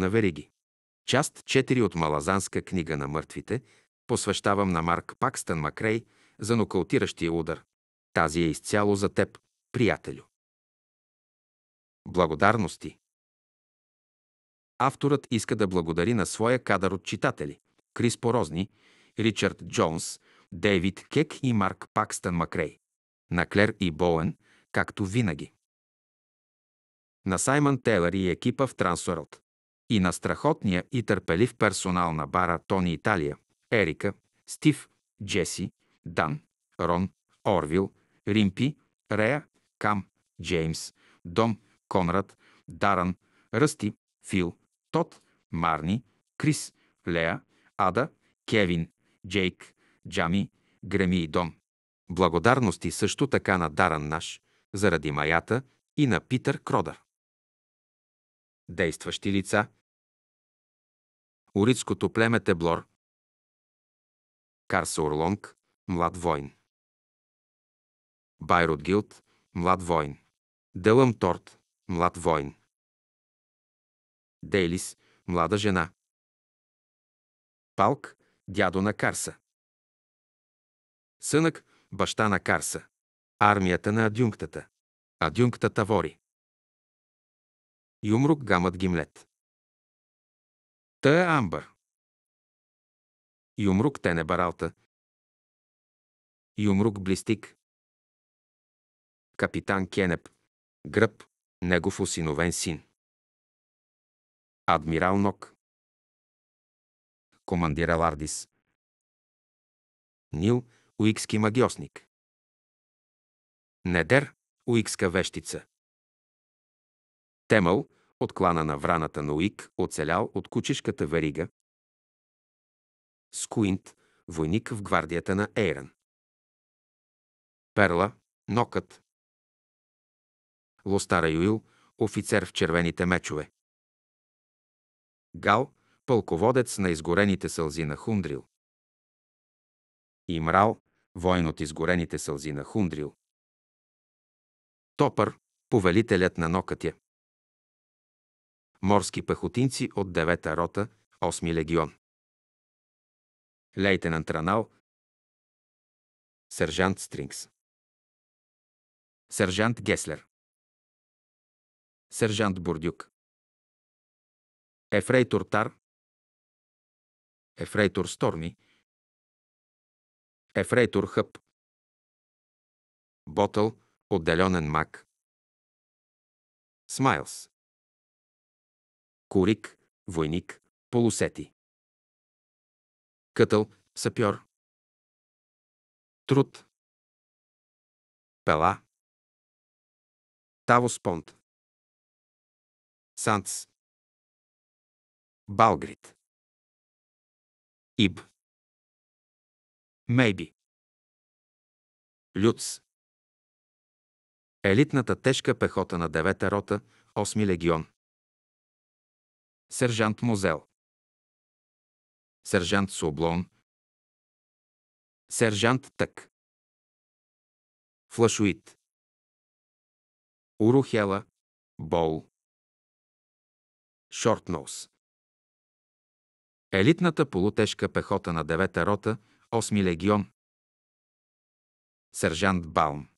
на вериги. Част 4 от Малазанска книга на мъртвите посвещавам на Марк Пакстън Макрей за нокаутиращия удар. Тази е изцяло за теб, приятелю. Благодарности Авторът иска да благодари на своя кадър от читатели – Крис Порозни, Ричард Джонс, Дейвид Кек и Марк Пакстън Макрей, на Клер и Боуен, както винаги. На Саймън Тейлър и екипа в Трансуърлд и на страхотния и търпелив персонал на бара Тони Италия, Ерика, Стив, Джеси, Дан, Рон, Орвил, Римпи, Рея, Кам, Джеймс, Дом, Конрад, Даран, Ръсти, Фил, Тот, Марни, Крис, Лея, Ада, Кевин, Джейк, Джами, Греми и Дон. Благодарности също така на Даран наш, заради маята и на Питър Кродър. Действащи лица – урицкото племе Теблор, Карса Орлонг, млад войн. Байрод Гилд, млад войн. Делъм Торт, млад войн. Дейлис, млада жена. Палк, дядо на Карса. Сънък, баща на Карса. Армията на адюнктата. Адюнктата Вори. Юмрук Гамът Гимлет. Та е амбър. Юмрук тене баралта. Юмрук блистик. Капитан Кенеп. Гръб. Негов осиновен син. Адмирал Нок. Командира Лардис Нил. Уикски магиосник. Недер. Уикска вещица. Темъл от клана на враната Ноик, оцелял от кучешката верига, Скуинт, войник в гвардията на Ейран. Перла, Нокът. Лостара Юил, офицер в червените мечове. Гал, пълководец на изгорените сълзи на Хундрил. Имрал, воин от изгорените сълзи на Хундрил. Топър, повелителят на Нокътя морски пехотинци от 9-та рота, 8-ми легион. Лейтенант Ранал, сержант Стрингс, сержант Геслер, сержант Бурдюк, ефрейтор Тар, ефрейтор Сторми, ефрейтор Хъп, Ботъл, отделенен мак, Смайлс, курик, войник, полусети. Кътъл, сапьор. Труд. Пела. Тавос понт. Санц. Балгрид. Иб. Мейби. Люц. Елитната тежка пехота на 9-та рота, 8-ми легион сержант Мозел, сержант Соблон, сержант Тък, флашуит, урухела, бол, шортноус. Елитната полутежка пехота на 9-та рота, 8-ми легион, сержант Балм,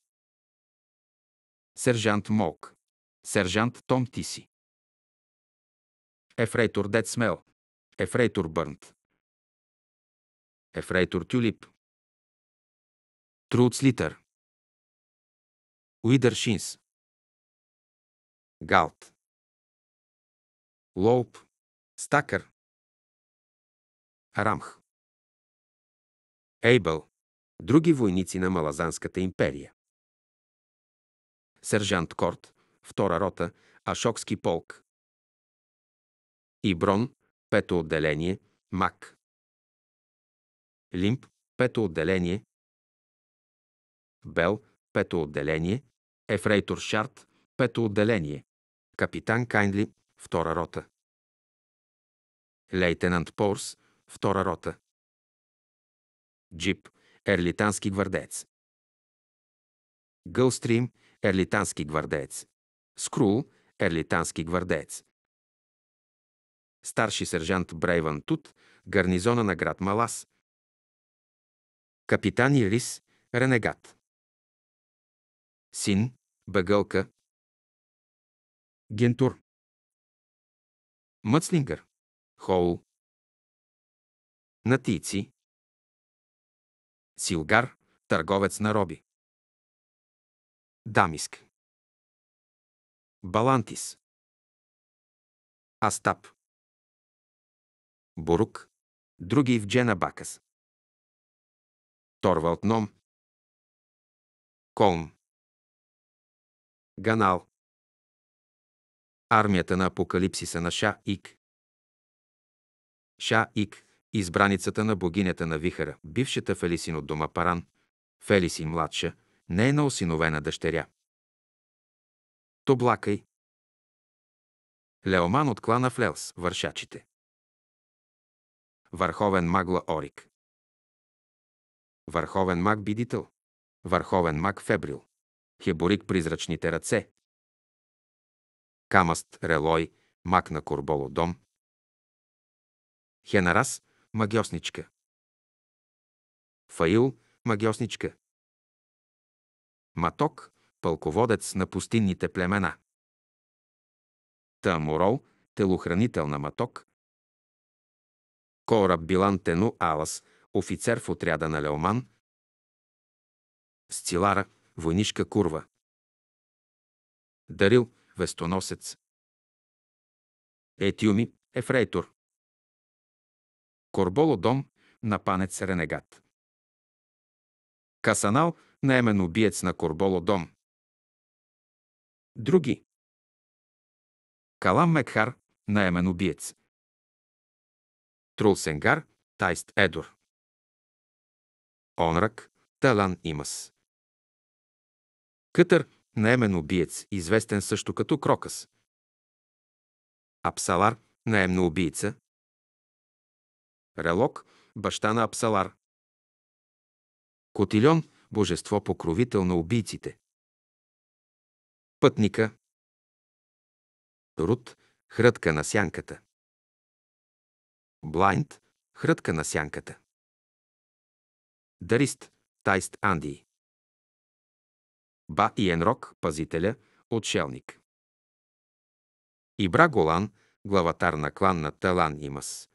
сержант Мок, сержант Том Тиси. Ефрейтор Дед Смел. Ефрейтор Бърнт. Ефрейтор Тюлип. Труд Слитър. Уидър Шинс. Галт. Лоуп. Стакър. Рамх. Ейбъл. Други войници на Малазанската империя. Сержант Корт, втора рота, Ашокски полк, Иброн, пето отделение, Мак. Лимп, пето отделение, Бел, пето отделение, Ефрейтор Шарт, пето отделение, Капитан Кайнли, втора рота. Лейтенант Порс, втора рота. Джип, ерлитански гвардеец. Гълстрим, ерлитански гвардеец. Скрул, ерлитански гвардеец старши сержант Брейван Тут, гарнизона на град Малас. Капитан Ирис, ренегат. Син, Бъгълка Гентур. Мъцлингър. Хоул. Натийци. Силгар, търговец на роби. Дамиск. Балантис. Астап. Борук, други в Джена Бакас. Торва Ном. Колм. Ганал. Армията на Апокалипсиса на Ша-Ик. Ша-Ик, избраницата на богинята на вихара, бившата Фелисин от дома Паран, Фелисин младша, не е на осиновена дъщеря. Тоблакай. Леоман от клана Флелс, вършачите. Върховен магла Орик. Върховен маг Бидител. Върховен маг Фебрил. Хеборик Призрачните ръце. Камаст Релой, маг на Корболодом. Хенарас, магиосничка. Фаил, магиосничка. Маток, пълководец на пустинните племена. Таморол, телохранител на Маток, кораб Билан Тену Алас, офицер в отряда на Леоман, Стилара, войнишка курва. Дарил, вестоносец. Етюми, ефрейтор. Корболо дом, напанец ренегат. Касанал, наемен убиец на Корболо дом. Други. Калам Мекхар, наемен убиец. Трулсенгар, Тайст Едор. Онрак, Талан Имас. Кътър, наемен убиец, известен също като Крокас. Апсалар, наемно убийца. Релок, баща на Апсалар. Котилион, божество покровител на убийците. Пътника. Рут, хрътка на сянката. Блайнд, хрътка на сянката. Дарист, Тайст Андии. Ба и Енрок, пазителя, отшелник. Ибра Голан, главатар на клан на Талан Имас.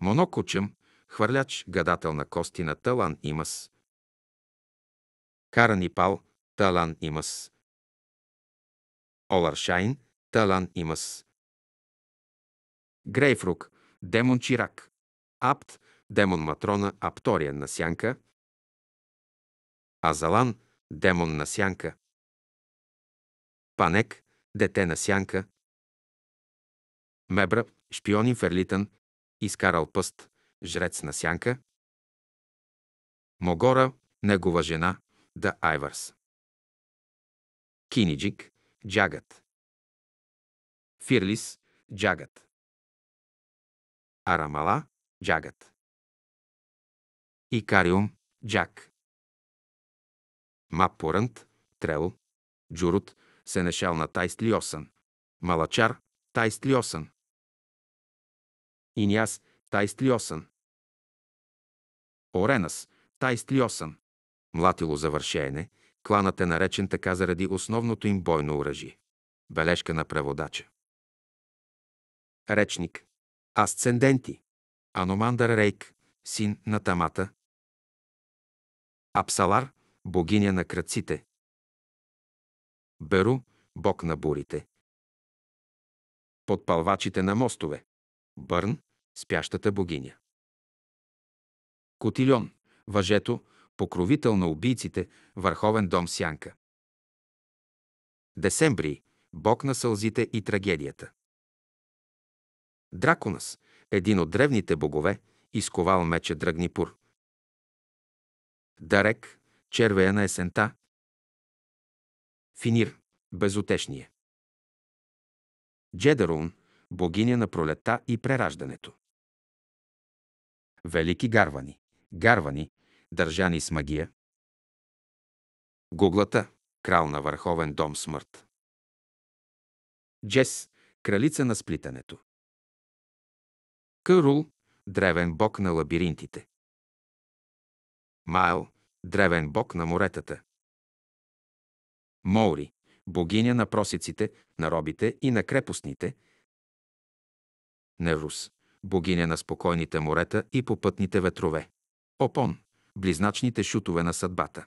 Монокочъм, хвърляч, гадател на кости на Талан Имас. Каранипал, Талан Имас. Оларшайн, Талан Имас. Грейфрук – демон Чирак. Апт – демон Матрона Аптория на сянка. Азалан – демон на сянка. Панек – дете на сянка. Мебра – шпион Инферлитън, изкарал пъст, жрец на сянка. Могора – негова жена, да Айвърс. Киниджик – джагът. Фирлис – джагът. Арамала джагът. Икариум – джак. Маппорант – трел. Джурут – сенешал на Тайстлиосън. Малачар – Тайстлиосън. Иняс – Тайстлиосън. Оренас – Тайстлиосън. Млатило завършеене, кланът е наречен така заради основното им бойно оръжие. Бележка на преводача. Речник Асценденти. Аномандър Рейк, син на Тамата. Апсалар, богиня на кръците. Беру, бог на бурите. Подпалвачите на мостове. Бърн, спящата богиня. Котилион, въжето, покровител на убийците, върховен дом Сянка. Десембри, бог на сълзите и трагедията. Драконас, един от древните богове, изковал меча Драгнипур. Дарек, червея на есента. Финир, безотешния. Джедарун, богиня на пролета и прераждането. Велики гарвани, гарвани, държани с магия. Гуглата, крал на върховен дом смърт. Джес, кралица на сплитането. Кърул древен бог на лабиринтите. Майл древен бог на моретата. Моури – богиня на просиците, на робите и на крепостните. Неврус – богиня на спокойните морета и попътните ветрове. Опон – близначните шутове на съдбата.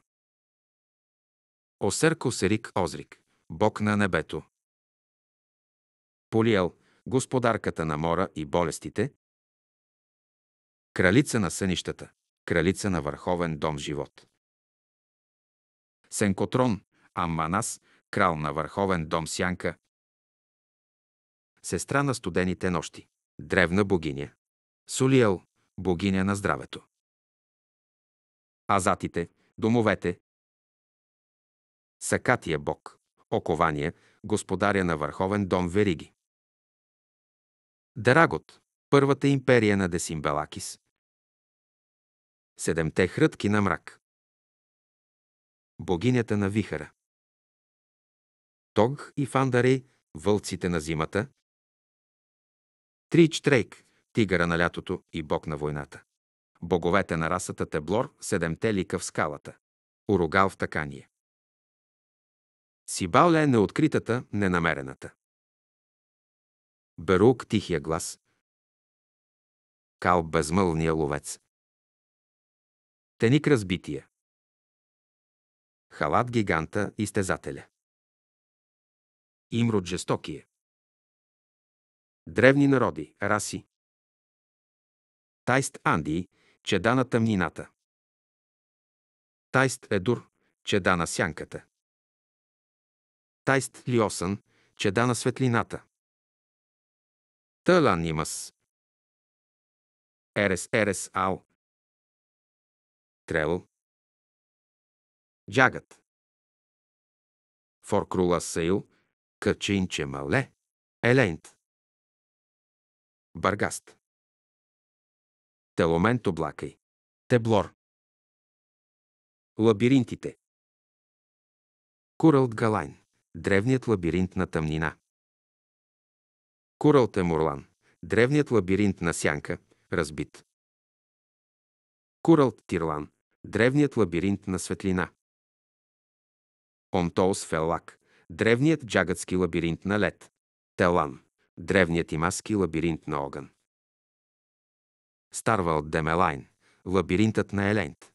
Осерко Серик Озрик – бог на небето. Полиел – господарката на мора и болестите, Кралица на сънищата. Кралица на върховен дом живот. Сенкотрон, Амманас, крал на върховен дом Сянка. Сестра на студените нощи. Древна богиня. Сулиел, богиня на здравето. Азатите, домовете. Сакатия бог, окования, господаря на върховен дом Вериги. Дарагот, първата империя на Десимбелакис, Седемте хрътки на мрак. Богинята на вихара. Тог и Фандарей, вълците на зимата. Трич Трейк, тигъра на лятото и бог на войната. Боговете на расата Теблор, седемте лика в скалата. Урогал в такание. Сибал е неоткритата, ненамерената. Берук тихия глас. Кал безмълния ловец. Теник разбития. Халат гиганта и стезателя. Имрод жестокия. Древни народи, раси. Тайст Анди, чеда на тъмнината. Тайст Едур, чеда на сянката. Тайст Лиосън, чеда на светлината. Тълан Нимас. Ерес Ерес Ал, Крел. Джагът. Форкрула Сейл, Качинче Мале, Елейнт. Баргаст. Теломент облакай. Теблор. Лабиринтите. Куралт Галайн. Древният лабиринт на тъмнина. Куралт Емурлан. Древният лабиринт на сянка, разбит. Куралт Тирлан – древният лабиринт на светлина. Онтоус Феллак – древният джагатски лабиринт на лед. Телан – древният имаски лабиринт на огън. Старвал Демелайн – лабиринтът на Елент.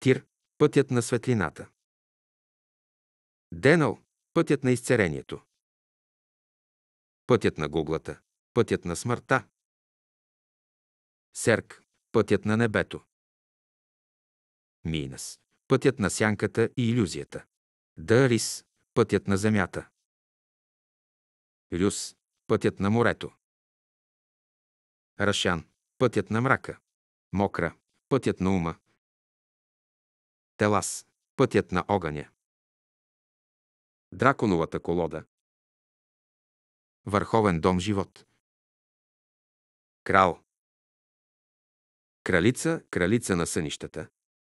Тир – пътят на светлината. Денал – пътят на изцерението. Пътят на гуглата – пътят на смъртта. Серк Пътят на небето. Минас. Пътят на сянката и иллюзията. Дарис. Пътят на земята. Рюс. Пътят на морето. Рашан. Пътят на мрака. Мокра. Пътят на ума. Телас. Пътят на огъня. Драконовата колода. Върховен дом живот. Крал. Кралица, кралица на сънищата.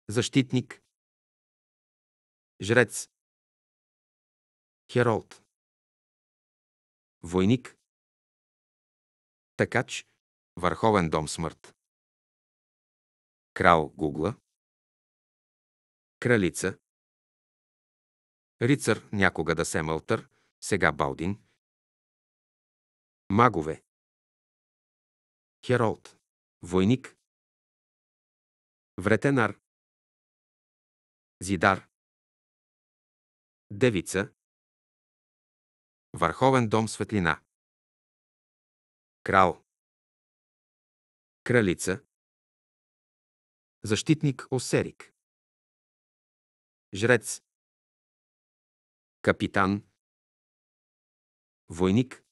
Защитник. Жрец. Херолд. Войник. Такач. Върховен дом смърт. Крал Гугла. Кралица. Рицар, някога да се мълтър, сега Балдин. Магове. Херолд. Войник. Вретенар. Зидар. Девица. Върховен дом светлина. Крал. Кралица. Защитник Осерик. Жрец. Капитан. Войник.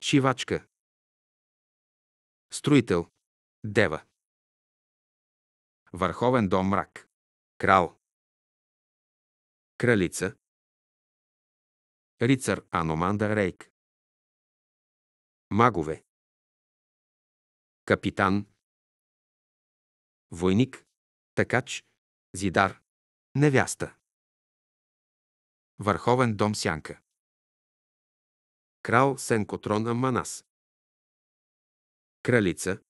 Шивачка. Строител. Дева. Върховен дом мрак. Крал. Кралица. Рицар Аноманда Рейк. Магове. Капитан. Войник. Такач. Зидар. Невяста. Върховен дом Сянка. Крал Сенкотрон Аманас. Кралица.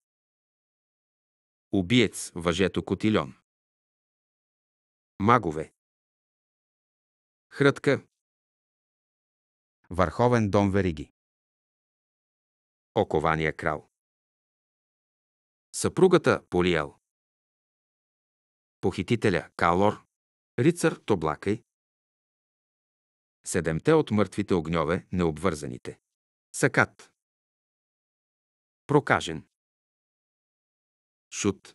Убиец, въжето Котильон. Магове. Хрътка. Върховен дом Вериги. Окования крал. Съпругата Полиел. Похитителя Калор. Рицар Тоблакай. Седемте от мъртвите огньове, необвързаните. Сакат. Прокажен. Шут.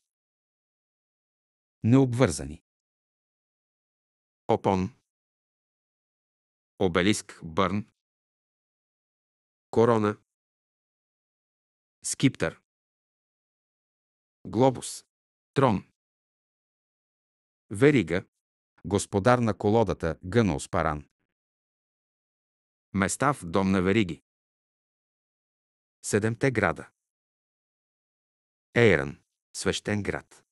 Необвързани. Опон. Обелиск, Бърн. Корона. Скиптър. Глобус. Трон. Верига. Господар на колодата Гънос Паран. Места в дом на вериги. Седемте града. Ейран свещен град.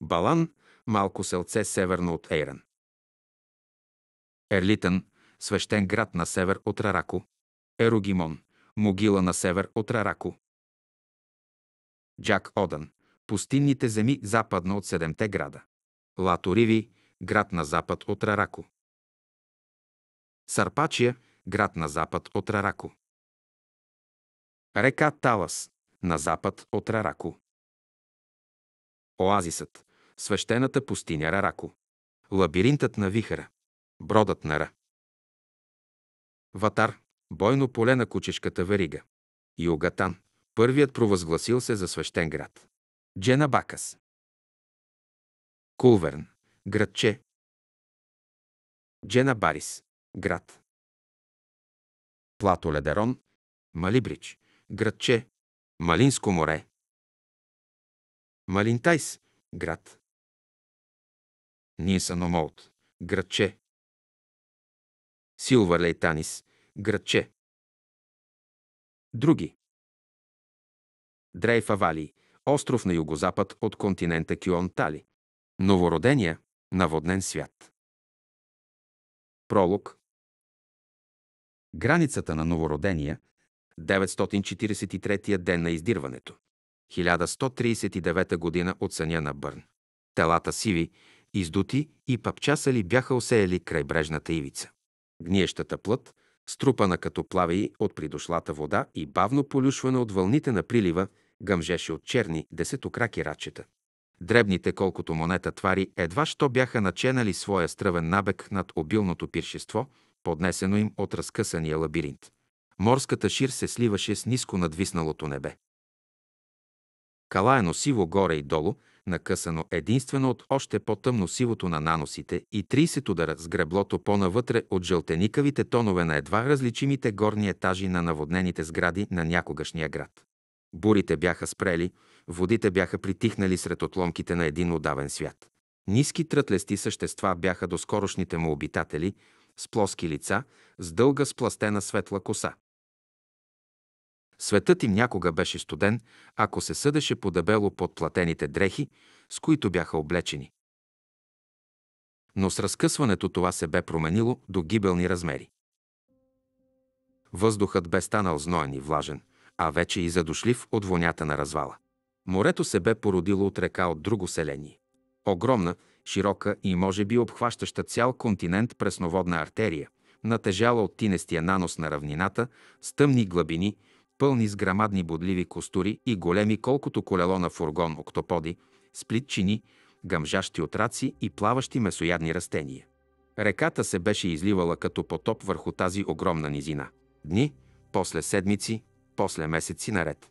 Балан – малко селце северно от Ейран. Ерлитън – свещен град на север от Рарако. Ерогимон – могила на север от Рарако. Джак Одан – пустинните земи западно от Седемте града. Латориви – град на запад от Рарако. Сарпачия – град на запад от Рарако. Река Талас на запад от Рарако. Оазисът – свещената пустиня Рарако. Лабиринтът на вихара. Бродът на Ра. Ватар – бойно поле на кучешката верига. Югатан – първият провъзгласил се за свещен град. Джена Бакас. Кулверн – градче. Джена Барис – град. Плато Ледерон – Малибрич – градче, Малинско море. Малинтайс, град. Нинсаномолт, градче. Силва Лейтанис, градче. Други. Дрейфа Вали, остров на югозапад от континента Кионтали. Новородения, наводнен свят. Пролог. Границата на новородения – 943-я ден на издирването. 1139 година от съня на Бърн. Телата сиви, издути и пъпчасали бяха осеяли крайбрежната ивица. Гниещата плът, струпана като плавеи от придошлата вода и бавно полюшвана от вълните на прилива, гъмжеше от черни десетокраки рачета. Дребните колкото монета твари едва що бяха наченали своя стръвен набег над обилното пиршество, поднесено им от разкъсания лабиринт. Морската шир се сливаше с ниско надвисналото небе. Калаено сиво горе и долу, накъсано единствено от още по-тъмно сивото на наносите и 30 удара с греблото по-навътре от жълтеникавите тонове на едва различимите горни етажи на наводнените сгради на някогашния град. Бурите бяха спрели, водите бяха притихнали сред отломките на един отдавен свят. Ниски трътлести същества бяха доскорошните му обитатели, с плоски лица, с дълга спластена светла коса. Светът им някога беше студен, ако се съдеше по-дебело под платените дрехи, с които бяха облечени. Но с разкъсването това се бе променило до гибелни размери. Въздухът бе станал зноен и влажен, а вече и задушлив от вонята на развала. Морето се бе породило от река от друго селение. Огромна, широка и може би обхващаща цял континент пресноводна артерия, натежала от тинестия нанос на равнината с тъмни глабини – пълни с грамадни бодливи костури и големи колкото колело на фургон октоподи, сплитчини, гъмжащи отраци и плаващи месоядни растения. Реката се беше изливала като потоп върху тази огромна низина. Дни, после седмици, после месеци наред.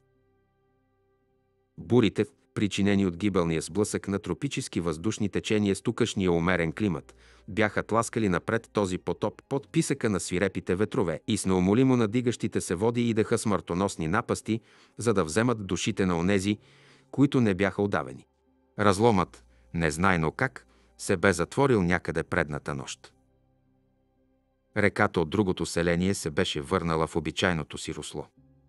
Бурите, причинени от гибелния сблъсък на тропически въздушни течения с тукашния умерен климат, бяха тласкали напред този потоп под писъка на свирепите ветрове и с неумолимо надигащите се води идаха смъртоносни напасти, за да вземат душите на онези, които не бяха удавени. Разломът, незнайно как, се бе затворил някъде предната нощ. Реката от другото селение се беше върнала в обичайното си русло.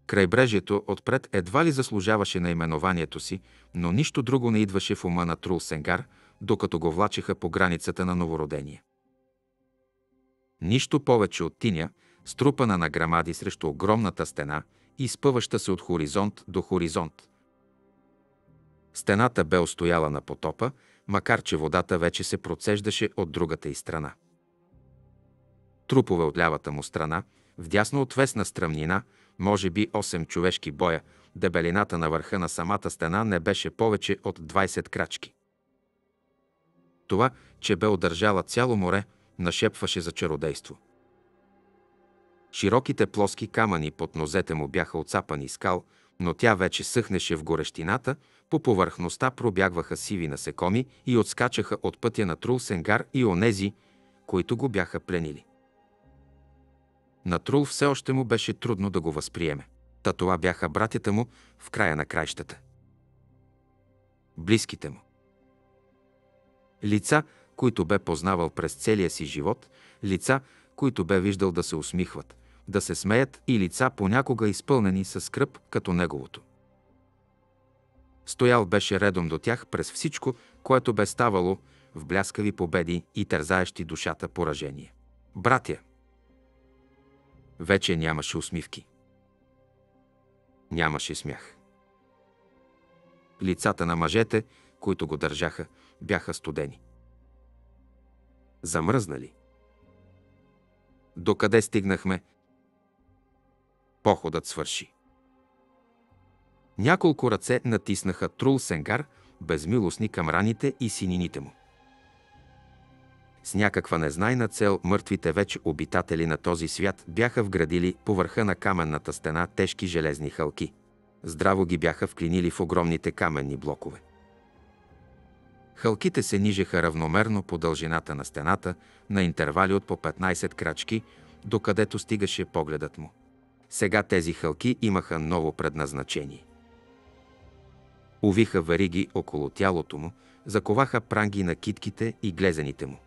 Крайбрежието отпред едва ли заслужаваше наименованието си, но нищо друго не идваше в ума на Трул Сенгар – докато го влачеха по границата на новородение. Нищо повече от тиня, струпана на грамади срещу огромната стена, изпъваща се от хоризонт до хоризонт. Стената бе устояла на потопа, макар че водата вече се процеждаше от другата и страна. Трупове от лявата му страна, вдясно отвесна стръмнина, може би 8 човешки боя, дебелината на върха на самата стена не беше повече от 20 крачки. Това, че бе удържала цяло море, нашепваше за чародейство. Широките плоски камъни под нозете му бяха отцапани скал, но тя вече съхнеше в горещината, по повърхността пробягваха сиви насекоми и отскачаха от пътя на Трул Сенгар и онези, които го бяха пленили. На Трул все още му беше трудно да го възприеме. Та това бяха братята му в края на краищата. Близките му лица, които бе познавал през целия си живот, лица, които бе виждал да се усмихват, да се смеят и лица понякога изпълнени с скръп като неговото. Стоял беше редом до тях през всичко, което бе ставало в бляскави победи и тързаещи душата поражение. Братя! Вече нямаше усмивки. Нямаше смях. Лицата на мъжете, които го държаха, бяха студени. Замръзнали. Докъде стигнахме? Походът свърши. Няколко ръце натиснаха Трул Сенгар, безмилостни към раните и синините му. С някаква незнайна цел мъртвите вече обитатели на този свят бяха вградили по върха на каменната стена тежки железни халки. Здраво ги бяха вклинили в огромните каменни блокове. Халките се нижеха равномерно по дължината на стената на интервали от по 15 крачки, докъдето стигаше погледът му. Сега тези халки имаха ново предназначение. Увиха вариги около тялото му, заковаха пранги на китките и глезените му.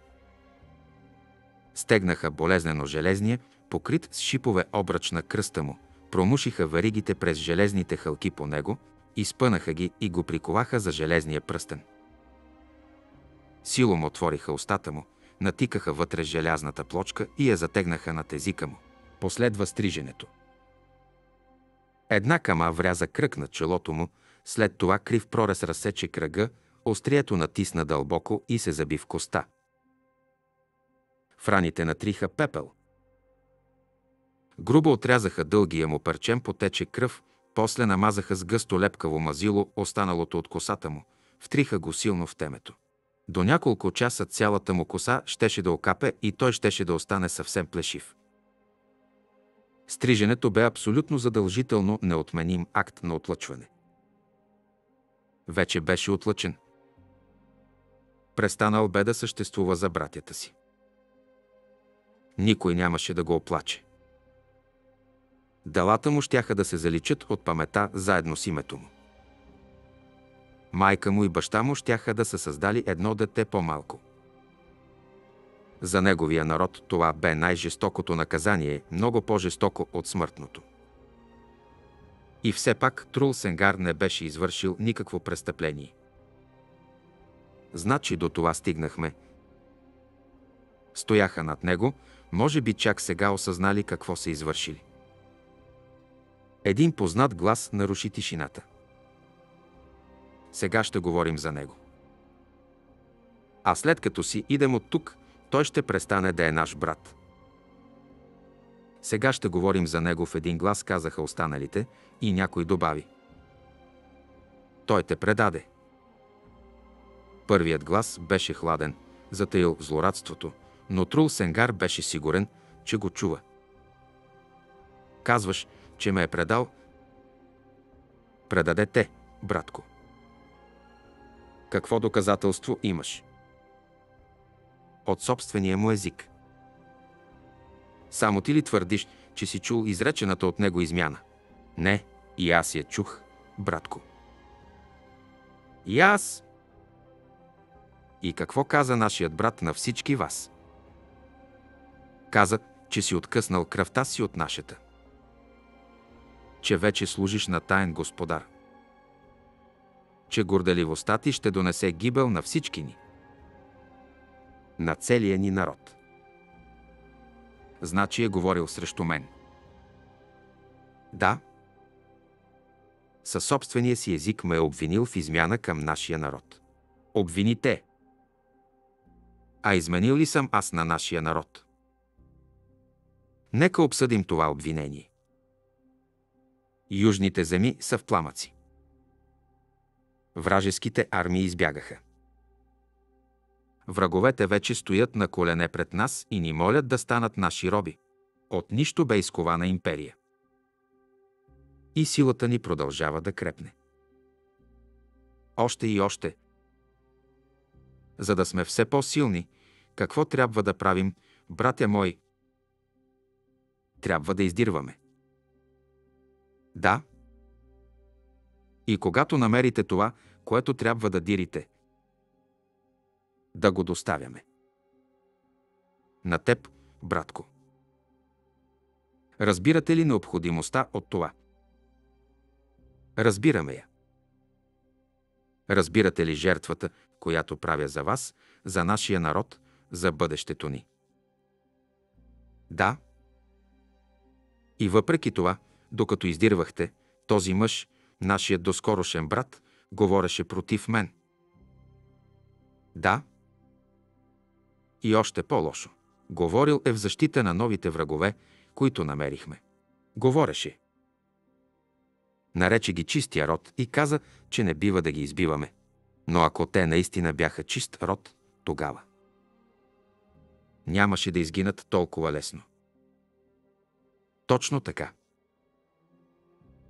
Стегнаха болезнено железния, покрит с шипове обрач на кръста му, промушиха варигите през железните халки по него, изпънаха ги и го приковаха за железния пръстен – Силом отвориха устата му, натикаха вътре желязната плочка и я затегнаха над езика му. Последва стриженето. Една кама вряза кръг на челото му, след това крив прорез разсече кръга, острието натисна дълбоко и се заби в коста. В раните натриха пепел. Грубо отрязаха дългия му парчен, потече кръв, после намазаха с гъсто лепкаво мазило останалото от косата му, втриха го силно в темето. До няколко часа цялата му коса щеше да окапе и той щеше да остане съвсем плешив. Стриженето бе абсолютно задължително неотменим акт на отлъчване. Вече беше отлъчен. Престанал бе да съществува за братята си. Никой нямаше да го оплаче. Далата му щяха да се заличат от памета заедно с името му майка му и баща му щяха да са създали едно дете по-малко. За неговия народ това бе най-жестокото наказание, много по-жестоко от смъртното. И все пак Трул Сенгар не беше извършил никакво престъпление. Значи до това стигнахме. Стояха над него, може би чак сега осъзнали какво са извършили. Един познат глас наруши тишината – сега ще говорим за него. А след като си идем от тук, той ще престане да е наш брат. Сега ще говорим за него в един глас, казаха останалите, и някой добави. Той те предаде. Първият глас беше хладен, затаил злорадството, но Трул Сенгар беше сигурен, че го чува. Казваш, че ме е предал. Предаде те, братко. Какво доказателство имаш? От собствения му език. Само ти ли твърдиш, че си чул изречената от него измяна? Не, и аз я чух, братко. И аз. И какво каза нашият брат на всички вас? Каза, че си откъснал кръвта си от нашата. Че вече служиш на таен господар – че горделивостта ти ще донесе гибел на всички ни. На целия ни народ. Значи е говорил срещу мен. Да. Със собствения си език ме е обвинил в измяна към нашия народ. Обвини те. А изменил ли съм аз на нашия народ? Нека обсъдим това обвинение. Южните земи са в пламъци. Вражеските армии избягаха. Враговете вече стоят на колене пред нас и ни молят да станат наши роби. От нищо бе изкована империя. И силата ни продължава да крепне. Още и още. За да сме все по-силни, какво трябва да правим, братя мои? Трябва да издирваме. Да. И когато намерите това, което трябва да дирите. Да го доставяме. На теб, братко. Разбирате ли необходимостта от това? Разбираме я. Разбирате ли жертвата, която правя за вас, за нашия народ, за бъдещето ни? Да. И въпреки това, докато издирвахте, този мъж, нашият доскорошен брат, говореше против мен. Да. И още по-лошо. Говорил е в защита на новите врагове, които намерихме. Говореше. Нарече ги чистия род и каза, че не бива да ги избиваме. Но ако те наистина бяха чист род, тогава. Нямаше да изгинат толкова лесно. Точно така.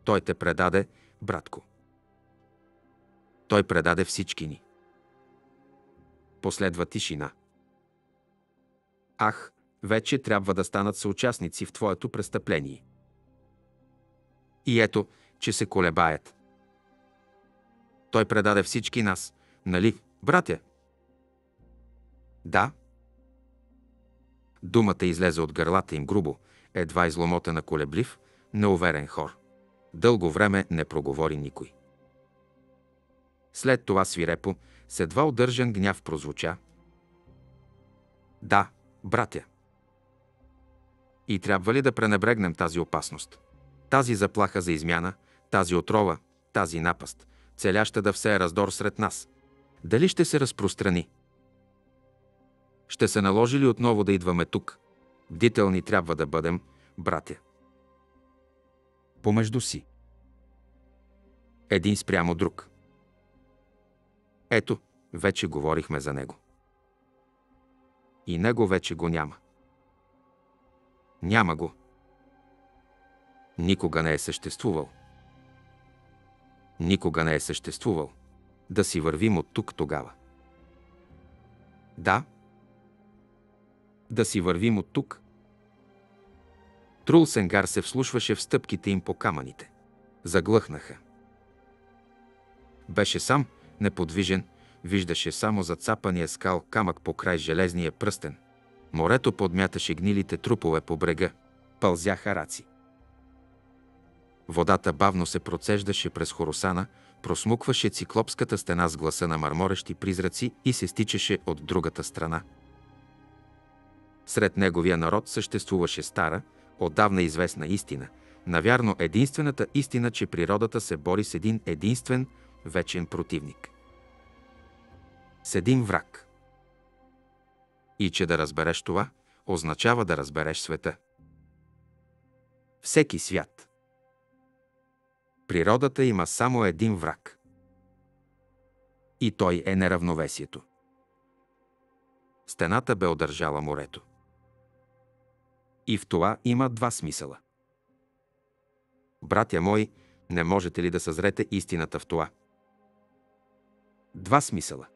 Той те предаде, братко. Той предаде всички ни. Последва тишина. Ах, вече трябва да станат съучастници в твоето престъпление. И ето, че се колебаят. Той предаде всички нас, нали, братя? Да. Думата излезе от гърлата им грубо, едва на колеблив, неуверен хор. Дълго време не проговори никой. След това свирепо, с едва удържан гняв прозвуча. Да, братя. И трябва ли да пренебрегнем тази опасност? Тази заплаха за измяна, тази отрова, тази напаст, целяща да все е раздор сред нас. Дали ще се разпространи? Ще се наложи ли отново да идваме тук? Бдителни трябва да бъдем, братя. Помежду си. Един спрямо друг – ето, вече говорихме за него. И него вече го няма. Няма го. Никога не е съществувал. Никога не е съществувал. Да си вървим от тук тогава. Да. Да си вървим от тук. Трулсенгар се вслушваше в стъпките им по камъните. Заглъхнаха. Беше сам, неподвижен, виждаше само зацапания скал камък по край железния пръстен. Морето подмяташе гнилите трупове по брега. Пълзяха раци. Водата бавно се процеждаше през хоросана, просмукваше циклопската стена с гласа на мърморещи призраци и се стичаше от другата страна. Сред неговия народ съществуваше стара, отдавна известна истина, навярно единствената истина, че природата се бори с един единствен, вечен противник. С един враг. И че да разбереш това, означава да разбереш света. Всеки свят. Природата има само един враг. И той е неравновесието. Стената бе одържала морето. И в това има два смисъла. Братя мои, не можете ли да съзрете истината в това – Два смисъла.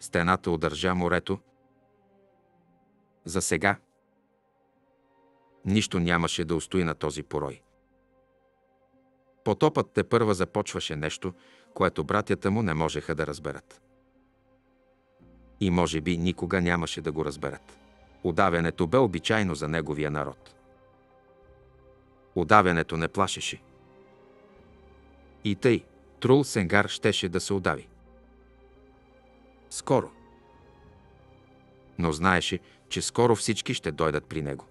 Стената удържа морето. За сега. Нищо нямаше да устои на този порой. Потопът те първа започваше нещо, което братята му не можеха да разберат. И може би никога нямаше да го разберат. Удавянето бе обичайно за неговия народ. Удавянето не плашеше. И тъй – Трул Сенгар щеше да се удави. Скоро. Но знаеше, че скоро всички ще дойдат при него.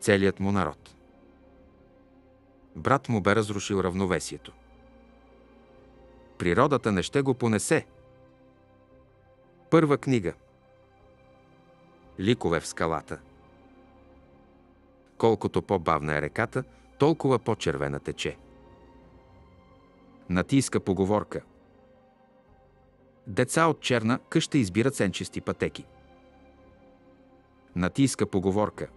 Целият му народ. Брат му бе разрушил равновесието. Природата не ще го понесе. Първа книга. Ликове в скалата. Колкото по-бавна е реката, толкова по-червена тече. Натийска поговорка. Деца от черна къща избират сенчести пътеки. Натийска поговорка.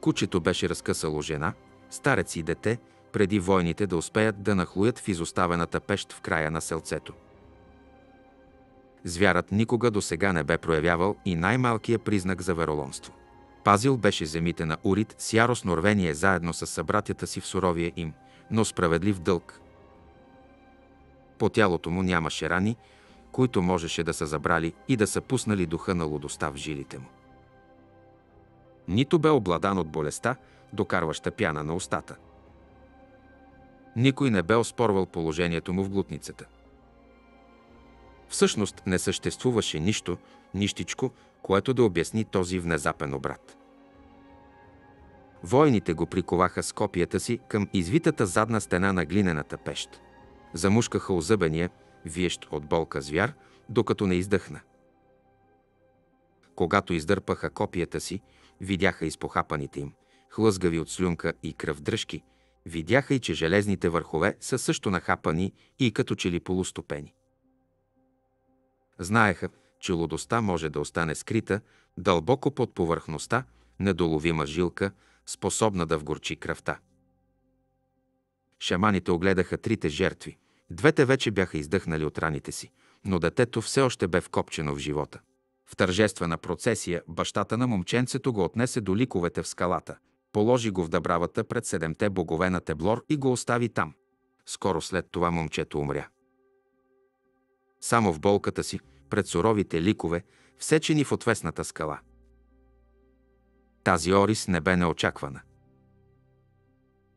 Кучето беше разкъсало жена, старец и дете, преди войните да успеят да нахлуят в изоставената пещ в края на селцето. Звярат никога до сега не бе проявявал и най-малкия признак за вероломство. Пазил беше земите на Урит с яростно рвение заедно с събратята си в суровия им – но справедлив дълг. По тялото му нямаше рани, които можеше да са забрали и да са пуснали духа на лудостта в жилите му. Нито бе обладан от болестта, докарваща пяна на устата. Никой не бе оспорвал положението му в глутницата. Всъщност не съществуваше нищо, нищичко, което да обясни този внезапен обрат. Войните го приковаха с копията си към извитата задна стена на глинената пещ. Замушкаха озъбения, виещ от болка звяр, докато не издъхна. Когато издърпаха копията си, видяха изпохапаните им, хлъзгави от слюнка и кръвдръжки, видяха и, че железните върхове са също нахапани и като че ли полустопени. Знаеха, че лудостта може да остане скрита дълбоко под повърхността, недоловима жилка – способна да вгорчи кръвта. Шаманите огледаха трите жертви. Двете вече бяха издъхнали от раните си, но детето все още бе вкопчено в живота. В тържествена процесия бащата на момченцето го отнесе до ликовете в скалата, положи го в дъбравата пред седемте богове на Теблор и го остави там. Скоро след това момчето умря. Само в болката си, пред суровите ликове, всечени в отвесната скала – тази орис не бе неочаквана.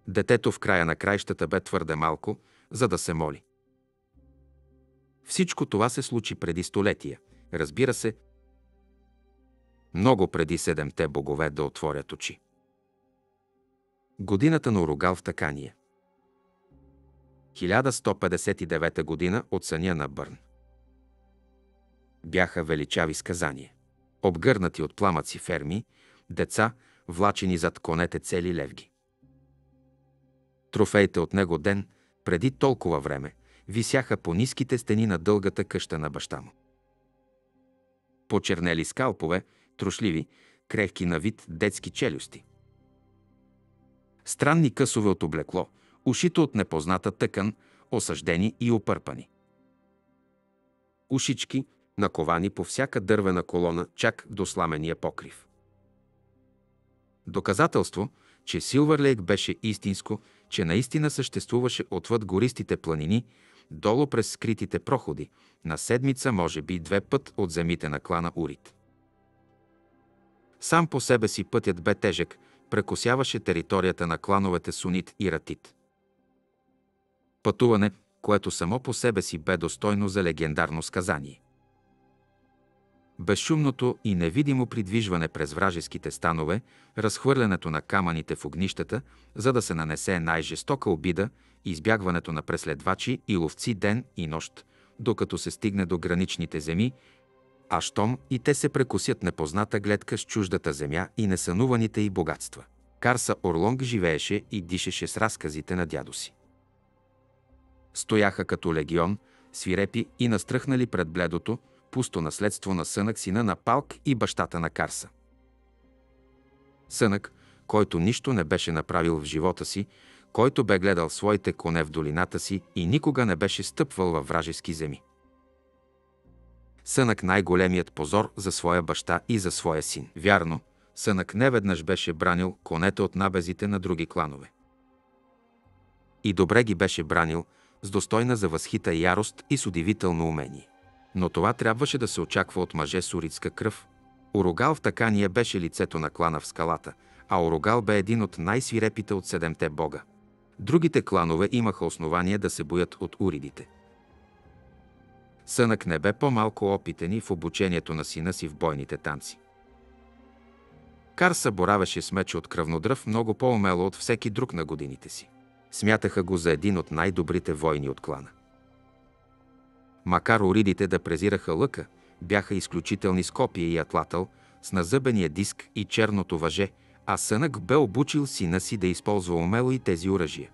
Детето в края на краищата бе твърде малко, за да се моли. Всичко това се случи преди столетия, разбира се, много преди седемте богове да отворят очи. Годината на Уругал в Такания. 1159 година от съня на Бърн. Бяха величави сказания. Обгърнати от пламъци ферми, деца, влачени зад конете цели левги. Трофеите от него ден, преди толкова време, висяха по ниските стени на дългата къща на баща му. Почернели скалпове, трошливи, крехки на вид детски челюсти. Странни късове от облекло, ушито от непозната тъкан, осъждени и опърпани. Ушички, наковани по всяка дървена колона, чак до сламения покрив. Доказателство, че Силвърлейк беше истинско, че наистина съществуваше отвъд гористите планини, долу през скритите проходи, на седмица, може би две път от земите на клана Урит. Сам по себе си пътят бе тежък, прекосяваше територията на клановете Сунит и Ратит. Пътуване, което само по себе си бе достойно за легендарно сказание. Безшумното и невидимо придвижване през вражеските станове, разхвърлянето на камъните в огнищата, за да се нанесе най-жестока обида, избягването на преследвачи и ловци ден и нощ, докато се стигне до граничните земи, а щом и те се прекусят непозната гледка с чуждата земя и несънуваните й богатства. Карса Орлонг живееше и дишеше с разказите на дядо си. Стояха като легион, свирепи и настръхнали пред бледото, пусто наследство на сънък сина на Палк и бащата на Карса. Сънък, който нищо не беше направил в живота си, който бе гледал своите коне в долината си и никога не беше стъпвал във вражески земи. Сънък най-големият позор за своя баща и за своя син. Вярно, Сънък неведнъж беше бранил конете от набезите на други кланове. И добре ги беше бранил, с достойна за възхита ярост и с удивително умение. Но това трябваше да се очаква от мъже с урицка кръв. Орогал в такания беше лицето на клана в скалата, а Орогал бе един от най-свирепите от седемте бога. Другите кланове имаха основания да се боят от уридите. Сънък не бе по-малко опитен и в обучението на сина си в бойните танци. Карса боравеше с меч от кръвнодръв много по-умело от всеки друг на годините си. Смятаха го за един от най-добрите войни от клана. Макар оридите да презираха лъка, бяха изключителни с копия и атлатъл, с назъбения диск и черното въже, а сънък бе обучил сина си да използва умело и тези оръжия.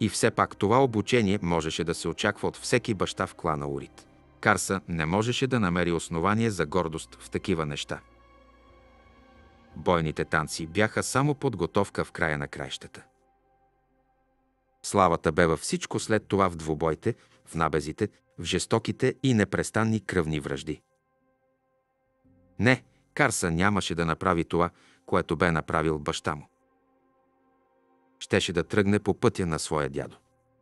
И все пак това обучение можеше да се очаква от всеки баща в клана Урит. Карса не можеше да намери основание за гордост в такива неща. Бойните танци бяха само подготовка в края на краищата. Славата бе във всичко след това в двубойте, в набезите, в жестоките и непрестанни кръвни връжди. Не, Карса нямаше да направи това, което бе направил баща му. Щеше да тръгне по пътя на своя дядо.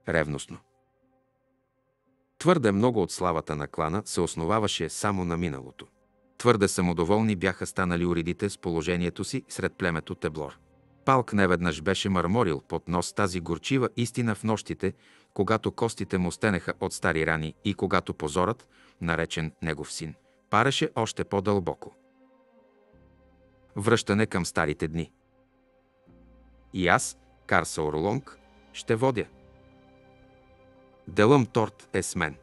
Ревностно. Твърде много от славата на клана се основаваше само на миналото. Твърде самодоволни бяха станали уредите с положението си сред племето Теблор. Палк неведнъж беше мърморил под нос тази горчива истина в нощите, когато костите му стенеха от стари рани и когато позорът, наречен негов син, пареше още по-дълбоко. Връщане към старите дни. И аз, Карса Орлонг, ще водя. Делъм Торт е с мен.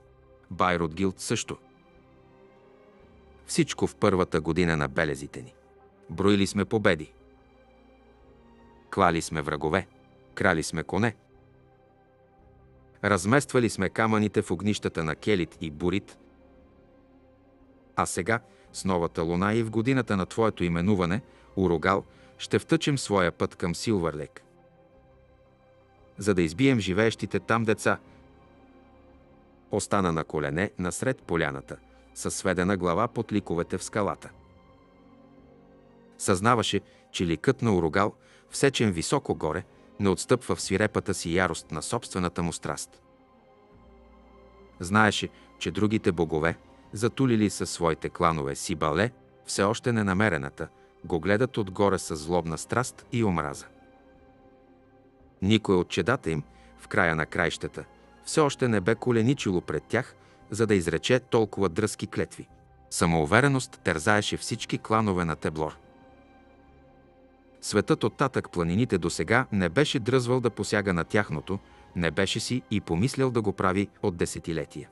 Байрод Гилд също. Всичко в първата година на белезите ни. Броили сме победи. Клали сме врагове. Крали сме коне. Размествали сме камъните в огнищата на Келит и Бурит. А сега, с новата луна и в годината на твоето именуване, Урогал, ще втъчим своя път към Силвърлек. За да избием живеещите там деца, остана на колене насред поляната, със сведена глава под ликовете в скалата. Съзнаваше, че ликът на Урогал, всечен високо горе, не отстъпва в свирепата си ярост на собствената му страст. Знаеше, че другите богове, затулили със своите кланове си бале, все още ненамерената, го гледат отгоре с злобна страст и омраза. Никой от чедата им, в края на краищата, все още не бе коленичило пред тях, за да изрече толкова дръзки клетви. Самоувереност тързаеше всички кланове на Теблор. Светът оттатък планините до сега не беше дръзвал да посяга на тяхното, не беше си и помислял да го прави от десетилетия.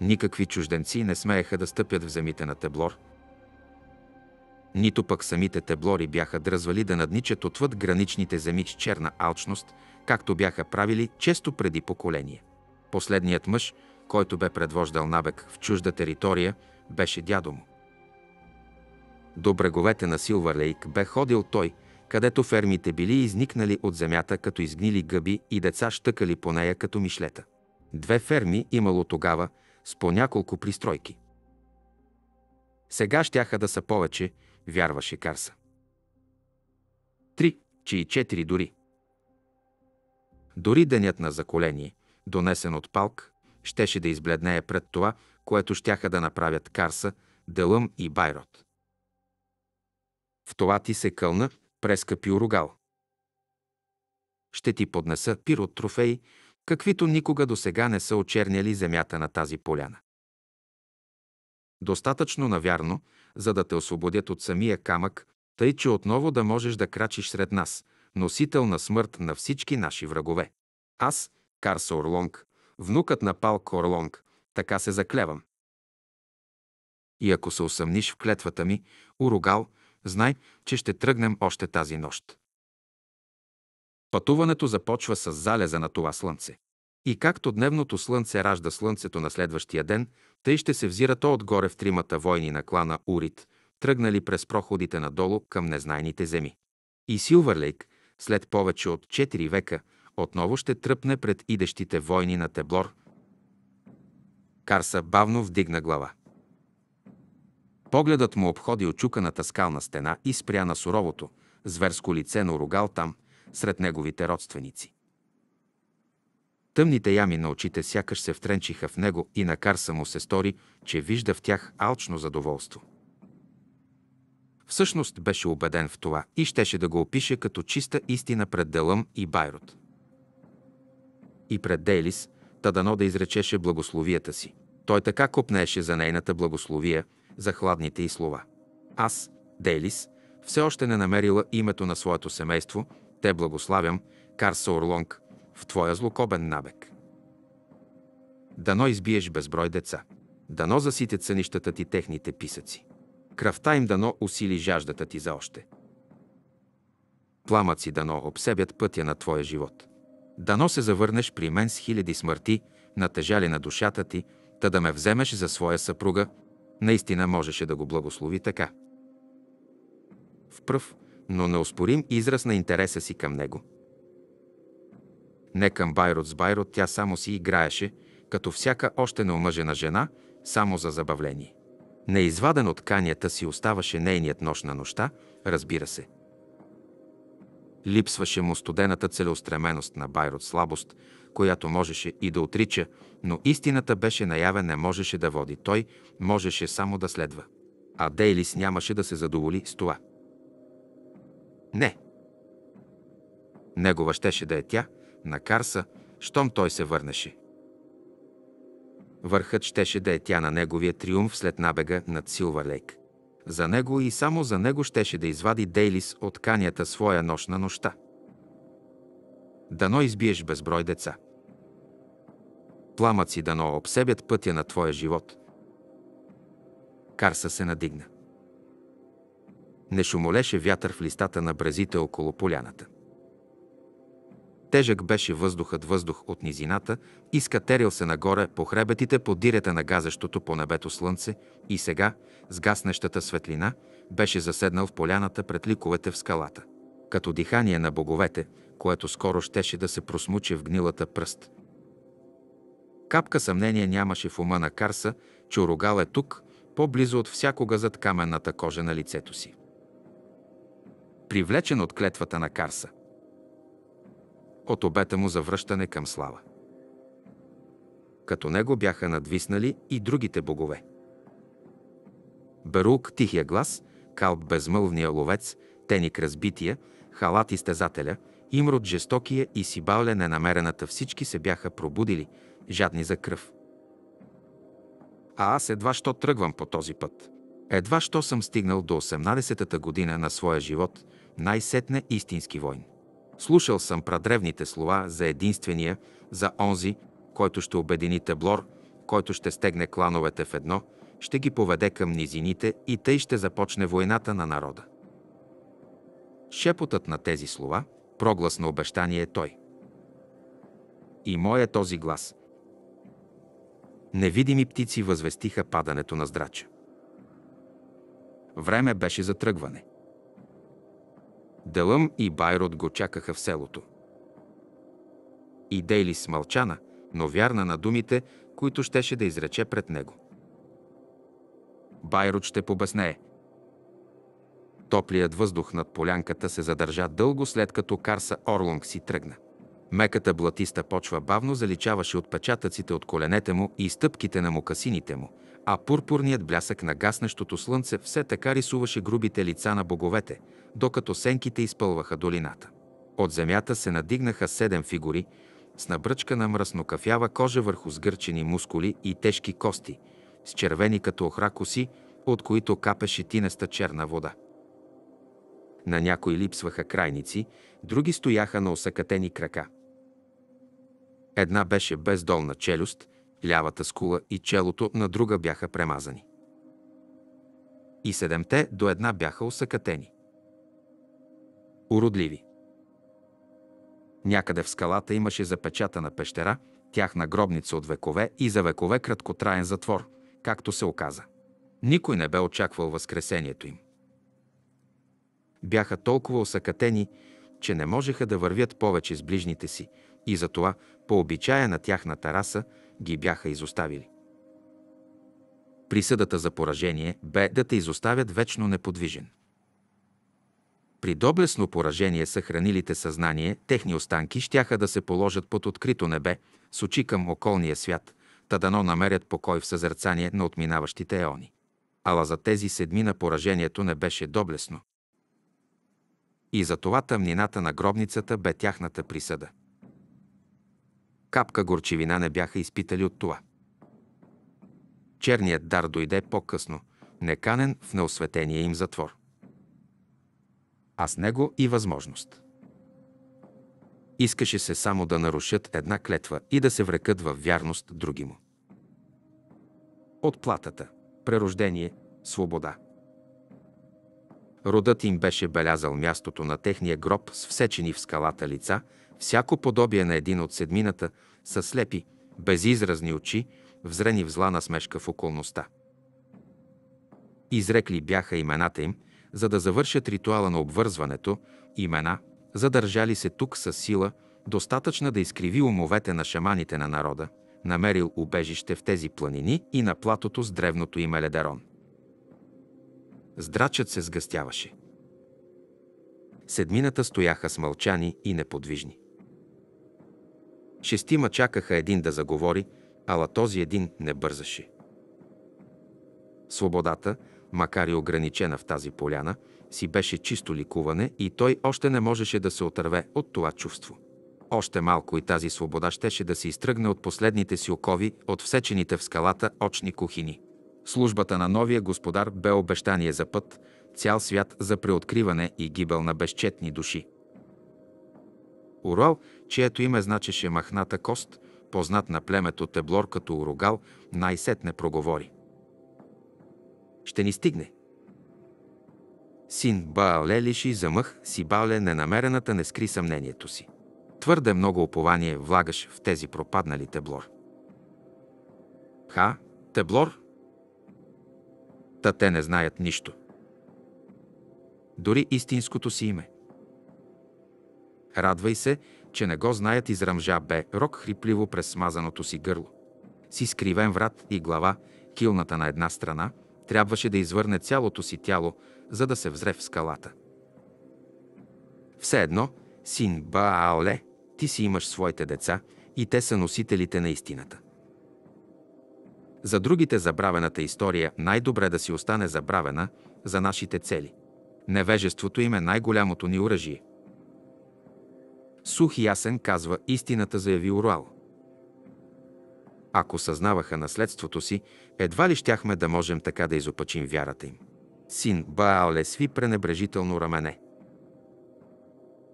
Никакви чужденци не смееха да стъпят в земите на Теблор, нито пък самите теблори бяха дръзвали да надничат отвъд граничните земи с черна алчност, както бяха правили често преди поколение. Последният мъж, който бе предвождал набег в чужда територия, беше дядо му. До бреговете на Силвър Лейк бе ходил той – където фермите били изникнали от земята като изгнили гъби и деца щъкали по нея като мишлета. Две ферми имало тогава с по няколко пристройки. Сега щяха да са повече, вярваше Карса. Три, че и четири дори. Дори денят на заколение, донесен от палк, щеше да избледнее пред това, което щяха да направят Карса, Делъм и Байрот. В това ти се кълна, преска пиорогал. Ще ти поднеса пир от трофеи, каквито никога до сега не са очерняли земята на тази поляна. Достатъчно навярно, за да те освободят от самия камък, тъй че отново да можеш да крачиш сред нас, носител на смърт на всички наши врагове. Аз, Карса Орлонг, внукът на Палк Орлонг, така се заклевам. И ако се усъмниш в клетвата ми, Урогал. Знай, че ще тръгнем още тази нощ. Пътуването започва с залеза на това слънце. И както дневното слънце ражда слънцето на следващия ден, тъй ще се взира то отгоре в тримата войни на клана Урит, тръгнали през проходите надолу към незнайните земи. И Силвърлейк, след повече от 4 века, отново ще тръпне пред идещите войни на Теблор. Карса бавно вдигна глава. Погледът му обходи очуканата скална стена и спря на суровото, зверско лице на Уругал там, сред неговите родственици. Тъмните ями на очите сякаш се втренчиха в него и на Карса му се стори, че вижда в тях алчно задоволство. Всъщност беше убеден в това и щеше да го опише като чиста истина пред Делъм и Байрот. И пред Дейлис, тадано да изречеше благословията си. Той така копнееше за нейната благословия – за хладните й слова. Аз, Дейлис, все още не намерила името на своето семейство, те благославям, Карса Орлонг, в твоя злокобен набег. Дано избиеш безброй деца. Дано заситят сънищата ти техните писъци. Кръвта им дано усили жаждата ти за още. Пламъци дано обсебят пътя на твоя живот. Дано се завърнеш при мен с хиляди смърти, натежали на душата ти, та да ме вземеш за своя съпруга, наистина можеше да го благослови така. В пръв, но неоспорим израз на интереса си към него. Не към Байрот с Байрот тя само си играеше, като всяка още неомъжена жена, само за забавление. Неизваден от канията си оставаше нейният нощ на нощта, разбира се. Липсваше му студената целеустременост на Байрот слабост, която можеше и да отрича, но истината беше наяве, не можеше да води. Той можеше само да следва. А Дейлис нямаше да се задоволи с това. Не. Негова щеше да е тя, на Карса, щом той се върнеше. Върхът щеше да е тя на неговия триумф след набега над Силва Лейк. За него и само за него щеше да извади Дейлис от канията своя нощ на нощта дано избиеш безброй деца. Пламъци дано обсебят пътя на твоя живот. Карса се надигна. Не шумолеше вятър в листата на брезите около поляната. Тежък беше въздухът въздух от низината и скатерил се нагоре по хребетите по дирета на газещото по небето слънце и сега, с гаснещата светлина, беше заседнал в поляната пред ликовете в скалата. Като дихание на боговете, което скоро щеше да се просмуче в гнилата пръст. Капка съмнение нямаше в ума на Карса, че Орогал е тук, по-близо от всякога зад каменната кожа на лицето си. Привлечен от клетвата на Карса. От обета му за връщане към слава. Като него бяха надвиснали и другите богове. Берук тихия глас, Калб безмълвния ловец, Теник разбития, Халат изтезателя – Имрод жестокия и Сибавля ненамерената всички се бяха пробудили, жадни за кръв. А аз едва що тръгвам по този път. Едва що съм стигнал до 18-та година на своя живот, най-сетне истински войн. Слушал съм прадревните слова за единствения, за онзи, който ще обедини Теблор, който ще стегне клановете в едно, ще ги поведе към низините и тъй ще започне войната на народа. Шепотът на тези слова – проглас на обещание е Той. И мой е този глас. Невидими птици възвестиха падането на здрача. Време беше за тръгване. Делъм и Байрод го чакаха в селото. И Дейли смълчана, но вярна на думите, които щеше да изрече пред него. Байрод ще побеснее – Топлият въздух над полянката се задържа дълго след като Карса Орлонг си тръгна. Меката блатиста почва бавно заличаваше отпечатъците от коленете му и стъпките на мокасините му, а пурпурният блясък на гаснещото слънце все така рисуваше грубите лица на боговете, докато сенките изпълваха долината. От земята се надигнаха седем фигури, с набръчка на кафява кожа върху сгърчени мускули и тежки кости, с червени като охра коси, от които капеше тинеста черна вода. На някои липсваха крайници, други стояха на осъкатени крака. Една беше без долна челюст, лявата скула и челото на друга бяха премазани. И седемте до една бяха осъкатени. Уродливи. Някъде в скалата имаше запечатана пещера, тяхна гробница от векове и за векове краткотраен затвор, както се оказа. Никой не бе очаквал възкресението им бяха толкова осъкатени, че не можеха да вървят повече с ближните си и затова по обичая на тяхната раса ги бяха изоставили. Присъдата за поражение бе да те изоставят вечно неподвижен. При доблесно поражение съхранилите съзнание, техни останки щяха да се положат под открито небе, с очи към околния свят, та дано намерят покой в съзерцание на отминаващите еони. Ала за тези седми на поражението не беше доблесно и затова тъмнината на гробницата бе тяхната присъда. Капка горчевина не бяха изпитали от това. Черният дар дойде по-късно, неканен в неосветения им затвор. А с него и възможност. Искаше се само да нарушат една клетва и да се врекат във вярност други му. Отплатата прерождение, свобода – Родът им беше белязал мястото на техния гроб с всечени в скалата лица, всяко подобие на един от седмината, са слепи, безизразни очи, взрени в зла насмешка в околността. Изрекли бяха имената им, за да завършат ритуала на обвързването, имена, задържали се тук с сила, достатъчна да изкриви умовете на шаманите на народа, намерил убежище в тези планини и на платото с древното име Ледерон. Здрачът се сгъстяваше. Седмината стояха смълчани и неподвижни. Шестима чакаха един да заговори, ала този един не бързаше. Свободата, макар и ограничена в тази поляна, си беше чисто ликуване и той още не можеше да се отърве от това чувство. Още малко и тази свобода щеше да се изтръгне от последните си окови, от всечените в скалата очни кухини. Службата на новия господар бе обещание за път, цял свят за преоткриване и гибел на безчетни души. Урал, чието име значеше махната кост, познат на племето Теблор като Урогал, най-сетне проговори. Ще ни стигне. Син Баале лиши за мъх си Бале ненамерената не скри съмнението си. Твърде много опование влагаш в тези пропаднали Теблор. Ха, Теблор та те не знаят нищо. Дори истинското си име. Радвай се, че не го знаят израмжа бе рок хрипливо през смазаното си гърло. С изкривен врат и глава, килната на една страна, трябваше да извърне цялото си тяло, за да се взре в скалата. Все едно, син Баале, ти си имаш своите деца и те са носителите на истината. За другите забравената история най-добре да си остане забравена за нашите цели. Невежеството им е най-голямото ни оръжие. Сух и ясен казва истината, заяви Уруал. Ако съзнаваха наследството си, едва ли щяхме да можем така да изопачим вярата им. Син Баал е сви пренебрежително рамене.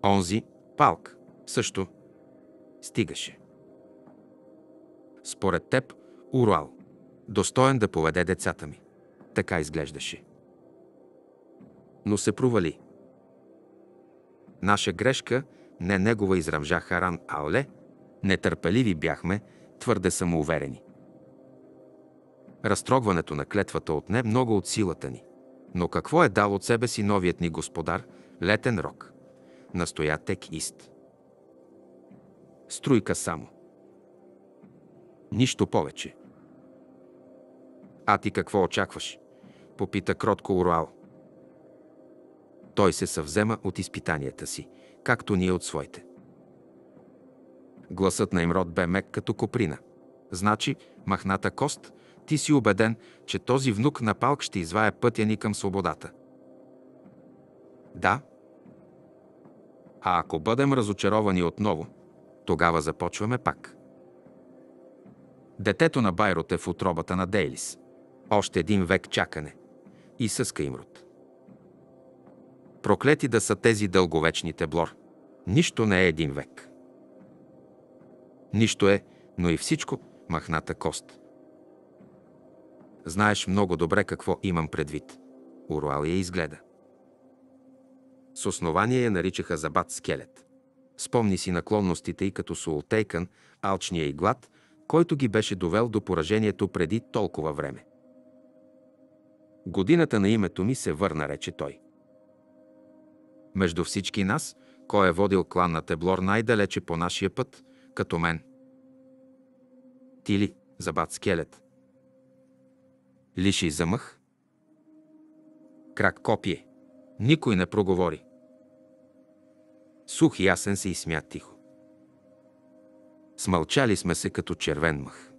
Онзи, палк, също стигаше. Според теб, Уруал, достоен да поведе децата ми. Така изглеждаше. Но се провали. Наша грешка, не негова израмжа Харан Алле, нетърпеливи бяхме, твърде самоуверени. Разтрогването на клетвата отне много от силата ни. Но какво е дал от себе си новият ни господар, летен рок? Настоя тек ист. Струйка само. Нищо повече. А ти какво очакваш? Попита кротко Уруал. Той се съвзема от изпитанията си, както ние от своите. Гласът на Имрод бе мек като коприна. Значи, махната кост, ти си убеден, че този внук на палк ще извая пътя ни към свободата. Да. А ако бъдем разочаровани отново, тогава започваме пак. Детето на Байрот е в отробата на Дейлис. Още един век чакане. И съска им род. Проклети да са тези дълговечните блор. Нищо не е един век. Нищо е, но и всичко махната кост. Знаеш много добре какво имам предвид. Уруал я изгледа. С основание я наричаха Забат Скелет. Спомни си наклонностите и като Султейкън, алчния и глад, който ги беше довел до поражението преди толкова време. Годината на името ми се върна, рече той. Между всички нас, кой е водил клан на Теблор най-далече по нашия път, като мен? Ти ли, забат скелет? Лиши замъх? Крак копие. Никой не проговори. Сух и ясен се изсмя тихо. Смълчали сме се като червен мъх.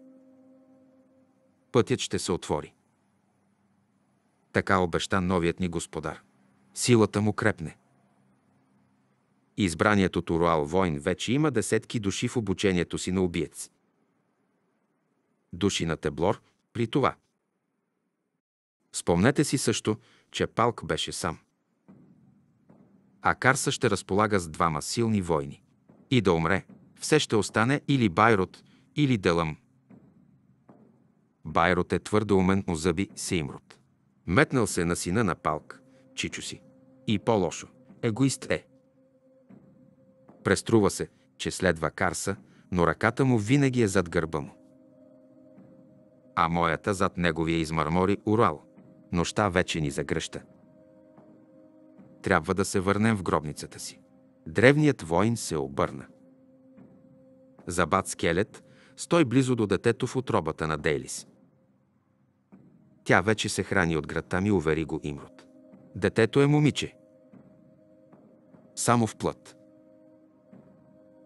Пътят ще се отвори. Така обеща новият ни господар. Силата му крепне. Избраният от Уруал войн вече има десетки души в обучението си на убиец. Души на Теблор при това. Спомнете си също, че Палк беше сам. А Карса ще разполага с двама силни войни. И да умре, все ще остане или Байрот, или Делъм. Байрот е твърдо умен у зъби Сеймрот. Метнал се на сина на палк, чичо си. И по-лошо. Егоист е. Преструва се, че следва Карса, но ръката му винаги е зад гърба му. А моята зад неговия измърмори Урал. Нощта вече ни загръща. Трябва да се върнем в гробницата си. Древният воин се обърна. Забад скелет, стой близо до детето в отробата на Дейлис. Тя вече се храни от градта ми, увери го Имрод. Детето е момиче. Само в плът.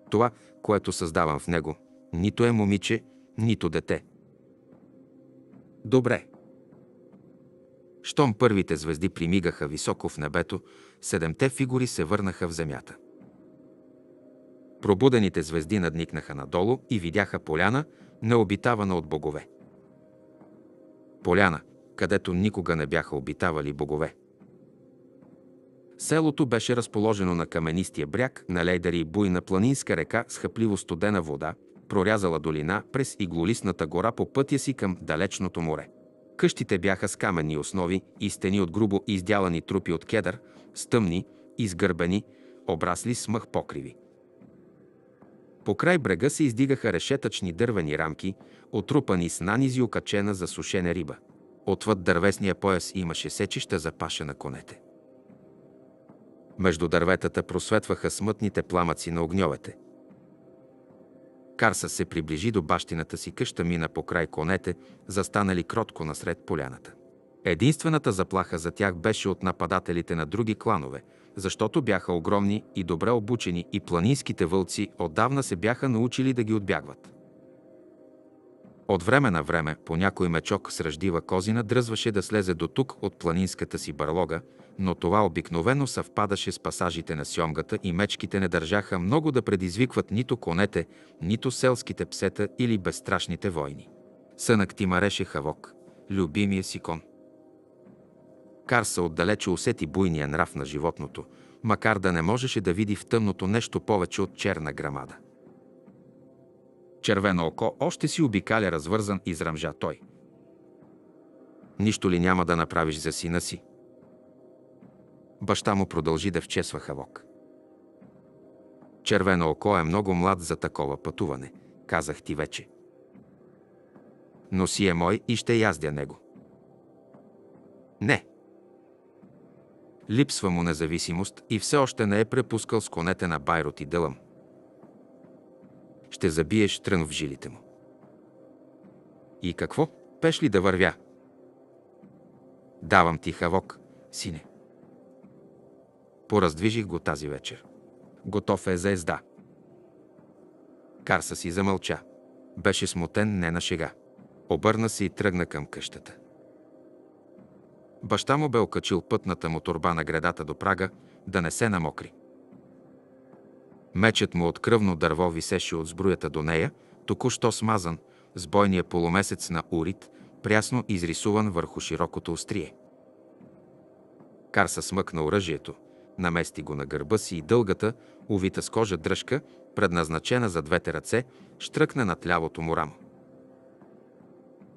Това, което създавам в него, нито е момиче, нито дете. Добре. Щом първите звезди примигаха високо в небето, седемте фигури се върнаха в земята. Пробудените звезди надникнаха надолу и видяха поляна, необитавана от богове. Поляна – където никога не бяха обитавали богове. Селото беше разположено на каменистия бряг на лейдари и буйна планинска река с хъпливо студена вода, прорязала долина през иглолисната гора по пътя си към далечното море. Къщите бяха с каменни основи и стени от грубо издялани трупи от кедър, стъмни, изгърбени, обрасли с мъх покриви. По край брега се издигаха решетъчни дървени рамки, отрупани с нанизи окачена засушена риба. Отвъд дървесния пояс имаше сечища за паша на конете. Между дърветата просветваха смътните пламъци на огньовете. Карса се приближи до бащината си къща, мина по край конете, застанали кротко насред поляната. Единствената заплаха за тях беше от нападателите на други кланове, защото бяха огромни и добре обучени и планинските вълци отдавна се бяха научили да ги отбягват. От време на време по някой мечок с ръждива козина дръзваше да слезе до тук от планинската си барлога, но това обикновено съвпадаше с пасажите на сьомгата и мечките не държаха много да предизвикват нито конете, нито селските псета или безстрашните войни. Сънък ти мареше Хавок, любимия си кон. Карса отдалече усети буйния нрав на животното, макар да не можеше да види в тъмното нещо повече от черна грамада. Червено око още си обикаля развързан и израмжа той. Нищо ли няма да направиш за сина си? Баща му продължи да вчесва хавок. Червено око е много млад за такова пътуване, казах ти вече. Но си е мой и ще яздя него. Не. Липсва му независимост и все още не е препускал с конете на Байрот и Дълъм ще забиеш трън в жилите му. И какво? Пеш ли да вървя? Давам ти хавок, сине. Пораздвижих го тази вечер. Готов е за езда. Карса си замълча. Беше смутен не на шега. Обърна се и тръгна към къщата. Баща му бе окачил пътната му турба на гредата до прага, да не се намокри. Мечът му от кръвно дърво висеше от сбруята до нея, току-що смазан, с бойния полумесец на урит, прясно изрисуван върху широкото острие. Карса смъкна оръжието, намести го на гърба си и дългата, увита с кожа дръжка, предназначена за двете ръце, штръкна над лявото му рамо.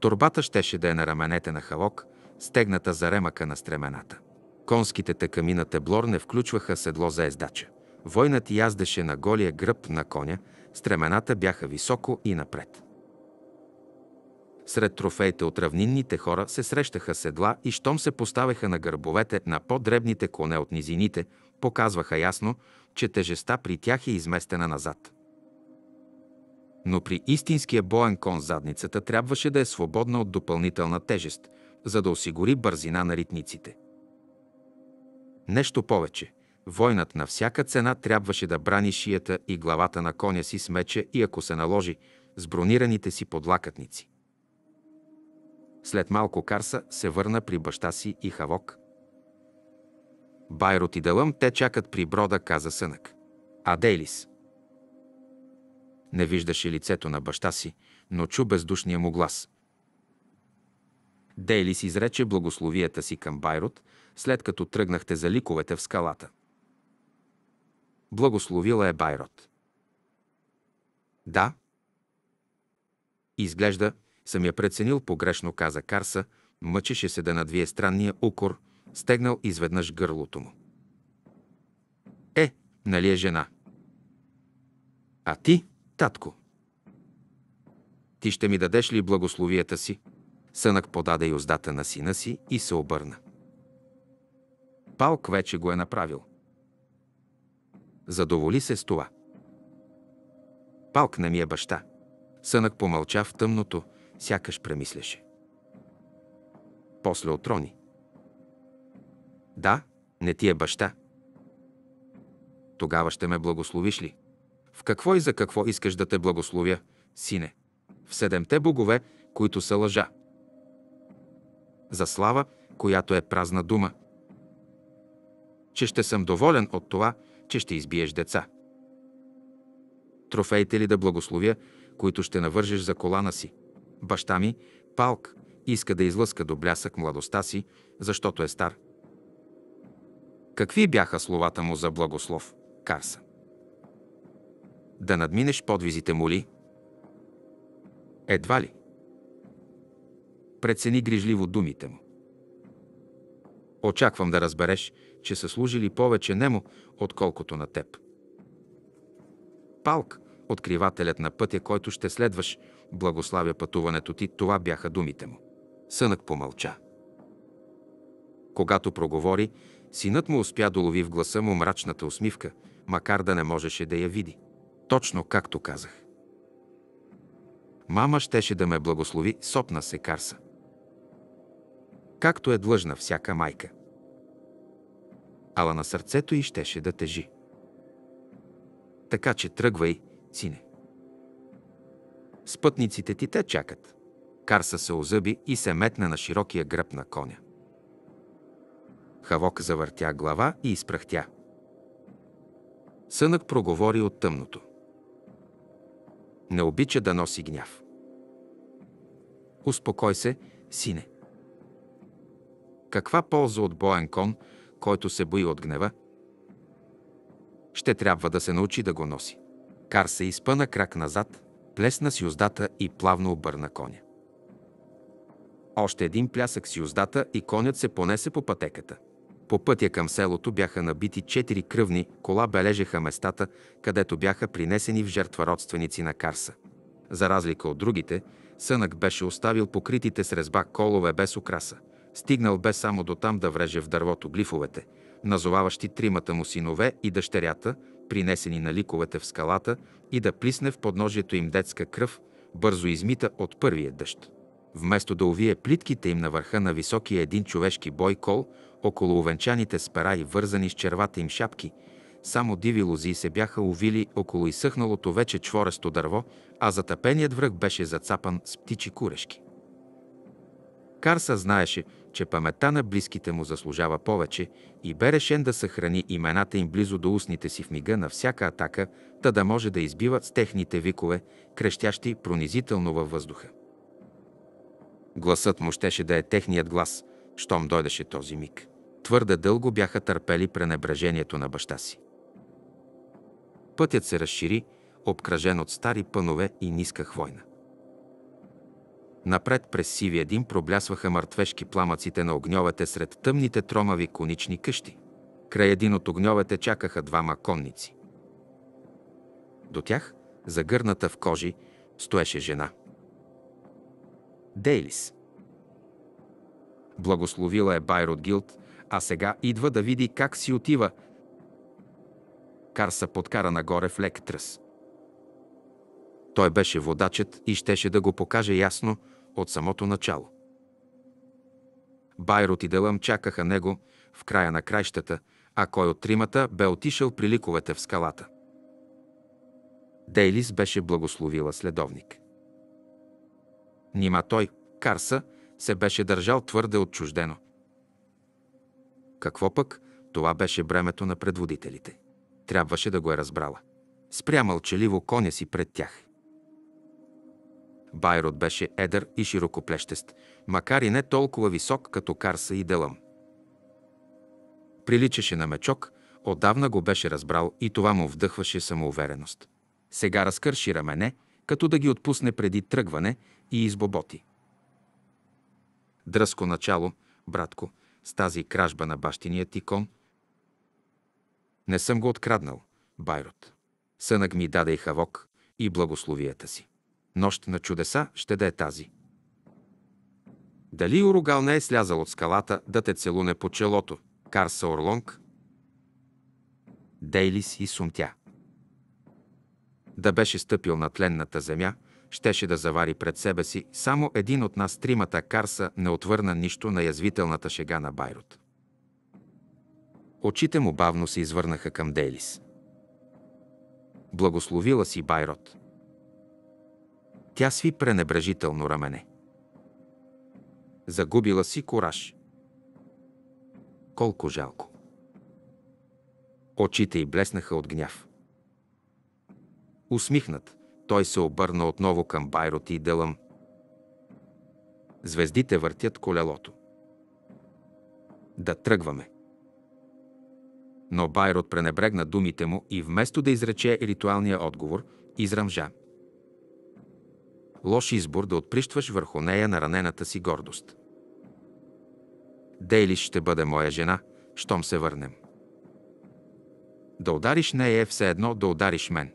Торбата щеше да е на раменете на халок, стегната за ремъка на стремената. Конските тъками на теблор не включваха седло за ездача. Войнат яздеше на голия гръб на коня, стремената бяха високо и напред. Сред трофеите от равнинните хора се срещаха седла и щом се поставяха на гърбовете на по-дребните коне от низините, показваха ясно, че тежеста при тях е изместена назад. Но при истинския боен кон задницата трябваше да е свободна от допълнителна тежест, за да осигури бързина на ритниците. Нещо повече. Войнат на всяка цена трябваше да брани шията и главата на коня си с меча и ако се наложи, с бронираните си подлакътници. След малко Карса се върна при баща си и Хавок. Байрот и Далъм те чакат при брода, каза сънък. А Дейлис: Не виждаше лицето на баща си, но чу бездушния му глас. Дейлис изрече благословията си към Байрот, след като тръгнахте за ликовете в скалата. Благословила е Байрот. Да. Изглежда, съм я преценил погрешно, каза Карса, мъчеше се да надвие странния укор, стегнал изведнъж гърлото му. Е, нали е жена? А ти, татко? Ти ще ми дадеш ли благословията си? Сънък подаде и уздата на сина си и се обърна. Палк вече го е направил – Задоволи се с това. Палкна ми е баща. Сънък помълча в тъмното, сякаш премисляше. После отрони. Да, не ти е баща. Тогава ще ме благословиш ли? В какво и за какво искаш да те благословя, сине? В седемте богове, които са лъжа. За слава, която е празна дума. Че ще съм доволен от това, че ще избиеш деца. Трофейте ли да благословя, които ще навържеш за колана си? Баща ми, палк, иска да излъска до блясък младостта си, защото е стар. Какви бяха словата му за благослов, Карса? Да надминеш подвизите му ли? Едва ли? Прецени грижливо думите му. Очаквам да разбереш, че са служили повече нему, отколкото на теб. Палк, откривателят на пътя, който ще следваш, благославя пътуването ти, това бяха думите му. Сънък помълча. Когато проговори, синът му успя да лови в гласа му мрачната усмивка, макар да не можеше да я види. Точно както казах. Мама щеше да ме благослови, сопна се Карса. Както е длъжна всяка майка ала на сърцето й щеше да тежи. Така че тръгвай, сине. Спътниците ти те чакат. Карса се озъби и се метна на широкия гръб на коня. Хавок завъртя глава и изпрахтя. Сънък проговори от тъмното. Не обича да носи гняв. Успокой се, сине. Каква полза от боен кон – който се бои от гнева, ще трябва да се научи да го носи. Кар се изпъна крак назад, плесна с юздата и плавно обърна коня. Още един плясък с юздата и конят се понесе по пътеката. По пътя към селото бяха набити четири кръвни кола, бележеха местата, където бяха принесени в жертва родственици на Карса. За разлика от другите, сънък беше оставил покритите с резба колове без украса. Стигнал бе само до там да вреже в дървото глифовете, назоваващи тримата му синове и дъщерята, принесени на ликовете в скалата, и да плисне в подножието им детска кръв, бързо измита от първия дъжд. Вместо да увие плитките им на върха на високия един човешки бойкол, около овенчаните с пера и вързани с червата им шапки, само диви лози се бяха увили около изсъхналото вече чворесто дърво, а затъпеният връх беше зацапан с птичи курешки. Карса знаеше, че паметта на близките му заслужава повече и бе решен да съхрани имената им близо до устните си в мига на всяка атака, та да може да избива с техните викове, крещящи пронизително във въздуха. Гласът му щеше да е техният глас, щом дойдеше този миг. Твърде дълго бяха търпели пренебрежението на баща си. Пътят се разшири, обкръжен от стари пънове и ниска хвойна. Напред през сивия дим проблясваха мъртвешки пламъците на огньовете сред тъмните тромави конични къщи. Край един от огньовете чакаха двама конници. До тях, загърната в кожи, стоеше жена. Дейлис. Благословила е Байрод Гилд, а сега идва да види как си отива. Карса подкара нагоре в лек тръс. Той беше водачът и щеше да го покаже ясно, от самото начало. Байрут и Делъм чакаха него в края на крайщата, а кой от тримата бе отишъл при ликовете в скалата. Дейлис беше благословила следовник. Нима той, Карса, се беше държал твърде отчуждено. Какво пък, това беше бремето на предводителите. Трябваше да го е разбрала. Спря мълчаливо коня си пред тях. Байрод беше едър и широкоплещест, макар и не толкова висок като Карса и Делъм. Приличаше на мечок, отдавна го беше разбрал и това му вдъхваше самоувереност. Сега разкърши рамене, като да ги отпусне преди тръгване и избоботи. Дръско начало, братко, с тази кражба на бащиния ти кон. Не съм го откраднал, Байрот. Сънък ми даде и хавок и благословията си. Нощ на чудеса ще да е тази. Дали Оругал не е слязал от скалата да те целуне по челото? Карса Орлонг? Дейлис и Сумтя. Да беше стъпил на тленната земя, щеше да завари пред себе си само един от нас тримата Карса не отвърна нищо на язвителната шега на Байрут. Очите му бавно се извърнаха към Дейлис. Благословила си Байрот – тя сви пренебрежително рамене. Загубила си кораж. Колко жалко. Очите й блеснаха от гняв. Усмихнат, той се обърна отново към Байрот и Делъм. Звездите въртят колелото. Да тръгваме. Но Байрот пренебрегна думите му и вместо да изрече ритуалния отговор, изръмжа лош избор да отприщваш върху нея на ранената си гордост. Дейлиш ще бъде моя жена, щом се върнем. Да удариш нея е все едно да удариш мен.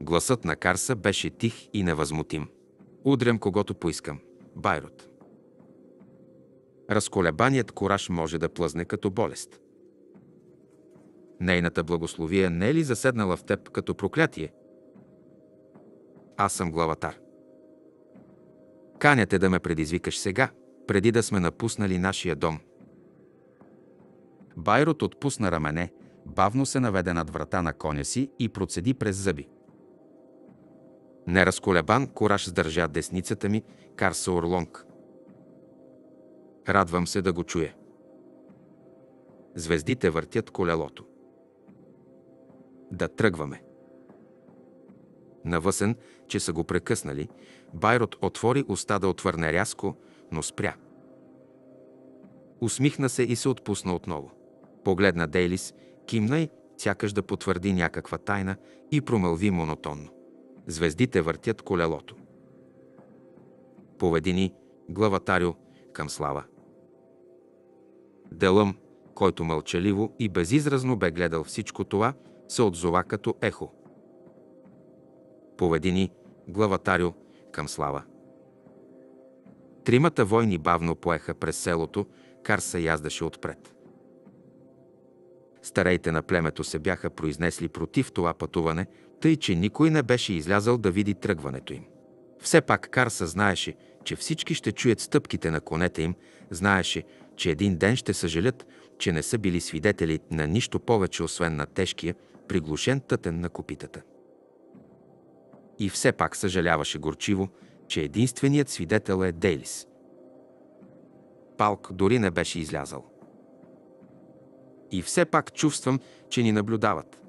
Гласът на Карса беше тих и невъзмутим. Удрям когото поискам. Байрот. Разколебаният кораж може да плъзне като болест. Нейната благословие не е ли заседнала в теб като проклятие? Аз съм главатар. Каня те да ме предизвикаш сега, преди да сме напуснали нашия дом. Байрот отпусна рамене, бавно се наведе над врата на коня си и процеди през зъби. Неразколебан кораж сдържа десницата ми Карса Орлонг. Радвам се да го чуя. Звездите въртят колелото. Да тръгваме. Навъсен, че са го прекъснали, Байрот отвори уста да отвърне рязко, но спря. Усмихна се и се отпусна отново. Погледна Дейлис, кимна й, сякаш да потвърди някаква тайна и промълви монотонно. Звездите въртят колелото. Поведи ни, главатарю, към слава. Делъм, който мълчаливо и безизразно бе гледал всичко това, се отзова като ехо. Поведи ни, главатарю, към Слава. Тримата войни бавно поеха през селото, кар се яздаше отпред. Старейте на племето се бяха произнесли против това пътуване, тъй че никой не беше излязал да види тръгването им. Все пак Карса знаеше, че всички ще чуят стъпките на конете им, знаеше, че един ден ще съжалят, че не са били свидетели на нищо повече, освен на тежкия, приглушен тътен на копитата и все пак съжаляваше горчиво, че единственият свидетел е Дейлис. Палк дори не беше излязал. И все пак чувствам, че ни наблюдават.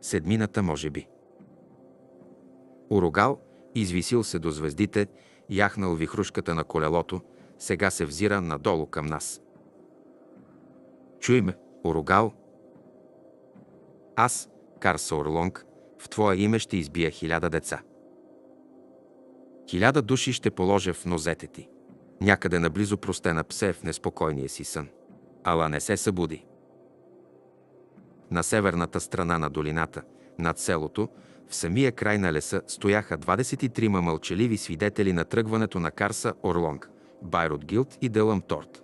Седмината, може би. Урогал, извисил се до звездите, яхнал вихрушката на колелото, сега се взира надолу към нас. Чуй ме, Урогал. Аз, Карса Орлонг, в Твое име ще избия хиляда деца. Хиляда души ще положа в нозете ти. Някъде наблизо простена псе в неспокойния си сън. Ала не се събуди. На северната страна на долината, над селото, в самия край на леса стояха 23 мълчаливи свидетели на тръгването на Карса Орлонг, Байрут Гилд и Делам Торт.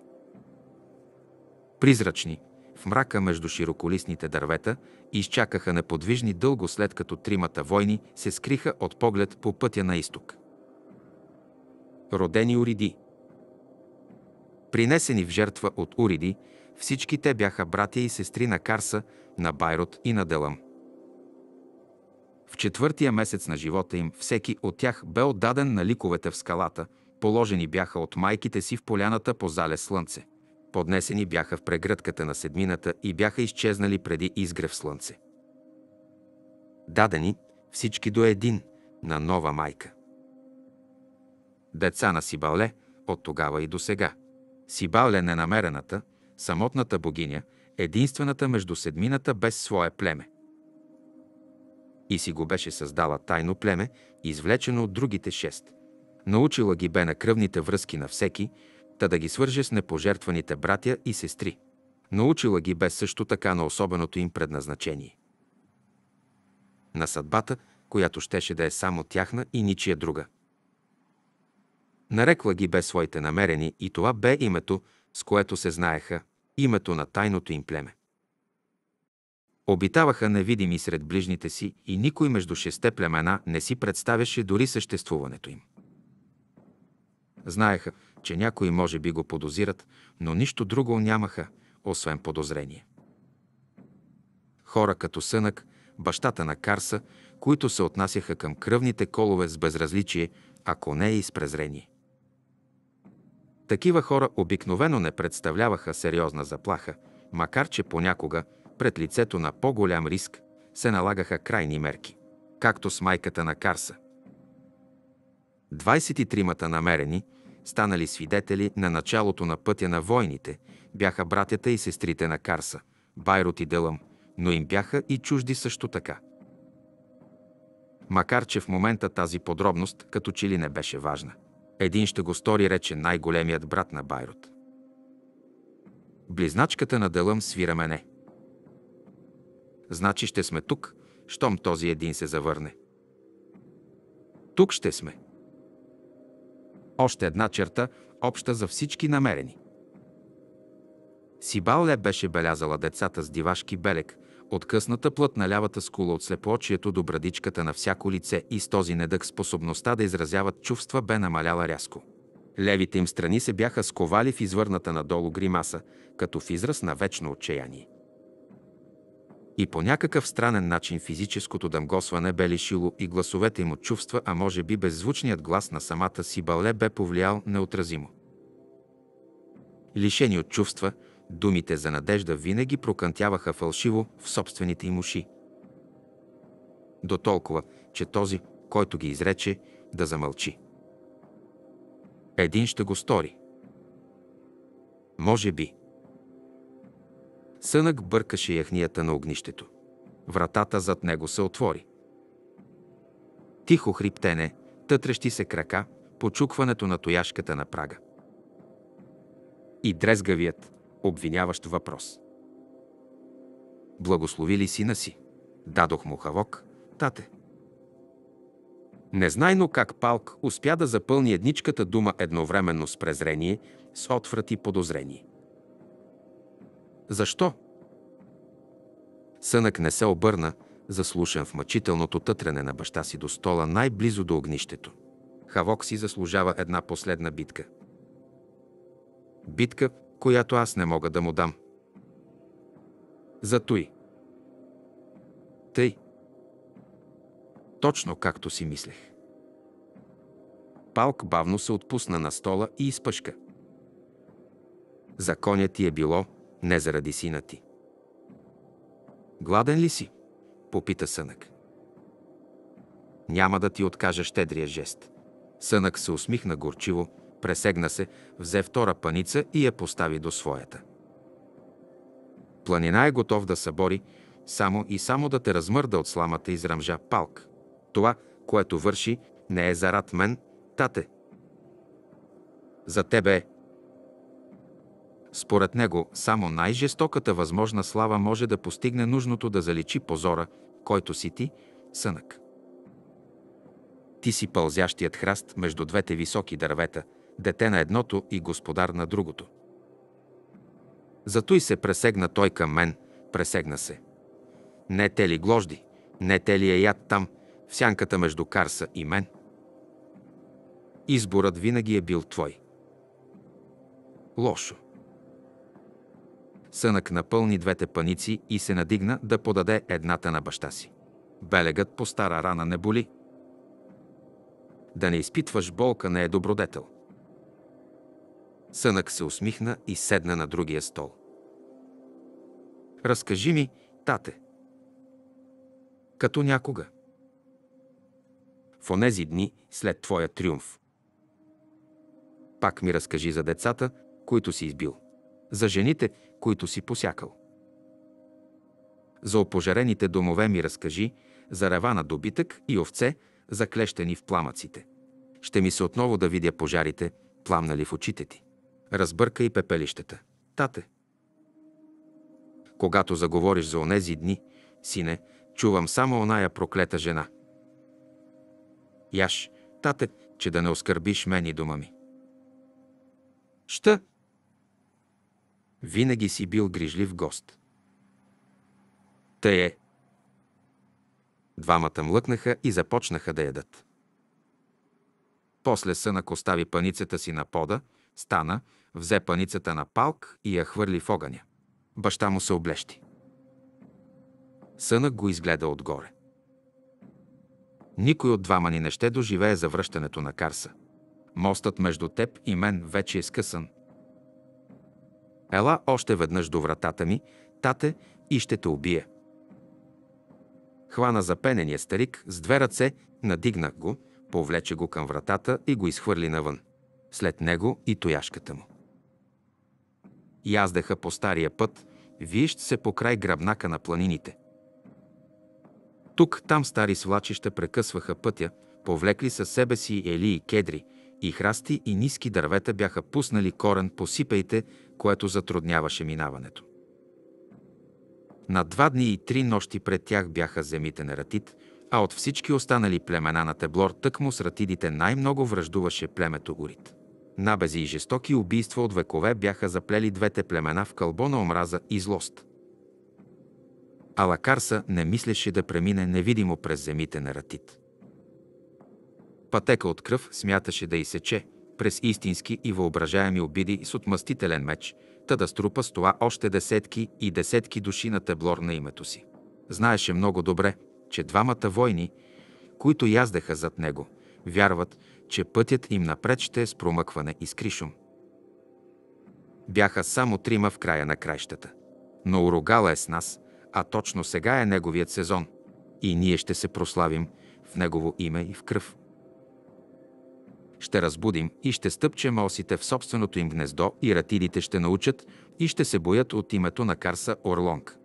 Призрачни, в мрака между широколистните дървета и изчакаха неподвижни дълго след като тримата войни се скриха от поглед по пътя на изток. Родени уриди Принесени в жертва от уриди, всички те бяха братя и сестри на Карса, на Байрот и на Делам. В четвъртия месец на живота им всеки от тях бе отдаден на ликовете в скалата, положени бяха от майките си в поляната по зале слънце – поднесени бяха в прегръдката на седмината и бяха изчезнали преди изгрев слънце. Дадени всички до един на нова майка. Деца на Сибале от тогава и до сега. Сибале ненамерената, самотната богиня, единствената между седмината без свое племе. И си го беше създала тайно племе, извлечено от другите шест. Научила ги бе на кръвните връзки на всеки, та да ги свърже с непожертваните братя и сестри. Научила ги без също така на особеното им предназначение. На съдбата, която щеше да е само тяхна и ничия друга. Нарекла ги бе своите намерени и това бе името, с което се знаеха, името на тайното им племе. Обитаваха невидими сред ближните си и никой между шесте племена не си представяше дори съществуването им. Знаеха, че някои може би го подозират, но нищо друго нямаха, освен подозрение. Хора като сънък, бащата на Карса, които се отнасяха към кръвните колове с безразличие, ако не и с презрение. Такива хора обикновено не представляваха сериозна заплаха, макар че понякога, пред лицето на по-голям риск, се налагаха крайни мерки, както с майката на Карса. 23-мата намерени – станали свидетели на началото на пътя на войните, бяха братята и сестрите на Карса, Байрут и Делъм, но им бяха и чужди също така. Макар, че в момента тази подробност като че ли не беше важна. Един ще го стори, рече най-големият брат на Байрут. Близначката на Делъм свира мене. Значи ще сме тук, щом този един се завърне. Тук ще сме – още една черта, обща за всички намерени. Сибалле беше белязала децата с дивашки белек, от късната плът на лявата скула от слепоочието до брадичката на всяко лице и с този недък способността да изразяват чувства бе намаляла рязко. Левите им страни се бяха сковали в извърната надолу гримаса, като в израз на вечно отчаяние. И по някакъв странен начин физическото дъмгосване бе лишило и гласовете им от чувства, а може би беззвучният глас на самата си бале бе повлиял неотразимо. Лишени от чувства, думите за надежда винаги прокънтяваха фалшиво в собствените им уши. До толкова, че този, който ги изрече, да замълчи. Един ще го стори. Може би. Сънък бъркаше яхнията на огнището. Вратата зад него се отвори. Тихо хриптене, тътрещи се крака, почукването на тояшката на прага. И дрезгавият, обвиняващ въпрос. Благослови ли сина си? Дадох му хавок, тате. Незнайно как Палк успя да запълни едничката дума едновременно с презрение, с отврат и подозрение. Защо? Сънък не се обърна, заслушан в мъчителното тътрене на баща си до стола най-близо до огнището. Хавок си заслужава една последна битка. Битка, която аз не мога да му дам. За той. Тъй. Точно както си мислех. Палк бавно се отпусна на стола и изпъшка. Законят ти е било, не заради сина ти. Гладен ли си? Попита сънък. Няма да ти откажа щедрия жест. Сънък се усмихна горчиво, пресегна се, взе втора паница и я постави до своята. Планина е готов да събори, само и само да те размърда от сламата израмжа палк. Това, което върши, не е зарад мен, тате. За тебе е, според него, само най-жестоката възможна слава може да постигне нужното да заличи позора, който си ти, сънък. Ти си пълзящият храст между двете високи дървета, дете на едното и господар на другото. Зато и се пресегна той към мен, пресегна се. Не те ли гложди, не те ли е яд там, в сянката между Карса и мен? Изборът винаги е бил твой. Лошо. Сънък напълни двете паници и се надигна да подаде едната на баща си. Белегът по стара рана не боли. Да не изпитваш болка не е добродетел. Сънък се усмихна и седна на другия стол. Разкажи ми, тате. Като някога. В онези дни след твоя триумф. Пак ми разкажи за децата, които си избил. За жените, които си посякал. За опожарените домове ми разкажи, за рева на добитък и овце, заклещени в пламъците. Ще ми се отново да видя пожарите, пламнали в очите ти. Разбърка и пепелищата. Тате! Когато заговориш за онези дни, сине, чувам само оная проклета жена. Яш, тате, че да не оскърбиш мен и дома ми. Ща, винаги си бил грижлив гост. Тъй е. Двамата млъкнаха и започнаха да ядат. После сънък остави паницата си на пода, стана, взе паницата на палк и я хвърли в огъня. Баща му се облещи. Сънък го изгледа отгоре. Никой от двама ни не ще доживее за връщането на Карса. Мостът между теб и мен вече е скъсан. Ела още веднъж до вратата ми, тате, и ще те убия. Хвана запенения старик с две ръце, надигна го, повлече го към вратата и го изхвърли навън. След него и тояшката му. Яздеха по стария път, виещ се по край гръбнака на планините. Тук, там стари свлачища прекъсваха пътя, повлекли със себе си ели и кедри, и храсти и ниски дървета бяха пуснали корен по сипеите което затрудняваше минаването. На два дни и три нощи пред тях бяха земите на Ратит, а от всички останали племена на Теблор тъкмо с ратидите най-много връждуваше племето Урит. Набези и жестоки убийства от векове бяха заплели двете племена в кълбо на омраза и злост. Алакарса не мислеше да премине невидимо през земите на Ратит. Пътека от кръв смяташе да изсече – през истински и въображаеми обиди с отмъстителен меч, та да струпа с това още десетки и десетки души на теблор на името си. Знаеше много добре, че двамата войни, които яздеха зад него, вярват, че пътят им напред ще е с промъкване и с кришум. Бяха само трима в края на крайщата. Но урогала е с нас, а точно сега е неговият сезон. И ние ще се прославим в негово име и в кръв ще разбудим и ще стъпчем осите в собственото им гнездо и ратидите ще научат и ще се боят от името на Карса Орлонг.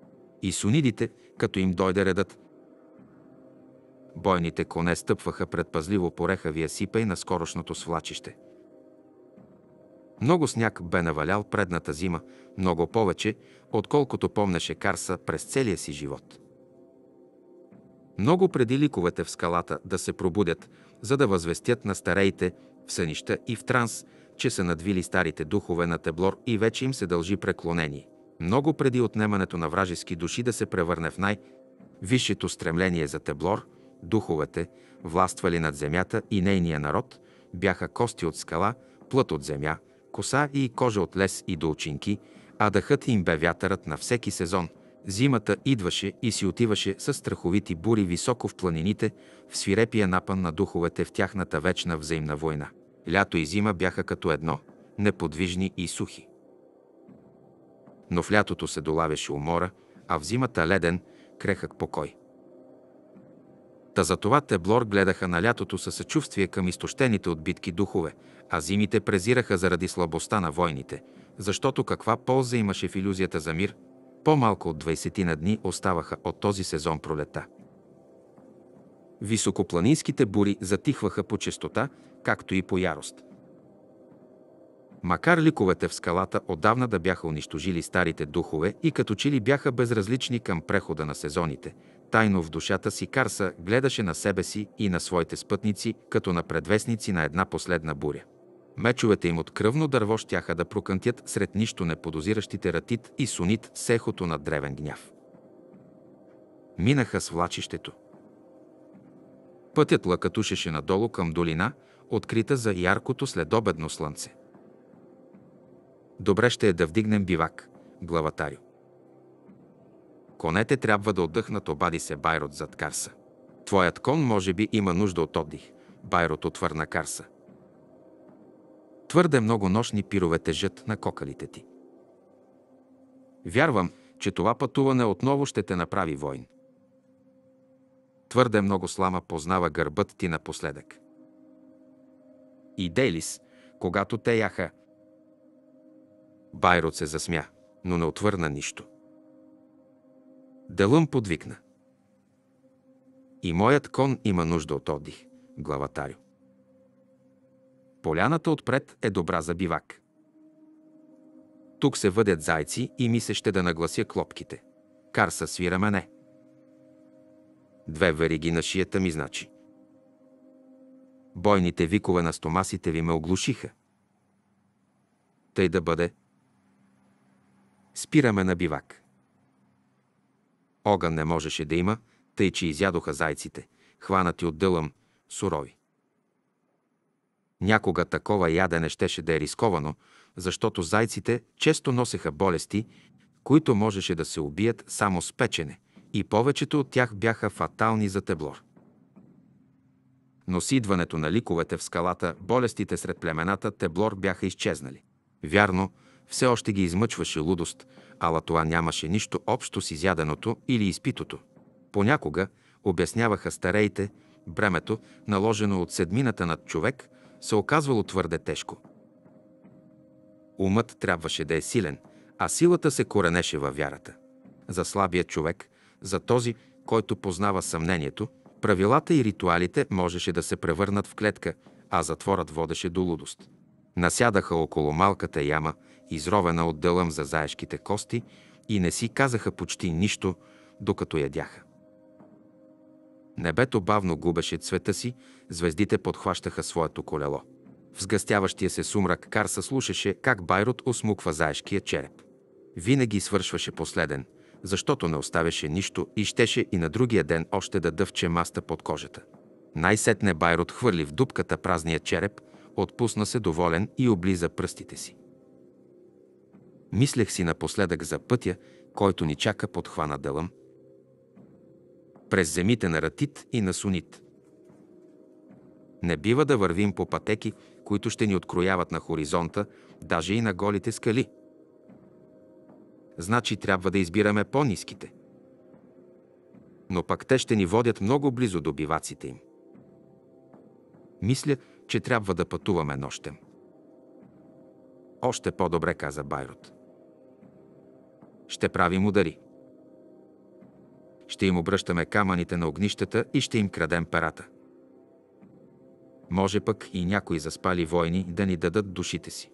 И сунидите, като им дойде редът. Бойните коне стъпваха предпазливо по рехавия сипей на скорошното свлачище. Много сняг бе навалял предната зима, много повече, отколкото помнеше Карса през целия си живот. Много преди ликовете в скалата да се пробудят, за да възвестят на стареите в сънища и в транс, че са надвили старите духове на Теблор и вече им се дължи преклонение. Много преди отнемането на вражески души да се превърне в най-висшето стремление за Теблор, духовете, властвали над земята и нейния народ, бяха кости от скала, плът от земя, коса и кожа от лес и долчинки, а дъхът им бе вятърът на всеки сезон – Зимата идваше и си отиваше с страховити бури високо в планините, в свирепия напън на духовете в тяхната вечна взаимна война. Лято и зима бяха като едно, неподвижни и сухи. Но в лятото се долавяше умора, а в зимата леден, крехък покой. Та затова Теблор гледаха на лятото със съчувствие към изтощените от битки духове, а зимите презираха заради слабостта на войните, защото каква полза имаше в иллюзията за мир – по-малко от 20 на дни оставаха от този сезон пролета. Високопланинските бури затихваха по честота, както и по ярост. Макар ликовете в скалата отдавна да бяха унищожили старите духове и като че ли бяха безразлични към прехода на сезоните, тайно в душата си Карса гледаше на себе си и на своите спътници като на предвестници на една последна буря. Мечовете им от кръвно дърво щяха да прокънтят сред нищо неподозиращите ратит и сунит сехото на древен гняв. Минаха с влачището. Пътят лъкатушеше надолу към долина, открита за яркото следобедно слънце. Добре ще е да вдигнем бивак, главатарю. Конете трябва да отдъхнат, обади се Байрот зад Карса. Твоят кон може би има нужда от отдих, Байрот отвърна Карса. Твърде много нощни пирове тежат на кокалите ти. Вярвам, че това пътуване отново ще те направи войн. Твърде много слама познава гърбът ти напоследък. И Дейлис, когато те яха, Байрот се засмя, но не отвърна нищо. Делъм подвикна. И моят кон има нужда от отдих, главатарю. Поляната отпред е добра за бивак. Тук се въдят зайци и ми се ще да наглася клопките. Карса свира мене. Две вериги на шията ми значи. Бойните викове на стомасите ви ме оглушиха. Тъй да бъде. Спираме на бивак. Огън не можеше да има, тъй че изядоха зайците, хванати от дълъм, сурови. Някога такова ядене щеше да е рисковано, защото зайците често носеха болести, които можеше да се убият само с печене, и повечето от тях бяха фатални за теблор. Но с идването на ликовете в скалата, болестите сред племената теблор бяха изчезнали. Вярно, все още ги измъчваше лудост, ала това нямаше нищо общо с изяденото или изпитото. Понякога, обясняваха стареите, бремето, наложено от седмината над човек – се оказвало твърде тежко. Умът трябваше да е силен, а силата се коренеше във вярата. За слабия човек, за този, който познава съмнението, правилата и ритуалите можеше да се превърнат в клетка, а затворът водеше до лудост. Насядаха около малката яма, изровена от дълъм за заешките кости, и не си казаха почти нищо, докато ядяха. Небето бавно губеше цвета си, звездите подхващаха своето колело. В сгъстяващия се сумрак Карса слушаше как Байрот осмуква заешкия череп. Винаги свършваше последен, защото не оставяше нищо и щеше и на другия ден още да дъвче маста под кожата. Най-сетне Байрот хвърли в дупката празния череп, отпусна се доволен и облиза пръстите си. Мислех си напоследък за пътя, който ни чака подхвана дълъм – през земите на Ратит и на Сунит. Не бива да вървим по пътеки, които ще ни открояват на хоризонта, даже и на голите скали. Значи трябва да избираме по-низките. Но пък те ще ни водят много близо до биваците им. Мисля, че трябва да пътуваме нощем. Още по-добре, каза Байрут. Ще правим удари. Ще им обръщаме камъните на огнищата и ще им крадем перата. Може пък и някои заспали войни да ни дадат душите си.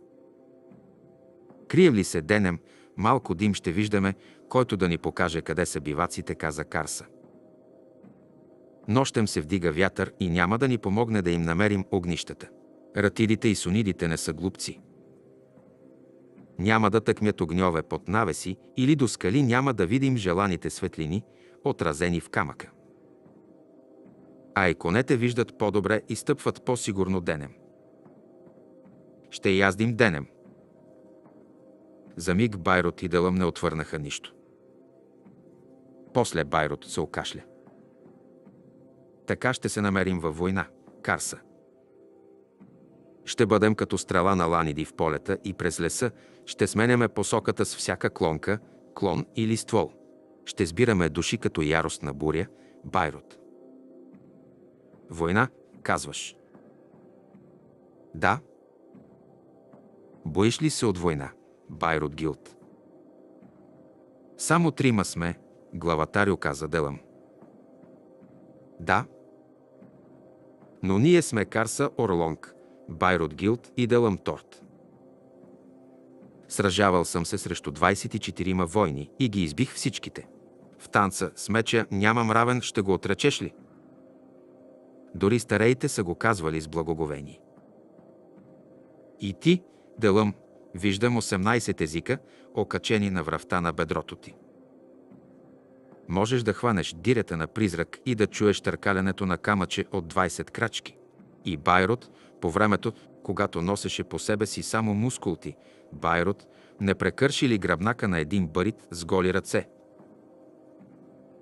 Крием ли се денем, малко дим ще виждаме, който да ни покаже къде са биваците, каза Карса. Нощем се вдига вятър и няма да ни помогне да им намерим огнищата. Ратидите и сунидите не са глупци. Няма да тъкмят огньове под навеси или до скали няма да видим желаните светлини – отразени в камъка. А и конете виждат по-добре и стъпват по-сигурно денем. Ще яздим денем. За миг Байрот и дълъм не отвърнаха нищо. После Байрот се окашля. Така ще се намерим във война, Карса. Ще бъдем като стрела на ланиди в полета и през леса ще сменяме посоката с всяка клонка, клон или ствол ще сбираме души като ярост на буря, Байрут. Война, казваш. Да. Боиш ли се от война, Байрут Гилд? Само трима сме, главатарю каза Делам. Да. Но ние сме Карса Орлонг, Байрут Гилд и Делам Торт. Сражавал съм се срещу 24 войни и ги избих всичките – в танца с меча нямам равен, ще го отречеш ли? Дори стареите са го казвали с благоговение. И ти, делъм, виждам 18 езика, окачени на връвта на бедрото ти. Можеш да хванеш дирета на призрак и да чуеш търкалянето на камъче от 20 крачки. И Байрот, по времето, когато носеше по себе си само мускулти, Байрот не прекърши ли гръбнака на един барит с голи ръце –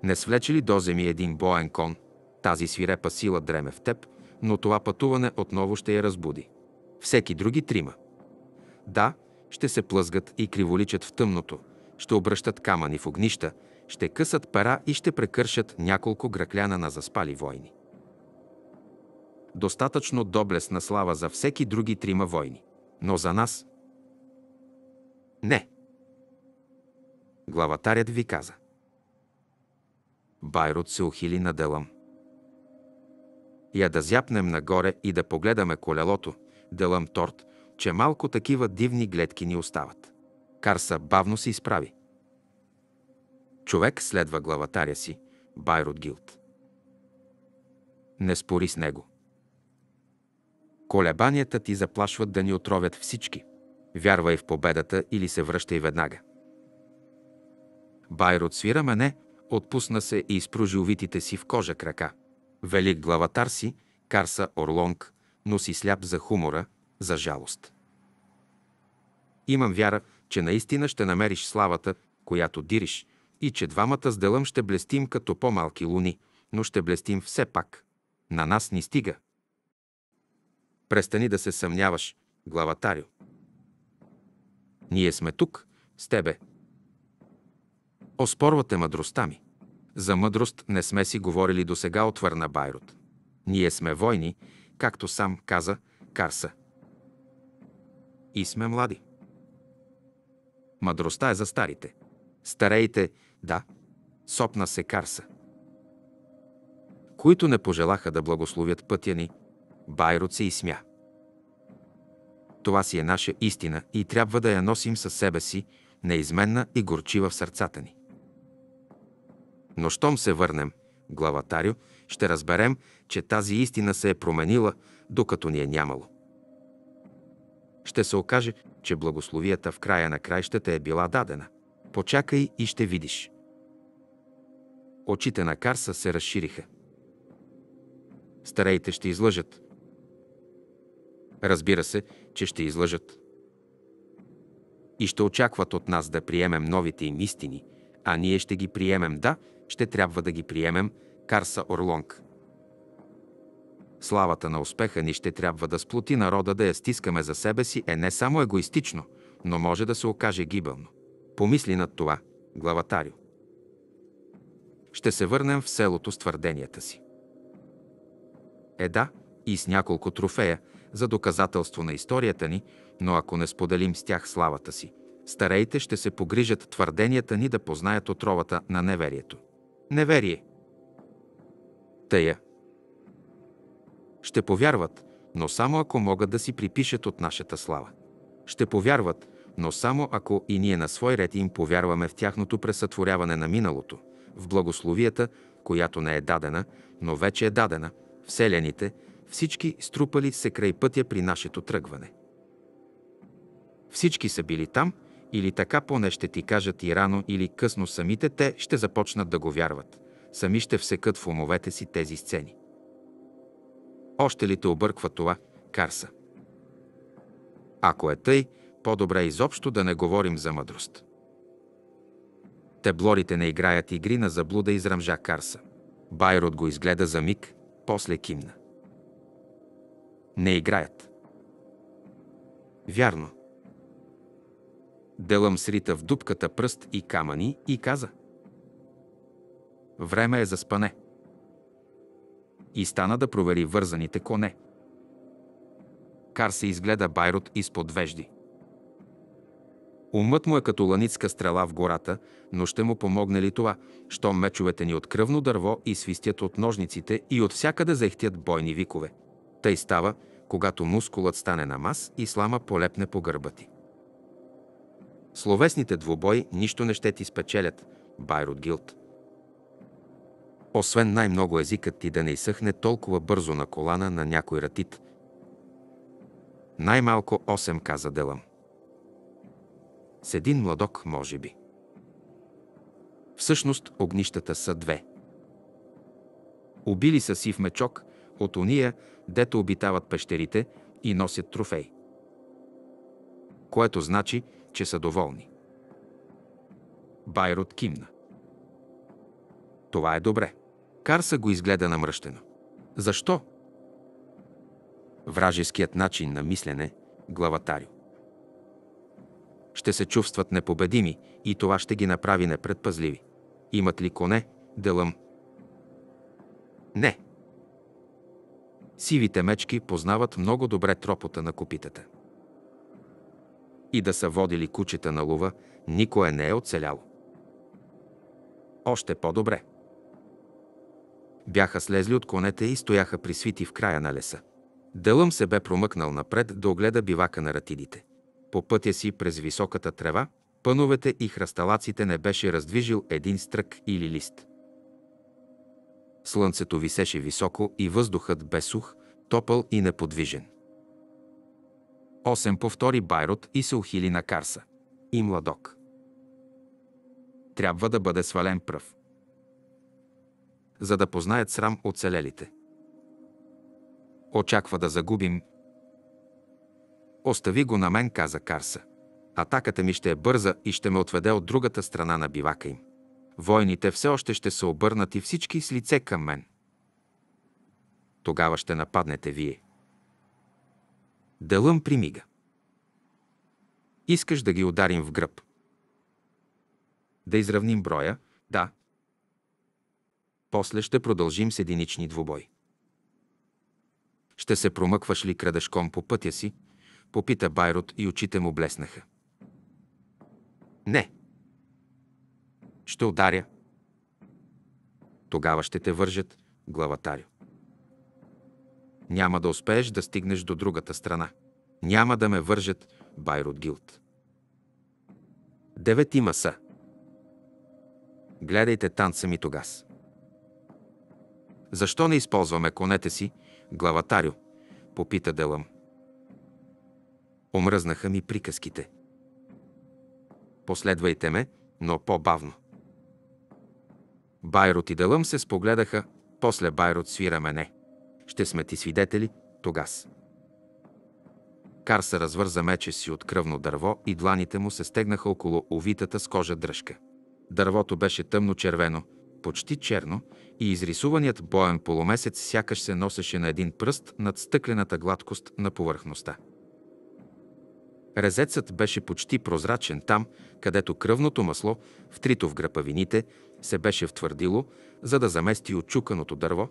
не свлече ли до земи един боен кон? Тази свирепа сила дреме в теб, но това пътуване отново ще я разбуди. Всеки други трима. Да, ще се плъзгат и криволичат в тъмното, ще обръщат камъни в огнища, ще късат пера и ще прекършат няколко гракляна на заспали войни. Достатъчно доблесна слава за всеки други трима войни. Но за нас – не. Главатарят ви каза – Байрут се ухили на Делам. Я да зяпнем нагоре и да погледаме колелото, Делам торт, че малко такива дивни гледки ни остават. Карса бавно се изправи. Човек следва главатаря си, Байрут Гилд. Не спори с него. Колебанията ти заплашват да ни отровят всички. Вярвай в победата или се връщай веднага. Байрот свира мене, Отпусна се и изпружи увитите си в кожа крака. Велик главатар си, Карса Орлонг, но си сляп за хумора, за жалост. Имам вяра, че наистина ще намериш славата, която дириш, и че двамата с делъм ще блестим като по-малки луни, но ще блестим все пак. На нас ни стига. Престани да се съмняваш, главатарю. Ние сме тук, с тебе, Оспорвате мъдростта ми. За мъдрост не сме си говорили досега, отвърна Байрут. Ние сме войни, както сам каза Карса. И сме млади. Мъдростта е за старите. Стареите, да, сопна се Карса. Които не пожелаха да благословят пътя ни, Байрут се изсмя. Това си е наша истина и трябва да я носим със себе си, неизменна и горчива в сърцата ни. Но щом се върнем, глава Тарио, ще разберем, че тази истина се е променила, докато ни е нямало. Ще се окаже, че благословията в края на краищата е била дадена. Почакай и ще видиш. Очите на Карса се разшириха. Стареите ще излъжат. Разбира се, че ще излъжат. И ще очакват от нас да приемем новите им истини, а ние ще ги приемем, да, ще трябва да ги приемем, Карса Орлонг. Славата на успеха ни ще трябва да сплоти народа да я стискаме за себе си е не само егоистично, но може да се окаже гибелно. Помисли над това, главатарю. Ще се върнем в селото с твърденията си. Е да, и с няколко трофея за доказателство на историята ни, но ако не споделим с тях славата си, стареите ще се погрижат твърденията ни да познаят отровата на неверието. Неверие. Тея. Ще повярват, но само ако могат да си припишат от нашата слава. Ще повярват, но само ако и ние на свой ред им повярваме в тяхното пресътворяване на миналото, в благословията, която не е дадена, но вече е дадена, вселените, всички струпали се край пътя при нашето тръгване. Всички са били там – или така поне ще ти кажат и рано или късно самите те ще започнат да го вярват. Сами ще всекат в умовете си тези сцени. Още ли те обърква това, Карса? Ако е тъй, по-добре изобщо да не говорим за мъдрост. Теблорите не играят игри на заблуда и израмжа Карса. Байрод го изгледа за миг, после кимна. Не играят. Вярно, Делам срита в дупката пръст и камъни и каза. Време е за спане. И стана да провери вързаните коне. Кар се изгледа Байрут изпод вежди. Умът му е като ланицка стрела в гората, но ще му помогне ли това, що мечовете ни от кръвно дърво и свистят от ножниците и от всякъде заехтят бойни викове. Тъй става, когато мускулът стане на мас и слама полепне по гърба ти. Словесните двубои нищо не ще ти спечелят. Байрут Гилт. Освен най-много езикът ти да не изсъхне толкова бързо на колана на някой ратит. Най-малко 8 каза делам. С един младок, може би. Всъщност огнищата са две. Убили са сив мечок от ония, дето обитават пещерите и носят трофей. Което значи, че са доволни. Байрот кимна. Това е добре. Карса го изгледа намръщено. Защо? Вражеският начин на мислене, главатарю. Ще се чувстват непобедими и това ще ги направи непредпазливи. Имат ли коне, делъм? Не. Сивите мечки познават много добре тропота на копитата и да са водили кучета на лова, никое не е оцеляло. Още по-добре. Бяха слезли от конете и стояха присвити в края на леса. Дълъм се бе промъкнал напред да огледа бивака на ратидите. По пътя си през високата трева, пъновете и храсталаците не беше раздвижил един стрък или лист. Слънцето висеше високо и въздухът бе сух, топъл и неподвижен. Осем повтори Байрот и се ухили на Карса. И младок. Трябва да бъде свален пръв. За да познаят срам оцелелите. Очаква да загубим. Остави го на мен, каза Карса. Атаката ми ще е бърза и ще ме отведе от другата страна на бивака им. Войните все още ще се обърнат и всички с лице към мен. Тогава ще нападнете вие. Дълъм примига. Искаш да ги ударим в гръб. Да изравним броя, да. После ще продължим с единични двубой. Ще се промъкваш ли крадашком по пътя си? Попита Байрот и очите му блеснаха. Не. Ще ударя. Тогава ще те вържат, главатарю. Няма да успееш да стигнеш до другата страна. Няма да ме вържат Байрут Гилд. Девети маса. Гледайте танца ми тогас. Защо не използваме конете си, главатарю? Попита Делъм. Омръзнаха ми приказките. Последвайте ме, но по-бавно. Байрот и Делъм се спогледаха, после Байрот свира мене. Ще сме ти свидетели тогас. Кар се развърза мече си от кръвно дърво и дланите му се стегнаха около овитата с кожа дръжка. Дървото беше тъмно-червено, почти черно, и изрисуваният боен полумесец сякаш се носеше на един пръст над стъклената гладкост на повърхността. Резецът беше почти прозрачен там, където кръвното масло, втрито в грапавините, се беше втвърдило, за да замести очуканото дърво,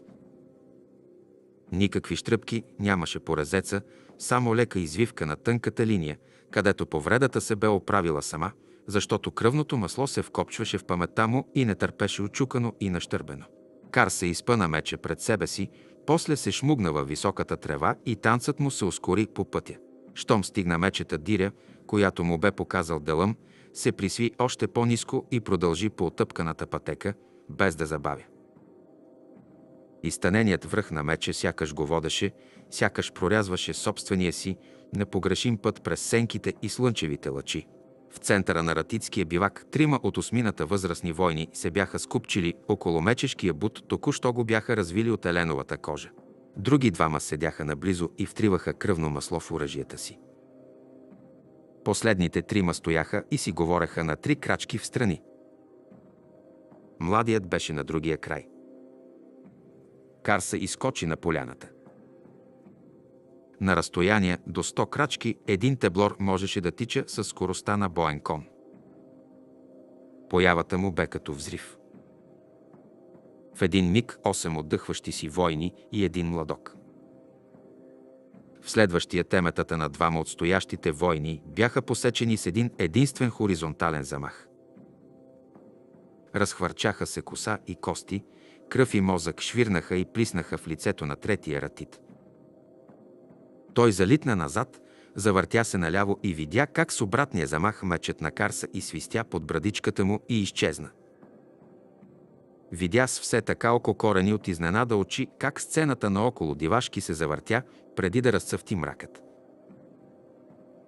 Никакви штръпки нямаше по резеца, само лека извивка на тънката линия, където повредата се бе оправила сама, защото кръвното масло се вкопчваше в паметта му и не търпеше очукано и нащърбено. Кар се изпъна мече пред себе си, после се шмугна във високата трева и танцът му се ускори по пътя. Щом стигна мечета диря, която му бе показал делъм, се присви още по-низко и продължи по отъпканата пътека, без да забавя. Изтъненият връх на меча сякаш го водеше, сякаш прорязваше собствения си непогрешим път през сенките и слънчевите лъчи. В центъра на Ратицкия бивак трима от осмината възрастни войни се бяха скупчили около мечешкия бут, току-що го бяха развили от еленовата кожа. Други двама седяха наблизо и втриваха кръвно масло в оръжията си. Последните трима стояха и си говореха на три крачки в страни. Младият беше на другия край – Карса изкочи на поляната. На разстояние до 100 крачки един теблор можеше да тича със скоростта на боен кон. Появата му бе като взрив. В един миг 8 отдъхващи си войни и един младок. В следващия теметата на двама отстоящите войни бяха посечени с един единствен хоризонтален замах. Разхвърчаха се коса и кости – Кръв и мозък швирнаха и плиснаха в лицето на третия ратит. Той залитна назад, завъртя се наляво и видя как с обратния замах мечът на Карса и свистя под брадичката му и изчезна. Видя с все така корени от изненада очи как сцената наоколо дивашки се завъртя преди да разцъфти мракът.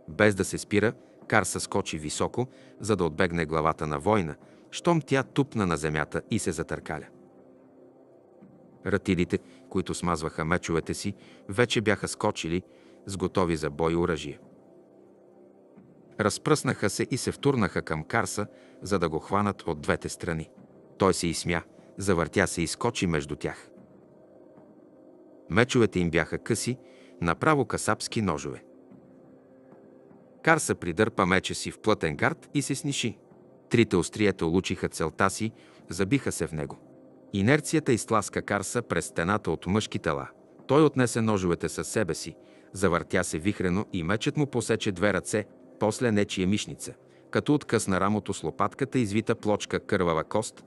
Без да се спира, Карса скочи високо, за да отбегне главата на война, щом тя тупна на земята и се затъркаля. Ратилите, които смазваха мечовете си, вече бяха скочили с готови за бой оръжие. Разпръснаха се и се втурнаха към Карса, за да го хванат от двете страни. Той се изсмя, завъртя се и скочи между тях. Мечовете им бяха къси, направо касапски ножове. Карса придърпа меча си в плътен гард и се сниши. Трите остриета улучиха целта си, забиха се в него – Инерцията изтласка Карса през стената от мъжки тела. Той отнесе ножовете със себе си, завъртя се вихрено и мечът му посече две ръце, после нечия мишница, като откъсна рамото с лопатката извита плочка кървава кост,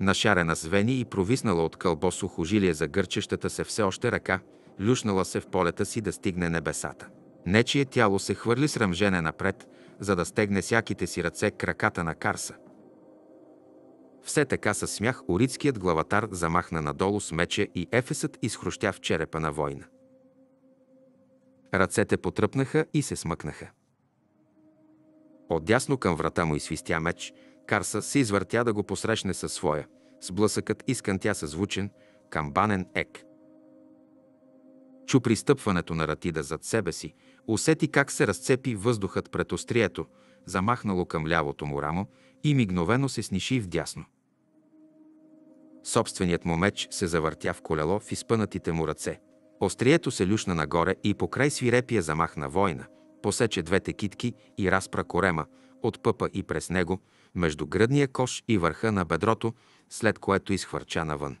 нашарена с вени и провиснала от кълбо сухожилие за гърчещата се все още ръка, люшнала се в полета си да стигне небесата. Нечие тяло се хвърли срамжене напред, за да стегне сяките си ръце краката на Карса – все така със смях урицкият главатар замахна надолу с меча и Ефесът изхрущя в черепа на война. Ръцете потръпнаха и се смъкнаха. Отдясно към врата му свистя меч, Карса се извъртя да го посрещне със своя. С блъсъкът със съзвучен, камбанен ек. Чу пристъпването на Ратида зад себе си, усети как се разцепи въздухът пред острието, замахнало към лявото му рамо, и мигновено се сниши в дясно. Собственият му меч се завъртя в колело в изпънатите му ръце. Острието се люшна нагоре и покрай свирепия замах на война, посече двете китки и разпра корема, от пъпа и през него, между гръдния кош и върха на бедрото, след което изхвърча навън.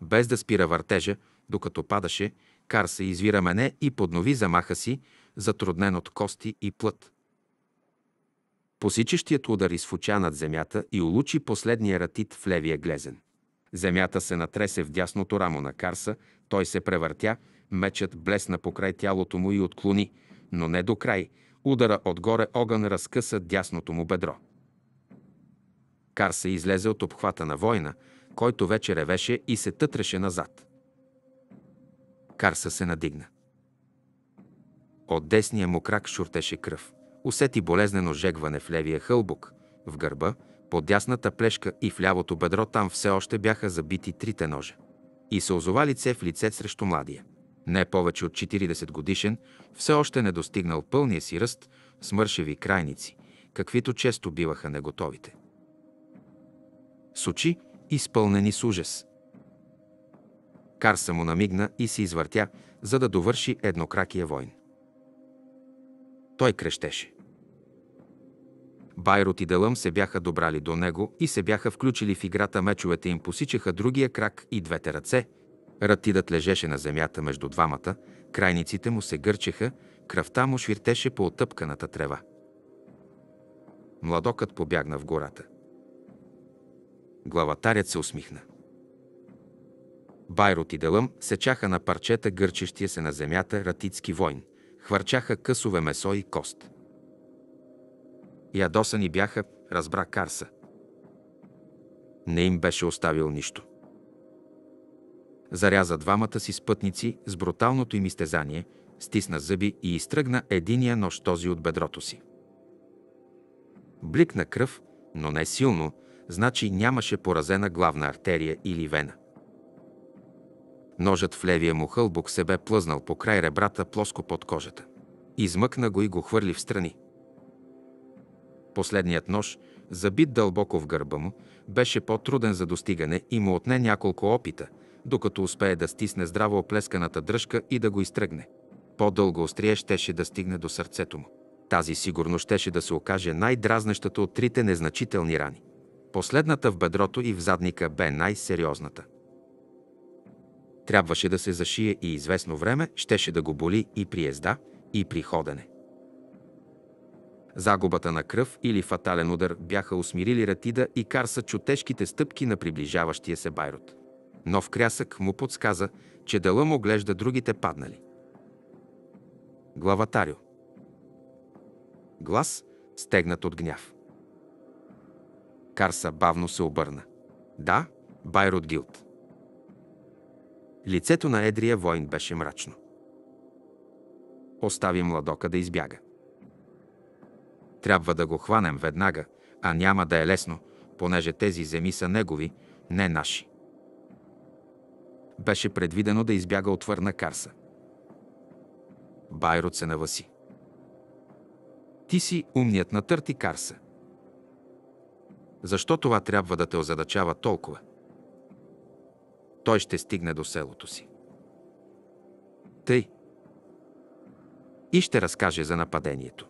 Без да спира въртежа, докато падаше, Кар се извира мене и поднови замаха си, затруднен от кости и плът. Посичащият удар изфуча над земята и улучи последния ратит в левия глезен. Земята се натресе в дясното рамо на Карса, той се превъртя, мечът блесна покрай тялото му и отклони, но не до край. Удара отгоре огън разкъса дясното му бедро. Карса е излезе от обхвата на война, който вече ревеше и се тътреше назад. Карса се надигна. От десния му крак шуртеше кръв усети болезнено жегване в левия хълбок, в гърба, под дясната плешка и в лявото бедро там все още бяха забити трите ножа. И се озова лице в лице срещу младия. Не повече от 40 годишен, все още не достигнал пълния си ръст, смършеви крайници, каквито често биваха неготовите. С очи, изпълнени с ужас. Карса му намигна и се извъртя, за да довърши еднокракия войн. Той крещеше. Байрут и Делъм се бяха добрали до него и се бяха включили в играта, мечовете им посичаха другия крак и двете ръце. Ратидът лежеше на земята между двамата, крайниците му се гърчеха, кръвта му швиртеше по отъпканата трева. Младокът побягна в гората. Главатарят се усмихна. Байрут и Делъм сечаха на парчета гърчещия се на земята ратицки войн, хвърчаха късове месо и кост – Ядосани бяха, разбра Карса. Не им беше оставил нищо. Заряза двамата си спътници с бруталното им изтезание, стисна зъби и изтръгна единия нож този от бедрото си. Бликна кръв, но не силно, значи нямаше поразена главна артерия или вена. Ножът в левия му хълбок се бе плъзнал по край ребрата плоско под кожата. Измъкна го и го хвърли в страни. Последният нож, забит дълбоко в гърба му, беше по-труден за достигане и му отне няколко опита, докато успее да стисне здраво оплесканата дръжка и да го изтръгне. По-дълго острие щеше да стигне до сърцето му. Тази сигурно щеше да се окаже най-дразнещата от трите незначителни рани. Последната в бедрото и в задника бе най-сериозната. Трябваше да се зашие и известно време щеше да го боли и при езда, и при ходене. Загубата на кръв или фатален удар бяха усмирили Ратида и карса чу тежките стъпки на приближаващия се Байрут. Нов крясък му подсказа, че дела му оглежда другите паднали. Главатарио Глас, стегнат от гняв. Карса бавно се обърна. Да, Байрут Гилд. Лицето на едрия воин беше мрачно. Остави младока да избяга. Трябва да го хванем веднага, а няма да е лесно, понеже тези земи са негови, не наши. Беше предвидено да избяга от Върна Карса. Байрот се наваси. Ти си умният на Търти Карса. Защо това трябва да те озадачава толкова? Той ще стигне до селото си. Тъй. И ще разкаже за нападението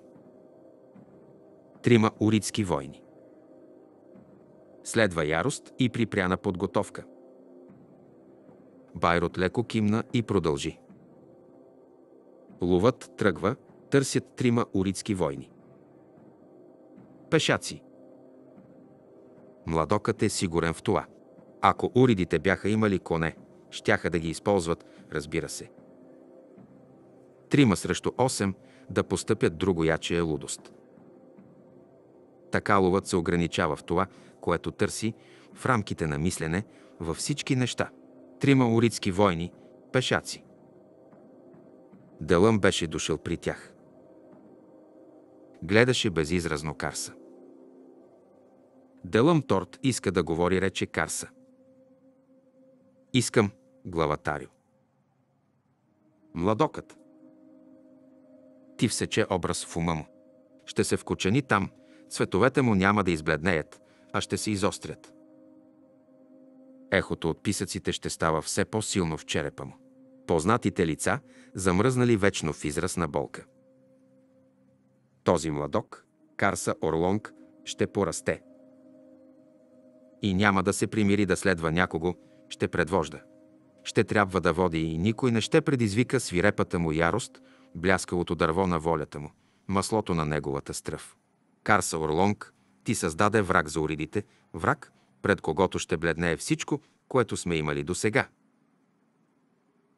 трима уридски войни. Следва ярост и припряна подготовка. Байрот леко кимна и продължи. Ловът тръгва, търсят трима уридски войни. Пешаци. Младокът е сигурен в това. Ако уридите бяха имали коне, щяха да ги използват, разбира се. Трима срещу 8 да постъпят другояче е лудост. Така ловът се ограничава в това, което търси, в рамките на мислене, във всички неща. Трима урицки войни, пешаци. Дълъм беше дошъл при тях. Гледаше безизразно Карса. Дълъм Торт иска да говори, рече Карса. Искам, главатарю. Младокът. Ти всече образ в ума му. Ще се вкочени там – цветовете му няма да избледнеят, а ще се изострят. Ехото от писъците ще става все по-силно в черепа му. Познатите лица, замръзнали вечно в израз на болка. Този младок, Карса Орлонг, ще порасте. И няма да се примири да следва някого, ще предвожда. Ще трябва да води и никой не ще предизвика свирепата му ярост, бляскалото дърво на волята му, маслото на неговата стръв. Карса Орлонг ти създаде враг за уридите, враг, пред когото ще бледнее всичко, което сме имали до сега.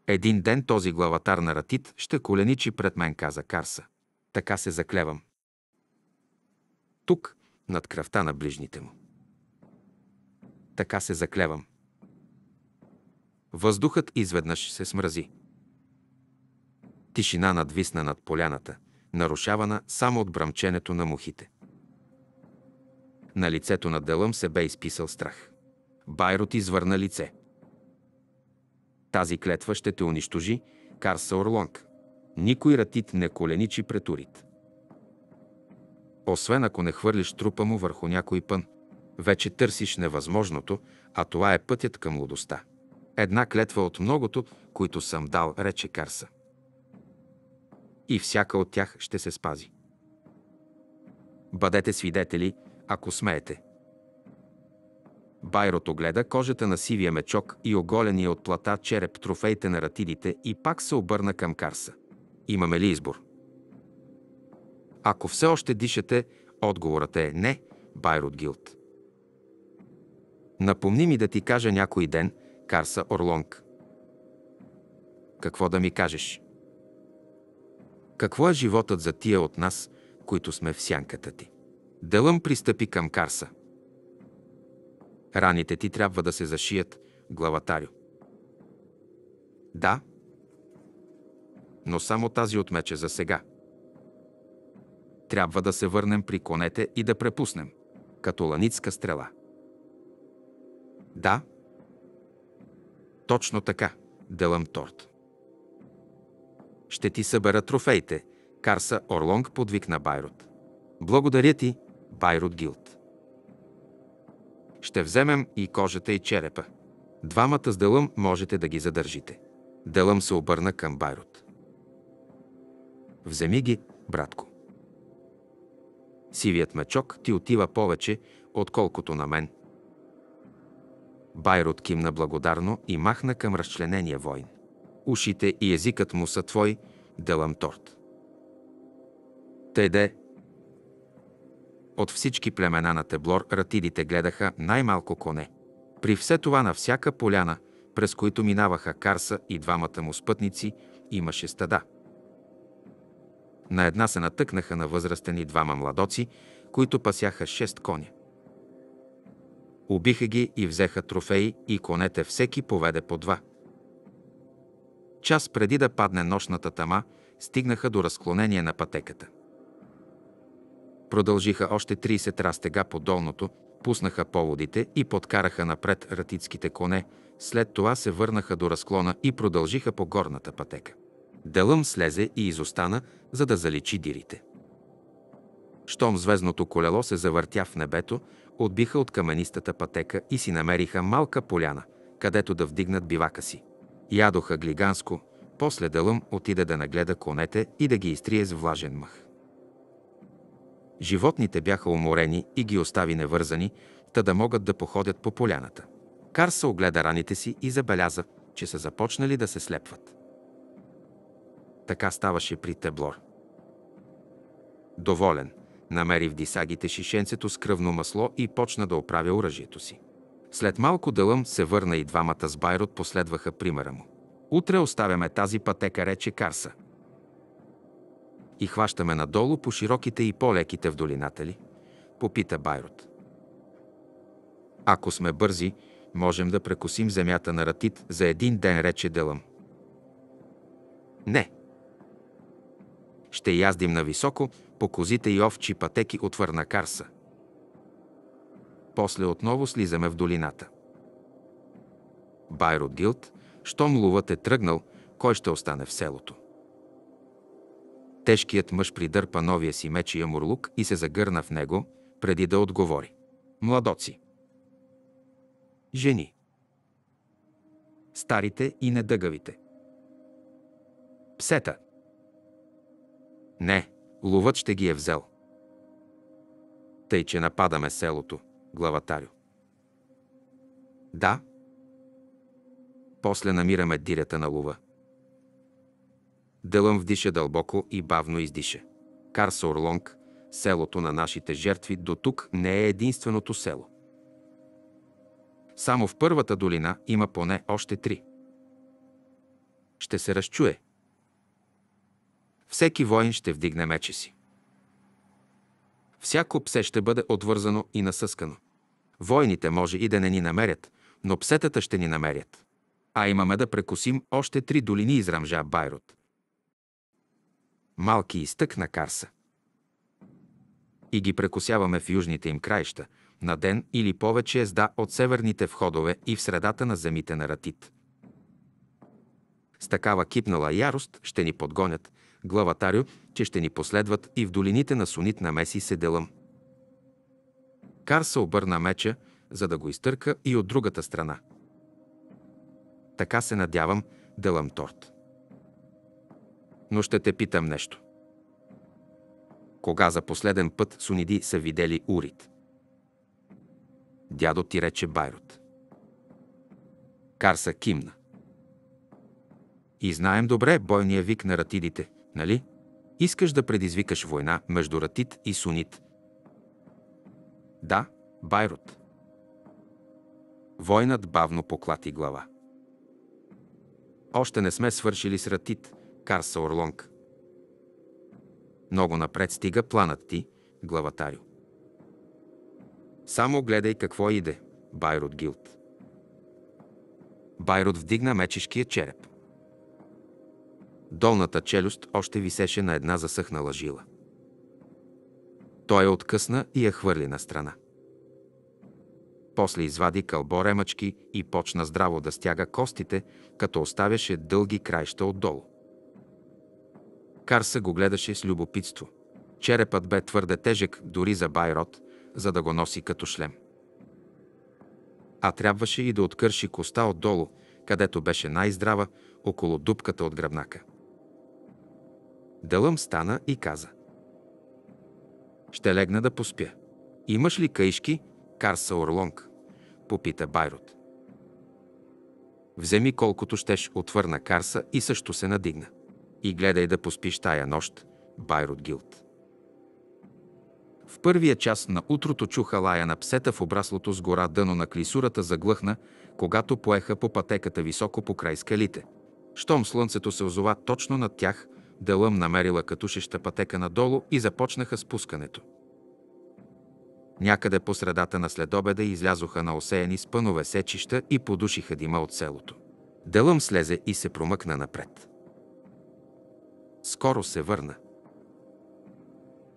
Един ден този главатар на Ратит ще коленичи пред мен, каза Карса. Така се заклевам. Тук, над кръвта на ближните му. Така се заклевам. Въздухът изведнъж се смрази. Тишина надвисна над поляната, нарушавана само от бръмченето на мухите. На лицето на Делъм се бе изписал страх. Байрот извърна лице. Тази клетва ще те унищожи, Карса Орлонг. Никой ратит не коленичи пред урит. Освен ако не хвърлиш трупа му върху някой пън. Вече търсиш невъзможното, а това е пътят към лудостта. Една клетва от многото, които съм дал, рече Карса. И всяка от тях ще се спази. Бъдете свидетели, ако смеете. Байрото гледа кожата на сивия мечок и оголения от плата череп трофеите на ратилите и пак се обърна към Карса. Имаме ли избор? Ако все още дишате, отговорът е не, Байрот Гилд. Напомни ми да ти кажа някой ден, Карса Орлонг. Какво да ми кажеш? Какво е животът за тия от нас, които сме в сянката ти? Делъм пристъпи към Карса. Раните ти трябва да се зашият, главатарю. Да, но само тази от мече за сега. Трябва да се върнем при конете и да препуснем, като ланицка стрела. Да, точно така, делам торт. Ще ти събера трофеите, Карса Орлонг подвикна Байрот. Благодаря ти, Байрут Гилд. Ще вземем и кожата и черепа. Двамата с Дълъм можете да ги задържите. Дълъм се обърна към Байрут. Вземи ги, братко. Сивият мечок ти отива повече, отколкото на мен. Байрут кимна благодарно и махна към разчленения войн. Ушите и езикът му са твой, Делам Торт. Тъйде, от всички племена на Теблор ратидите гледаха най-малко коне. При все това на всяка поляна, през които минаваха Карса и двамата му спътници, имаше стада. На една се натъкнаха на възрастени двама младоци, които пасяха шест коня. Убиха ги и взеха трофеи и конете всеки поведе по два. Час преди да падне нощната тама, стигнаха до разклонение на пътеката. Продължиха още 30 растега по долното, пуснаха поводите и подкараха напред ратицките коне, след това се върнаха до разклона и продължиха по горната пътека. Делъм слезе и изостана, за да заличи дирите. Щом звездното колело се завъртя в небето, отбиха от каменистата пътека и си намериха малка поляна, където да вдигнат бивака си. Ядоха глиганско, после Делъм отиде да нагледа конете и да ги изтрие с влажен мъх. Животните бяха уморени и ги остави невързани, та да могат да походят по поляната. Карса огледа раните си и забеляза, че са започнали да се слепват. Така ставаше при Теблор. Доволен, намери в дисагите шишенцето с кръвно масло и почна да оправя оръжието си. След малко дълъм се върна и двамата с Байрот последваха примера му. Утре оставяме тази пътека, рече Карса – и хващаме надолу по широките и по-леките в долината ли? Попита Байрот. Ако сме бързи, можем да прекусим земята на Ратит за един ден, рече Делъм. Не. Ще яздим нависоко по козите и овчи пътеки от Карса. После отново слизаме в долината. Байрут Гилт, щом лувът е тръгнал, кой ще остане в селото? Тежкият мъж придърпа новия си меч и амурлук и се загърна в него, преди да отговори. Младоци. Жени. Старите и недъгавите. Псета. Не, ловът ще ги е взел. Тъй, че нападаме селото, главатарю. Да. После намираме дирята на лова. Дълъм вдиша дълбоко и бавно издиша. Карса Орлонг, селото на нашите жертви, до тук не е единственото село. Само в първата долина има поне още три. Ще се разчуе. Всеки воин ще вдигне мече си. Всяко псе ще бъде отвързано и насъскано. Войните може и да не ни намерят, но псетата ще ни намерят. А имаме да прекусим още три долини из Рамжа Байрут малки изтък на Карса. И ги прекусяваме в южните им краища, на ден или повече езда от северните входове и в средата на земите на Ратит. С такава кипнала ярост ще ни подгонят, главатарю, че ще ни последват и в долините на Сунит на Меси Седелъм. Карса обърна меча, за да го изтърка и от другата страна. Така се надявам, торт но ще те питам нещо. Кога за последен път суниди са видели урит? Дядо ти рече Байрут. Карса кимна. И знаем добре бойния вик на ратидите, нали? Искаш да предизвикаш война между ратит и сунит. Да, Байрут. Войнат бавно поклати глава. Още не сме свършили с ратит, Карса Орлонг. Много напред стига планът ти, главатарю. Само гледай какво иде, Байрут Гилд. Байрут вдигна мечешкия череп. Долната челюст още висеше на една засъхнала жила. Той я откъсна и я хвърли на страна. После извади кълбо ремъчки и почна здраво да стяга костите, като оставяше дълги краища отдолу. Карса го гледаше с любопитство. Черепът бе твърде тежък дори за Байрот, за да го носи като шлем. А трябваше и да откърши коста отдолу, където беше най-здрава, около дупката от гръбнака. Дълъм стана и каза. Ще легна да поспя. Имаш ли каишки, Карса Орлонг? Попита Байрот. Вземи колкото щеш, отвърна Карса и също се надигна и гледай да поспиш тая нощ, Байрут Гилд. В първия час на утрото чуха лая на псета в обраслото с гора дъно на клисурата заглъхна, когато поеха по пътеката високо по край скалите. Щом слънцето се озова точно над тях, Делъм намерила катушеща пътека надолу и започнаха спускането. Някъде по средата на следобеда излязоха на осеяни спънове сечища и подушиха дима от селото. Делъм слезе и се промъкна напред скоро се върна.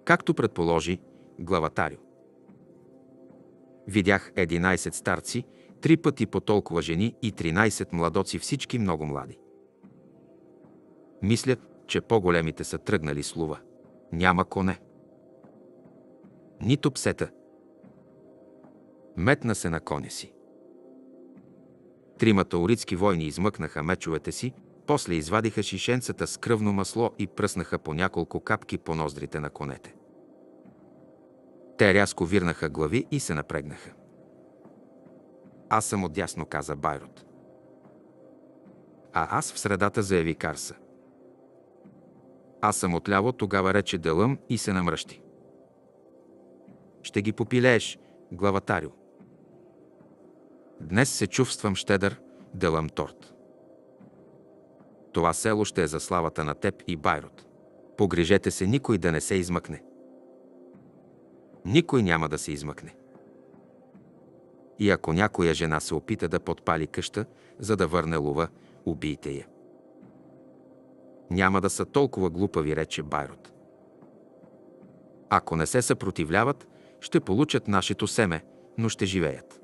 Както предположи главатарю. Видях 11 старци, три пъти по толкова жени и 13 младоци, всички много млади. Мисля, че по-големите са тръгнали с лува. Няма коне. Нито псета. Метна се на коня си. Тримата урицки войни измъкнаха мечовете си, после извадиха шишенцата с кръвно масло и пръснаха по няколко капки по ноздрите на конете. Те рязко вирнаха глави и се напрегнаха. Аз съм отясно каза Байрот. А аз в средата заяви Карса. Аз съм отляво, тогава рече Делъм и се намръщи. Ще ги попилееш, главатарю. Днес се чувствам щедър, Делъм Торт. Това село ще е за славата на теб и Байрут. Погрижете се никой да не се измъкне. Никой няма да се измъкне. И ако някоя жена се опита да подпали къща, за да върне лова, убийте я. Няма да са толкова глупави, рече Байрут. Ако не се съпротивляват, ще получат нашето семе, но ще живеят.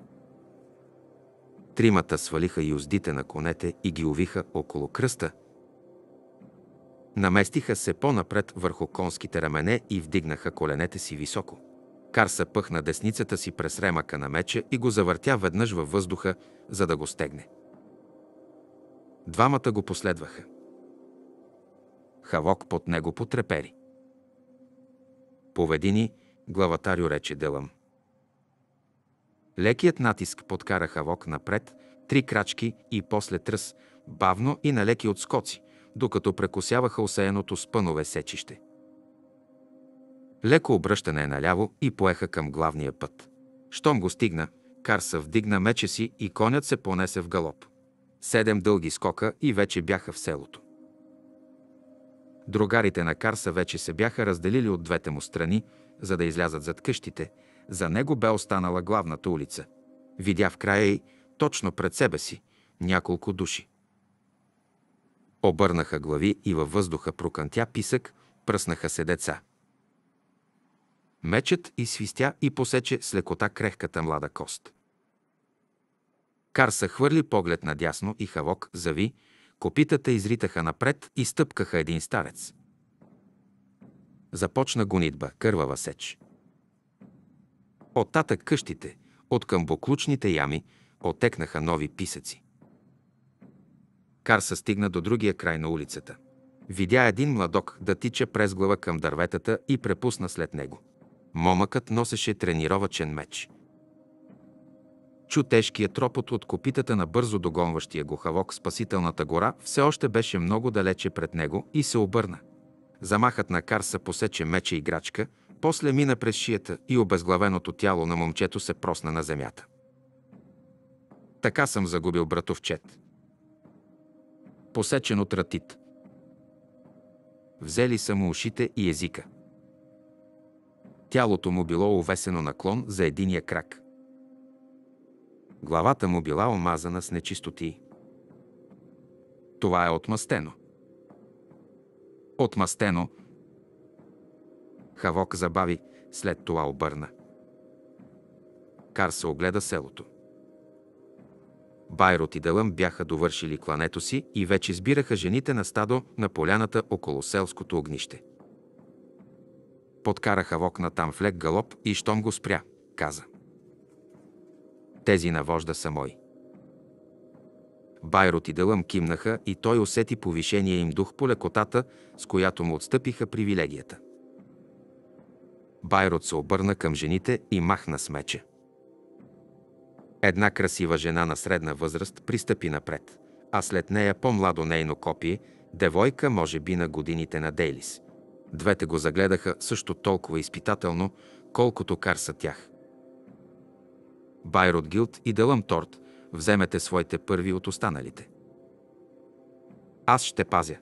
Тримата свалиха и уздите на конете и ги увиха около кръста. Наместиха се по-напред върху конските рамене и вдигнаха коленете си високо. Карса пъхна десницата си през ремъка на меча и го завъртя веднъж във въздуха, за да го стегне. Двамата го последваха. Хавок под него потрепери. Поведи ни, главатарю рече Делам. Лекият натиск подкара Хавок напред, три крачки и после тръс, бавно и на леки отскоци, докато прекосяваха осеяното с пънове сечище. Леко обръщане наляво и поеха към главния път. Щом го стигна, Карса вдигна меча си и конят се понесе в галоп. Седем дълги скока и вече бяха в селото. Другарите на Карса вече се бяха разделили от двете му страни, за да излязат зад къщите – за него бе останала главната улица. Видя в края й, точно пред себе си, няколко души. Обърнаха глави и във въздуха прокънтя писък, пръснаха се деца. Мечът и свистя и посече с лекота крехката млада кост. Карса хвърли поглед надясно и Хавок зави, копитата изритаха напред и стъпкаха един старец. Започна гонитба, кървава сеч. Оттатък къщите, от към буклучните ями, отекнаха нови писъци. Карса стигна до другия край на улицата. Видя един младок да тича през глава към дърветата и препусна след него. Момъкът носеше тренировачен меч. Чу тежкият тропот от копитата на бързо догонващия го хавок. Спасителната гора все още беше много далече пред него и се обърна. Замахът на Карса посече меча играчка – после мина през шията и обезглавеното тяло на момчето се просна на земята. Така съм загубил братовчет. Посечен от ратит. Взели са му ушите и езика. Тялото му било увесено наклон за единия крак. Главата му била омазана с нечистоти. Това е отмъстено. Отмъстено – Хавок забави, след това обърна. Кар се огледа селото. Байрот и Дълъм бяха довършили клането си и вече сбираха жените на стадо на поляната около селското огнище. Подкараха вокна там в лек галоп и щом го спря, каза. Тези на вожда са мои. Байрот и Дълъм кимнаха и той усети повишения им дух по лекотата, с която му отстъпиха привилегията. Байрот се обърна към жените и махна с мече. Една красива жена на средна възраст пристъпи напред, а след нея по-младо нейно копие, девойка, може би на годините на Дейлис. Двете го загледаха също толкова изпитателно, колкото карса тях. Байрот Гилд и Торт, вземете своите първи от останалите. Аз ще пазя.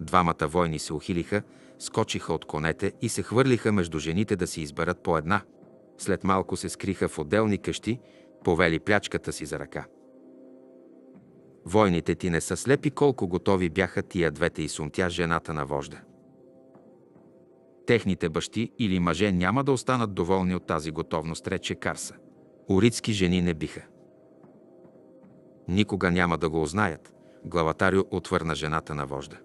Двамата войни се ухилиха, скочиха от конете и се хвърлиха между жените да си изберат по една. След малко се скриха в отделни къщи, повели плячката си за ръка. Войните ти не са слепи колко готови бяха тия двете и сумтя жената на вожда. Техните бащи или мъже няма да останат доволни от тази готовност, рече Карса. Уридски жени не биха. Никога няма да го узнаят: главатарио отвърна жената на вожда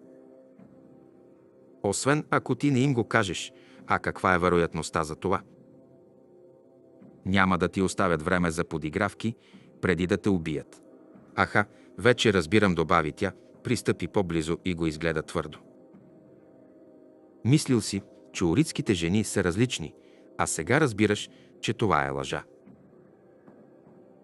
освен ако ти не им го кажеш. А каква е вероятността за това? Няма да ти оставят време за подигравки, преди да те убият. Аха, вече разбирам, добави тя, пристъпи по-близо и го изгледа твърдо. Мислил си, че урицките жени са различни, а сега разбираш, че това е лъжа.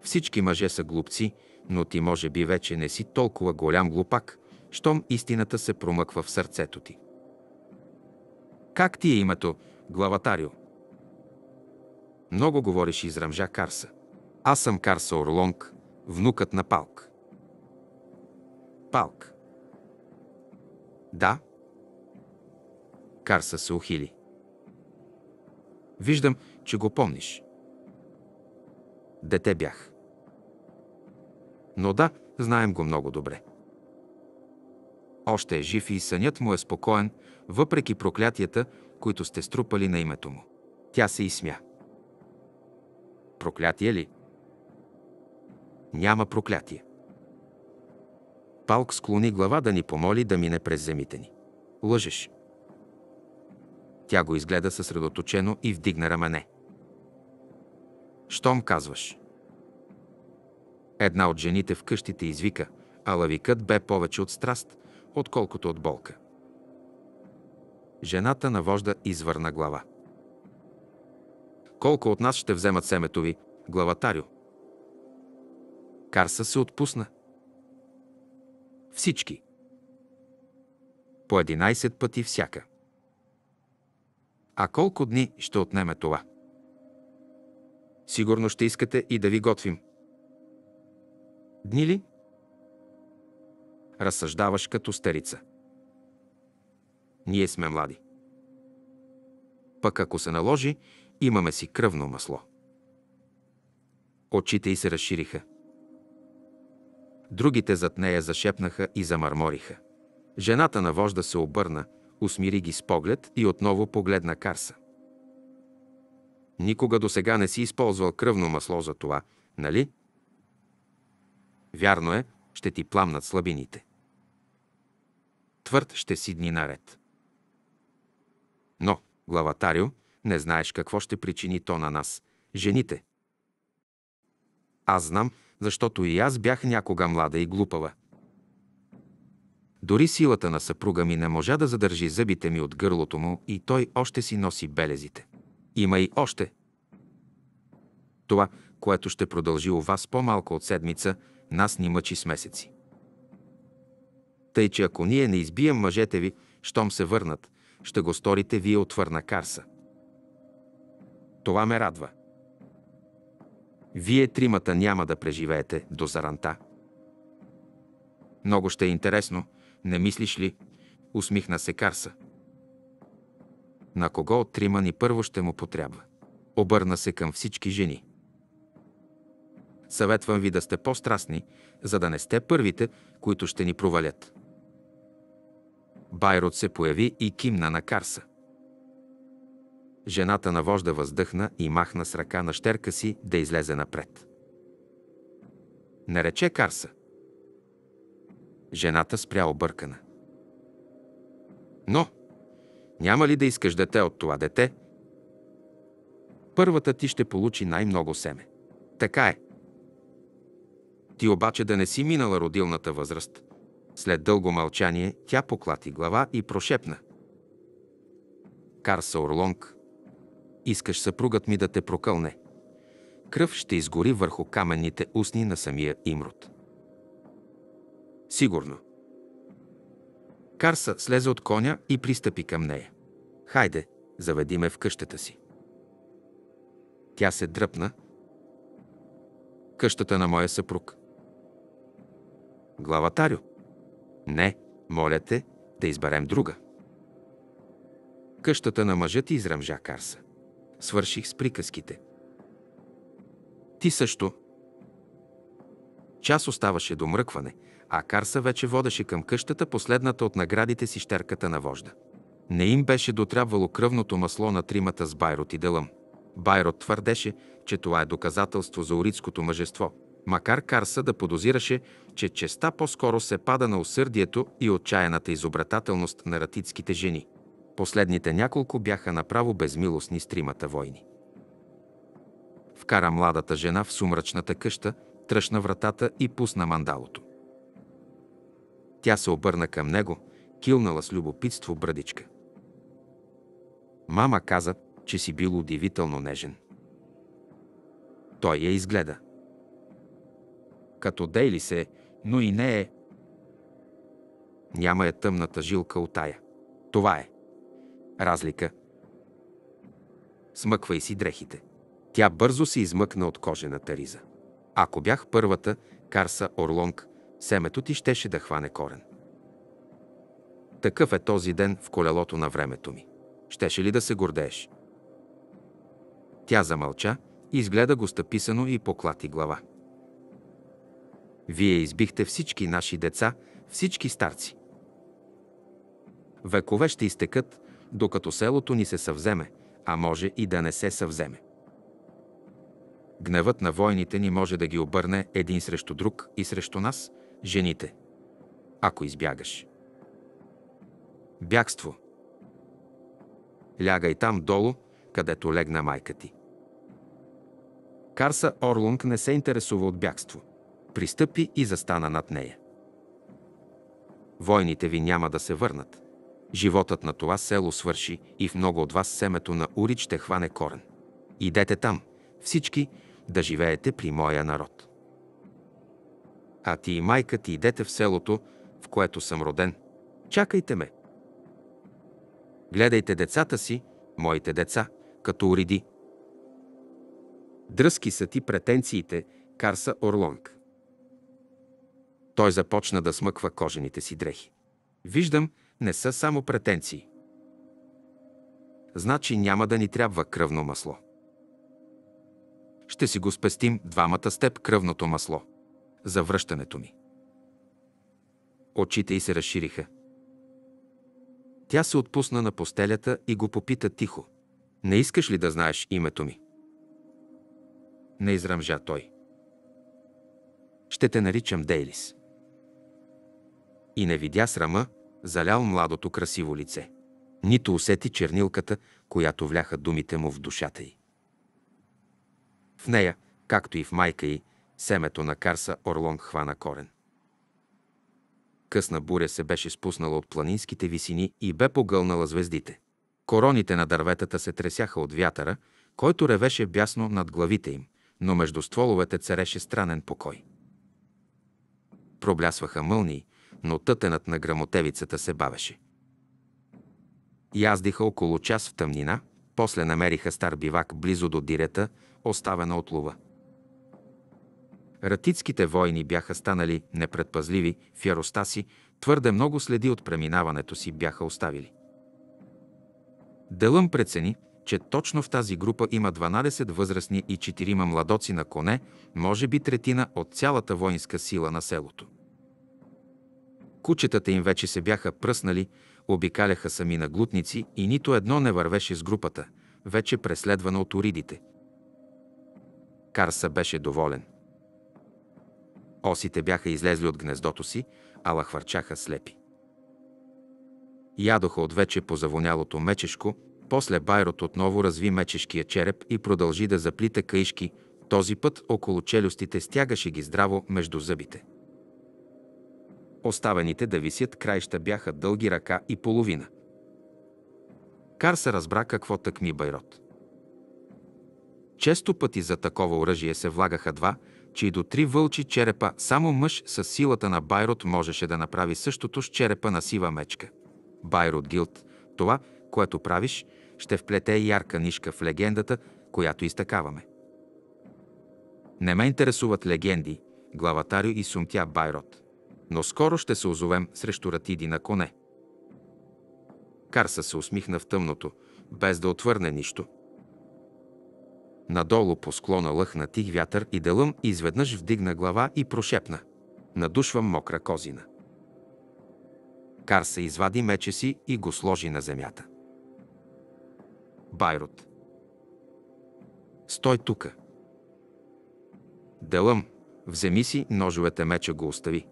Всички мъже са глупци, но ти може би вече не си толкова голям глупак, щом истината се промъква в сърцето ти. Как ти е името, главатарио? Много говориш, израмжа Карса. Аз съм Карса Орлонг, внукът на Палк. Палк. Да. Карса се ухили. Виждам, че го помниш. Дете бях. Но да, знаем го много добре. Още е жив и сънят му е спокоен, въпреки проклятията, които сте струпали на името му. Тя се изсмя. Проклятие ли? Няма проклятие. Палк склони глава да ни помоли да мине през земите ни. Лъжеш. Тя го изгледа съсредоточено и вдигна рамене. Щом казваш? Една от жените в къщите извика, а лавикът бе повече от страст, отколкото от болка. Жената на вожда извърна глава. Колко от нас ще вземат семето ви, главатарю? Карса се отпусна. Всички. По 11 пъти всяка. А колко дни ще отнеме това? Сигурно ще искате и да ви готвим. Дни ли? Разсъждаваш като старица. Ние сме млади. Пък ако се наложи, имаме си кръвно масло. Очите й се разшириха. Другите зад нея зашепнаха и замърмориха. Жената на вожда се обърна, усмири ги с поглед и отново погледна Карса. Никога до сега не си използвал кръвно масло за това, нали? Вярно е, ще ти пламнат слабините. Твърд ще си дни наред. Но, главатарио, не знаеш какво ще причини то на нас, жените. Аз знам, защото и аз бях някога млада и глупава. Дори силата на съпруга ми не можа да задържи зъбите ми от гърлото му и той още си носи белезите. Има и още. Това, което ще продължи у вас по-малко от седмица, нас ни мъчи с месеци. Тъй, че ако ние не избием мъжете ви, щом се върнат, ще го сторите вие, отвърна Карса. Това ме радва. Вие тримата няма да преживеете до заранта. Много ще е интересно, не мислиш ли? Усмихна се Карса. На кого от трима ни първо ще му потрябва? Обърна се към всички жени. Съветвам ви да сте по-страстни, за да не сте първите, които ще ни провалят. Байрот се появи и кимна на Карса. Жената на вожда въздъхна и махна с ръка на щерка си да излезе напред. Не рече Карса. Жената спря объркана. Но, няма ли да искаш дете от това дете? Първата ти ще получи най-много семе. Така е. Ти обаче да не си минала родилната възраст – след дълго мълчание тя поклати глава и прошепна. Карса Орлонг, искаш съпругът ми да те прокълне. Кръв ще изгори върху каменните устни на самия Имрод. Сигурно. Карса слезе от коня и пристъпи към нея. Хайде, заведи ме в къщата си. Тя се дръпна. Къщата на моя съпруг. Глава Тарю не, моля те, да изберем друга. Къщата на мъжът изръмжа Карса. Свърших с приказките. Ти също. Час оставаше до мръкване, а Карса вече водеше към къщата последната от наградите си щерката на вожда. Не им беше дотрябвало кръвното масло на тримата с Байрот и Делъм. Байрот твърдеше, че това е доказателство за уридското мъжество – макар Карса да подозираше, че честа по-скоро се пада на усърдието и отчаяната изобретателност на ратитските жени. Последните няколко бяха направо безмилостни с тримата войни. Вкара младата жена в сумрачната къща, тръщна вратата и пусна мандалото. Тя се обърна към него, килнала с любопитство брадичка. Мама каза, че си бил удивително нежен. Той я изгледа – като дейли се, но и не е. Няма е тъмната жилка от тая. Това е. Разлика. Смъквай си дрехите. Тя бързо се измъкна от кожената риза. Ако бях първата, Карса Орлонг, семето ти щеше да хване корен. Такъв е този ден в колелото на времето ми. Щеше ли да се гордееш? Тя замълча, изгледа го стъписано и поклати глава. Вие избихте всички наши деца, всички старци. Векове ще изтекат, докато селото ни се съвземе, а може и да не се съвземе. Гневът на войните ни може да ги обърне един срещу друг и срещу нас, жените, ако избягаш. Бягство. Лягай там долу, където легна майка ти. Карса Орлунг не се интересува от бягство пристъпи и застана над нея. Войните ви няма да се върнат. Животът на това село свърши и в много от вас семето на Урич ще хване корен. Идете там, всички, да живеете при моя народ. А ти и майка ти идете в селото, в което съм роден. Чакайте ме. Гледайте децата си, моите деца, като уреди. Дръзки са ти претенциите, Карса Орлонг. Той започна да смъква кожените си дрехи. Виждам, не са само претенции. Значи няма да ни трябва кръвно масло. Ще си го спестим двамата с теб кръвното масло. За връщането ми. Очите й се разшириха. Тя се отпусна на постелята и го попита тихо. Не искаш ли да знаеш името ми? Не изръмжа той. Ще те наричам Дейлис и не видя срама, залял младото красиво лице. Нито усети чернилката, която вляха думите му в душата й. В нея, както и в майка й, семето на Карса Орлон хвана корен. Късна буря се беше спуснала от планинските висини и бе погълнала звездите. Короните на дърветата се тресяха от вятъра, който ревеше бясно над главите им, но между стволовете цареше странен покой. Проблясваха мълнии, но тътенът на грамотевицата се бавеше. Яздиха около час в тъмнина, после намериха стар бивак близо до дирета, оставена от лува. Ратицките войни бяха станали непредпазливи в яроста си, твърде много следи от преминаването си бяха оставили. Делъм прецени, че точно в тази група има 12 възрастни и 4 младоци на коне, може би третина от цялата воинска сила на селото. Кучетата им вече се бяха пръснали, обикаляха сами на глутници и нито едно не вървеше с групата, вече преследвана от уридите. Карса беше доволен. Осите бяха излезли от гнездото си, а лахвърчаха слепи. Ядоха от вече позавонялото мечешко, после Байрот отново разви мечешкия череп и продължи да заплита каишки, този път около челюстите стягаше ги здраво между зъбите. Оставените да висят краища бяха дълги ръка и половина. Кар се разбра какво тъкми Байрот. Често пъти за такова оръжие се влагаха два, че и до три вълчи черепа само мъж с силата на Байрот можеше да направи същото с черепа на сива мечка. Байрот Гилд, това, което правиш, ще вплете ярка нишка в легендата, която изтъкаваме. Не ме интересуват легенди, главатарю и сумтя Байрот но скоро ще се озовем срещу ратиди на коне. Карса се усмихна в тъмното, без да отвърне нищо. Надолу по склона лъхна тих вятър и делъм изведнъж вдигна глава и прошепна. Надушвам мокра козина. Карса извади мече си и го сложи на земята. Байрут. Стой тука. Делъм, вземи си ножовете меча го остави.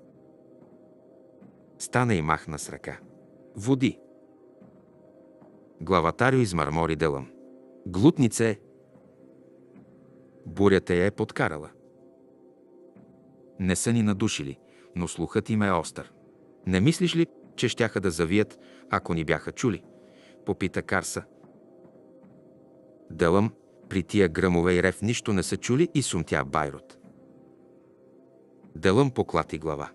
Стана и махна с ръка. Води. Главатарио измърмори дълъм. Глутнице е. Бурята я е подкарала. Не са ни надушили, но слухът им е остър. Не мислиш ли, че щяха да завият, ако ни бяха чули? Попита Карса. Дълъм, при тия гръмове и рев нищо не са чули и сумтя Байрот. Дълъм поклати глава.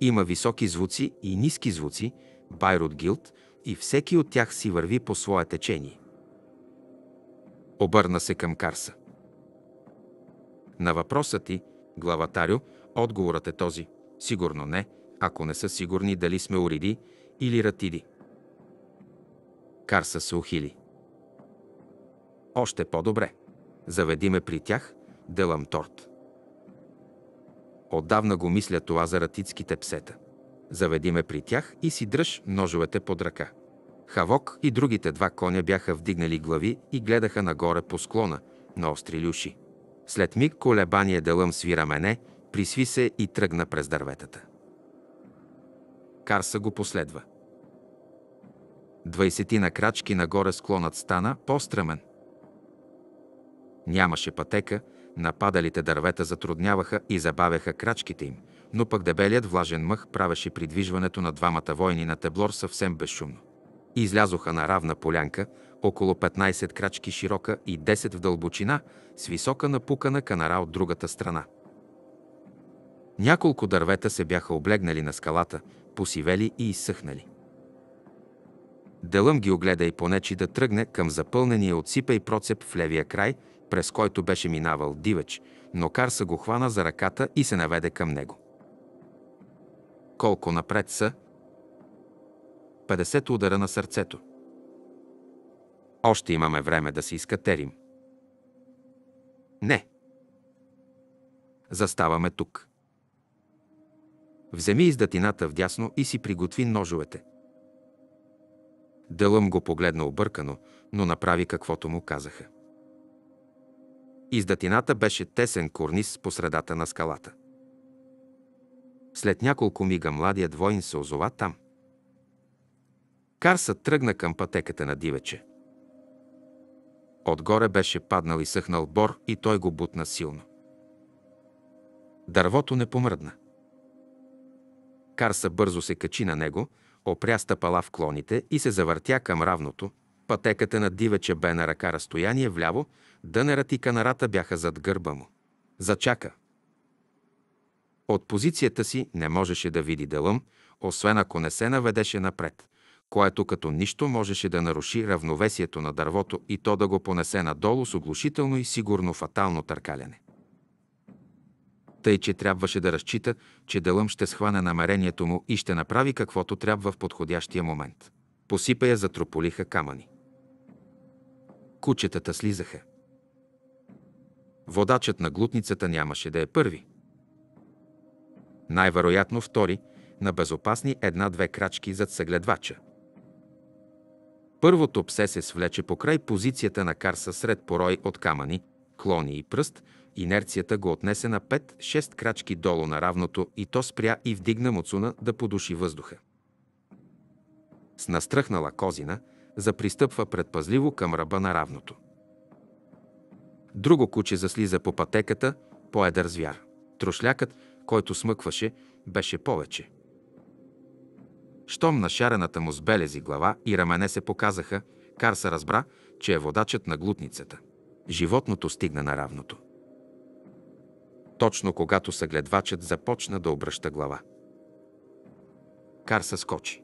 Има високи звуци и ниски звуци, Байрут Гилд, и всеки от тях си върви по свое течение. Обърна се към Карса. На въпроса ти, главатарю, отговорът е този. Сигурно не, ако не са сигурни дали сме уриди или ратиди. Карса се ухили. Още по-добре. Заведи ме при тях, делам торт. Отдавна го мисля това за ратицките псета. Заведи ме при тях и си дръж ножовете под ръка. Хавок и другите два коня бяха вдигнали глави и гледаха нагоре по склона, на остри люши. След миг колебание делъм свира мене, присви се и тръгна през дърветата. Карса го последва. на крачки нагоре склонът стана по-стръмен. Нямаше пътека, Нападалите дървета затрудняваха и забавяха крачките им, но пък дебелият влажен мъх правеше придвижването на двамата войни на Теблор съвсем безшумно. Излязоха на равна полянка, около 15 крачки широка и 10 в дълбочина, с висока напукана канара от другата страна. Няколко дървета се бяха облегнали на скалата, посивели и изсъхнали. Делъм ги огледа и понечи да тръгне към запълнения от сипа и процеп в левия край – през който беше минавал дивеч, но Карса го хвана за ръката и се наведе към него. Колко напред са? 50 удара на сърцето. Още имаме време да се изкатерим. Не. Заставаме тук. Вземи издатината вдясно и си приготви ножовете. Дълъм го погледна объркано, но направи каквото му казаха. Издатината беше тесен корниз по средата на скалата. След няколко мига младият воин се озова там. Карсът тръгна към пътеката на дивече. Отгоре беше паднал и съхнал бор и той го бутна силно. Дървото не помръдна. Карса бързо се качи на него, опря стъпала в клоните и се завъртя към равното – Пътеката на дивеча бе на ръка разстояние вляво, дънерът и канарата бяха зад гърба му. Зачака. От позицията си не можеше да види Делъм, освен ако не се наведеше напред, което като нищо можеше да наруши равновесието на дървото и то да го понесе надолу с оглушително и сигурно фатално търкаляне. Тъй, че трябваше да разчита, че дълъм ще схване намерението му и ще направи каквото трябва в подходящия момент. Посипа я затрополиха камъни кучетата слизаха. Водачът на глутницата нямаше да е първи. Най-вероятно втори, на безопасни една-две крачки зад съгледвача. Първото псе се свлече покрай позицията на Карса сред порой от камъни, клони и пръст, инерцията го отнесе на 5-6 крачки долу на равното и то спря и вдигна муцуна да подуши въздуха. С настръхнала козина – за пристъпва предпазливо към ръба на равното. Друго куче заслиза по пътеката, по-едър звяр. Трошлякът, който смъкваше, беше повече. Щом нашарената му с белези глава и рамене се показаха, Кар се разбра, че е водачът на глутницата. Животното стигна на равното. Точно когато съгледвачът започна да обръща глава. Кар скочи.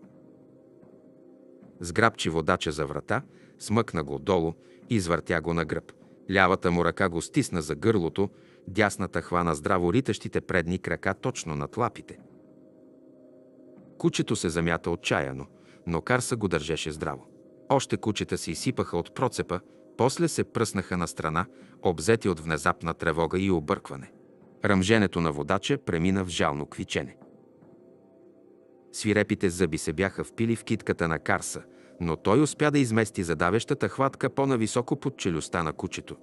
Сграбчи водача за врата, смъкна го долу и извъртя го на гръб. Лявата му ръка го стисна за гърлото, дясната хвана здраво ритащите предни крака точно над лапите. Кучето се замята отчаяно, но Карса го държеше здраво. Още кучета се изсипаха от процепа, после се пръснаха на страна, обзети от внезапна тревога и объркване. Ръмженето на водача премина в жално квичене. Свирепите зъби се бяха впили в китката на Карса, но той успя да измести задавещата хватка по-нависоко под челюстта на кучето.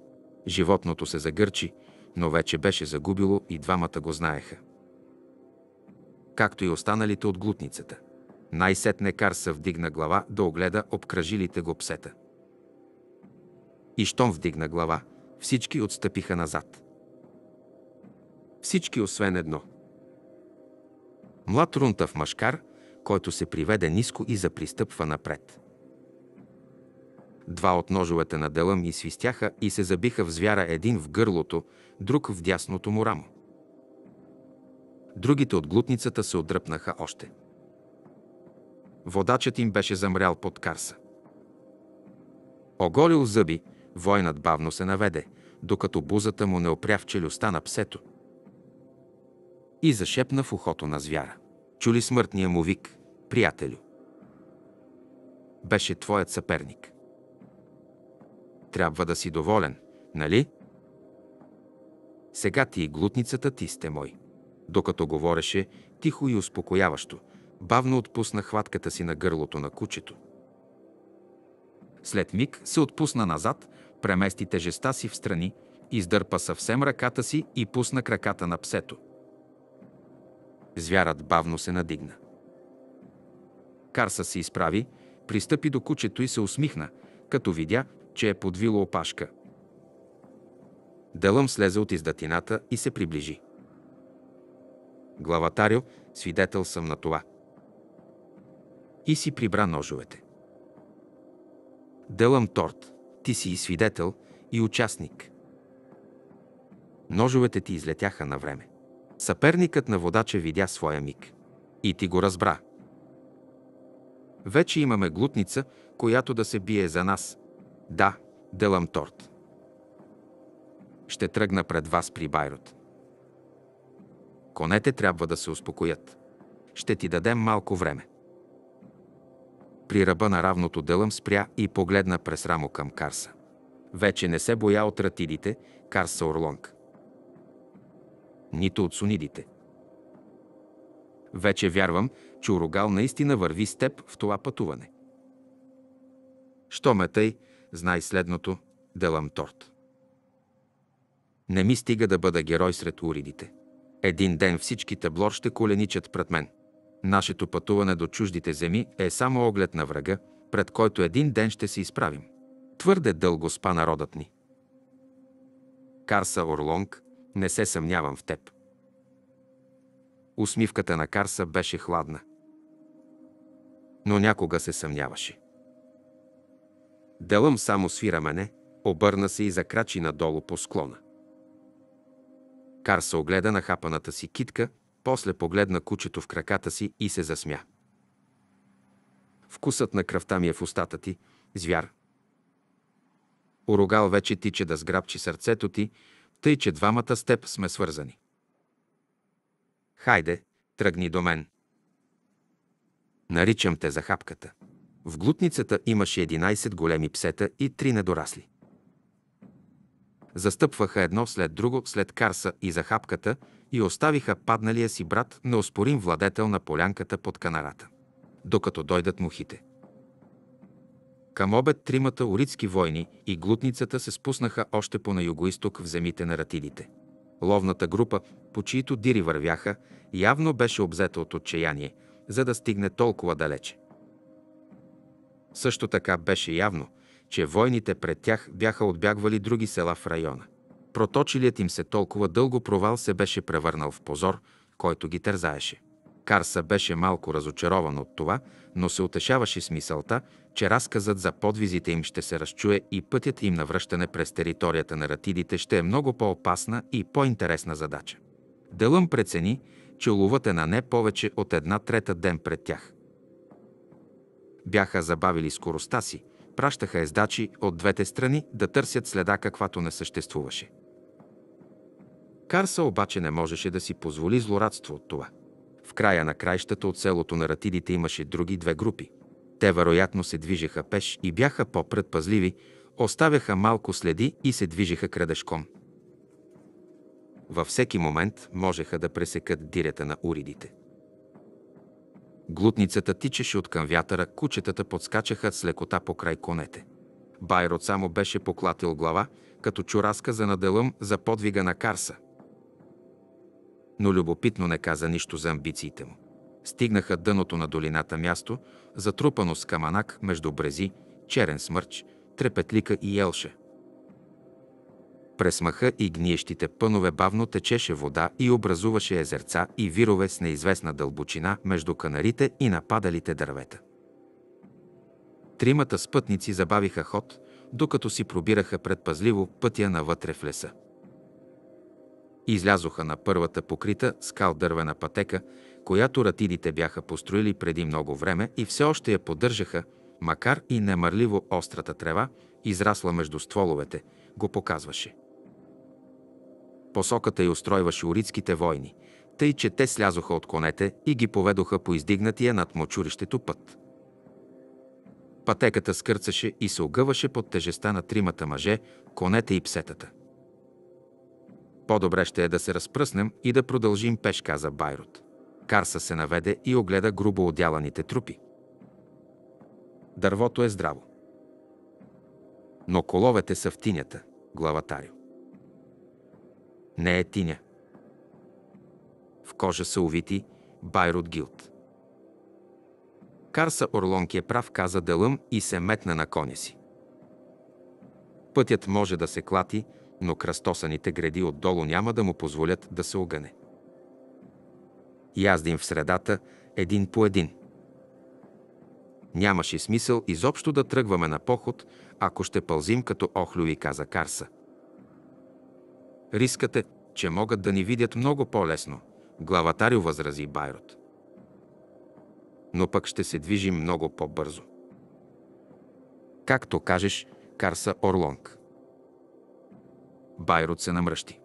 Животното се загърчи, но вече беше загубило и двамата го знаеха. Както и останалите от глутницата. Най-сетне Карса вдигна глава да огледа обкръжилите го псета. И щом вдигна глава, всички отстъпиха назад. Всички освен едно – млад рунтав машкар, който се приведе ниско и запристъпва напред. Два от ножовете на дела ми свистяха и се забиха в звяра един в гърлото, друг в дясното му рамо. Другите от глутницата се отдръпнаха още. Водачът им беше замрял под карса. Оголил зъби, войнат бавно се наведе, докато бузата му не опря в челюста на псето и зашепна в ухото на звяра чули смъртния му вик «Приятелю!» Беше твоят съперник. Трябва да си доволен, нали? Сега ти и глутницата ти сте мой. Докато говореше, тихо и успокояващо, бавно отпусна хватката си на гърлото на кучето. След миг се отпусна назад, премести тежеста си в страни, издърпа съвсем ръката си и пусна краката на псето – Звярат бавно се надигна. Карса се изправи, пристъпи до кучето и се усмихна, като видя, че е подвило опашка. Дълъм слезе от издатината и се приближи. Главатарио свидетел съм на това. И си прибра ножовете. Дълъм торт, ти си и свидетел, и участник. Ножовете ти излетяха на време. Съперникът на водача видя своя миг. И ти го разбра. Вече имаме глутница, която да се бие за нас. Да, делам торт. Ще тръгна пред вас при Байрот. Конете трябва да се успокоят. Ще ти дадем малко време. При ръба на равното делам спря и погледна през рамо към Карса. Вече не се боя от ратидите, Карса Орлонг нито от сунидите. Вече вярвам, че Урогал наистина върви с теб в това пътуване. Що ме тъй, знай следното, делам торт. Не ми стига да бъда герой сред уридите. Един ден всички таблор ще коленичат пред мен. Нашето пътуване до чуждите земи е само оглед на врага, пред който един ден ще се изправим. Твърде дълго спа народът ни. Карса Орлонг, не се съмнявам в теб. Усмивката на Карса беше хладна. Но някога се съмняваше. Делъм само свира мене, обърна се и закрачи надолу по склона. Карса огледа на хапаната си китка, после погледна кучето в краката си и се засмя. Вкусът на кръвта ми е в устата ти, звяр. Орогал вече тича да сграбчи сърцето ти, тъй че двамата с теб сме свързани. Хайде, тръгни до мен. Наричам те за хапката. В глутницата имаше 11 големи псета и три недорасли. Застъпваха едно след друго след Карса и за хапката и оставиха падналия си брат неоспорим владетел на полянката под канарата, докато дойдат мухите. Към обед тримата улицки войни и глутницата се спуснаха още по на югоисток в земите на ратидите. Ловната група, по чието дири вървяха, явно беше обзета от отчаяние, за да стигне толкова далече. Също така беше явно, че войните пред тях бяха отбягвали други села в района. Проточилият им се толкова дълго провал се беше превърнал в позор, който ги тързаеше. Карса беше малко разочарован от това, но се утешаваше с мисълта, че разказът за подвизите им ще се разчуе и пътят им на връщане през територията на ратидите ще е много по-опасна и по-интересна задача. Делъм прецени, че ловът е на не повече от една трета ден пред тях. Бяха забавили скоростта си, пращаха ездачи от двете страни да търсят следа, каквато не съществуваше. Карса обаче не можеше да си позволи злорадство от това. В края на краищата от селото на ратидите имаше други две групи. Те вероятно се движеха пеш и бяха по-предпазливи, оставяха малко следи и се движеха крадешком. Във всеки момент можеха да пресекат дирята на уридите. Глутницата тичеше от към вятъра, кучетата подскачаха с лекота по край конете. Байрот само беше поклатил глава, като чураска за наделъм за подвига на Карса – но любопитно не каза нищо за амбициите му. Стигнаха дъното на долината място, затрупано с каманак между брези, черен смърч, трепетлика и елша. През мъха и гниещите пънове бавно течеше вода и образуваше езерца и вирове с неизвестна дълбочина между канарите и нападалите дървета. Тримата спътници забавиха ход, докато си пробираха предпазливо пътя навътре в леса. Излязоха на първата покрита скал дървена пътека, която ратидите бяха построили преди много време и все още я поддържаха, макар и немърливо острата трева, израсла между стволовете, го показваше. Посоката й устройваше урицките войни, тъй че те слязоха от конете и ги поведоха по издигнатия над мочурището път. Пътеката скърцаше и се огъваше под тежеста на тримата мъже, конете и псетата. По-добре ще е да се разпръснем и да продължим пеш, каза Байрут. Карса се наведе и огледа грубо отдяланите трупи. Дървото е здраво. Но коловете са в тинята, главатарю. Не е тиня. В кожа са увити Байрут Гилт. Карса Орлонки е прав, каза Делъм и се метна на коня си. Пътят може да се клати, но кръстосаните гради отдолу няма да му позволят да се огъне. Яздим в средата, един по един. Нямаше смисъл изобщо да тръгваме на поход, ако ще пълзим като охлюви, каза Карса. Рискът е, че могат да ни видят много по-лесно, главатарю възрази Байрот. Но пък ще се движим много по-бързо. Както кажеш, Карса Орлонг. Байрут се намръщи.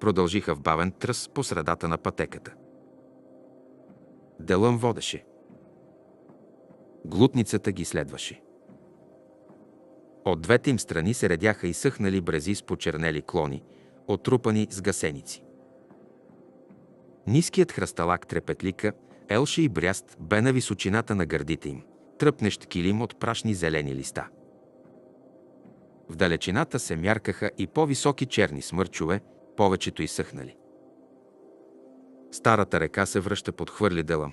Продължиха в бавен тръс по средата на пътеката. Делън водеше. Глутницата ги следваше. От двете им страни се редяха и съхнали брези с почернели клони, отрупани с гасеници. Ниският хръсталак трепетлика, елше и бряст бе на височината на гърдите им, тръпнещ килим от прашни зелени листа – в далечината се мяркаха и по-високи черни смърчове, повечето изсъхнали. Старата река се връща под хвърли делъм.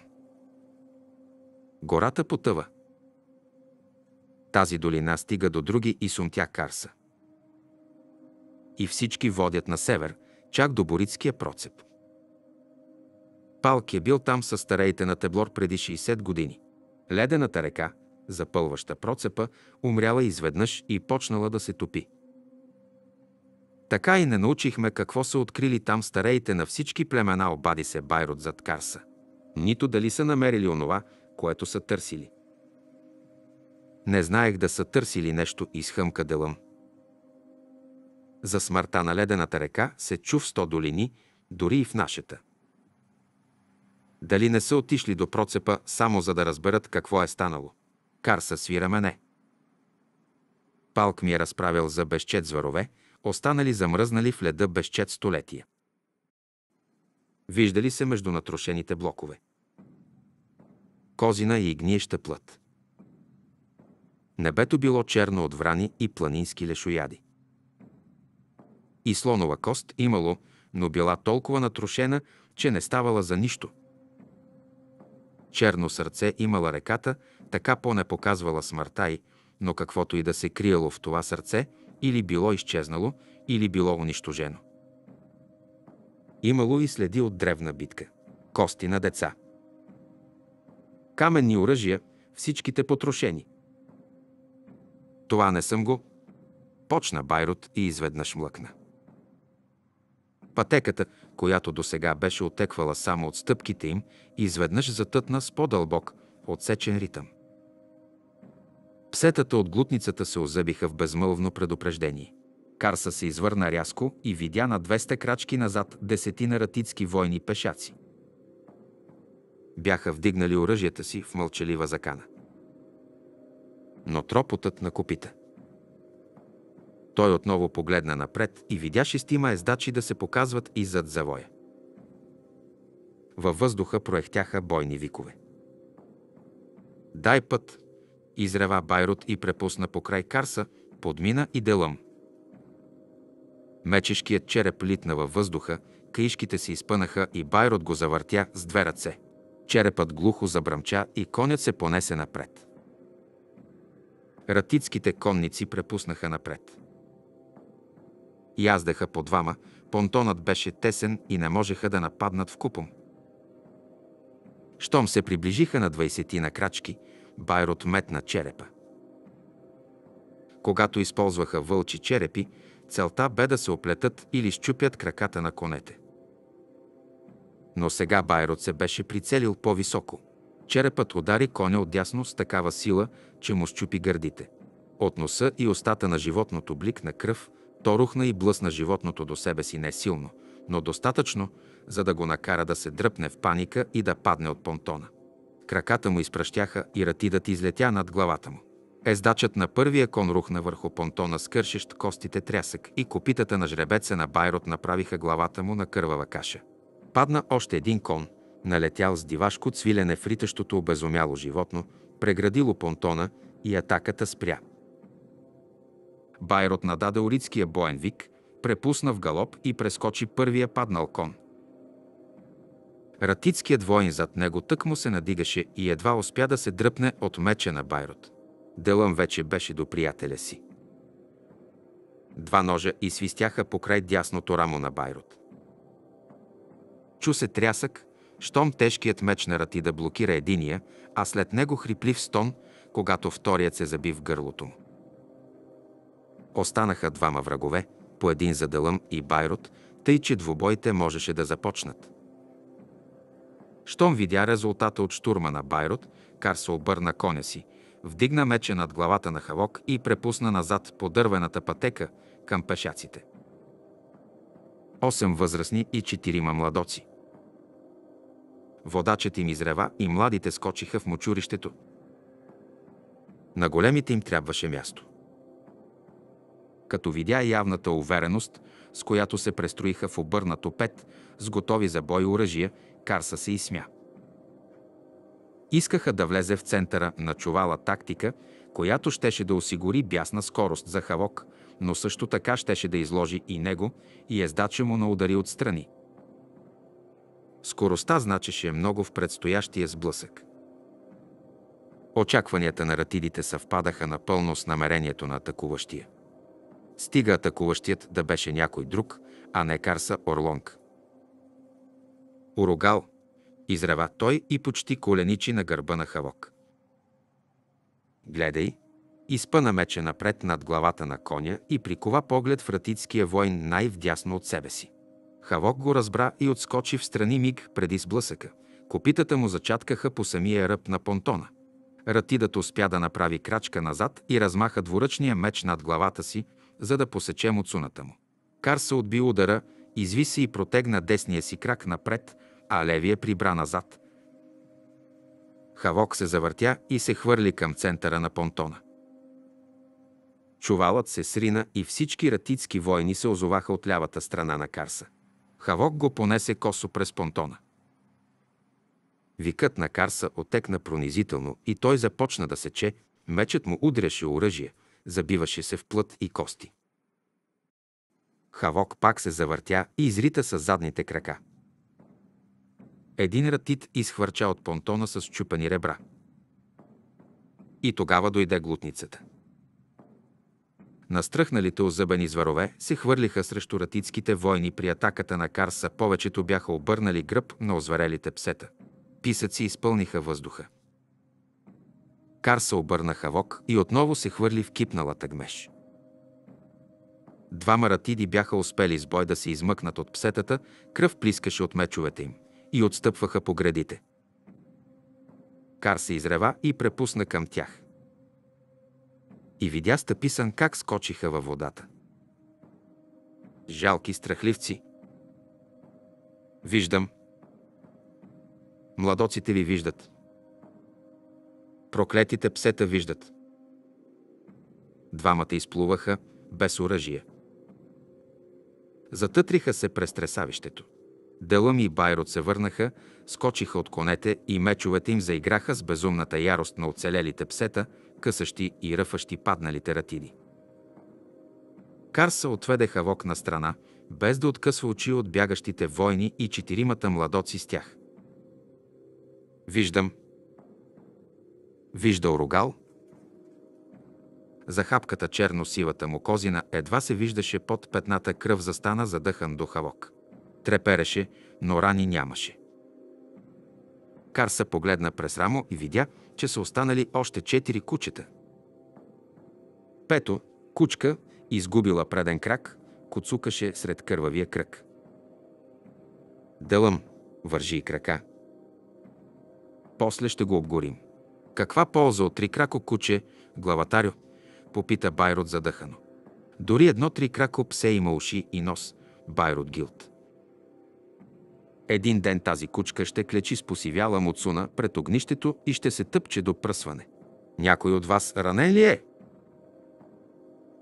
Гората потъва. Тази долина стига до други и сумтя Карса. И всички водят на север, чак до Борицкия процеп. Палки е бил там със стареите на Теблор преди 60 години. Ледената река – запълваща процепа, умряла изведнъж и почнала да се топи. Така и не научихме какво са открили там стареите на всички племена, обади се Байрот зад Карса. Нито дали са намерили онова, което са търсили. Не знаех да са търсили нещо, изхъмка делъм. За смъртта на ледената река се чу в сто долини, дори и в нашата. Дали не са отишли до процепа само за да разберат какво е станало? карса свира мене. Палк ми е разправил за безчет зварове, останали замръзнали в леда безчет столетия. Виждали се между натрошените блокове. Козина и гниеща плът. Небето било черно от врани и планински лешояди. И слонова кост имало, но била толкова натрошена, че не ставала за нищо. Черно сърце имала реката – така поне показвала смъртта й, но каквото и да се криело в това сърце, или било изчезнало, или било унищожено. Имало и следи от древна битка. Кости на деца. Каменни оръжия, всичките потрошени. Това не съм го. Почна Байрут и изведнъж млъкна. Пътеката, която досега беше отеквала само от стъпките им, изведнъж затътна с по-дълбок, отсечен ритъм. Псетата от глутницата се озъбиха в безмълвно предупреждение. Карса се извърна рязко и видя на 200 крачки назад десетина ратицки войни пешаци. Бяха вдигнали оръжията си в мълчалива закана. Но тропотът на копита. Той отново погледна напред и видя шестима ездачи да се показват и зад завоя. Във въздуха проехтяха бойни викове. Дай път, изрева Байрут и препусна покрай Карса, подмина и Делъм. Мечешкият череп литна във въздуха, каишките се изпънаха и Байрот го завъртя с две ръце. Черепът глухо забръмча и конят се понесе напред. Ратицките конници препуснаха напред. Яздаха по двама, понтонът беше тесен и не можеха да нападнат в купом. Щом се приближиха на 20 на крачки, Байрот метна черепа. Когато използваха вълчи черепи, целта бе да се оплетат или щупят краката на конете. Но сега Байрот се беше прицелил по-високо. Черепът удари коня отясно с такава сила, че му щупи гърдите. От носа и устата на животното блик на кръв, то рухна и блъсна животното до себе си не силно, но достатъчно, за да го накара да се дръпне в паника и да падне от понтона краката му изпращяха и ратидът излетя над главата му. Ездачът на първия кон рухна върху понтона с кършещ костите трясък и копитата на жребеца на Байрот направиха главата му на кървава каша. Падна още един кон, налетял с дивашко цвилене в ритащото обезумяло животно, преградило понтона и атаката спря. Байрот нададе уридския боен вик, препусна в галоп и прескочи първия паднал кон – Ратицкият воин зад него тък му се надигаше и едва успя да се дръпне от меча на Байрот. Делъм вече беше до приятеля си. Два ножа и свистяха покрай дясното рамо на Байрот. Чу се трясък, щом тежкият меч на Рати да блокира единия, а след него хриплив стон, когато вторият се заби в гърлото му. Останаха двама врагове, по един за Делъм и Байрот, тъй че двубоите можеше да започнат. Щом видя резултата от штурма на Байрут, Кар се обърна коня си, вдигна меча над главата на хавок и препусна назад по дървената пътека към пешаците. Осем възрастни и четирима младоци. Водачът им изрева и младите скочиха в мочурището. На големите им трябваше място. Като видя явната увереност, с която се престроиха в обърнато пет, с готови за бой оръжия Карса се изсмя. Искаха да влезе в центъра на чувала тактика, която щеше да осигури бясна скорост за Хавок, но също така щеше да изложи и него и ездача му на удари отстрани. Скоростта значеше много в предстоящия сблъсък. Очакванията на ратидите съвпадаха напълно с намерението на атакуващия. Стига атакуващият да беше някой друг, а не Карса Орлонг. Урогал, изрева той и почти коленичи на гърба на Хавок. Гледай, изпъна мече напред над главата на коня и прикова поглед в ратитския войн най-вдясно от себе си. Хавок го разбра и отскочи в страни миг преди сблъсъка. Копитата му зачаткаха по самия ръб на понтона. Ратидът успя да направи крачка назад и размаха двуръчния меч над главата си, за да посече муцуната му. Карса отби удара, изви се и протегна десния си крак напред, а левия е прибра назад. Хавок се завъртя и се хвърли към центъра на понтона. Чувалът се срина и всички ратицки войни се озоваха от лявата страна на Карса. Хавок го понесе косо през понтона. Викът на Карса отекна пронизително и той започна да сече, мечът му удряше оръжие, забиваше се в плът и кости. Хавок пак се завъртя и изрита с задните крака един ратит изхвърча от понтона с чупени ребра. И тогава дойде глутницата. Настръхналите озъбени зварове се хвърлиха срещу ратитските войни при атаката на Карса. Повечето бяха обърнали гръб на озверелите псета. Писъци изпълниха въздуха. Карса обърна хавок и отново се хвърли в кипналата гмеш. Двама ратиди бяха успели с бой да се измъкнат от псетата, кръв плискаше от мечовете им и отстъпваха по градите. Кар се изрева и препусна към тях. И видя стъписан как скочиха във водата. Жалки страхливци. Виждам. Младоците ви виждат. Проклетите псета виждат. Двамата изплуваха без оръжие. Затътриха се през тресавището. Делъм и Байрот се върнаха, скочиха от конете и мечовете им заиграха с безумната ярост на оцелелите псета, късащи и ръфащи падналите ратиди. Карса отведе Хавок на страна, без да откъсва очи от бягащите войни и четиримата младоци с тях. Виждам. Виждал Рогал. За хапката черно-сивата му козина едва се виждаше под петната кръв застана задъхан до Хавок. Трепереше, но рани нямаше. Карса погледна през рамо и видя, че са останали още четири кучета. Пето, кучка, изгубила преден крак, коцукаше сред кървавия кръг. Дълъм, вържи и крака. После ще го обгорим. Каква полза от трикрако куче, главатарю? Попита Байрот задъхано. Дори едно трикрако псе има уши и нос, Байрот Гилт. Един ден тази кучка ще клечи с посивяла муцуна пред огнището и ще се тъпче до пръсване. Някой от вас ранен ли е?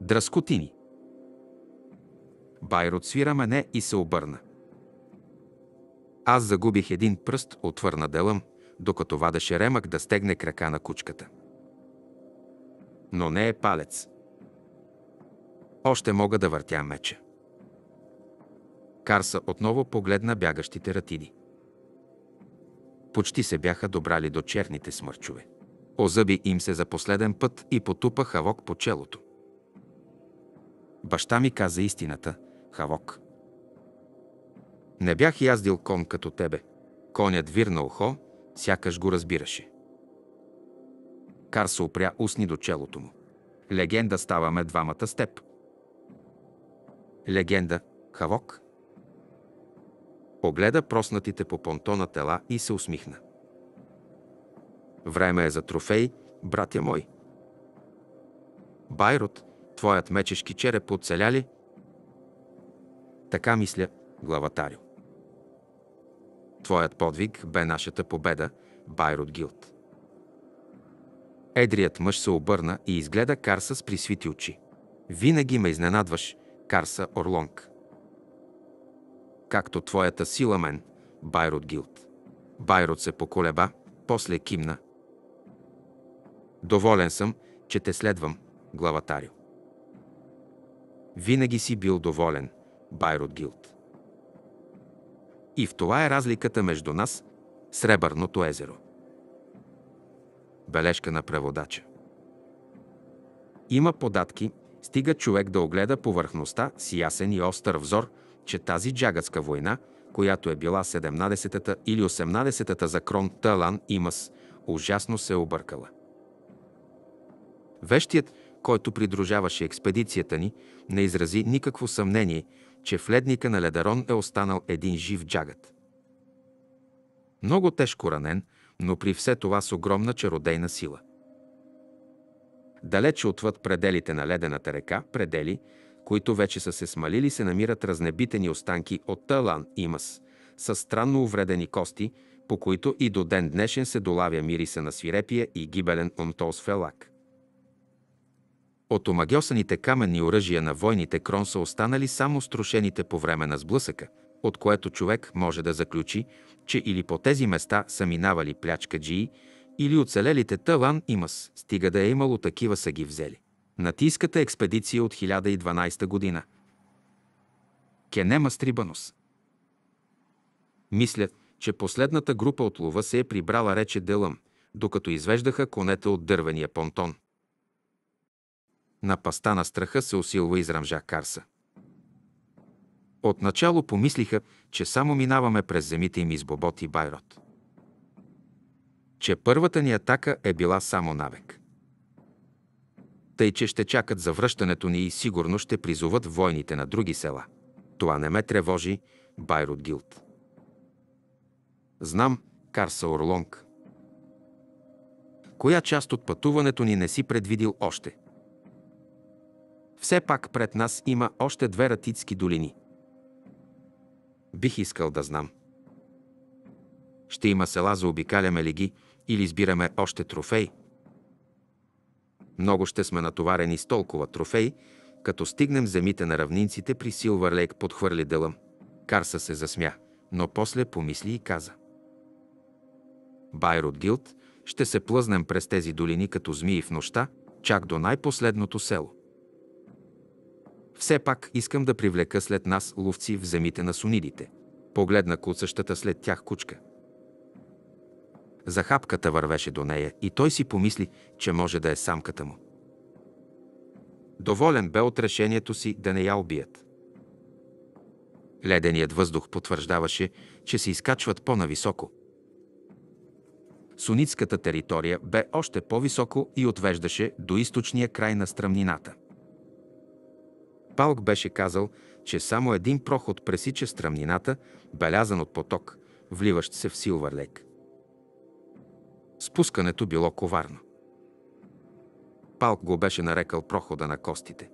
Дръскотини. Байрот свира мене и се обърна. Аз загубих един пръст, отвърна делъм, докато вадеше ремък да стегне крака на кучката. Но не е палец. Още мога да въртя меча. Карса отново погледна бягащите ратиди. Почти се бяха добрали до черните смърчове. Озъби им се за последен път и потупа Хавок по челото. Баща ми каза истината, Хавок. Не бях яздил кон като тебе. Конят вирна ухо, сякаш го разбираше. Карса опря устни до челото му. Легенда ставаме двамата степ. Легенда, Хавок, Огледа проснатите по понтона тела и се усмихна. Време е за трофей, братя мой. Байрот, твоят мечешки череп оцеляли? Така мисля, главатарю. Твоят подвиг бе нашата победа, Байрот Гилд. Едрият мъж се обърна и изгледа Карса с присвити очи. Винаги ме изненадваш, Карса Орлонг както твоята сила мен, Байрут Гилд. Байрут се поколеба, после кимна. Доволен съм, че те следвам, главатарю. Винаги си бил доволен, Байрут Гилд. И в това е разликата между нас, Сребърното езеро. Бележка на преводача. Има податки, стига човек да огледа повърхността с ясен и остър взор – че тази джагатска война, която е била 17-та или 18-та за крон Талан Имас, ужасно се е объркала. Вещият, който придружаваше експедицията ни, не изрази никакво съмнение, че в ледника на Ледарон е останал един жив джагът. Много тежко ранен, но при все това с огромна чародейна сила. Далече отвъд пределите на ледената река, предели, които вече са се смалили, се намират разнебитени останки от Талан Имас, с странно увредени кости, по които и до ден днешен се долавя мириса на свирепия и гибелен онтолс фелак. От омагьосаните каменни оръжия на войните крон са останали само струшените по време на сблъсъка, от което човек може да заключи, че или по тези места са минавали плячкаджии, или оцелелите Талан и мъс, стига да е имало такива са ги взели. Натийската експедиция от 1012 година. Кенема Стрибанус. Мисля, че последната група от лова се е прибрала рече Делъм, докато извеждаха конете от дървения понтон. На паста на страха се усилва израмжа Карса. Отначало помислиха, че само минаваме през земите им из Бобот и Байрот. Че първата ни атака е била само навек тъй че ще чакат за връщането ни и сигурно ще призоват войните на други села. Това не ме тревожи, Байрут Гилд. Знам, Карса Орлонг. Коя част от пътуването ни не си предвидил още? Все пак пред нас има още две ратицки долини. Бих искал да знам. Ще има села, заобикаляме ли ги или избираме още трофей – много ще сме натоварени с толкова трофей, като стигнем земите на равнинците при Силвър Лейк подхвърли дълъм. Карса се засмя, но после помисли и каза. Байрот Гилд, ще се плъзнем през тези долини като змии в нощта, чак до най-последното село. Все пак искам да привлека след нас ловци в земите на сунидите. Погледна куцащата след тях кучка – Захапката вървеше до нея и той си помисли, че може да е самката му. Доволен бе от решението си да не я убият. Леденият въздух потвърждаваше, че се изкачват по-нависоко. Суницката територия бе още по-високо и отвеждаше до източния край на стръмнината. Палк беше казал, че само един проход пресича стръмнината, белязан от поток, вливащ се в Силвърлек. Спускането било коварно. Палк го беше нарекал прохода на костите.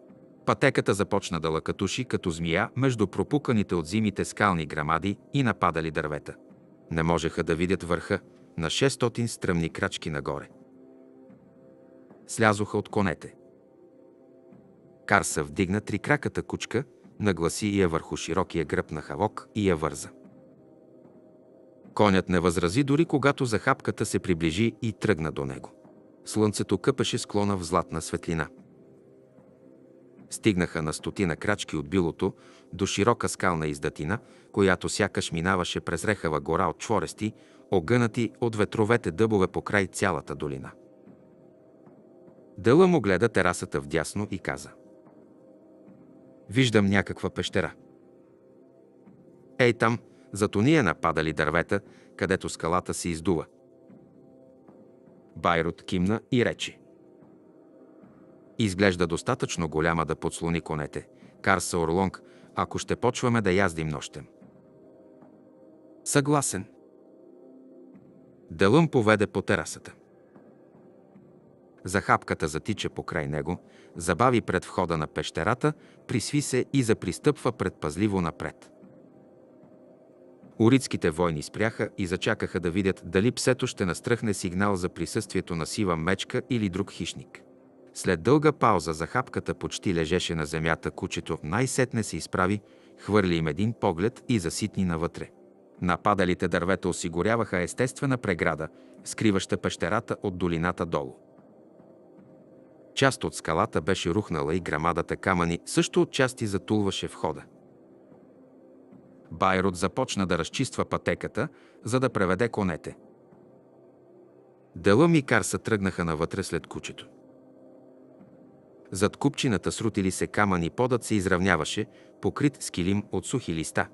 Пътеката започна да лъкатуши като змия между пропуканите от зимите скални грамади и нападали дървета. Не можеха да видят върха на 600 стръмни крачки нагоре. Слязоха от конете. Карса вдигна трикраката кучка, нагласи я върху широкия гръб на Хавок и я върза. Конят не възрази дори когато захапката се приближи и тръгна до него. Слънцето къпеше склона в златна светлина. Стигнаха на стотина крачки от билото до широка скална издатина, която сякаш минаваше през рехава гора от чворести, огънати от ветровете дъбове по край цялата долина. Дъла му гледа терасата вдясно и каза. Виждам някаква пещера. Ей там, Зато ние нападали дървета, където скалата се издува. Байрут кимна и речи. Изглежда достатъчно голяма да подслони конете, Карса Орлонг, ако ще почваме да яздим нощем. Съгласен. Делъм поведе по терасата. Захапката затича покрай него, забави пред входа на пещерата, присви се и запристъпва предпазливо напред. Оритските войни спряха и зачакаха да видят дали псето ще настръхне сигнал за присъствието на сива мечка или друг хищник. След дълга пауза за хапката почти лежеше на земята кучето, най-сетне се изправи, хвърли им един поглед и заситни навътре. Нападалите дървета осигуряваха естествена преграда, скриваща пещерата от долината долу. Част от скалата беше рухнала и грамадата камъни също отчасти затулваше входа. Байрут започна да разчиства пътеката, за да преведе конете. Дълъм и Карса тръгнаха навътре след кучето. Зад купчината срутили се камън и подът се изравняваше, покрит с килим от сухи листа.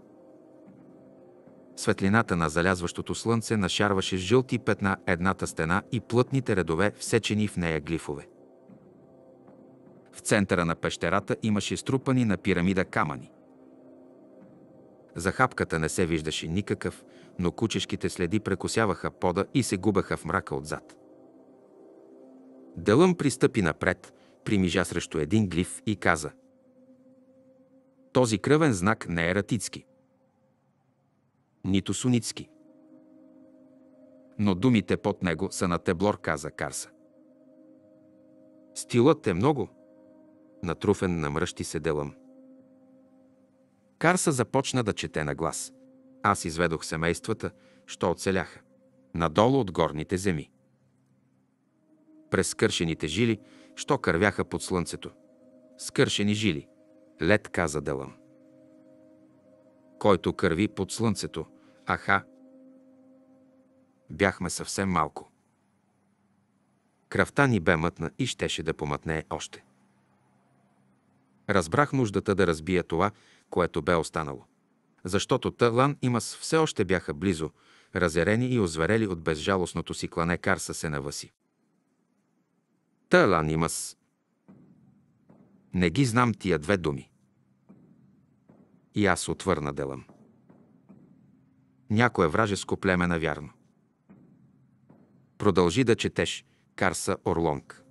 Светлината на залязващото слънце нашарваше с жълти петна едната стена и плътните редове, всечени в нея глифове. В центъра на пещерата имаше струпани на пирамида камъни. За хапката не се виждаше никакъв, но кучешките следи прекосяваха пода и се губеха в мрака отзад. Дълъм пристъпи напред, примижа срещу един глиф и каза «Този кръвен знак не е ратицки, нито суницки. Но думите под него са на Теблор, каза Карса. Стилът е много. Натруфен намръщи се дълъм. Карса започна да чете на глас. Аз изведох семействата, що оцеляха. Надолу от горните земи. През скършените жили, що кървяха под слънцето. Скършени жили. Лед каза Делъм. Който кърви под слънцето, аха. Бяхме съвсем малко. Кръвта ни бе мътна и щеше да помътнее още. Разбрах нуждата да разбия това, което бе останало. Защото тълан и Мас все още бяха близо, разярени и озверели от безжалостното си клане Карса се наваси. Тълан и Мас. Не ги знам тия две думи. И аз отвърна делам. Някое вражеско племе, навярно. Продължи да четеш Карса Орлонг.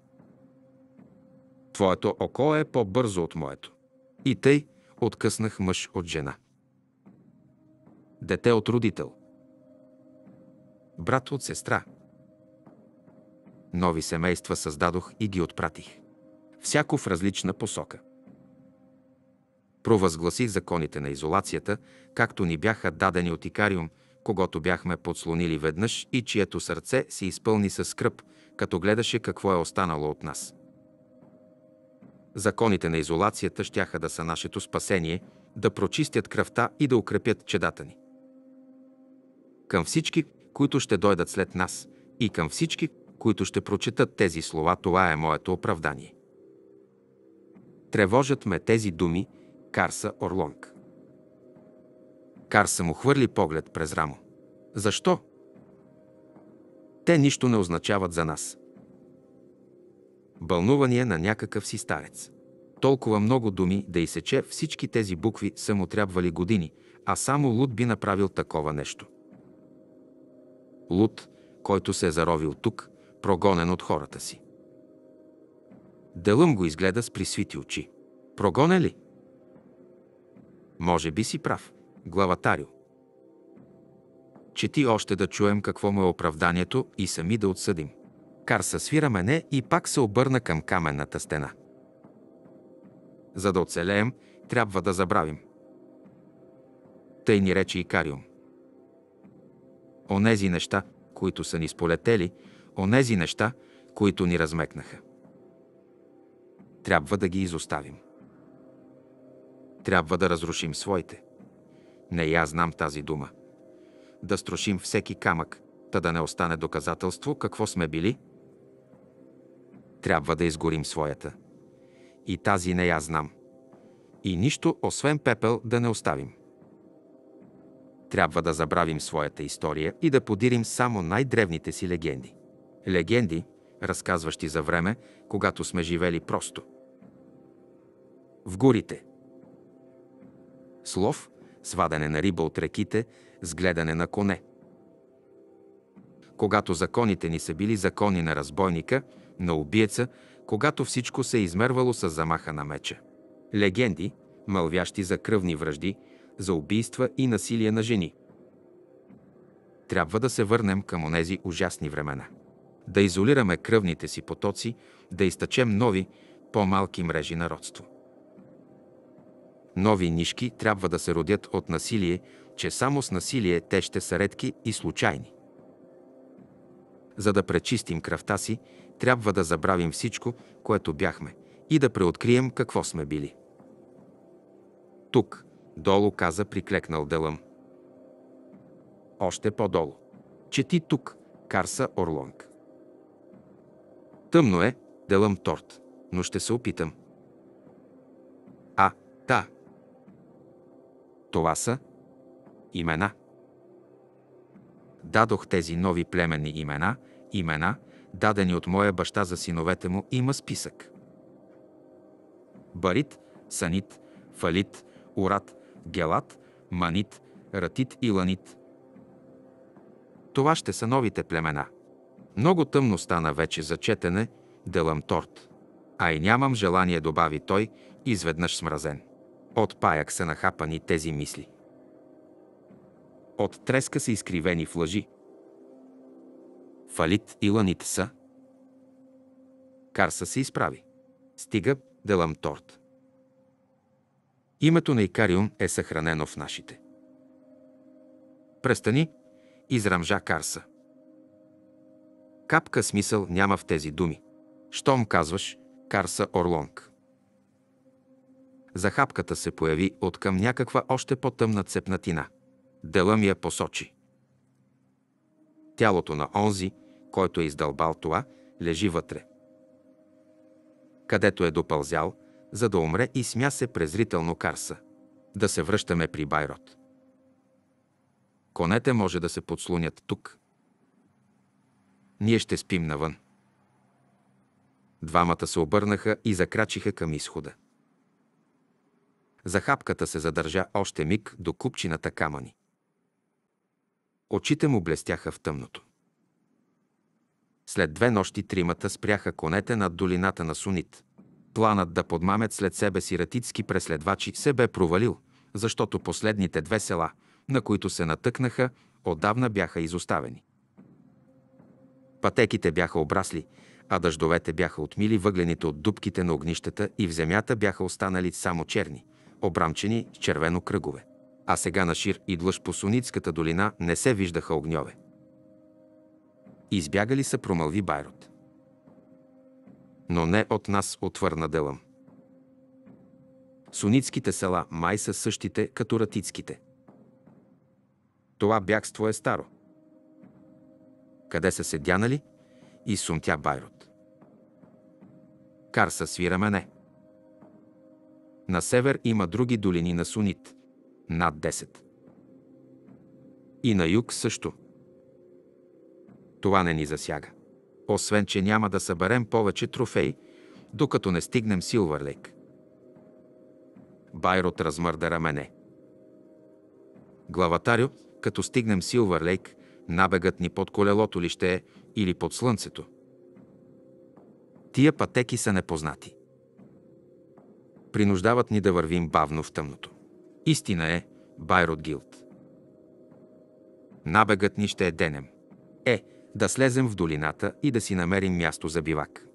Твоето око е по-бързо от моето. И тъй, откъснах мъж от жена. Дете от родител. Брат от сестра. Нови семейства създадох и ги отпратих. Всяко в различна посока. Провъзгласих законите на изолацията, както ни бяха дадени от Икариум, когато бяхме подслонили веднъж и чието сърце се изпълни със скръп, като гледаше какво е останало от нас. Законите на изолацията щяха да са нашето спасение, да прочистят кръвта и да укрепят чедата ни. Към всички, които ще дойдат след нас, и към всички, които ще прочетат тези слова, това е моето оправдание. Тревожат ме тези думи, Карса Орлонг. Карса му хвърли поглед през рамо. Защо? Те нищо не означават за нас – бълнувания на някакъв си старец. Толкова много думи да изсече всички тези букви са му трябвали години, а само Луд би направил такова нещо. Луд, който се е заровил тук, прогонен от хората си. Делъм го изгледа с присвити очи. Прогоне ли? Може би си прав, главатарю. Чети още да чуем какво му е оправданието и сами да отсъдим. Карса свира мене и пак се обърна към каменната стена. За да оцелеем, трябва да забравим. Тъй ни рече Икариум. Онези неща, които са ни сполетели, онези неща, които ни размекнаха. Трябва да ги изоставим. Трябва да разрушим своите. Не я знам тази дума. Да струшим всеки камък, та да не остане доказателство какво сме били – трябва да изгорим своята. И тази не я знам. И нищо, освен пепел, да не оставим. Трябва да забравим своята история и да подирим само най-древните си легенди. Легенди, разказващи за време, когато сме живели просто. В горите. Слов, свадене на риба от реките, сгледане на коне. Когато законите ни са били закони на разбойника – на убиеца, когато всичко се е измервало с замаха на меча. Легенди, мълвящи за кръвни връжди, за убийства и насилие на жени. Трябва да се върнем към онези ужасни времена. Да изолираме кръвните си потоци, да изтъчем нови, по-малки мрежи на родство. Нови нишки трябва да се родят от насилие, че само с насилие те ще са редки и случайни. За да пречистим кръвта си, трябва да забравим всичко, което бяхме, и да преоткрием какво сме били. Тук, долу каза приклекнал Делъм. Още по-долу. Чети тук, Карса Орлонг. Тъмно е, делъм торт, но ще се опитам. А, та. Това са имена. Дадох тези нови племенни имена, имена – дадени от моя баща за синовете му, има списък. Барит, Санит, Фалит, Урат, Гелат, Манит, Ратит и Ланит. Това ще са новите племена. Много тъмно стана вече за четене, делам торт. А и нямам желание, добави той, изведнъж смразен. От паяк са нахапани тези мисли. От треска са изкривени в лъжи, Фалит и ланит са. Карса се изправи. Стига Торт. Името на Икариум е съхранено в нашите. Престани, израмжа Карса. Капка смисъл няма в тези думи. Щом казваш, Карса Орлонг. Захапката се появи от към някаква още по-тъмна цепнатина. Дела ми я посочи. Тялото на онзи, който е издълбал това, лежи вътре. Където е допълзял, за да умре и смя се презрително Карса. Да се връщаме при Байрот. Конете може да се подслонят тук. Ние ще спим навън. Двамата се обърнаха и закрачиха към изхода. Захапката се задържа още миг до купчината камъни. Очите му блестяха в тъмното. След две нощи тримата спряха конете над долината на Сунит. Планът да подмамят след себе си ратицки преследвачи се бе провалил, защото последните две села, на които се натъкнаха, отдавна бяха изоставени. Пътеките бяха обрасли, а дъждовете бяха отмили въглените от дубките на огнищата и в земята бяха останали само черни, обрамчени с червено кръгове. А сега на шир и длъж по Суницката долина не се виждаха огньове избягали са, промълви Байрот. Но не от нас, отвърна Делъм. Суницките села май са същите, като ратицките. Това бягство е старо. Къде са се дянали? И сумтя Байрот. Карса свира мене. На север има други долини на сунит, над 10. И на юг също – това не ни засяга. Освен, че няма да съберем повече трофеи, докато не стигнем Силвърлейк. Байрот размърда рамене. Главатарю, като стигнем Силвърлейк, набегът ни под колелото ли ще е или под слънцето? Тия пътеки са непознати. Принуждават ни да вървим бавно в тъмното. Истина е, Байрот Гилд. Набегът ни ще е денем. Е, да слезем в долината и да си намерим място за бивак.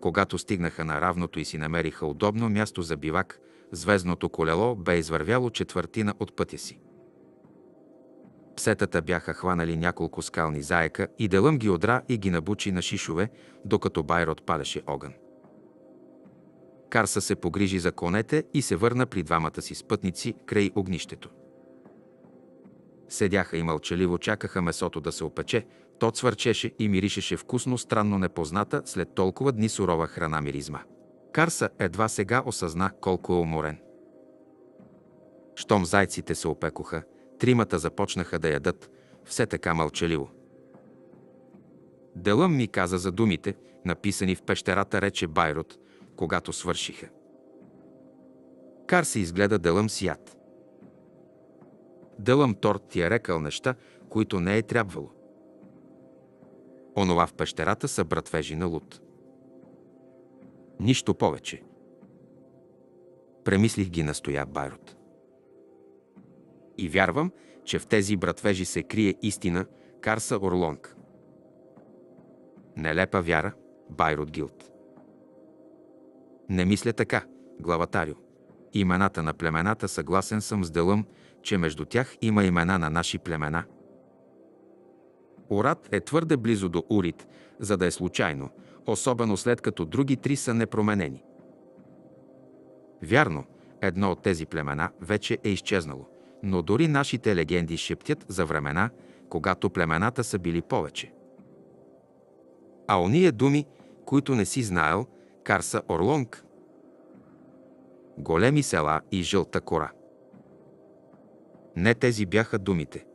Когато стигнаха на равното и си намериха удобно място за бивак, звездното колело бе извървяло четвъртина от пътя си. Псетата бяха хванали няколко скални заека и Делъм ги одра и ги набучи на шишове, докато Байрод падаше огън. Карса се погрижи за конете и се върна при двамата си спътници край огнището. Седяха и мълчаливо чакаха месото да се опече, то цвърчеше и миришеше вкусно странно непозната след толкова дни сурова храна миризма. Карса едва сега осъзна колко е уморен. Щом зайците се опекоха, тримата започнаха да ядат, все така мълчаливо. Делъм ми каза за думите, написани в пещерата, рече Байрот, когато свършиха. Карси изгледа Делъм с яд. Дълъм Тор ти е рекал неща, които не е трябвало. Онова в пещерата са братвежи на Лут. Нищо повече. Премислих ги настоя Байрут. И вярвам, че в тези братвежи се крие истина Карса Орлонг. Нелепа вяра, Байрут Гилд. Не мисля така, главатарю. Имената на племената съгласен съм с дълъм че между тях има имена на наши племена. Орат е твърде близо до Урит, за да е случайно, особено след като други три са непроменени. Вярно, едно от тези племена вече е изчезнало, но дори нашите легенди шептят за времена, когато племената са били повече. А ония думи, които не си знаел, Карса Орлонг, големи села и жълта кора – не тези бяха думите.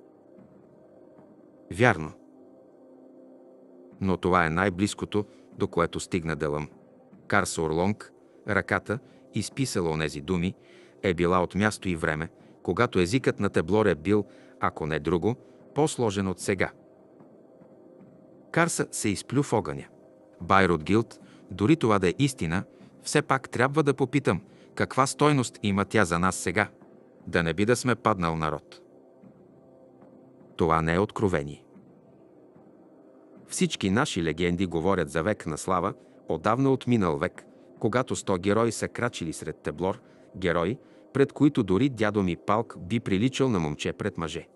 Вярно. Но това е най-близкото, до което стигна Делъм. Карс Орлонг, ръката, изписала онези думи, е била от място и време, когато езикът на Теблор е бил, ако не друго, по-сложен от сега. Карса се изплю в огъня. Байрод Гилд, дори това да е истина, все пак трябва да попитам каква стойност има тя за нас сега – да не би да сме паднал народ. Това не е откровение. Всички наши легенди говорят за век на слава, отдавна от минал век, когато сто герои са крачили сред Теблор, герои, пред които дори дядо ми Палк би приличал на момче пред мъже.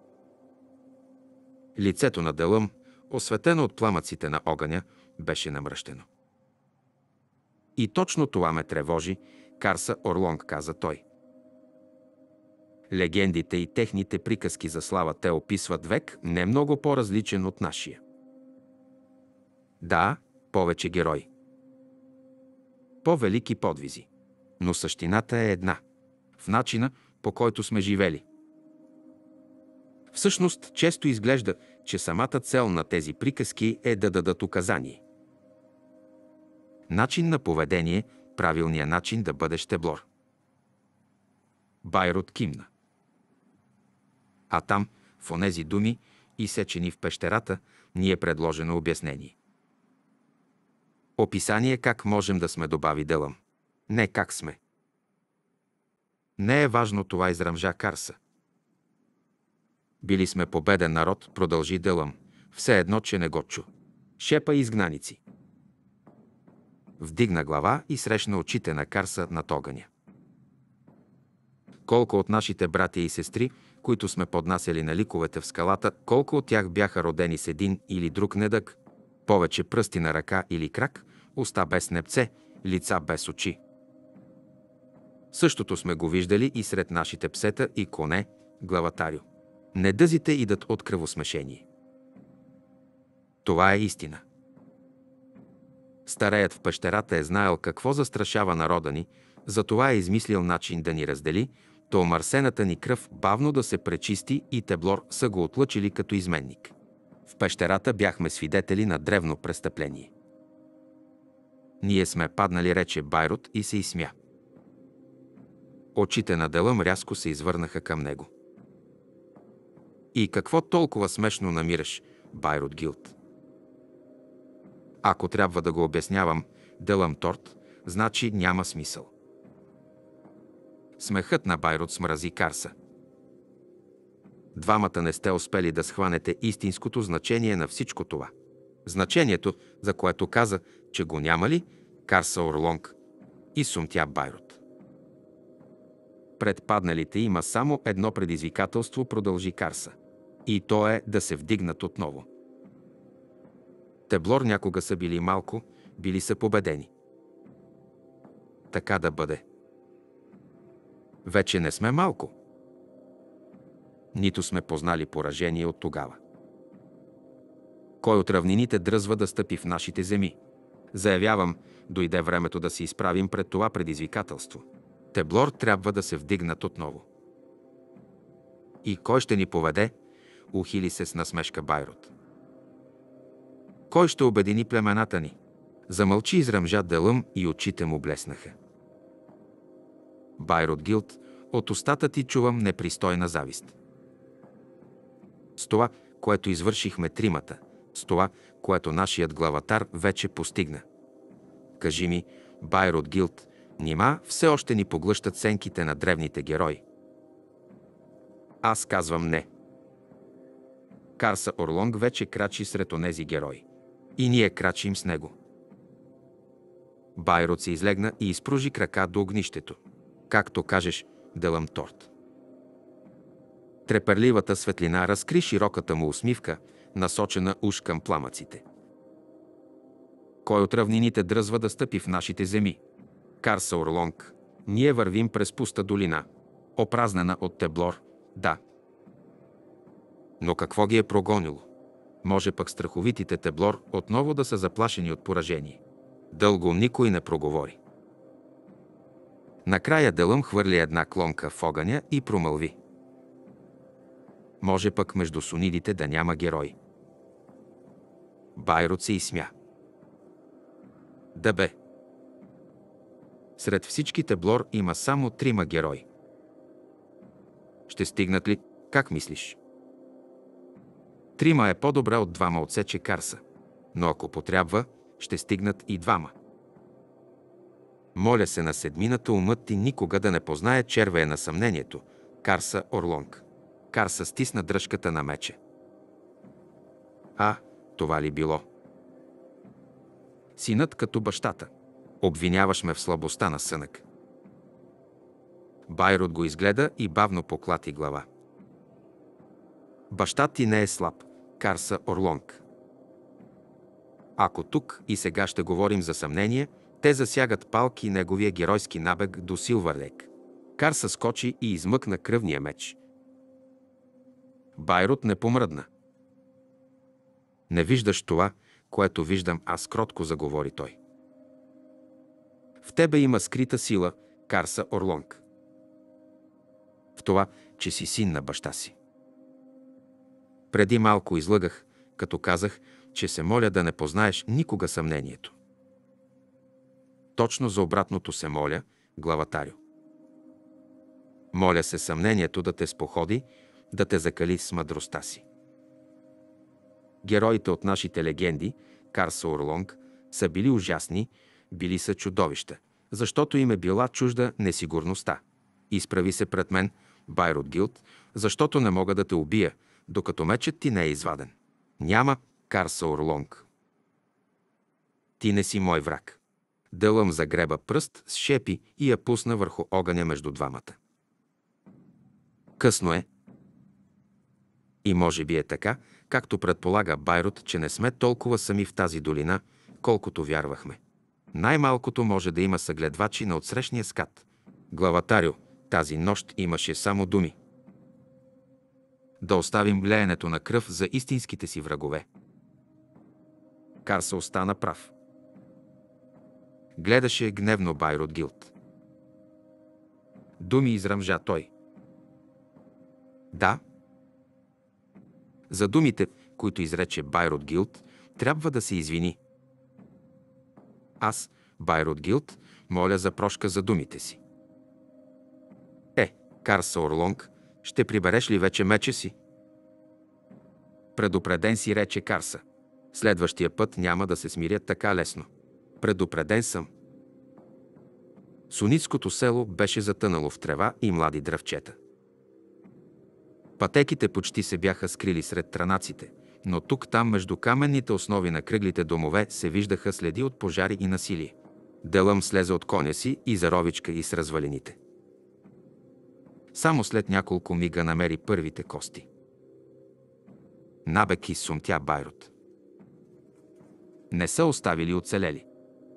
Лицето на Делъм, осветено от пламъците на огъня, беше намръщено. И точно това ме тревожи, Карса Орлонг каза той – Легендите и техните приказки за слава те описват век не много по-различен от нашия. Да, повече герои. По-велики подвизи. Но същината е една. В начина, по който сме живели. Всъщност, често изглежда, че самата цел на тези приказки е да дадат указание. Начин на поведение, правилният начин да бъдеш теблор. Байрот кимна. А там, в онези думи, изсечени в пещерата, ни е предложено обяснение. Описание как можем да сме добави делам. Не как сме. Не е важно това израмжа Карса. Били сме победен народ, продължи делам, все едно, че не го чу. Шепа изгнаници. Вдигна глава и срещна очите на Карса над огъня. Колко от нашите братя и сестри които сме поднасяли на ликовете в скалата, колко от тях бяха родени с един или друг недък, повече пръсти на ръка или крак, уста без непце, лица без очи. Същото сме го виждали и сред нашите псета и коне, главатарю. Недъзите идат от кръвосмешение. Това е истина. Стареят в пещерата е знаел какво застрашава народа ни, затова е измислил начин да ни раздели, то омърсената ни кръв бавно да се пречисти и Теблор са го отлъчили като изменник. В пещерата бяхме свидетели на древно престъпление. Ние сме паднали, рече Байрут и се изсмя. Очите на Делъм рязко се извърнаха към него. И какво толкова смешно намираш, Байрут Гилд? Ако трябва да го обяснявам, Делъм Торт, значи няма смисъл. Смехът на Байрот смрази Карса. Двамата не сте успели да схванете истинското значение на всичко това. Значението, за което каза, че го няма ли, Карса Орлонг и сумтя Байрот. Пред падналите има само едно предизвикателство, продължи Карса. И то е да се вдигнат отново. Теблор някога са били малко, били са победени. Така да бъде. Вече не сме малко. Нито сме познали поражение от тогава. Кой от равнините дръзва да стъпи в нашите земи? Заявявам, дойде времето да се изправим пред това предизвикателство. Теблор трябва да се вдигнат отново. И кой ще ни поведе? Ухили се с насмешка Байрот. Кой ще обедини племената ни? Замълчи изръмжа делъм и очите му блеснаха. Байрод Гилд, от устата ти чувам непристойна завист. С това, което извършихме тримата, с това, което нашият главатар вече постигна. Кажи ми, Байрод Гилд, нима все още ни поглъщат сенките на древните герои. Аз казвам не. Карса Орлонг вече крачи сред онези герои. И ние крачим с него. Байрод се излегна и изпружи крака до огнището както кажеш, торт. Треперливата светлина разкри широката му усмивка, насочена уж към пламъците. Кой от равнините дръзва да стъпи в нашите земи? Карса Орлонг. Ние вървим през пуста долина, опразнена от теблор, да. Но какво ги е прогонило? Може пък страховитите теблор отново да са заплашени от поражение. Дълго никой не проговори. Накрая Делъм хвърли една клонка в огъня и промълви. Може пък между сунидите да няма герой. Байрот се изсмя. Да бе. Сред всичките Блор има само трима герои. Ще стигнат ли, как мислиш? Трима е по-добре от двама отсече Карса. Но ако потрябва, ще стигнат и двама – моля се на седмината умът ти никога да не познае червея е на съмнението. Карса Орлонг. Карса стисна дръжката на мече. А, това ли било? Синът като бащата. Обвиняваш ме в слабостта на сънък. Байрод го изгледа и бавно поклати глава. Баща ти не е слаб, Карса Орлонг. Ако тук и сега ще говорим за съмнение – те засягат палки неговия геройски набег до Кар Карса скочи и измъкна кръвния меч. Байрут не помръдна. Не виждаш това, което виждам аз, кротко заговори той. В тебе има скрита сила, Карса Орлонг. В това, че си син на баща си. Преди малко излъгах, като казах, че се моля да не познаеш никога съмнението. Точно за обратното се моля, главатарю. Моля се съмнението да те споходи, да те закали с мъдростта си. Героите от нашите легенди, Карса Орлонг, са били ужасни, били са чудовища, защото им е била чужда несигурността. Изправи се пред мен, Байрод Гилд, защото не мога да те убия, докато мечът ти не е изваден. Няма Карса Орлонг. Ти не си мой враг. Делъм загреба пръст с шепи и я пусна върху огъня между двамата. Късно е. И може би е така, както предполага Байрут, че не сме толкова сами в тази долина, колкото вярвахме. Най-малкото може да има съгледвачи на отсрещния скат. Главатарю, тази нощ имаше само думи. Да оставим леенето на кръв за истинските си врагове. Карса остана прав гледаше гневно Байрод Гилд. Думи израмжа той. Да. За думите, които изрече Байрод Гилд, трябва да се извини. Аз, Байрод Гилд, моля за прошка за думите си. Е, Карса Орлонг, ще прибереш ли вече мече си? Предупреден си рече Карса. Следващия път няма да се смирят така лесно предупреден съм. Суницкото село беше затънало в трева и млади дръвчета. Пътеките почти се бяха скрили сред транаците, но тук-там между каменните основи на кръглите домове се виждаха следи от пожари и насилие. Делъм слезе от коня си и заровичка и с развалините. Само след няколко мига намери първите кости. Набеки сумтя Байрут. Не са оставили оцелели.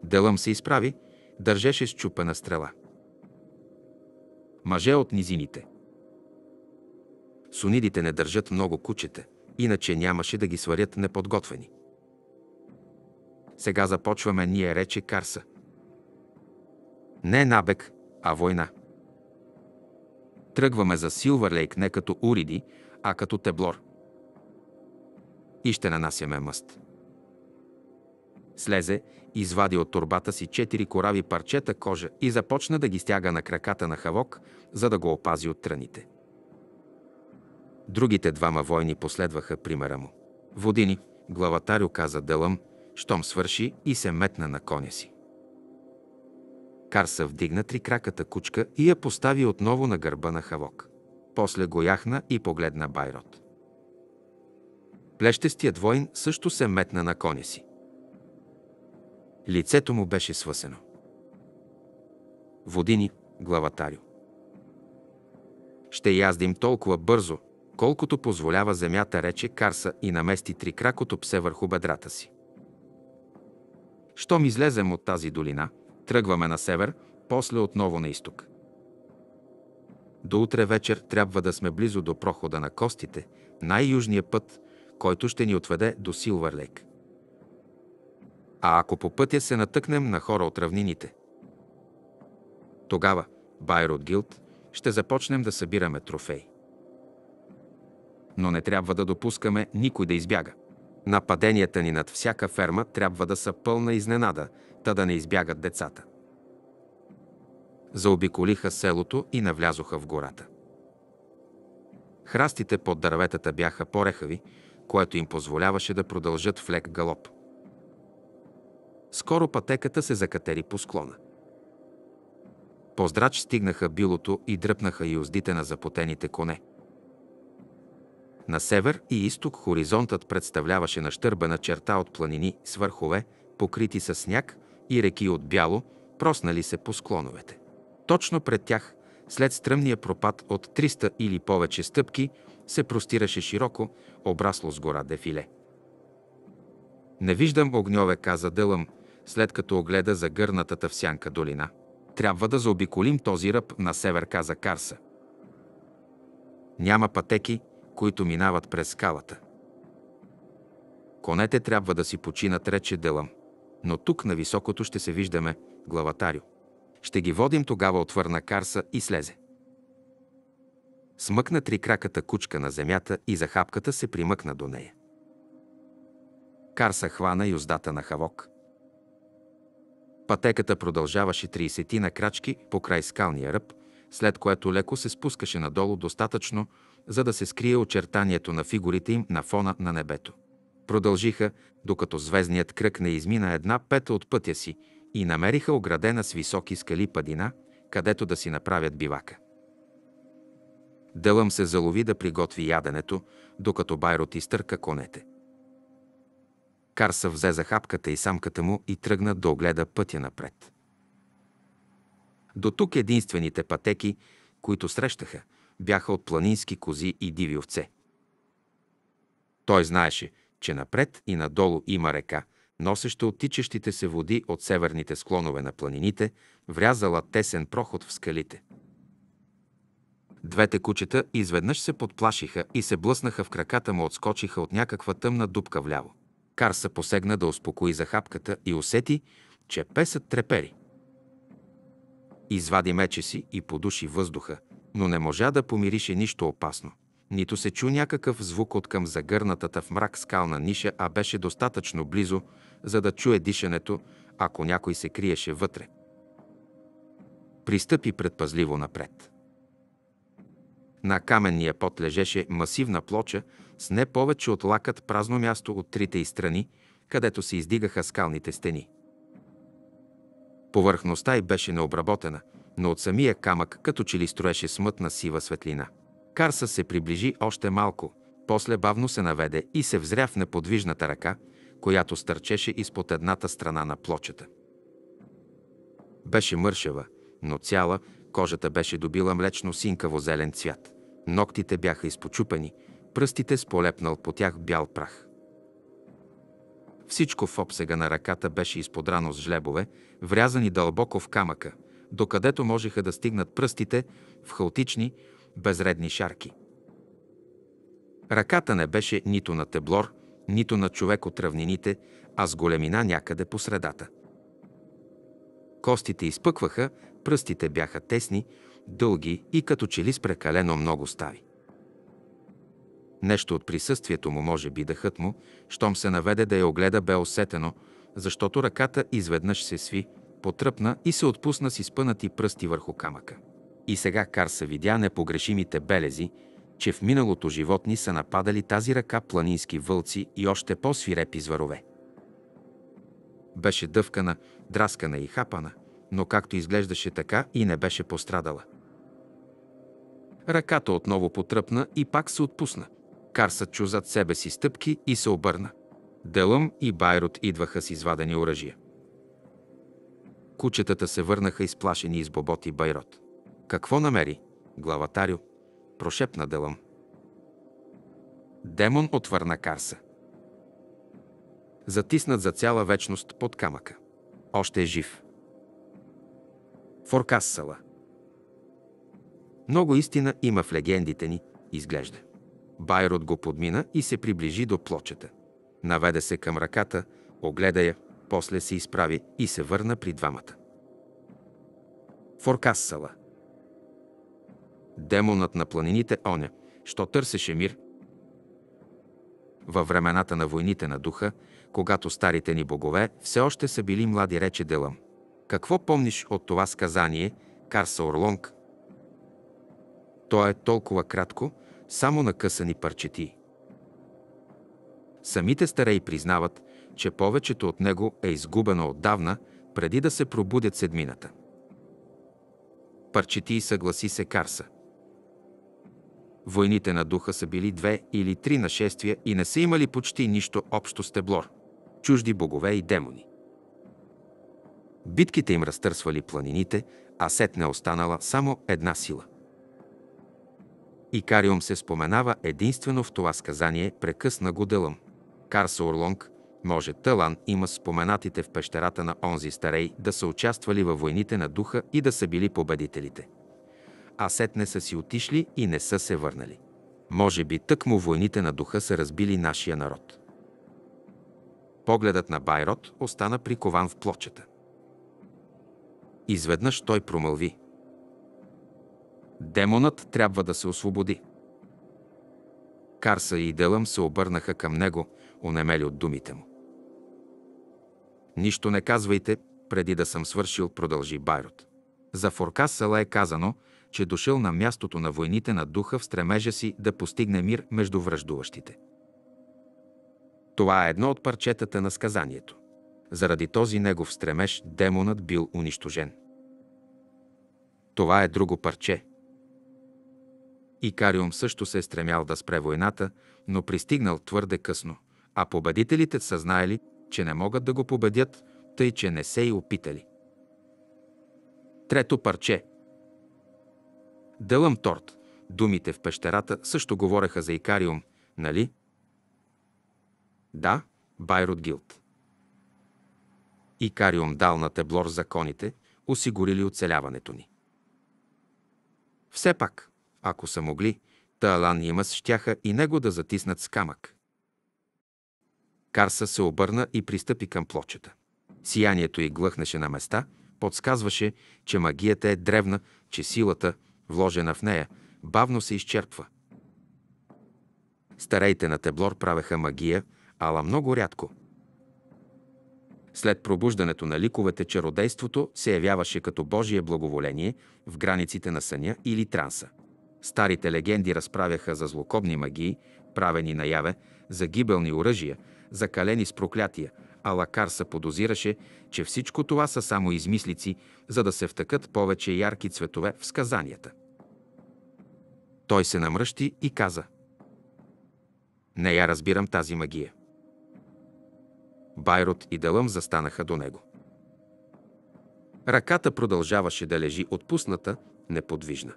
Делъм се изправи, държеше с чупена стрела. Мъже от низините. Сунидите не държат много кучета, иначе нямаше да ги сварят неподготвени. Сега започваме ние, рече Карса. Не набег, а война. Тръгваме за Силвър Лейк не като уриди, а като теблор. И ще нанасяме мъст. Слезе извади от турбата си четири корави парчета кожа и започна да ги стяга на краката на Хавок, за да го опази от тръните. Другите двама войни последваха примера му. Водини, главатарю каза Дълъм, щом свърши и се метна на коня си. Карса вдигна три краката кучка и я постави отново на гърба на Хавок. После го яхна и погледна Байрот. Плещестият воин също се метна на коня си. Лицето му беше свъсено. Водини, главатарю. Ще яздим толкова бързо, колкото позволява земята, рече Карса и намести трикракото псе върху бедрата си. Щом излезем от тази долина, тръгваме на север, после отново на изток. До утре вечер трябва да сме близо до прохода на костите, най-южния път, който ще ни отведе до Силвар Лейк а ако по пътя се натъкнем на хора от равнините. Тогава, Байрод Гилд, ще започнем да събираме трофей. Но не трябва да допускаме никой да избяга. Нападенията ни над всяка ферма трябва да са пълна изненада, та да не избягат децата. Заобиколиха селото и навлязоха в гората. Храстите под дърветата бяха порехави, което им позволяваше да продължат в лек галоп скоро пътеката се закатери по склона. Поздрач стигнаха билото и дръпнаха юздите на запотените коне. На север и изток хоризонтът представляваше нащърбена черта от планини с върхове, покрити с сняг и реки от бяло, проснали се по склоновете. Точно пред тях, след стръмния пропад от 300 или повече стъпки, се простираше широко, обрасло с гора дефиле. Не виждам огньове, каза Дълъм, след като огледа загърнатата в сянка долина. Трябва да заобиколим този ръб на север, каза Карса. Няма пътеки, които минават през скалата. Конете трябва да си починат, рече Делам. Но тук на високото ще се виждаме, главатарю. Ще ги водим тогава, отвърна Карса и слезе. Смъкна три краката кучка на земята и за хапката се примъкна до нея. Карса хвана юздата на Хавок. Пътеката продължаваше 30 на крачки по край скалния ръб, след което леко се спускаше надолу достатъчно, за да се скрие очертанието на фигурите им на фона на небето. Продължиха, докато звездният кръг не измина една пета от пътя си и намериха оградена с високи скали падина, където да си направят бивака. Дълъм се залови да приготви яденето, докато Байрот изтърка конете. Карса взе за хапката и самката му и тръгна да огледа пътя напред. До тук единствените пътеки, които срещаха, бяха от планински кози и диви овце. Той знаеше, че напред и надолу има река, носеща оттичащите се води от северните склонове на планините, врязала тесен проход в скалите. Двете кучета изведнъж се подплашиха и се блъснаха в краката му, отскочиха от някаква тъмна дупка вляво. Карса посегна да успокои захапката и усети, че песът трепери. Извади мече си и подуши въздуха, но не можа да помирише нищо опасно. Нито се чу някакъв звук от към загърнатата в мрак скална ниша, а беше достатъчно близо, за да чуе дишането, ако някой се криеше вътре. Пристъпи предпазливо напред. На каменния пот лежеше масивна плоча, с не повече от лакът празно място от трите и страни, където се издигаха скалните стени. Повърхността й беше необработена, но от самия камък като че ли строеше смътна сива светлина. Карса се приближи още малко, после бавно се наведе и се взря в неподвижната ръка, която стърчеше изпод едната страна на плочета. Беше мършева, но цяла, кожата беше добила млечно-синкаво-зелен цвят. Ноктите бяха изпочупени, пръстите с полепнал по тях бял прах. Всичко в обсега на ръката беше изподрано с жлебове, врязани дълбоко в камъка, докъдето можеха да стигнат пръстите в хаотични, безредни шарки. Ръката не беше нито на теблор, нито на човек от равнините, а с големина някъде по средата. Костите изпъкваха, пръстите бяха тесни, дълги и като че ли с прекалено много стави. Нещо от присъствието му, може би дъхът му, щом се наведе да я огледа, бе усетено, защото ръката изведнъж се сви, потръпна и се отпусна с изпънати пръсти върху камъка. И сега Карса видя непогрешимите белези, че в миналото животни са нападали тази ръка планински вълци и още по-свирепи зварове. Беше дъвкана, драскана и хапана, но както изглеждаше така и не беше пострадала. Ръката отново потръпна и пак се отпусна. Карса чу зад себе си стъпки и се обърна. Делъм и Байрут идваха с извадени оръжия. Кучетата се върнаха изплашени из Бобот и Байрот. Какво намери? Главатарю, прошепна Делъм. Демон отвърна Карса. Затиснат за цяла вечност под камъка. Още е жив. Форкассала. Много истина има в легендите ни, изглежда. Байрод го подмина и се приближи до плочета. Наведе се към ръката, огледа я, после се изправи и се върна при двамата. Форкассала Демонът на планините Оня, що търсеше мир, във времената на войните на духа, когато старите ни богове все още са били млади, рече Делам. Какво помниш от това сказание, Карса Орлонг? То е толкова кратко, само на късани парчети. Самите стареи признават, че повечето от него е изгубено отдавна, преди да се пробудят седмината. Парчети съгласи се Карса. Войните на духа са били две или три нашествия и не са имали почти нищо общо с Теблор, чужди богове и демони. Битките им разтърсвали планините, а сетне останала само една сила – и Кариум се споменава единствено в това сказание, прекъсна го дълъм. Карса Орлонг, може Талан има споменатите в пещерата на онзи старей да са участвали във войните на духа и да са били победителите. А сетне са си отишли и не са се върнали. Може би тъкмо войните на духа са разбили нашия народ. Погледът на Байрод остана прикован в плочета. Изведнъж той промълви – Демонът трябва да се освободи. Карса и Делъм се обърнаха към него, онемели от думите му. Нищо не казвайте, преди да съм свършил, продължи Байрот. За Форкас Сала е казано, че дошъл на мястото на войните на духа в стремежа си да постигне мир между връждуващите. Това е едно от парчетата на сказанието. Заради този негов стремеж демонът бил унищожен. Това е друго парче – и Кариум също се е стремял да спре войната, но пристигнал твърде късно, а победителите са знаели, че не могат да го победят, тъй че не се и опитали. Трето парче Дълъм торт. Думите в пещерата също говореха за Икариум, нали? Да, Байрут Гилд. Икариум дал на Теблор законите, осигурили оцеляването ни. Все пак, ако са могли, Таалан и Мъс щяха и него да затиснат с камък. Карса се обърна и пристъпи към плочета. Сиянието й глъхнеше на места, подсказваше, че магията е древна, че силата, вложена в нея, бавно се изчерпва. Старейте на Теблор правеха магия, ала много рядко. След пробуждането на ликовете, чародейството се явяваше като Божие благоволение в границите на съня или транса. Старите легенди разправяха за злокобни магии, правени наяве, за гибелни оръжия, закалени с проклятия, а Лакар се подозираше, че всичко това са само измислици, за да се втъкат повече ярки цветове в сказанията. Той се намръщи и каза «Не я разбирам тази магия». Байрот и Делъм застанаха до него. Ръката продължаваше да лежи отпусната, неподвижна.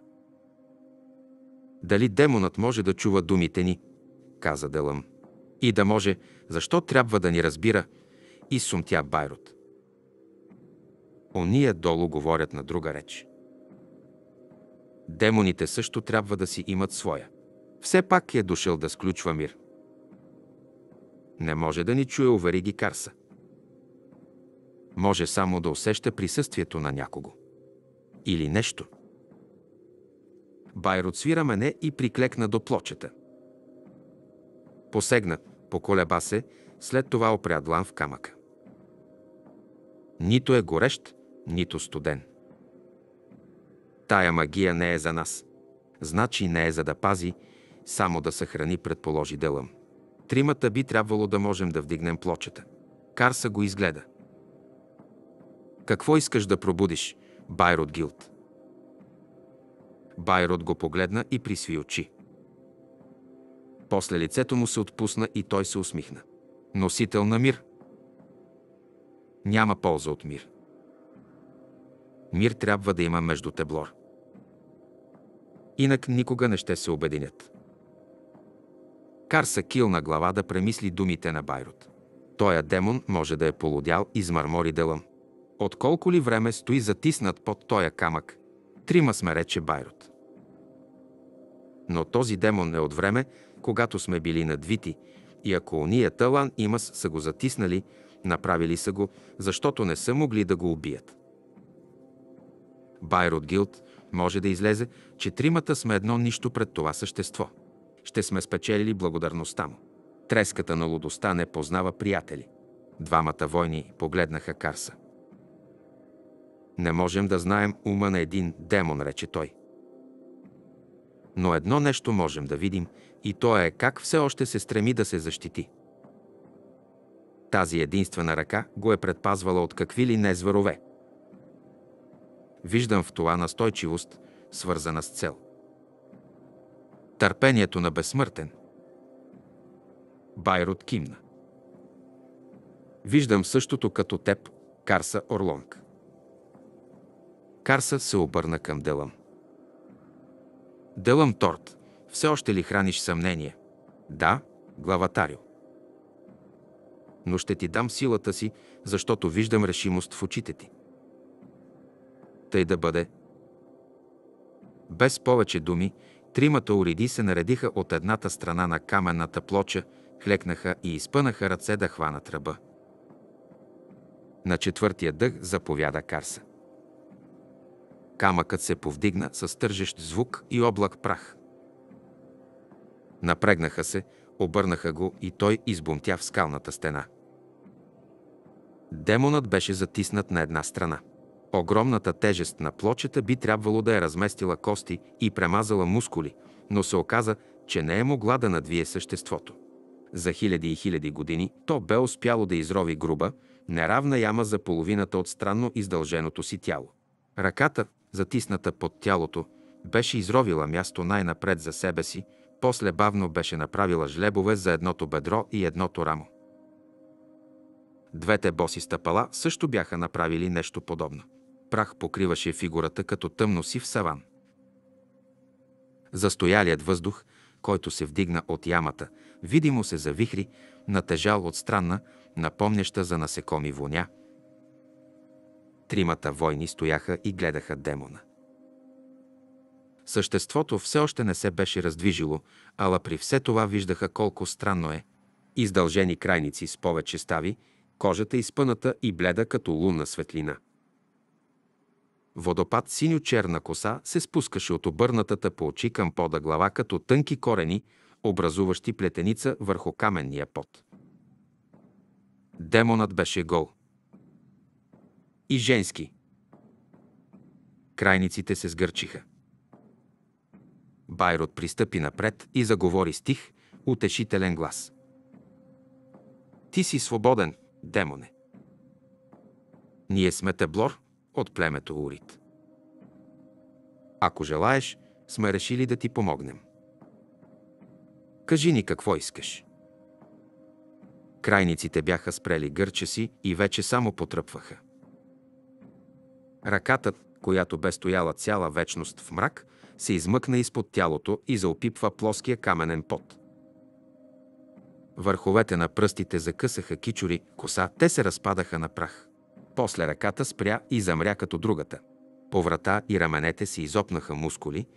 Дали демонът може да чува думите ни? каза Делъм. И да може, защо трябва да ни разбира? И сумтя Байрут. Ония долу говорят на друга реч. Демоните също трябва да си имат своя. Все пак е дошъл да сключва мир. Не може да ни чуе, увери ги Карса. Може само да усеща присъствието на някого. Или нещо – Байрот свира мене и приклекна до плочета. Посегна, поколеба се, след това опря длан в камъка. Нито е горещ, нито студен. Тая магия не е за нас. Значи не е за да пази, само да съхрани, предположи Делъм. Тримата би трябвало да можем да вдигнем плочета. Карса го изгледа. Какво искаш да пробудиш, Байрот Гилд? Байрод го погледна и присви очи. После лицето му се отпусна и той се усмихна. Носител на мир. Няма полза от мир. Мир трябва да има между Теблор. Инак никога не ще се обединят. Карса килна глава да премисли думите на Байрот. Тоя демон може да е полудял измърмори делъм. От колко ли време стои затиснат под тоя камък, Трима сме, рече Байрот. Но този демон е от време, когато сме били надвити, и ако ония Талан и Мас са го затиснали, направили са го, защото не са могли да го убият. Байрот Гилд може да излезе, че тримата сме едно нищо пред това същество. Ще сме спечелили благодарността му. Треската на лудостта не познава приятели. Двамата войни погледнаха Карса. Не можем да знаем ума на един демон, рече той. Но едно нещо можем да видим и то е как все още се стреми да се защити. Тази единствена ръка го е предпазвала от какви ли не зверове. Виждам в това настойчивост, свързана с цел. Търпението на безсмъртен. Байрут кимна. Виждам същото като теб, Карса Орлонг. Карса се обърна към Дълъм. Дълъм Торт, все още ли храниш съмнение? Да, главатарю. Но ще ти дам силата си, защото виждам решимост в очите ти. Тъй да бъде. Без повече думи, тримата уреди се наредиха от едната страна на каменната плоча, хлекнаха и изпънаха ръце да хванат ръба. На четвъртия дъх заповяда Карса камъкът се повдигна с тържещ звук и облак прах. Напрегнаха се, обърнаха го и той избумтя в скалната стена. Демонът беше затиснат на една страна. Огромната тежест на плочета би трябвало да е разместила кости и премазала мускули, но се оказа, че не е могла да надвие съществото. За хиляди и хиляди години то бе успяло да изрови груба, неравна яма за половината от странно издълженото си тяло. Ръката, затисната под тялото, беше изровила място най-напред за себе си, после бавно беше направила жлебове за едното бедро и едното рамо. Двете боси стъпала също бяха направили нещо подобно. Прах покриваше фигурата като тъмно сив саван. Застоялият въздух, който се вдигна от ямата, видимо се завихри, натежал от странна, напомняща за насекоми воня – Тримата войни стояха и гледаха демона. Съществото все още не се беше раздвижило, ала при все това виждаха колко странно е. Издължени крайници с повече стави, кожата изпъната и бледа като лунна светлина. Водопад синьо-черна коса се спускаше от обърнатата по очи към пода глава като тънки корени, образуващи плетеница върху каменния пот. Демонът беше гол и женски. Крайниците се сгърчиха. Байрот пристъпи напред и заговори стих, утешителен глас. Ти си свободен, демоне. Ние сме Теблор от племето Урит. Ако желаеш, сме решили да ти помогнем. Кажи ни какво искаш. Крайниците бяха спрели гърча си и вече само потръпваха. Ръката, която бе стояла цяла вечност в мрак, се измъкна изпод тялото и заопипва плоския каменен пот. Върховете на пръстите закъсаха кичури, коса, те се разпадаха на прах. После ръката спря и замря като другата. По врата и раменете се изопнаха мускули,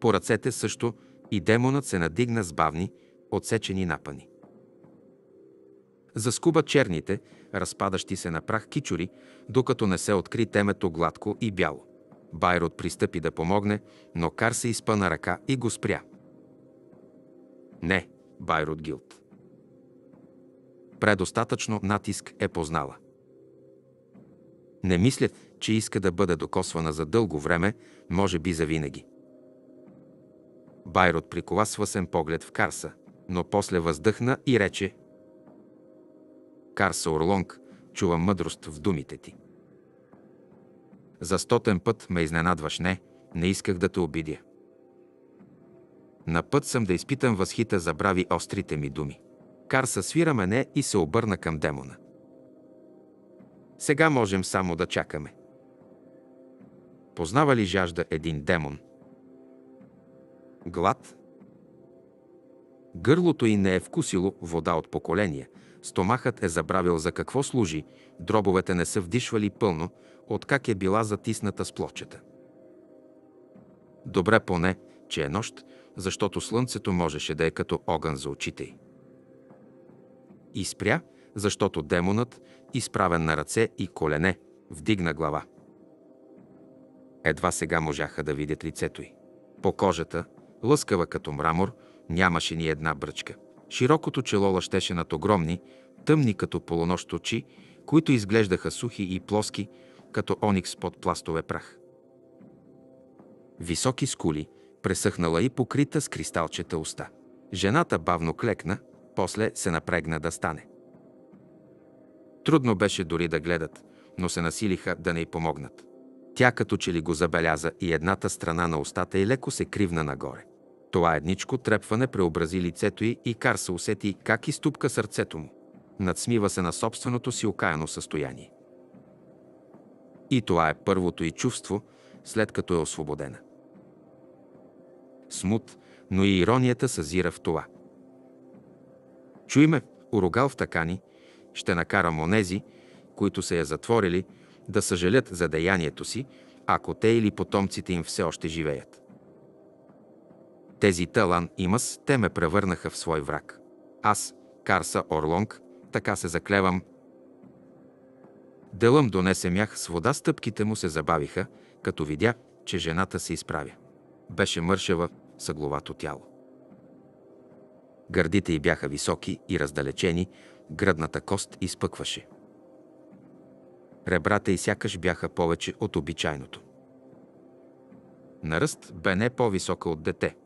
по ръцете също и демонът се надигна с бавни, отсечени напани. Заскуба черните, разпадащи се на прах кичури, докато не се откри темето гладко и бяло. Байрот пристъпи да помогне, но Кар се изпа на ръка и го спря. Не, Байрот Гилд. Предостатъчно натиск е познала. Не мисля, че иска да бъде докосвана за дълго време, може би за винаги. Байрот прикова свъсен поглед в Карса, но после въздъхна и рече Карса Орлонг, чува мъдрост в думите ти. За стотен път ме изненадваш, не, не исках да те обидя. На път съм да изпитам възхита, забрави острите ми думи. Карса свира мене и се обърна към демона. Сега можем само да чакаме. Познава ли жажда един демон? Глад? Гърлото й не е вкусило вода от поколения – Стомахът е забравил за какво служи, дробовете не са вдишвали пълно, откак е била затисната с плочета. Добре поне, че е нощ, защото слънцето можеше да е като огън за очите й. И спря, защото демонът, изправен на ръце и колене, вдигна глава. Едва сега можаха да видят лицето й. По кожата, лъскава като мрамор, нямаше ни една бръчка – Широкото чело лъщеше над огромни, тъмни като полунощ очи, които изглеждаха сухи и плоски, като оникс под пластове прах. Високи скули, пресъхнала и покрита с кристалчета уста. Жената бавно клекна, после се напрегна да стане. Трудно беше дори да гледат, но се насилиха да не й помогнат. Тя като че ли го забеляза и едната страна на устата и леко се кривна нагоре. Това едничко трепване преобрази лицето й и Кар се усети как изтупка сърцето му. Надсмива се на собственото си окаяно състояние. И това е първото й чувство, след като е освободена. Смут, но и иронията съзира в това. Чуй ме, урогал в такани, ще накарам онези, които се я затворили, да съжалят за деянието си, ако те или потомците им все още живеят. Тези Талан и Мъс, те ме превърнаха в свой враг. Аз, Карса Орлонг, така се заклевам. Делъм донесе мях с вода, стъпките му се забавиха, като видя, че жената се изправя. Беше мършева, съгловато тяло. Гърдите й бяха високи и раздалечени, гръдната кост изпъкваше. Ребрата й сякаш бяха повече от обичайното. Наръст бе не по-висока от дете –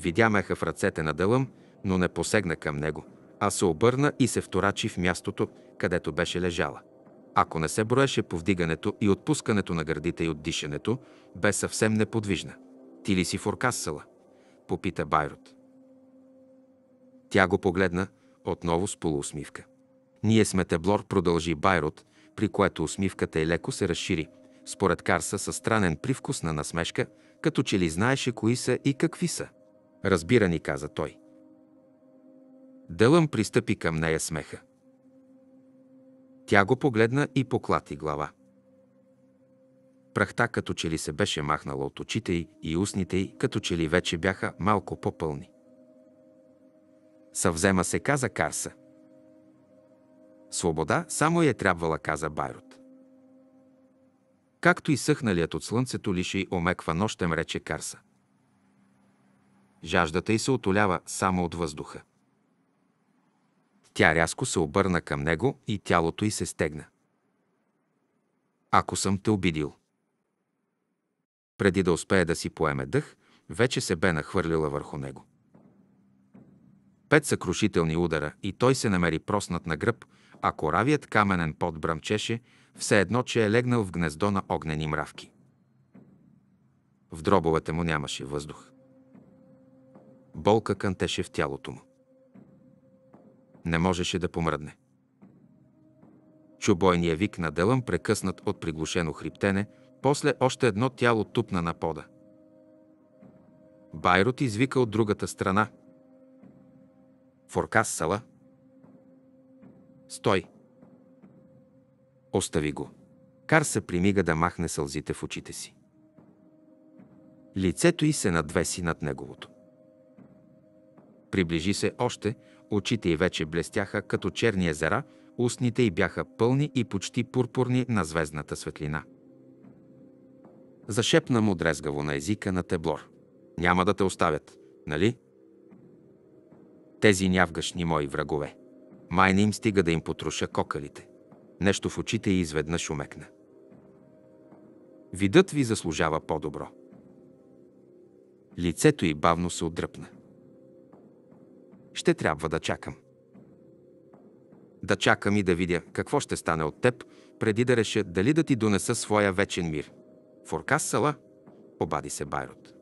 Видя меха в ръцете на Дълъм, но не посегна към него, а се обърна и се вторачи в мястото, където беше лежала. Ако не се броеше повдигането и отпускането на гърдите и от дишането, бе съвсем неподвижна. Ти ли си форкасала? Попита Байрот. Тя го погледна отново с полуусмивка. Ние сме теблор, продължи Байрот, при което усмивката й леко се разшири, според Карса със странен привкус на насмешка, като че ли знаеше кои са и какви са. Разбира ни, каза той. Дълъм пристъпи към нея смеха. Тя го погледна и поклати глава. Прахта като че ли се беше махнала от очите й и устните й, като че ли вече бяха малко по-пълни. Съвзема се, каза Карса. Свобода само е трябвала, каза Байрут. Както и съхналият от слънцето лиши омеква нощем, рече Карса – Жаждата й се отолява само от въздуха. Тя рязко се обърна към него и тялото й се стегна. Ако съм те обидил. Преди да успее да си поеме дъх, вече се бе нахвърлила върху него. Пет съкрушителни удара и той се намери проснат на гръб, а коравият каменен пот бръмчеше, все едно, че е легнал в гнездо на огнени мравки. В дробовете му нямаше въздух болка кънтеше в тялото му. Не можеше да помръдне. Чубойният вик на Делъм, прекъснат от приглушено хриптене, после още едно тяло тупна на пода. Байрот извика от другата страна. Форкас сала. Стой! Остави го. Кар се примига да махне сълзите в очите си. Лицето й се надвеси над неговото. Приближи се още, очите й вече блестяха като черни езера, устните й бяха пълни и почти пурпурни на звездната светлина. Зашепна му дрезгаво на езика на Теблор. Няма да те оставят, нали? Тези нявгашни мои врагове. Май не им стига да им потруша кокалите. Нещо в очите й изведнъж умекна. Видът ви заслужава по-добро. Лицето й бавно се отдръпна ще трябва да чакам. Да чакам и да видя какво ще стане от теб, преди да реша дали да ти донеса своя вечен мир. Форкас Сала, обади се Байрот.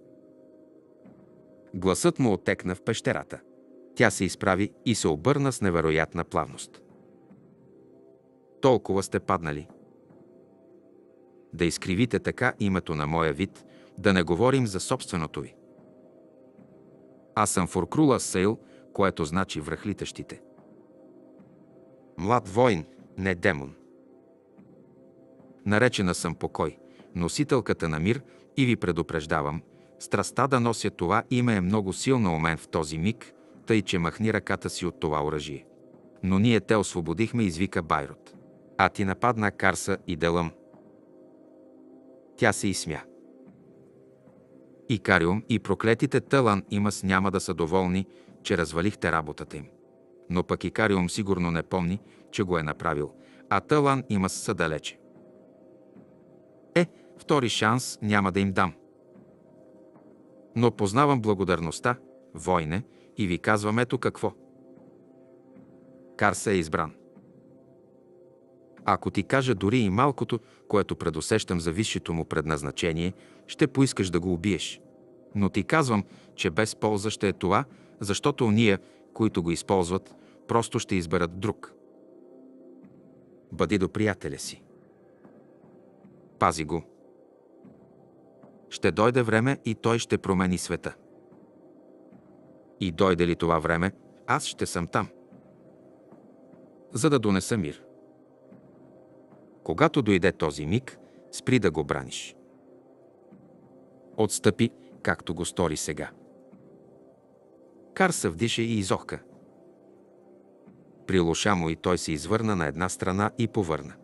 Гласът му отекна в пещерата. Тя се изправи и се обърна с невероятна плавност. Толкова сте паднали. Да изкривите така името на моя вид, да не говорим за собственото ви. Аз съм Форкрула Сейл което значи връхлитащите. Млад воин, не демон. Наречена съм покой, носителката на мир и ви предупреждавам, страста да нося това име е много силна у мен в този миг, тъй че махни ръката си от това оръжие. Но ние те освободихме, извика Байрот. А ти нападна Карса и Делъм. Тя се изсмя. Икариум и проклетите Талан Имас няма да са доволни, че развалихте работата им. Но пък и Кариум сигурно не помни, че го е направил, а Талан има са далече. Е, втори шанс няма да им дам. Но познавам благодарността, войне, и ви казвам ето какво. Карса е избран. Ако ти кажа дори и малкото, което предусещам за висшето му предназначение, ще поискаш да го убиеш. Но ти казвам, че без полза ще е това, защото уния, които го използват, просто ще изберат друг. Бъди до приятеля си. Пази го. Ще дойде време и той ще промени света. И дойде ли това време, аз ще съм там, за да донеса мир. Когато дойде този миг, спри да го браниш. Отстъпи, както го стори сега. Кар се вдиша и изохка. Прилоша му и той се извърна на една страна и повърна.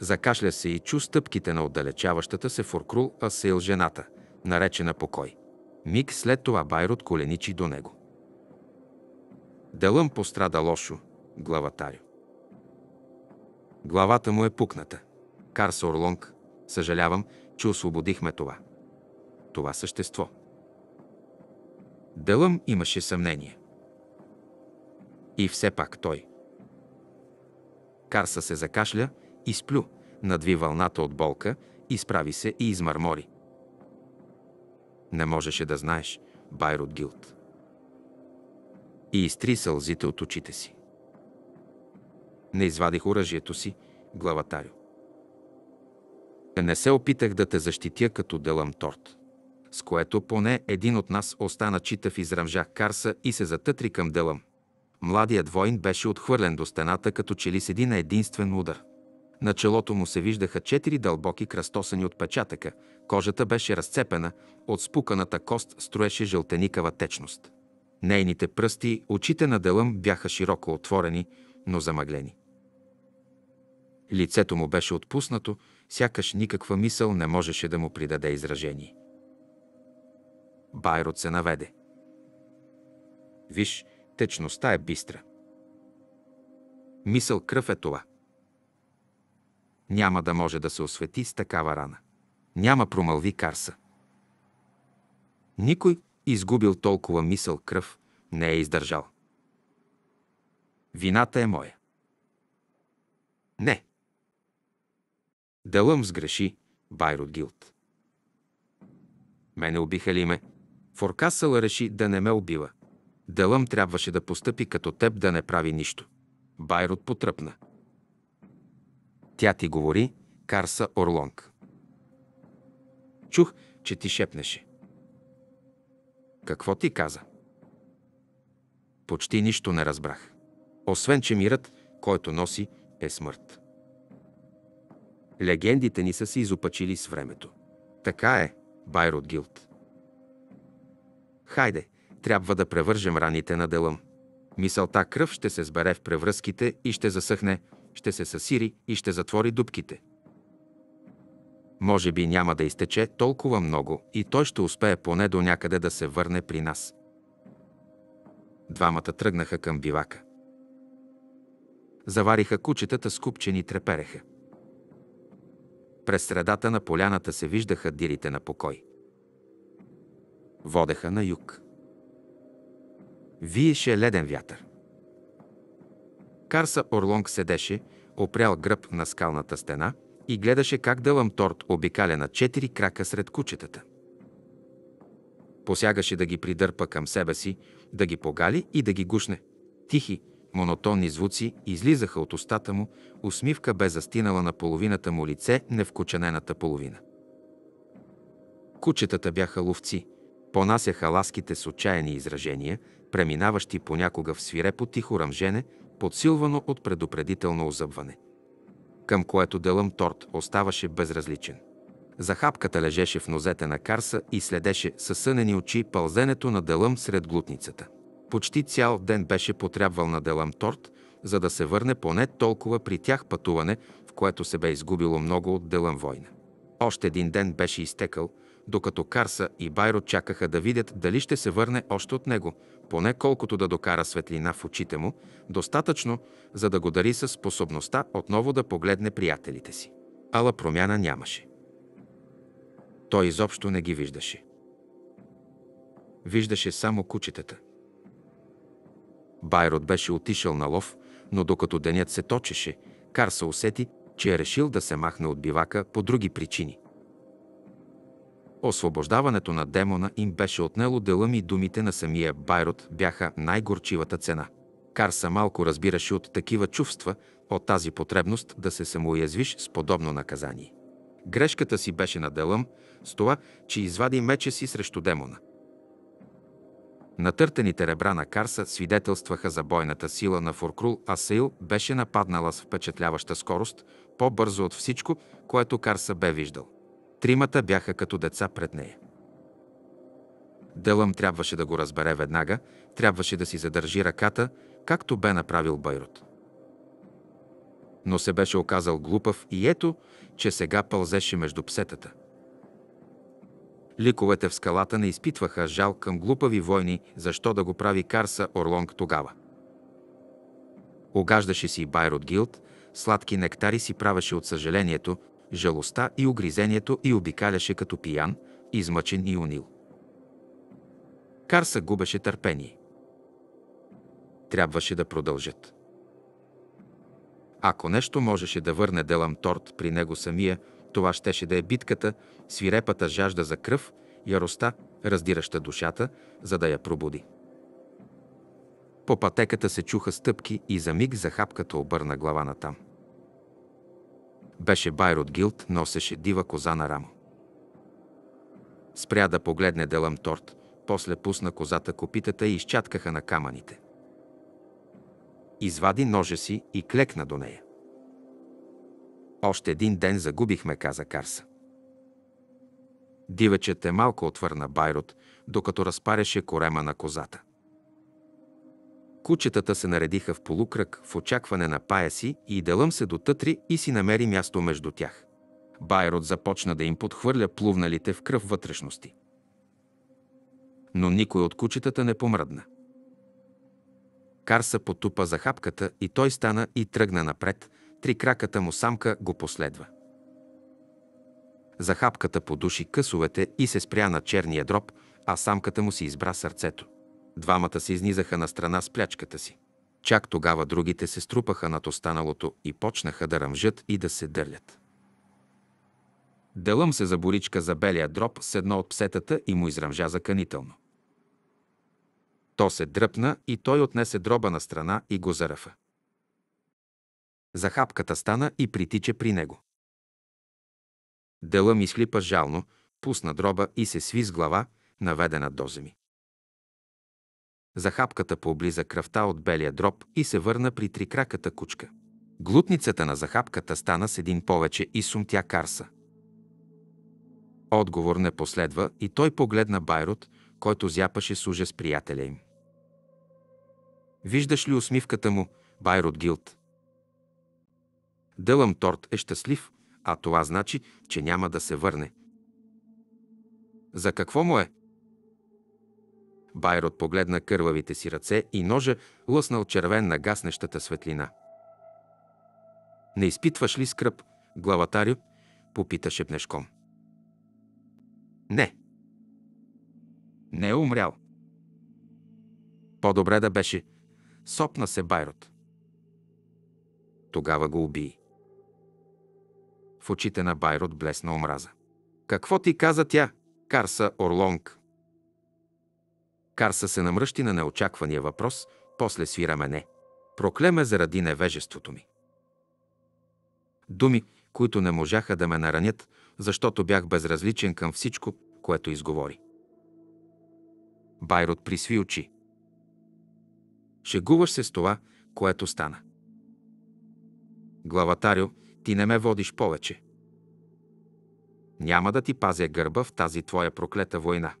Закашля се и чу стъпките на отдалечаващата се фуркрул Асейл жената, наречена покой. Миг след това Байрот коленичи до него. Делъм пострада лошо, главатарю. Главата му е пукната. Карс Орлонг, съжалявам, че освободихме това. Това същество. Дълъм имаше съмнение. И все пак той. Карса се закашля, изплю, надви вълната от болка, изправи се и измърмори. Не можеше да знаеш, Байрут Гилт. И изтри сълзите от очите си. Не извадих оръжието си, главатарю. Не се опитах да те защитя като делам торт с което поне един от нас остана читав израмжа Карса и се затътри към делъм. Младият воин беше отхвърлен до стената, като че ли седи на единствен удар. На челото му се виждаха четири дълбоки кръстосани отпечатъка, кожата беше разцепена, от спуканата кост строеше жълтеникава течност. Нейните пръсти, очите на Делъм бяха широко отворени, но замъглени. Лицето му беше отпуснато, сякаш никаква мисъл не можеше да му придаде изражение. Байрот се наведе. Виж, течността е бистра. Мисъл кръв е това. Няма да може да се освети с такава рана. Няма промълви Карса. Никой, изгубил толкова мисъл кръв, не е издържал. Вината е моя. Не. Делъм сгреши, Байрот Гилт. Мене убиха ли ме, Форкасъл реши да не ме убива. Делъм трябваше да постъпи като теб да не прави нищо. Байрот потръпна. Тя ти говори, Карса Орлонг. Чух, че ти шепнеше. Какво ти каза? Почти нищо не разбрах. Освен, че мирът, който носи, е смърт. Легендите ни са се изопачили с времето. Така е, Байрот Гилд. Хайде, трябва да превържем раните на делъм. Мисълта кръв ще се сбере в превръзките и ще засъхне, ще се съсири и ще затвори дубките. Може би няма да изтече толкова много и той ще успее поне до някъде да се върне при нас. Двамата тръгнаха към бивака. Завариха кучетата с купчени трепереха. През средата на поляната се виждаха дирите на покой водеха на юг. Виеше леден вятър. Карса Орлонг седеше, опрял гръб на скалната стена и гледаше как дълъм торт обикаля на четири крака сред кучетата. Посягаше да ги придърпа към себе си, да ги погали и да ги гушне. Тихи, монотонни звуци излизаха от устата му, усмивка бе застинала на половината му лице, невкоченената половина. Кучетата бяха ловци, понасяха ласките с отчаяни изражения, преминаващи понякога в свирепо тихо ръмжене, подсилвано от предупредително озъбване, към което делъм торт оставаше безразличен. Захапката лежеше в нозете на Карса и следеше със сънени очи пълзенето на делъм сред глутницата. Почти цял ден беше потрябвал на делъм торт, за да се върне поне толкова при тях пътуване, в което се бе изгубило много от делъм война. Още един ден беше изтекал – докато Карса и Байро чакаха да видят дали ще се върне още от него, поне колкото да докара светлина в очите му, достатъчно, за да го дари със способността отново да погледне приятелите си. Ала промяна нямаше. Той изобщо не ги виждаше. Виждаше само кучетата. Байрот беше отишъл на лов, но докато денят се точеше, Карса усети, че е решил да се махне от бивака по други причини – Освобождаването на демона им беше отнело дела ми думите на самия Байрот бяха най-горчивата цена. Карса малко разбираше от такива чувства, от тази потребност да се самоязвиш с подобно наказание. Грешката си беше на делъм с това, че извади меча си срещу демона. Натъртените ребра на Карса свидетелстваха за бойната сила на Форкрул, а Сейл беше нападнала с впечатляваща скорост, по-бързо от всичко, което Карса бе виждал. Тримата бяха като деца пред нея. Делъм трябваше да го разбере веднага, трябваше да си задържи ръката, както бе направил Байрут. Но се беше оказал глупав и ето, че сега пълзеше между псетата. Ликовете в скалата не изпитваха жал към глупави войни, защо да го прави Карса Орлонг тогава. Огаждаше си Байрут Гилд, сладки нектари си правеше от съжалението, жалостта и огризението и обикаляше като пиян, измъчен и унил. Карса губеше търпение. Трябваше да продължат. Ако нещо можеше да върне Делам Торт при него самия, това щеше да е битката, свирепата жажда за кръв, яроста, раздираща душата, за да я пробуди. По пътеката се чуха стъпки и за миг захапката обърна глава натам. Беше байр Гилд, носеше дива коза на рамо. Спря да погледне делъм торт, после пусна козата копитата и изчаткаха на камъните. Извади ножа си и клекна до нея. Още един ден загубихме, каза Карса. Дивечът е малко отвърна Байрот, докато разпаряше корема на козата. Кучетата се наредиха в полукръг в очакване на пая си и делъм се дотътри и си намери място между тях. Байрот започна да им подхвърля плувналите в кръв вътрешности. Но никой от кучетата не помръдна. Карса потупа за хапката и той стана и тръгна напред, три краката му самка го последва. За хапката подуши късовете и се спря на черния дроб, а самката му си избра сърцето. Двамата се изнизаха на страна с плячката си. Чак тогава другите се струпаха над останалото и почнаха да ръмжат и да се дърлят. Делъм се за боричка за белия дроб с едно от псетата и му изръмжа заканително. То се дръпна и той отнесе дроба на страна и го заръфа. Захапката стана и притича при него. Делъм изхлипа жално, пусна дроба и се сви с глава, наведена до земи. За хапката кръвта от белия дроб и се върна при трикраката кучка. Глутницата на захапката стана с един повече и сумтя Карса. Отговор не последва и той погледна Байрут, който зяпаше с ужас приятеля им. Виждаш ли усмивката му, Байрут Гилд? Дълъм Торт е щастлив, а това значи, че няма да се върне. За какво му е? Байрот погледна кървавите си ръце и ножа лъснал червен на гаснещата светлина. Не изпитваш ли скръп, главатарю? попита шепнешком. Не. Не е умрял. По-добре да беше. Сопна се Байрот. Тогава го уби. В очите на Байрот блесна омраза. Какво ти каза тя, Карса Орлонг? Карса се намръщи на неочаквания въпрос, после свира мене. Прокле ме заради невежеството ми. Думи, които не можаха да ме наранят, защото бях безразличен към всичко, което изговори. Байрот присви очи. Шегуваш се с това, което стана. Главатарио, ти не ме водиш повече. Няма да ти пазя гърба в тази твоя проклета война.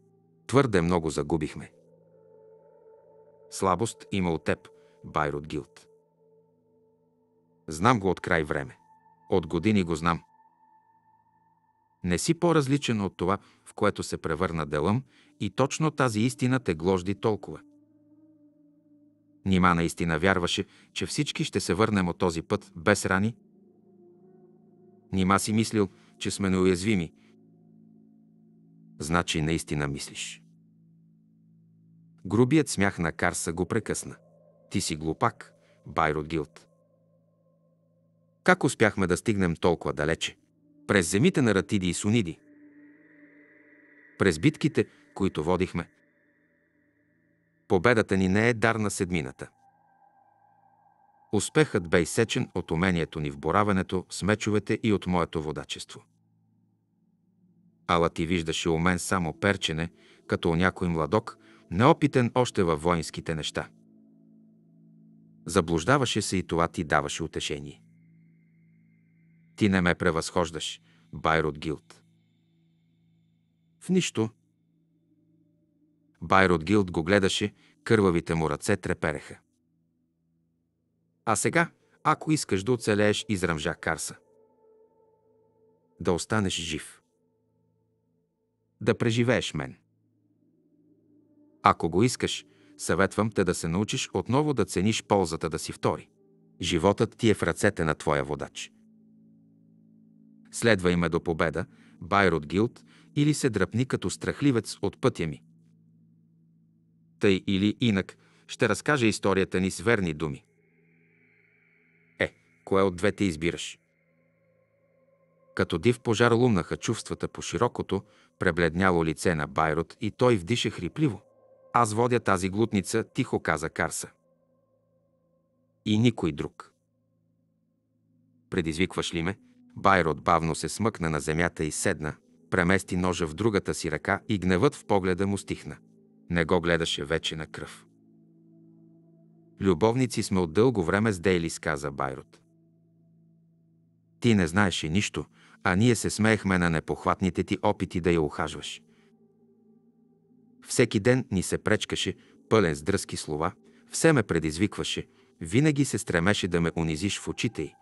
Твърде много загубихме. Слабост има от теб, Байрут Гилт. Знам го от край време. От години го знам. Не си по-различен от това, в което се превърна делъм и точно тази истина те гложди толкова. Нима наистина вярваше, че всички ще се върнем от този път без рани? Нима си мислил, че сме неуязвими? Значи наистина мислиш. Грубият смях на Карса го прекъсна. Ти си глупак, Байрод Гилд. Как успяхме да стигнем толкова далече? През земите на Ратиди и Суниди. През битките, които водихме. Победата ни не е дар на седмината. Успехът бе изсечен от умението ни в бораването с мечовете и от моето водачество. Ала ти виждаше у мен само перчене, като у някой младок, неопитен още във воинските неща. Заблуждаваше се и това ти даваше утешение. Ти не ме превъзхождаш, Байрот Гилд. В нищо. Байрот Гилд го гледаше, кървавите му ръце трепереха. А сега, ако искаш да оцелееш, израмжа Карса. Да останеш жив. Да преживееш мен. Ако го искаш, съветвам те да се научиш отново да цениш ползата да си втори. Животът ти е в ръцете на твоя водач. Следвай ме до победа, Байрод Гилд, или се дръпни като страхливец от пътя ми. Тъй или инак ще разкаже историята ни с верни думи. Е, кое от двете избираш? Като див пожар лумнаха чувствата по широкото, пребледняло лице на Байрод и той вдиша хрипливо. Аз водя тази глутница, тихо каза Карса. И никой друг. Предизвикваш ли ме? Байрод бавно се смъкна на земята и седна, премести ножа в другата си ръка и гневът в погледа му стихна. Не го гледаше вече на кръв. Любовници сме от дълго време с Дейлис, каза Байрод. Ти не знаеше нищо, а ние се смеехме на непохватните ти опити да я ухажваш. Всеки ден ни се пречкаше, пълен с дръзки слова, все ме предизвикваше, винаги се стремеше да ме унизиш в очите й.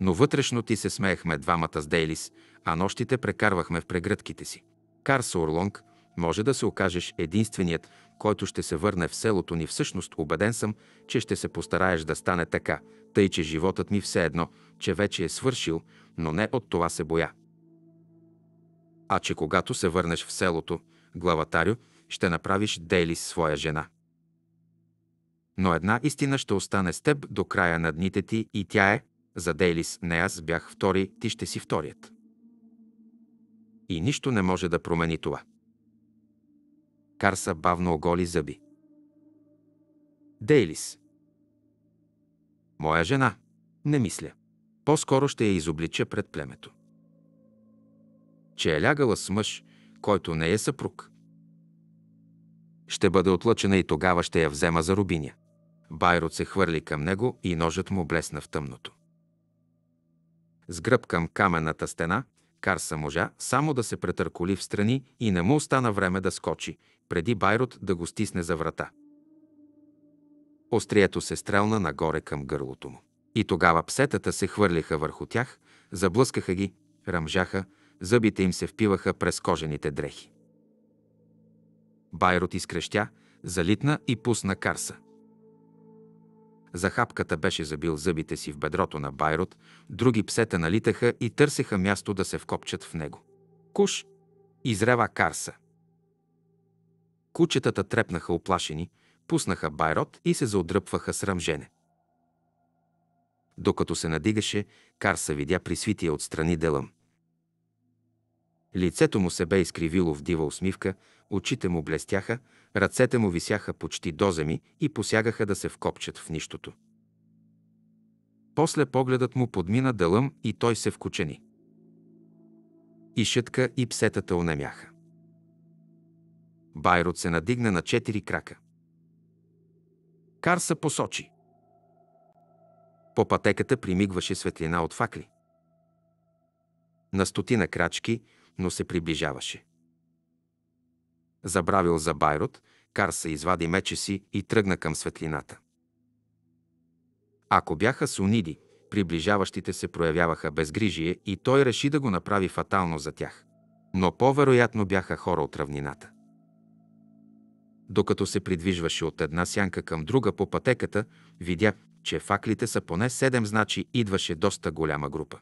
Но вътрешно ти се смеехме двамата с Дейлис, а нощите прекарвахме в прегръдките си. Карса Орлонг, може да се окажеш единственият, който ще се върне в селото ни. Всъщност, убеден съм, че ще се постараеш да стане така, тъй че животът ми все едно, че вече е свършил, но не от това се боя. А че когато се върнеш в селото, главатарю, ще направиш Дейли с своя жена. Но една истина ще остане с теб до края на дните ти и тя е, за Дейлис не аз бях втори, ти ще си вторият. И нищо не може да промени това. Карса бавно оголи зъби. Дейлис. Моя жена. Не мисля. По-скоро ще я изоблича пред племето. Че е лягала с мъж, който не е съпруг. Ще бъде отлъчена и тогава ще я взема за рубиня. Байрот се хвърли към него и ножът му блесна в тъмното. С гръб към каменната стена, Карса можа само да се претърколи в страни и не му остана време да скочи, преди Байрот да го стисне за врата. Острието се стрелна нагоре към гърлото му. И тогава псетата се хвърлиха върху тях, заблъскаха ги, ръмжаха, Зъбите им се впиваха през кожените дрехи. Байрот изкрещя, залитна и пусна карса. Захапката беше забил зъбите си в бедрото на Байрот, други псета налитаха и търсеха място да се вкопчат в него. Куш! Изрева карса. Кучетата трепнаха оплашени, пуснаха Байрот и се заодръпваха с ръмжене. Докато се надигаше, Карса видя присвития отстрани делъм. Лицето му се бе изкривило в дива усмивка, очите му блестяха, ръцете му висяха почти до земи и посягаха да се вкопчат в нищото. После погледът му подмина дълъм и той се вкучени. И шътка и псетата онемяха. Байрот се надигна на четири крака. Карса посочи. По пътеката примигваше светлина от факли. На стотина крачки – но се приближаваше. Забравил за Байрот, Карса извади мече си и тръгна към светлината. Ако бяха суниди, приближаващите се проявяваха безгрижие и той реши да го направи фатално за тях. Но по-вероятно бяха хора от равнината. Докато се придвижваше от една сянка към друга по пътеката, видя, че факлите са поне седем, значи идваше доста голяма група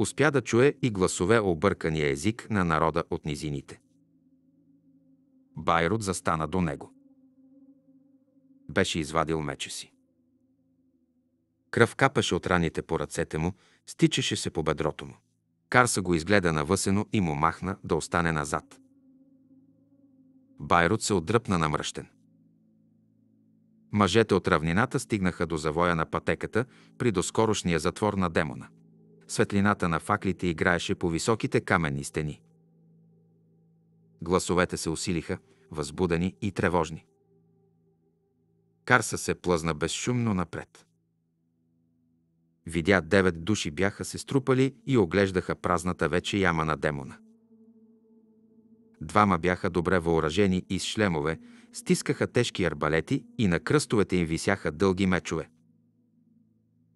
успя да чуе и гласове объркания език на народа от низините. Байрут застана до него. Беше извадил меча си. Кръв капеше от раните по ръцете му, стичаше се по бедрото му. Карса го изгледа навъсено и му махна да остане назад. Байрут се отдръпна намръщен. Мъжете от равнината стигнаха до завоя на пътеката при доскорошния затвор на демона – светлината на факлите играеше по високите каменни стени. Гласовете се усилиха, възбудени и тревожни. Карса се плъзна безшумно напред. Видя девет души бяха се струпали и оглеждаха празната вече яма на демона. Двама бяха добре въоръжени и с шлемове, стискаха тежки арбалети и на кръстовете им висяха дълги мечове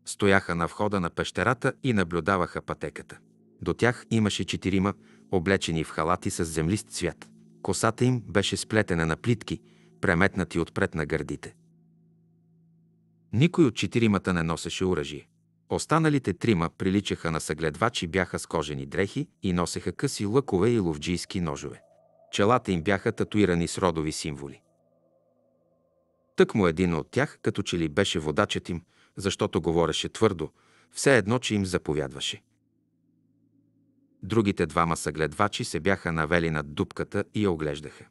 стояха на входа на пещерата и наблюдаваха пътеката. До тях имаше четирима, облечени в халати с землист цвят. Косата им беше сплетена на плитки, преметнати отпред на гърдите. Никой от четиримата не носеше оръжие. Останалите трима приличаха на съгледвачи, бяха с кожени дрехи и носеха къси лъкове и ловджийски ножове. Челата им бяха татуирани с родови символи. Тък му един от тях, като че ли беше водачът им, защото говореше твърдо, все едно, че им заповядваше. Другите двама съгледвачи се бяха навели над дупката и я оглеждаха.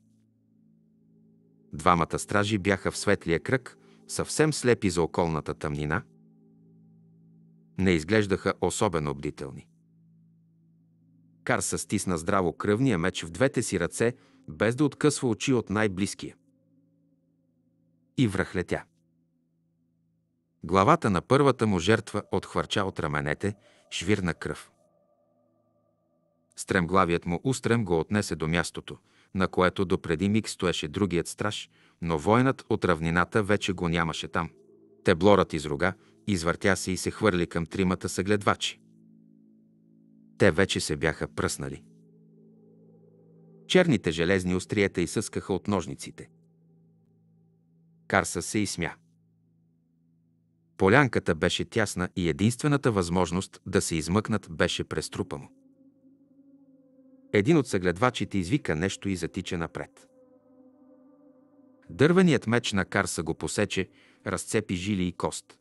Двамата стражи бяха в светлия кръг, съвсем слепи за околната тъмнина. Не изглеждаха особено бдителни. Карса стисна здраво кръвния меч в двете си ръце, без да откъсва очи от най-близкия. И връхлетя. Главата на първата му жертва отхвърча от раменете швирна кръв. Стремглавият му устрем го отнесе до мястото, на което допреди миг стоеше другият страж, но войнат от равнината вече го нямаше там. Теблорът изруга, извъртя се и се хвърли към тримата съгледвачи. Те вече се бяха пръснали. Черните железни остриета изсъскаха от ножниците. Карса се изсмя. Полянката беше тясна и единствената възможност да се измъкнат беше през трупа му. Един от съгледвачите извика нещо и затича напред. Дървеният меч на Карса го посече, разцепи жили и кост.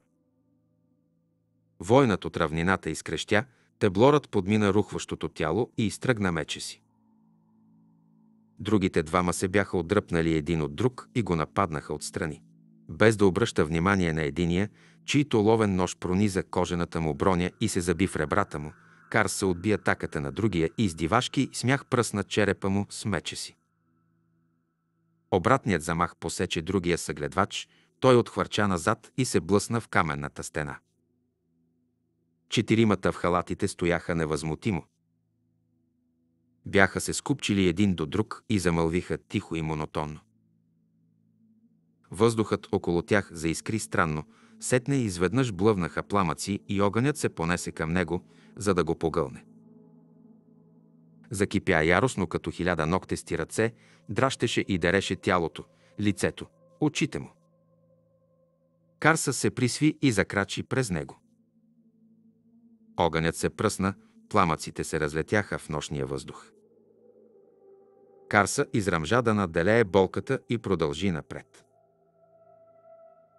Войнат от равнината изкрещя, Теблорът подмина рухващото тяло и изтръгна мече си. Другите двама се бяха отдръпнали един от друг и го нападнаха отстрани. Без да обръща внимание на единия, чийто ловен нож прониза кожената му броня и се заби в ребрата му. Кар се отби атаката на другия и издивашки смях пръсна черепа му с мече си. Обратният замах посече другия съгледвач, той отхвърча назад и се блъсна в каменната стена. Четиримата в халатите стояха невъзмутимо. Бяха се скупчили един до друг и замълвиха тихо и монотонно. Въздухът около тях заискри странно – Сетне и изведнъж блъвнаха пламъци и огънят се понесе към него, за да го погълне. Закипя яростно като хиляда ногтести ръце, дращеше и дереше тялото, лицето, очите му. Карса се присви и закрачи през него. Огънят се пръсна, пламъците се разлетяха в нощния въздух. Карса израмжа да наделее болката и продължи напред.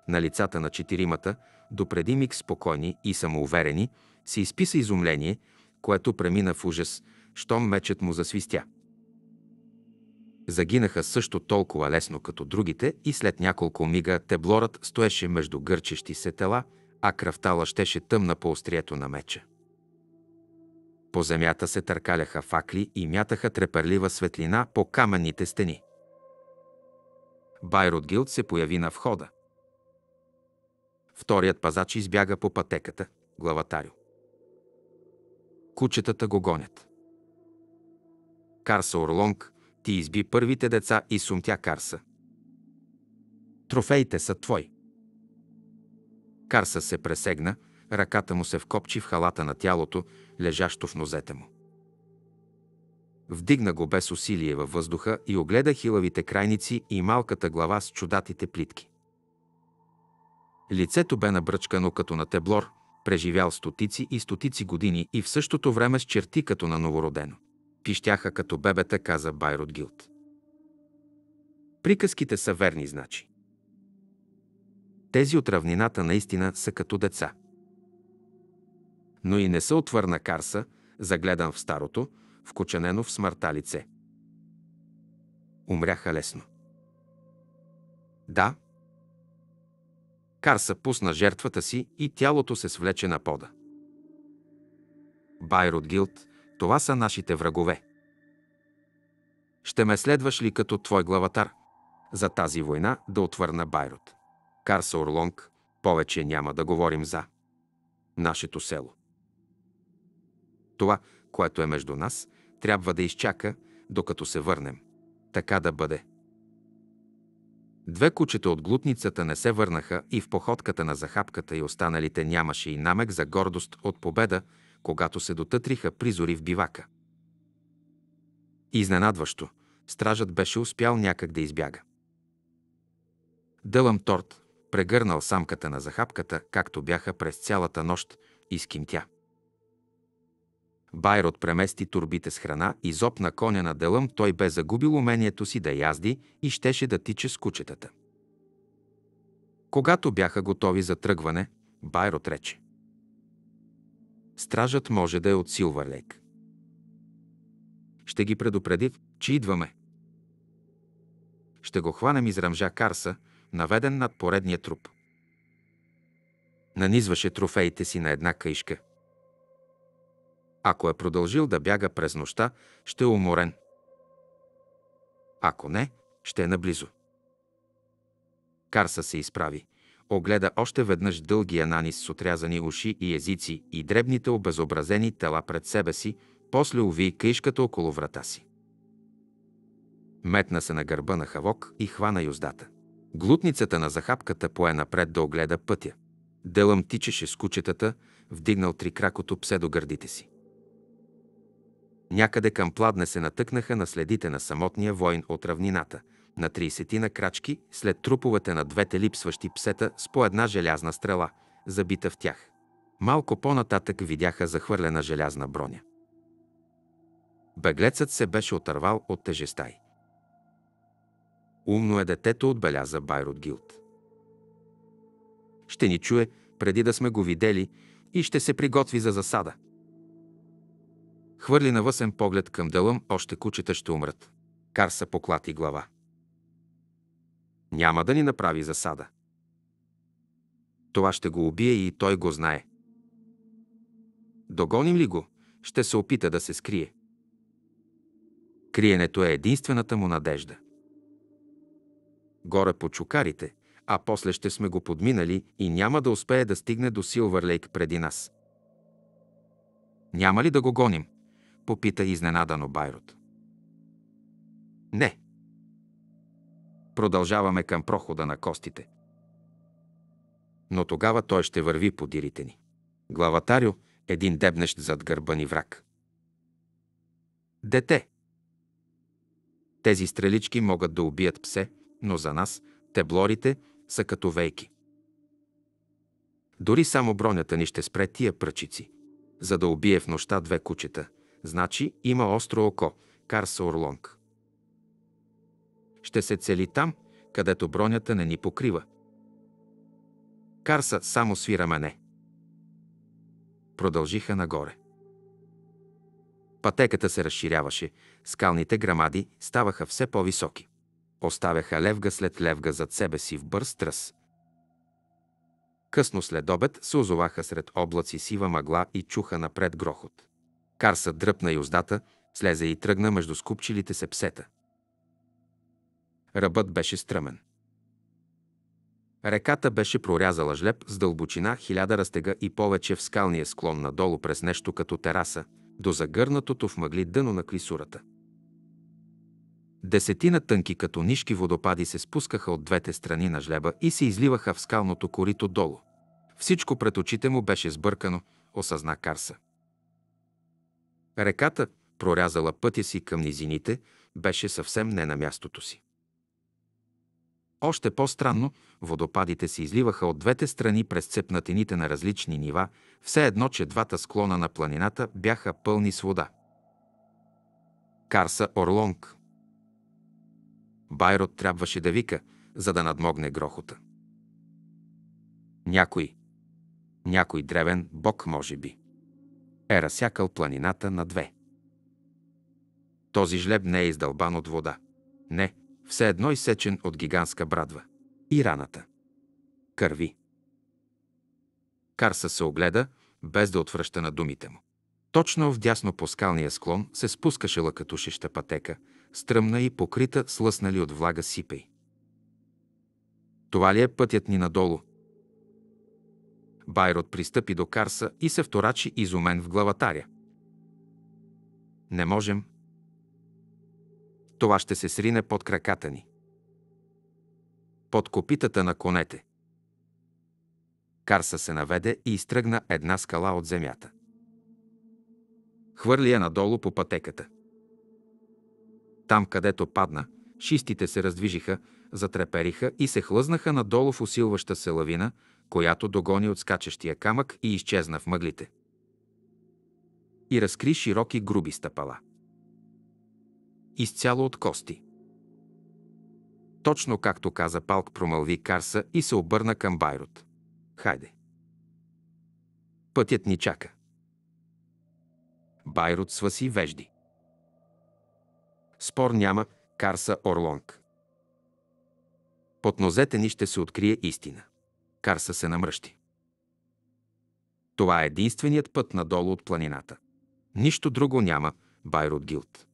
На лицата на четиримата, допреди миг спокойни и самоуверени, се изписа изумление, което премина в ужас, щом мечът му засвистя. Загинаха също толкова лесно като другите и след няколко мига теблорът стоеше между гърчещи се тела, а кръвта лъщеше тъмна по острието на меча. По земята се търкаляха факли и мятаха треперлива светлина по каменните стени. Байрод Гилд се появи на входа – Вторият пазач избяга по пътеката, главатарю. Кучетата го гонят. Карса Орлонг, ти изби първите деца и сумтя Карса. Трофеите са твои. Карса се пресегна, ръката му се вкопчи в халата на тялото, лежащо в нозете му. Вдигна го без усилие във въздуха и огледа хилавите крайници и малката глава с чудатите плитки. Лицето бе набръчкано като на теблор, преживял стотици и стотици години и в същото време с черти като на новородено. Пищяха като бебета, каза Байрод Гилд. Приказките са верни, значи. Тези от равнината наистина са като деца. Но и не са отвърна Карса, загледан в старото, вкоченено в смърта лице. Умряха лесно. Да, Карса пусна жертвата си и тялото се свлече на пода. Байрут Гилд, това са нашите врагове. Ще ме следваш ли като твой главатар? За тази война да отвърна Байрут. Карса Орлонг, повече няма да говорим за нашето село. Това, което е между нас, трябва да изчака, докато се върнем. Така да бъде. Две кучета от глутницата не се върнаха и в походката на захапката и останалите нямаше и намек за гордост от победа, когато се дотътриха призори в бивака. Изненадващо, стражът беше успял някак да избяга. Дълъм торт прегърнал самката на захапката, както бяха през цялата нощ, и скимтя. Байрот премести турбите с храна и зоб на коня на Делъм, той бе загубил умението си да язди и щеше да тича с кучетата. Когато бяха готови за тръгване, Байрот рече. Стражът може да е от Силвър Лейк. Ще ги предупреди, че идваме. Ще го хванем израмжа Карса, наведен над поредния труп. Нанизваше трофеите си на една къишка – ако е продължил да бяга през нощта, ще е уморен. Ако не, ще е наблизо. Карса се изправи. Огледа още веднъж дългия нанис с отрязани уши и езици и дребните обезобразени тела пред себе си, после уви къишката около врата си. Метна се на гърба на Хавок и хвана юздата. Глутницата на захапката пое напред да огледа пътя. Делъм тичеше с кучетата, вдигнал трикракото псе до гърдите си. Някъде към Пладне се натъкнаха на следите на самотния воин от равнината, на трисетина крачки след труповете на двете липсващи псета с по една желязна стрела, забита в тях. Малко по-нататък видяха захвърлена желязна броня. Беглецът се беше отървал от тежеста й. Умно е детето, отбеляза Байрут Гилд. Ще ни чуе, преди да сме го видели, и ще се приготви за засада. Хвърли навъсен поглед към Дълъм, още кучета ще умрат. Карса поклати глава. Няма да ни направи засада. Това ще го убие и той го знае. Догоним ли го, ще се опита да се скрие. Криенето е единствената му надежда. Горе по чукарите, а после ще сме го подминали и няма да успее да стигне до Силвърлейк преди нас. Няма ли да го гоним? Попита изненадано Байрут. Не. Продължаваме към прохода на костите. Но тогава той ще върви по дирите ни. Главатарю, един дебнещ зад гърба ни враг. Дете. Тези стрелички могат да убият псе, но за нас теблорите са като вейки. Дори само бронята ни ще спре тия пръчици, за да убие в нощта две кучета – Значи има остро око, Карса Орлонг. Ще се цели там, където бронята не ни покрива. Карса само свира мане. Продължиха нагоре. Пътеката се разширяваше, скалните грамади ставаха все по-високи. Оставяха левга след левга зад себе си в бърз тръс. Късно след обед се озоваха сред облаци сива мъгла и чуха напред грохот. Карса дръпна юздата, слезе и тръгна между скупчилите се псета. Ръбът беше стръмен. Реката беше прорязала жлеб с дълбочина хиляда растега и повече в скалния склон надолу през нещо като тераса, до загърнатото в мъгли дъно на клисурата. Десетина тънки като нишки водопади се спускаха от двете страни на жлеба и се изливаха в скалното корито долу. Всичко пред очите му беше сбъркано, осъзна Карса. Реката, прорязала пътя си към низините, беше съвсем не на мястото си. Още по-странно, водопадите се изливаха от двете страни през цепнатините на различни нива, все едно, че двата склона на планината бяха пълни с вода. Карса Орлонг Байрот трябваше да вика, за да надмогне грохота. Някой. Някой древен бог, може би е разсякал планината на две. Този жлеб не е издълбан от вода. Не, все едно изсечен от гигантска брадва. И раната. Кърви. Карса се огледа, без да отвръща на думите му. Точно в дясно по скалния склон се спускаше лъкатушеща пътека, стръмна и покрита слъснали от влага сипей. Това ли е пътят ни надолу? Байрод пристъпи до Карса и се вторачи изумен в главатаря. Не можем. Това ще се срине под краката ни. Под копитата на конете. Карса се наведе и изтръгна една скала от земята. Хвърли я надолу по пътеката. Там, където падна, шистите се раздвижиха, затрепериха и се хлъзнаха надолу в усилваща се лавина – която догони от скачащия камък и изчезна в мъглите. И разкри широки груби стъпала. Изцяло от кости. Точно както каза Палк, промълви Карса и се обърна към Байрут. Хайде. Пътят ни чака. Байрут сваси вежди. Спор няма, Карса Орлонг. Под нозете ни ще се открие истина. Карса се намръщи. Това е единственият път надолу от планината. Нищо друго няма, Байрут Гилд.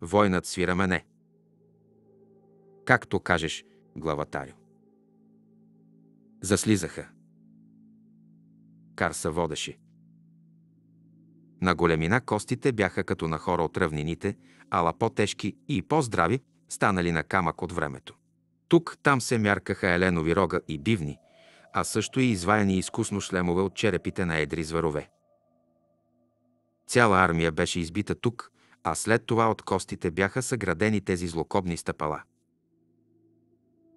Войнат свира мене. Както кажеш, главатарю. Заслизаха. Карса водеше. На големина костите бяха като на хора от равнините, ала по-тежки и по-здрави, станали на камък от времето. Тук-там се мяркаха еленови рога и бивни, а също и изваяни изкусно шлемове от черепите на едри зварове. Цяла армия беше избита тук, а след това от костите бяха съградени тези злокобни стъпала.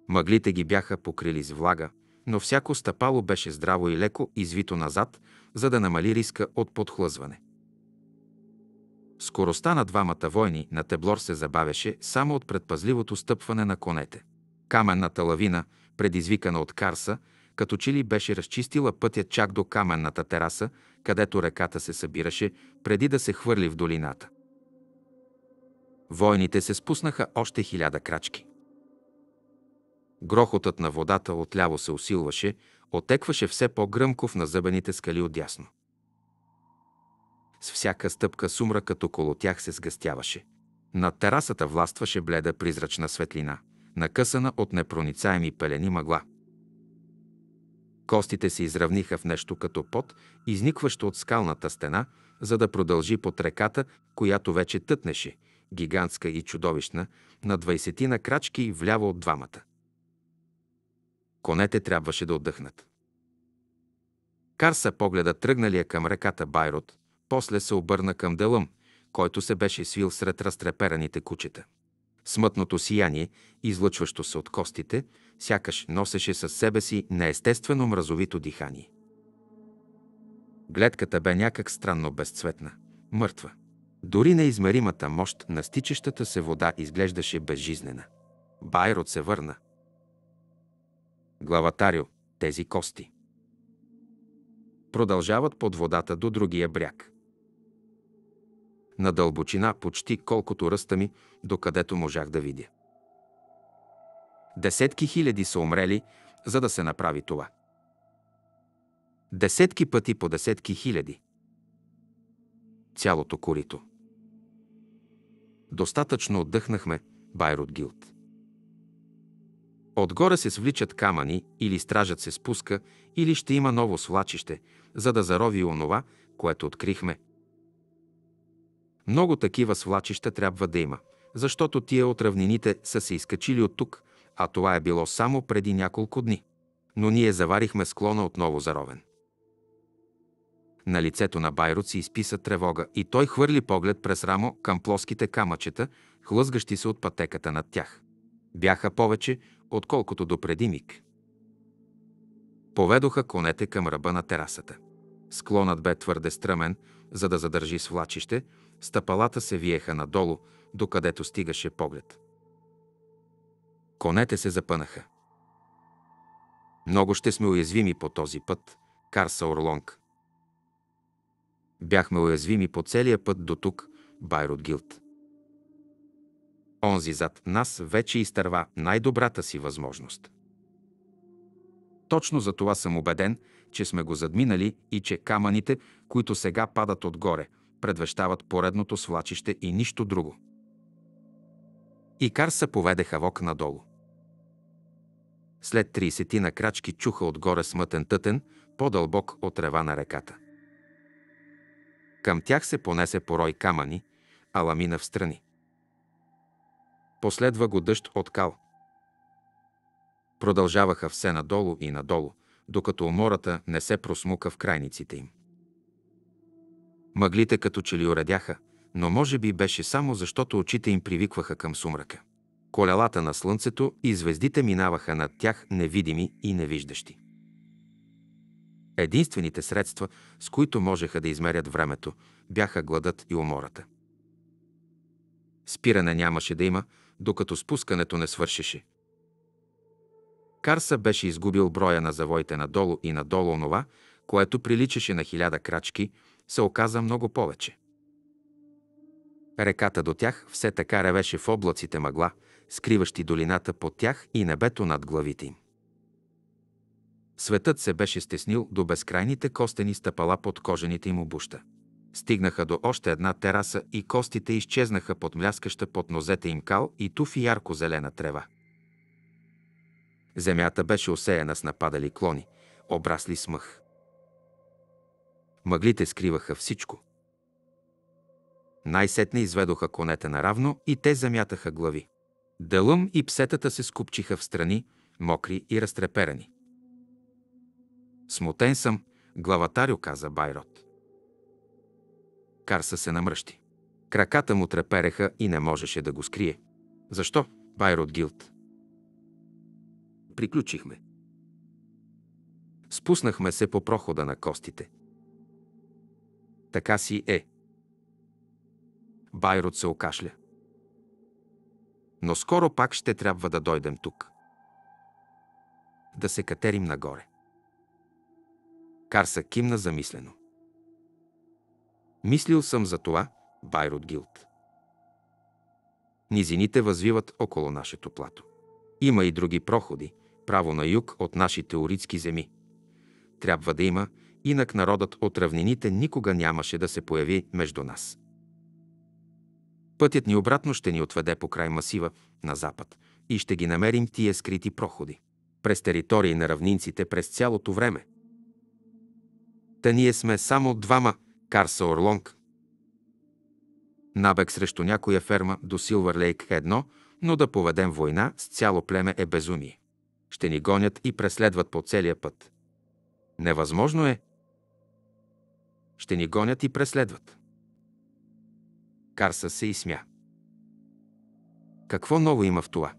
Мъглите ги бяха покрили с влага, но всяко стъпало беше здраво и леко извито назад, за да намали риска от подхлъзване. Скоростта на двамата войни на Теблор се забавяше само от предпазливото стъпване на конете. Каменната лавина, предизвикана от Карса, като че ли беше разчистила пътя чак до каменната тераса, където реката се събираше, преди да се хвърли в долината. Войните се спуснаха още хиляда крачки. Грохотът на водата отляво се усилваше, отекваше все по-гръмко в назъбените скали отясно. С всяка стъпка сумракът около тях се сгъстяваше. На терасата властваше бледа призрачна светлина – накъсана от непроницаеми пелени мъгла. Костите се изравниха в нещо като пот, изникващо от скалната стена, за да продължи под реката, която вече тътнеше, гигантска и чудовищна, на двайсетина крачки вляво от двамата. Конете трябваше да отдъхнат. Карса погледа тръгналия към реката Байрот, после се обърна към Делъм, който се беше свил сред разтрепераните кучета. Смътното сияние, излъчващо се от костите, сякаш носеше със себе си неестествено мразовито дихание. Гледката бе някак странно безцветна, мъртва. Дори неизмеримата мощ на стичещата се вода изглеждаше безжизнена. Байрот се върна. Главатарио, тези кости. Продължават под водата до другия бряг на дълбочина почти колкото ръста ми, докъдето можах да видя. Десетки хиляди са умрели, за да се направи това. Десетки пъти по десетки хиляди. Цялото корито. Достатъчно отдъхнахме, Байрут Гилд. Отгоре се свличат камъни или стражът се спуска, или ще има ново свлачище, за да зарови онова, което открихме – много такива свлачища трябва да има, защото тия от равнините са се изкачили от тук, а това е било само преди няколко дни. Но ние заварихме склона отново заровен. На лицето на Байрут си изписа тревога и той хвърли поглед през рамо към плоските камъчета, хлъзгащи се от пътеката над тях. Бяха повече, отколкото до преди миг. Поведоха конете към ръба на терасата. Склонът бе твърде стръмен, за да задържи свлачище, стъпалата се виеха надолу, докъдето стигаше поглед. Конете се запънаха. Много ще сме уязвими по този път, Карса Орлонг. Бяхме уязвими по целия път до тук, Байрут Гилд. Онзи зад нас вече изтърва най-добрата си възможност. Точно за това съм убеден, че сме го задминали и че камъните, които сега падат отгоре – предвещават поредното свлачище и нищо друго. И Карса поведе хавок надолу. След 30 на крачки чуха отгоре смътен тътен, по-дълбок от рева на реката. Към тях се понесе порой камъни, а ламина в страни. Последва го дъжд от кал. Продължаваха все надолу и надолу, докато умората не се просмука в крайниците им. Мъглите като че ли уредяха, но може би беше само защото очите им привикваха към сумрака. Колелата на слънцето и звездите минаваха над тях невидими и невиждащи. Единствените средства, с които можеха да измерят времето, бяха гладът и умората. Спиране нямаше да има, докато спускането не свършеше. Карса беше изгубил броя на завоите надолу и надолу онова, което приличаше на хиляда крачки – се оказа много повече. Реката до тях все така ревеше в облаците мъгла, скриващи долината под тях и небето над главите им. Светът се беше стеснил до безкрайните костени стъпала под кожените им обуща. Стигнаха до още една тераса и костите изчезнаха под мляскаща под нозете им кал и туфи ярко-зелена трева. Земята беше осеяна с нападали клони, обрасли с мъх. Мъглите скриваха всичко. Най-сетне изведоха конете наравно и те замятаха глави. Дълъм и псетата се скупчиха в страни, мокри и разтреперани. Смутен съм, главатарю, каза Байрот. Карса се намръщи. Краката му трепереха и не можеше да го скрие. Защо, Байрот Гилд? Приключихме. Спуснахме се по прохода на костите – така си е. Байрод се окашля. Но скоро пак ще трябва да дойдем тук. Да се катерим нагоре. Карса кимна замислено. Мислил съм за това, Байрут Гилд. Низините възвиват около нашето плато. Има и други проходи, право на юг от нашите урицки земи. Трябва да има инак народът от равнините никога нямаше да се появи между нас. Пътят ни обратно ще ни отведе по край масива на запад и ще ги намерим тия скрити проходи. През територии на равнинците през цялото време. Та ние сме само двама, Карса Орлонг. Набег срещу някоя ферма до Силвър Лейк едно, но да поведем война с цяло племе е безумие. Ще ни гонят и преследват по целия път. Невъзможно е, ще ни гонят и преследват. Карса се изсмя. Какво ново има в това?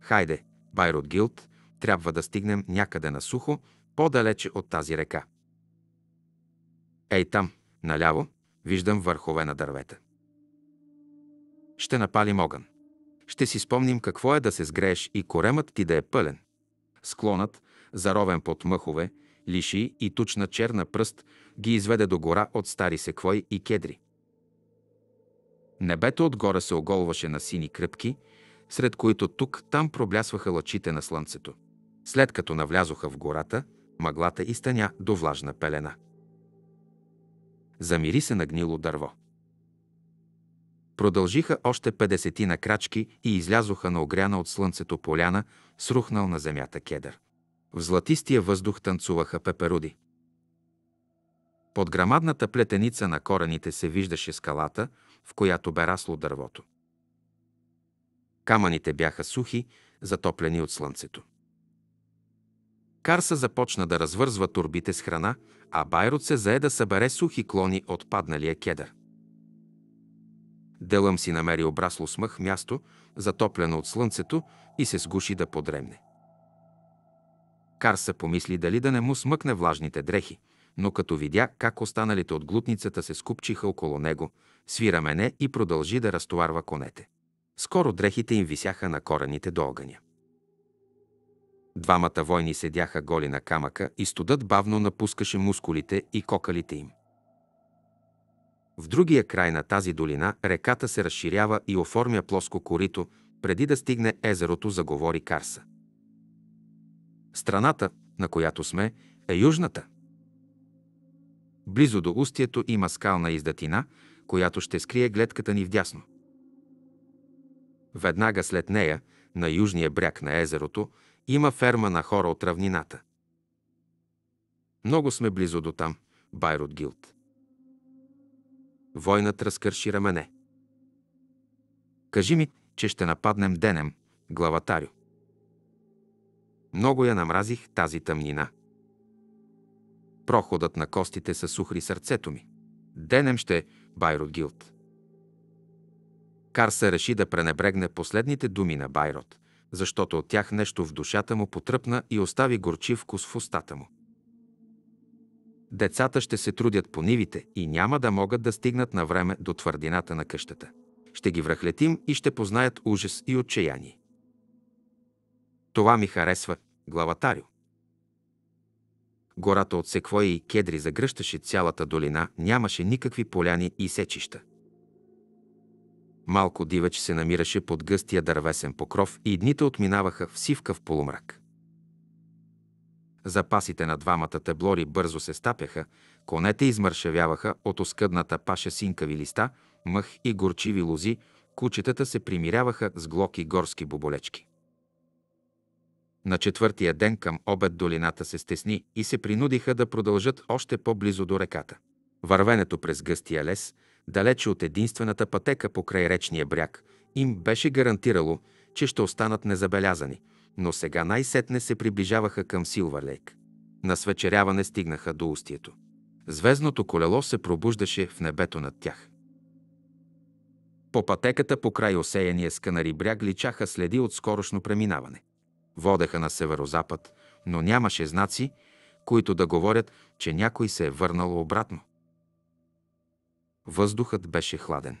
Хайде, Байрот Гилд, трябва да стигнем някъде на сухо, по-далече от тази река. Ей там, наляво, виждам върхове на дървета. Ще напалим огън. Ще си спомним какво е да се сгрееш и коремът ти да е пълен. Склонът, заровен под мъхове, лиши и тучна черна пръст ги изведе до гора от стари секвой и кедри. Небето отгоре се оголваше на сини кръпки, сред които тук-там проблясваха лъчите на слънцето. След като навлязоха в гората, мъглата и стъня до влажна пелена. Замири се на гнило дърво. Продължиха още 50 на крачки и излязоха на огряна от слънцето поляна, срухнал на земята кедър. В златистия въздух танцуваха пеперуди. Под грамадната плетеница на корените се виждаше скалата, в която бе расло дървото. Камъните бяха сухи, затоплени от слънцето. Карса започна да развързва турбите с храна, а Байрот се зае да събере сухи клони от падналия кедър. Делъм си намери обрасло смъх място, затоплено от слънцето, и се сгуши да подремне. Карса помисли дали да не му смъкне влажните дрехи, но като видя как останалите от глутницата се скупчиха около него, свира мене и продължи да разтоварва конете. Скоро дрехите им висяха на корените до огъня. Двамата войни седяха голи на камъка и студът бавно напускаше мускулите и кокалите им. В другия край на тази долина реката се разширява и оформя плоско корито, преди да стигне езерото, заговори Карса. Страната, на която сме, е южната. Близо до устието има скална издатина, която ще скрие гледката ни вдясно. Веднага след нея, на южния бряг на езерото, има ферма на хора от равнината. Много сме близо до там, Байрут Гилд. Войнат разкърши рамене. Кажи ми, че ще нападнем денем, главатарю. Много я намразих тази тъмнина. Проходът на костите са сухри сърцето ми. Денем ще Байрод Гилд. Кар се реши да пренебрегне последните думи на Байрод, защото от тях нещо в душата му потръпна и остави горчив вкус в устата му. Децата ще се трудят по нивите и няма да могат да стигнат на време до твърдината на къщата. Ще ги връхлетим и ще познаят ужас и отчаяние. Това ми харесва, главатарю. Гората от секвои и кедри загръщаше цялата долина, нямаше никакви поляни и сечища. Малко дивеч се намираше под гъстия дървесен покров и дните отминаваха в сивкав полумрак. Запасите на двамата теблори бързо се стапяха, конете измършавяваха от оскъдната паша синкави листа, мъх и горчиви лози, кучетата се примиряваха с глоки горски боболечки. На четвъртия ден към обед долината се стесни и се принудиха да продължат още по-близо до реката. Вървенето през гъстия лес, далече от единствената пътека покрай речния бряг, им беше гарантирало, че ще останат незабелязани, но сега най-сетне се приближаваха към Силвалейк. Лейк. На свечеряване стигнаха до устието. Звездното колело се пробуждаше в небето над тях. По пътеката покрай осеяния сканари бряг личаха следи от скорошно преминаване. Водеха на северозапад, но нямаше знаци, които да говорят, че някой се е върнал обратно. Въздухът беше хладен.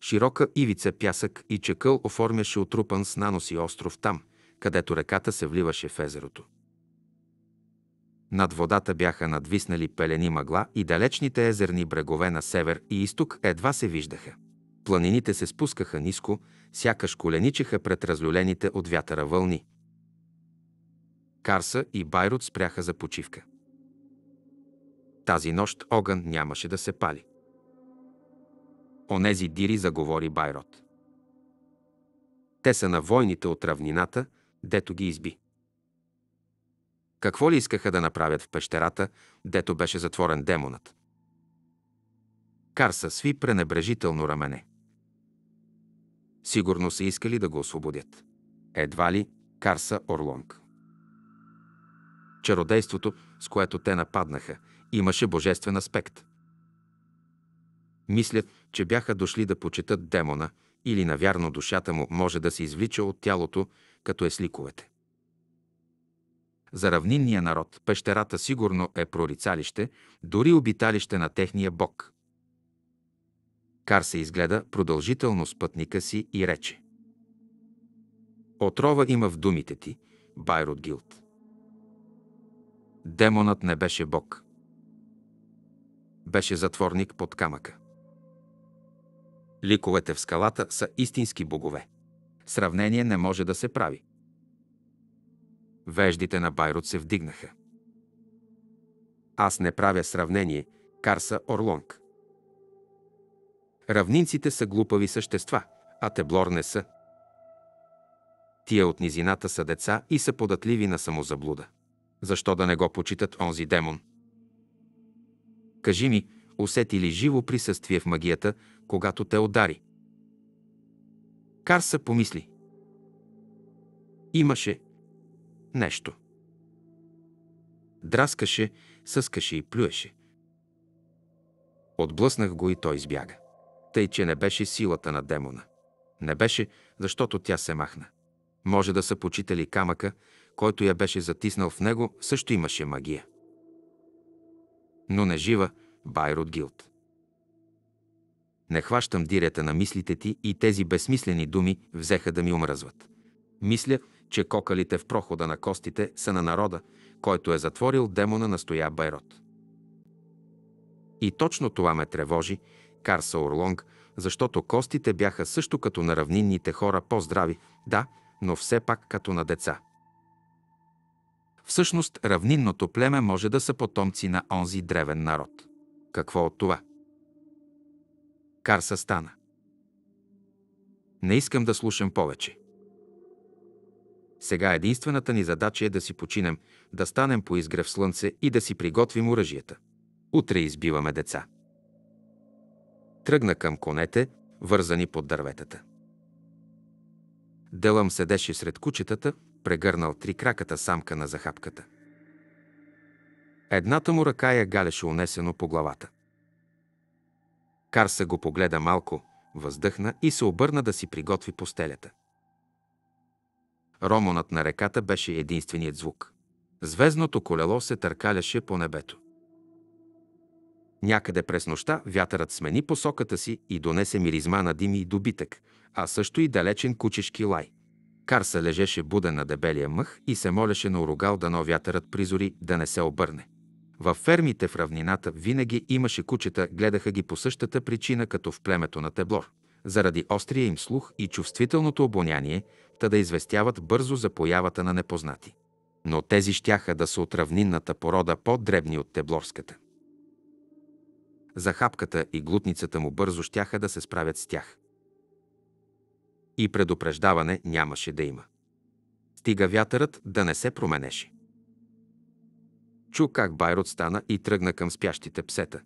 Широка ивица пясък и чекъл оформяше отрупан с наноси остров там, където реката се вливаше в езерото. Над водата бяха надвиснали пелени мъгла и далечните езерни брегове на север и изток едва се виждаха. Планините се спускаха ниско, сякаш коленичеха пред разлюлените от вятъра вълни. Карса и Байрут спряха за почивка. Тази нощ огън нямаше да се пали. Онези дири заговори Байрот. Те са на войните от равнината, дето ги изби. Какво ли искаха да направят в пещерата, дето беше затворен демонът? Карса сви пренебрежително рамене. Сигурно са искали да го освободят. Едва ли Карса Орлонг. Чародейството, с което те нападнаха, имаше божествен аспект. Мислят, че бяха дошли да почитат демона или навярно душата му може да се извлича от тялото, като е сликовете. За равнинния народ пещерата сигурно е прорицалище, дори обиталище на техния бог. Кар се изгледа продължително с пътника си и рече. Отрова има в думите ти, Байрод Гилд. Демонът не беше бог. Беше затворник под камъка. Ликовете в скалата са истински богове. Сравнение не може да се прави. Веждите на Байрод се вдигнаха. Аз не правя сравнение, Карса Орлонг. Равнинците са глупави същества, а Теблор не са. Тия от низината са деца и са податливи на самозаблуда. Защо да не го почитат онзи демон? Кажи ми, усети ли живо присъствие в магията, когато те удари? Карса помисли. Имаше нещо. Драскаше, съскаше и плюеше. Отблъснах го и той избяга тъй че не беше силата на демона. Не беше, защото тя се махна. Може да са почитали камъка, който я беше затиснал в него, също имаше магия. Но не жива Байрод Гилд. Не хващам дирета на мислите ти и тези безсмислени думи взеха да ми омръзват. Мисля, че кокалите в прохода на костите са на народа, който е затворил демона на стоя Байрод. И точно това ме тревожи, Карса Орлонг, защото костите бяха също като на равнинните хора по-здрави, да, но все пак като на деца. Всъщност равнинното племе може да са потомци на онзи древен народ. Какво от това? Карса стана. Не искам да слушам повече. Сега единствената ни задача е да си починем, да станем по изгрев слънце и да си приготвим оръжията. Утре избиваме деца тръгна към конете, вързани под дърветата. Делъм седеше сред кучетата, прегърнал три краката самка на захапката. Едната му ръка я галеше унесено по главата. Карса го погледа малко, въздъхна и се обърна да си приготви постелята. Ромонът на реката беше единственият звук. Звездното колело се търкаляше по небето. Някъде през нощта вятърът смени посоката си и донесе миризма на дими и добитък, а също и далечен кучешки лай. Карса лежеше буден на дебелия мъх и се молеше на урогал дано вятърът призори да не се обърне. Във фермите в равнината винаги имаше кучета, гледаха ги по същата причина като в племето на Теблор. Заради острия им слух и чувствителното обоняние, та да известяват бързо за появата на непознати. Но тези щяха да са от равнинната порода по-дребни от теблорската захапката и глутницата му бързо щяха да се справят с тях. И предупреждаване нямаше да има. Стига вятърът да не се променеше. Чу как Байрот стана и тръгна към спящите псета.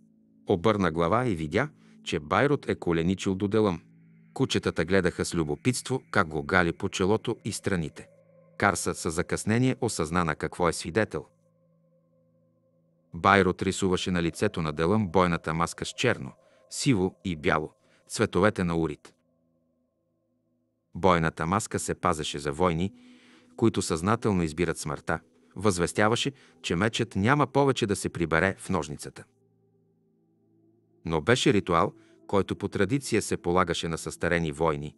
Обърна глава и видя, че Байрот е коленичил до делъм. Кучетата гледаха с любопитство как го гали по челото и страните. Карса със закъснение осъзна на какво е свидетел – Байрот рисуваше на лицето на Делъм бойната маска с черно, сиво и бяло, цветовете на урит. Бойната маска се пазеше за войни, които съзнателно избират смъртта. Възвестяваше, че мечът няма повече да се прибере в ножницата. Но беше ритуал, който по традиция се полагаше на състарени войни,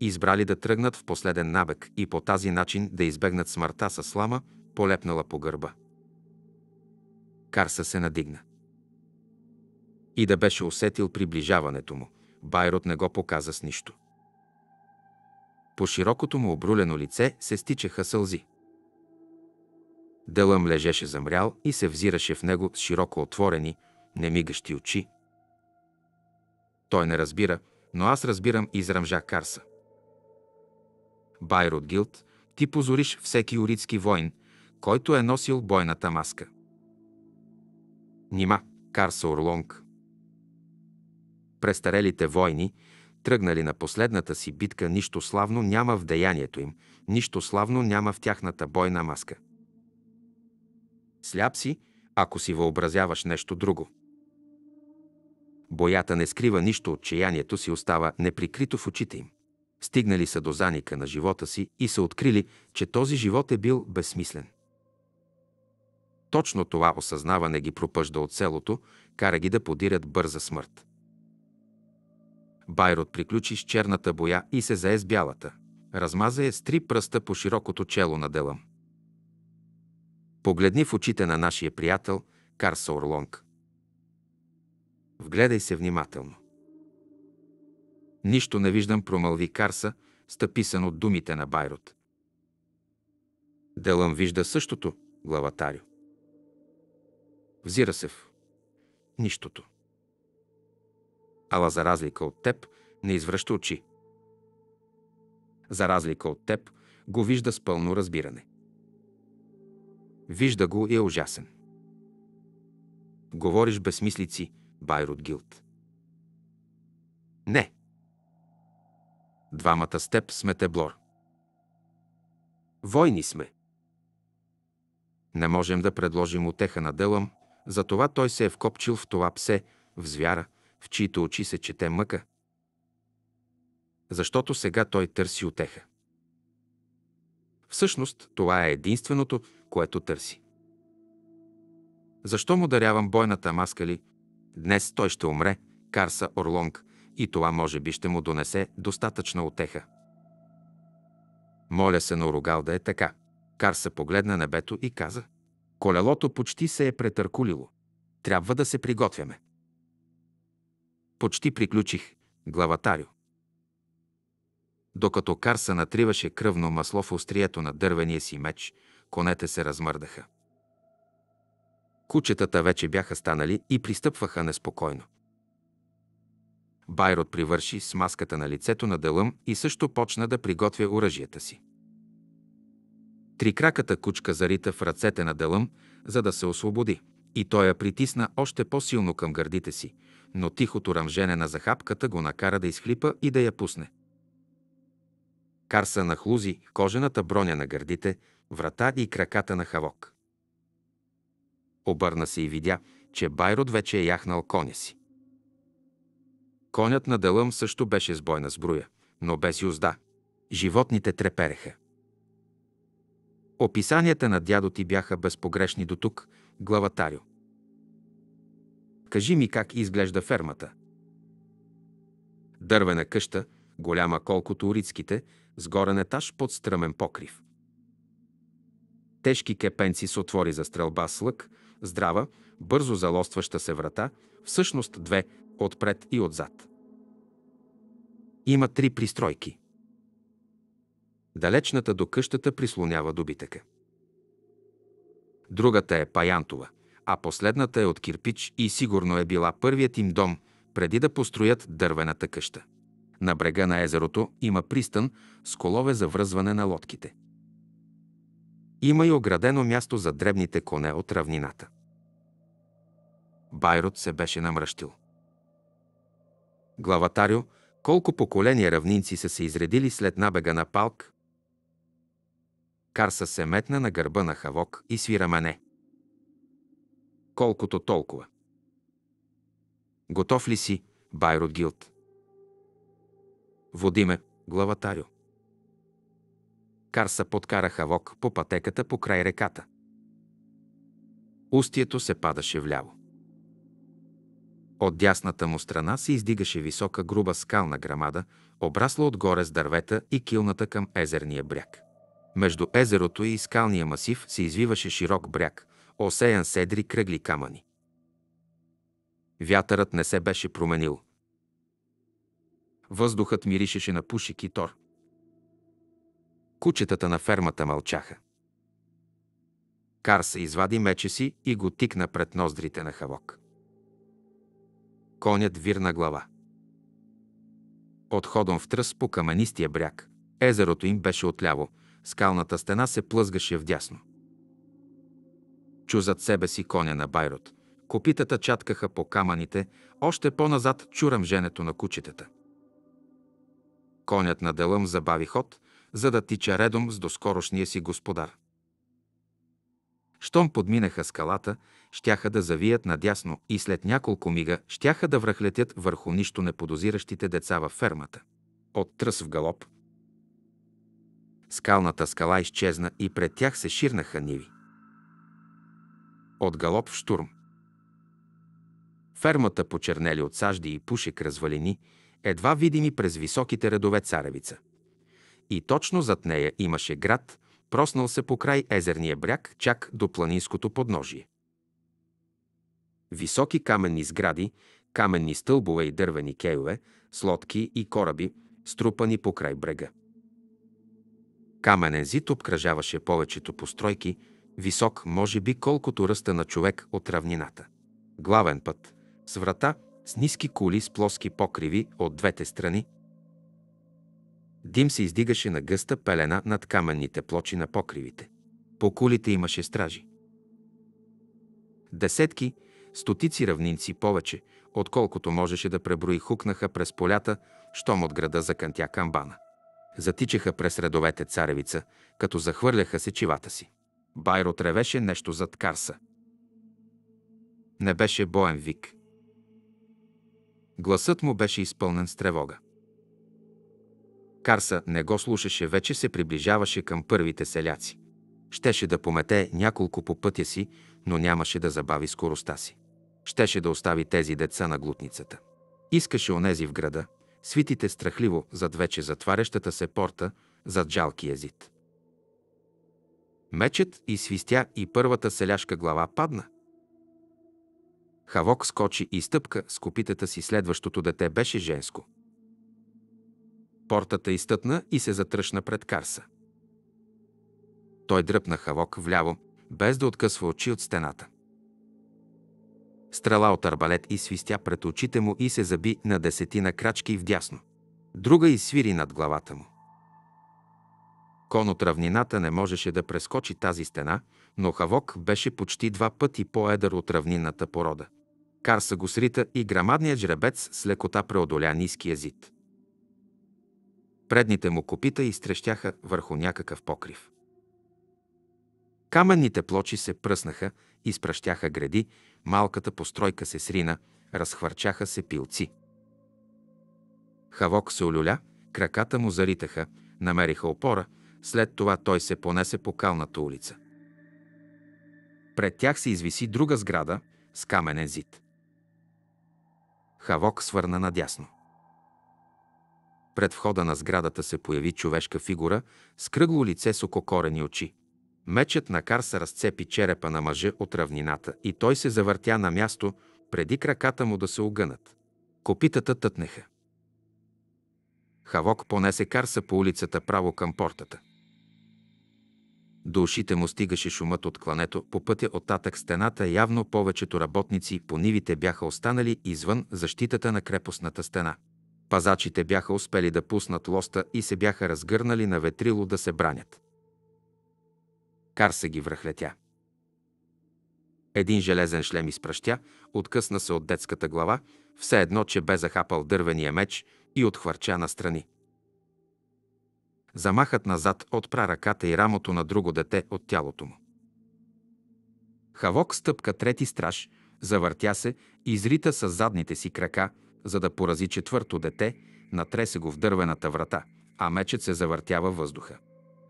избрали да тръгнат в последен набег и по тази начин да избегнат смъртта с слама, полепнала по гърба. Карса се надигна. И да беше усетил приближаването му, Байрот не го показа с нищо. По широкото му обрулено лице се стичаха сълзи. Делъм лежеше замрял и се взираше в него с широко отворени, немигащи очи. Той не разбира, но аз разбирам и израмжа Карса. Байрот Гилт, ти позориш всеки уридски войн, който е носил бойната маска. Нима, Карса Орлонг. Престарелите войни, тръгнали на последната си битка, нищо славно няма в деянието им, нищо славно няма в тяхната бойна маска. Сляп си, ако си въобразяваш нещо друго. Боята не скрива нищо от чаянието си, остава неприкрито в очите им. Стигнали са до заника на живота си и са открили, че този живот е бил безсмислен. Точно това осъзнаване ги пропъжда от селото, кара ги да подирят бърза смърт. Байрот приключи с черната боя и се зае с бялата. Размаза я с три пръста по широкото чело на Делам. Погледни в очите на нашия приятел Карса Орлонг. Вгледай се внимателно. Нищо не виждам, промълви Карса, стъписан от думите на Байрот. Делъм вижда същото, главатарю. Взира се в нищото. Ала за разлика от теб не извръща очи. За разлика от теб го вижда с пълно разбиране. Вижда го и е ужасен. Говориш безмислици, Байрут Гилд. Не. Двамата с теб сме теблор. Войни сме. Не можем да предложим отеха на Делъм, затова той се е вкопчил в това псе, в звяра, в чието очи се чете мъка. Защото сега той търси отеха. Всъщност, това е единственото, което търси. Защо му дарявам бойната маска ли? Днес той ще умре, Карса Орлонг, и това може би ще му донесе достатъчна отеха. Моля се на Оругал да е така. Карса погледна небето и каза – Колелото почти се е претъркулило. Трябва да се приготвяме. Почти приключих, главатарю. Докато Карса натриваше кръвно масло в острието на дървения си меч, конете се размърдаха. Кучетата вече бяха станали и пристъпваха неспокойно. Байрот привърши с маската на лицето на Делъм и също почна да приготвя оръжията си. Трикраката кучка зарита в ръцете на Делъм, за да се освободи. И той я притисна още по-силно към гърдите си, но тихото ръмжене на захапката го накара да изхлипа и да я пусне. Карса нахлузи кожената броня на гърдите, врата и краката на Хавок. Обърна се и видя, че Байрод вече е яхнал коня си. Конят на Делъм също беше с бойна сбруя, но без юзда. Животните трепереха. Описанията на дядо ти бяха безпогрешни до тук, главатарю. Кажи ми как изглежда фермата. Дървена къща, голяма колкото урицките, с горен етаж под стръмен покрив. Тежки кепенци се отвори за стрелба с лък, здрава, бързо залостваща се врата, всъщност две, отпред и отзад. Има три пристройки – Далечната до къщата прислонява добитъка. Другата е паянтова, а последната е от кирпич и сигурно е била първият им дом, преди да построят дървената къща. На брега на езерото има пристан с колове за връзване на лодките. Има и оградено място за дребните коне от равнината. Байрот се беше намръщил. Главатарио, колко поколения равнинци са се изредили след набега на Палк, Карса се метна на гърба на Хавок и свира мене. Колкото толкова. Готов ли си, Байрод Гилт? Води ме, главатарю. Карса подкара Хавок по пътеката по край реката. Устието се падаше вляво. От дясната му страна се издигаше висока груба скална грамада, обрасла отгоре с дървета и килната към езерния бряг. Между езерото и скалния масив се извиваше широк бряг, осеян седри кръгли камъни. Вятърът не се беше променил. Въздухът миришеше на пушек и тор. Кучетата на фермата мълчаха. Кар се извади мече си и го тикна пред ноздрите на Хавок. Конят вирна глава. Отходом в тръс по каменистия бряг. Езерото им беше отляво – скалната стена се плъзгаше вдясно. Чу зад себе си коня на Байрот. Копитата чаткаха по камъните, още по-назад чурам женето на кучетата. Конят на Делъм забави ход, за да тича редом с доскорошния си господар. Щом подминаха скалата, щяха да завият надясно и след няколко мига щяха да връхлетят върху нищо неподозиращите деца във фермата. От тръс в галоп, Скалната скала изчезна и пред тях се ширнаха ниви. От галоп в штурм. Фермата почернели от сажди и пушек развалини, едва видими през високите редове царевица. И точно зад нея имаше град, проснал се по край езерния бряг, чак до планинското подножие. Високи каменни сгради, каменни стълбове и дървени кейове, с лодки и кораби, струпани по край брега. Каменен зид обкръжаваше повечето постройки, висок, може би колкото ръста на човек от равнината. Главен път, с врата, с ниски кули, с плоски покриви от двете страни. Дим се издигаше на гъста пелена над каменните плочи на покривите. По кулите имаше стражи. Десетки, стотици равнинци повече, отколкото можеше да преброи хукнаха през полята, щом от града закънтя камбана. Затичаха през редовете царевица, като захвърляха сечивата си. Байро тревеше нещо зад Карса. Не беше боен вик. Гласът му беше изпълнен с тревога. Карса не го слушаше, вече се приближаваше към първите селяци. Щеше да помете няколко по пътя си, но нямаше да забави скоростта си. Щеше да остави тези деца на глутницата. Искаше онези в града, свитите страхливо зад вече затварящата се порта, зад жалкия зид. Мечът и свистя и първата селяшка глава падна. Хавок скочи и стъпка с копитата си следващото дете беше женско. Портата изтъпна и се затръшна пред Карса. Той дръпна Хавок вляво, без да откъсва очи от стената. Стрела от арбалет и свистя пред очите му и се заби на десетина крачки вдясно. Друга и свири над главата му. Кон от равнината не можеше да прескочи тази стена, но Хавок беше почти два пъти по-едър от равнинната порода. Карса го срита и грамадният жребец с лекота преодоля ниския зид. Предните му копита изтрещяха върху някакъв покрив. Каменните плочи се пръснаха изпращяха гради, малката постройка се срина, разхвърчаха се пилци. Хавок се олюля, краката му заритаха, намериха опора, след това той се понесе по калната улица. Пред тях се извиси друга сграда с каменен зид. Хавок свърна надясно. Пред входа на сградата се появи човешка фигура с кръгло лице с ококорени очи. Мечът на Карса разцепи черепа на мъжа от равнината и той се завъртя на място, преди краката му да се огънат. Копитата тътнеха. Хавок понесе Карса по улицата право към портата. До ушите му стигаше шумът от клането по пътя оттатък стената. Явно повечето работници по нивите бяха останали извън защитата на крепостната стена. Пазачите бяха успели да пуснат лоста и се бяха разгърнали на ветрило да се бранят. Карса ги връхлетя. Един железен шлем изпращя, откъсна се от детската глава, все едно, че бе захапал дървения меч и отхвърча настрани. Замахът назад отпра ръката и рамото на друго дете от тялото му. Хавок стъпка трети страж, завъртя се и изрита с задните си крака, за да порази четвърто дете, натресе го в дървената врата, а мечът се завъртява въздуха.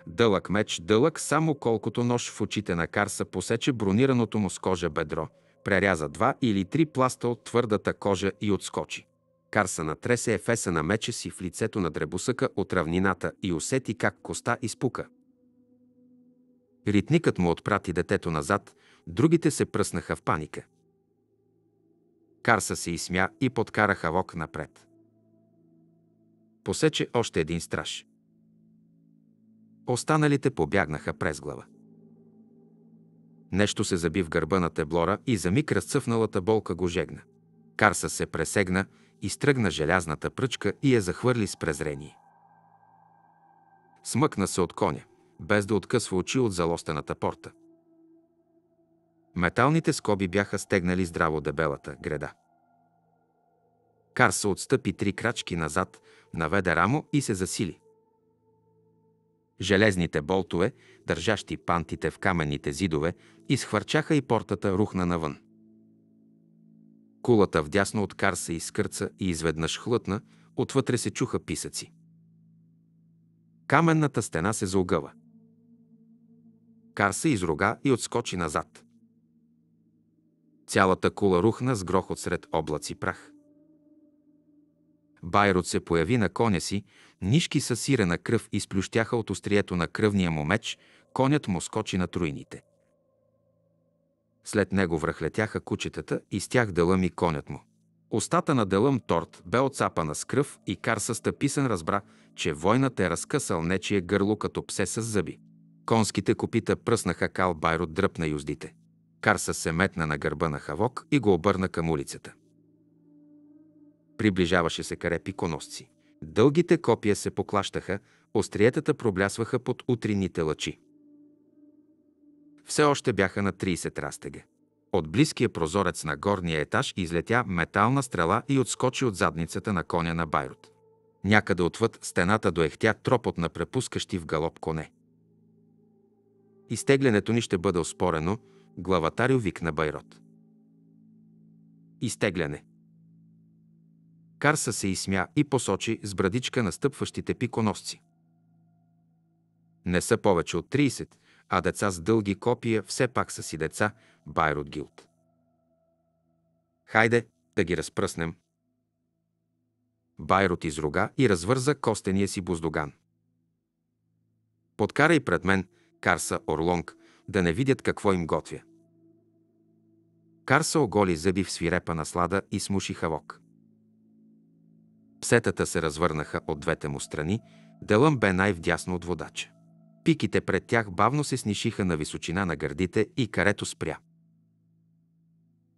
Дълъг меч, дълъг само колкото нож в очите на Карса посече бронираното му с кожа бедро, преряза два или три пласта от твърдата кожа и отскочи. Карса натресе ефеса на меча си в лицето на дребосъка от равнината и усети как коста изпука. Ритникът му отпрати детето назад, другите се пръснаха в паника. Карса се изсмя и подкара Хавок напред. Посече още един страж. Останалите побягнаха през глава. Нещо се заби в гърба на Теблора и за миг разцъфналата болка го жегна. Карса се пресегна, изтръгна желязната пръчка и я захвърли с презрение. Смъкна се от коня, без да откъсва очи от залостената порта. Металните скоби бяха стегнали здраво дебелата града. Карса отстъпи три крачки назад, наведе рамо и се засили. Железните болтове, държащи пантите в каменните зидове, изхвърчаха и портата рухна навън. Кулата вдясно от кар се изкърца и изведнъж хлътна, отвътре се чуха писъци. Каменната стена се заогъва. Кар се изрога и отскочи назад. Цялата кула рухна с грохот сред облаци прах. Байрот се появи на коня си, нишки със сирена кръв изплющяха от острието на кръвния му меч, конят му скочи на труините. След него връхлетяха кучетата и с тях дълъм и конят му. Остата на дълъм торт бе отцапана с кръв и кар с разбра, че войнат е разкъсал нечие гърло като псе с зъби. Конските копита пръснаха кал Байрот дръпна юздите. Карса се метна на гърба на Хавок и го обърна към улицата. Приближаваше се карепи коносци. Дългите копия се поклащаха, остриетата проблясваха под утринните лъчи. Все още бяха на 30 растега. От близкия прозорец на горния етаж излетя метална стрела и отскочи от задницата на коня на Байрут. Някъде отвъд стената доехтя тропот на препускащи в галоп коне. Изтеглянето ни ще бъде оспорено, главатарю викна Байрот. Изтегляне – Карса се изсмя и посочи с брадичка настъпващите пиконосци. Не са повече от 30, а деца с дълги копия все пак са си деца, Байрут Гилд. Хайде да ги разпръснем. Байрут изруга и развърза костения си буздоган. Подкарай пред мен, Карса Орлонг, да не видят какво им готвя. Карса оголи зъби в свирепа наслада и смуши хавок. Псетата се развърнаха от двете му страни, Делъм бе най-вдясно от водача. Пиките пред тях бавно се снишиха на височина на гърдите и карето спря.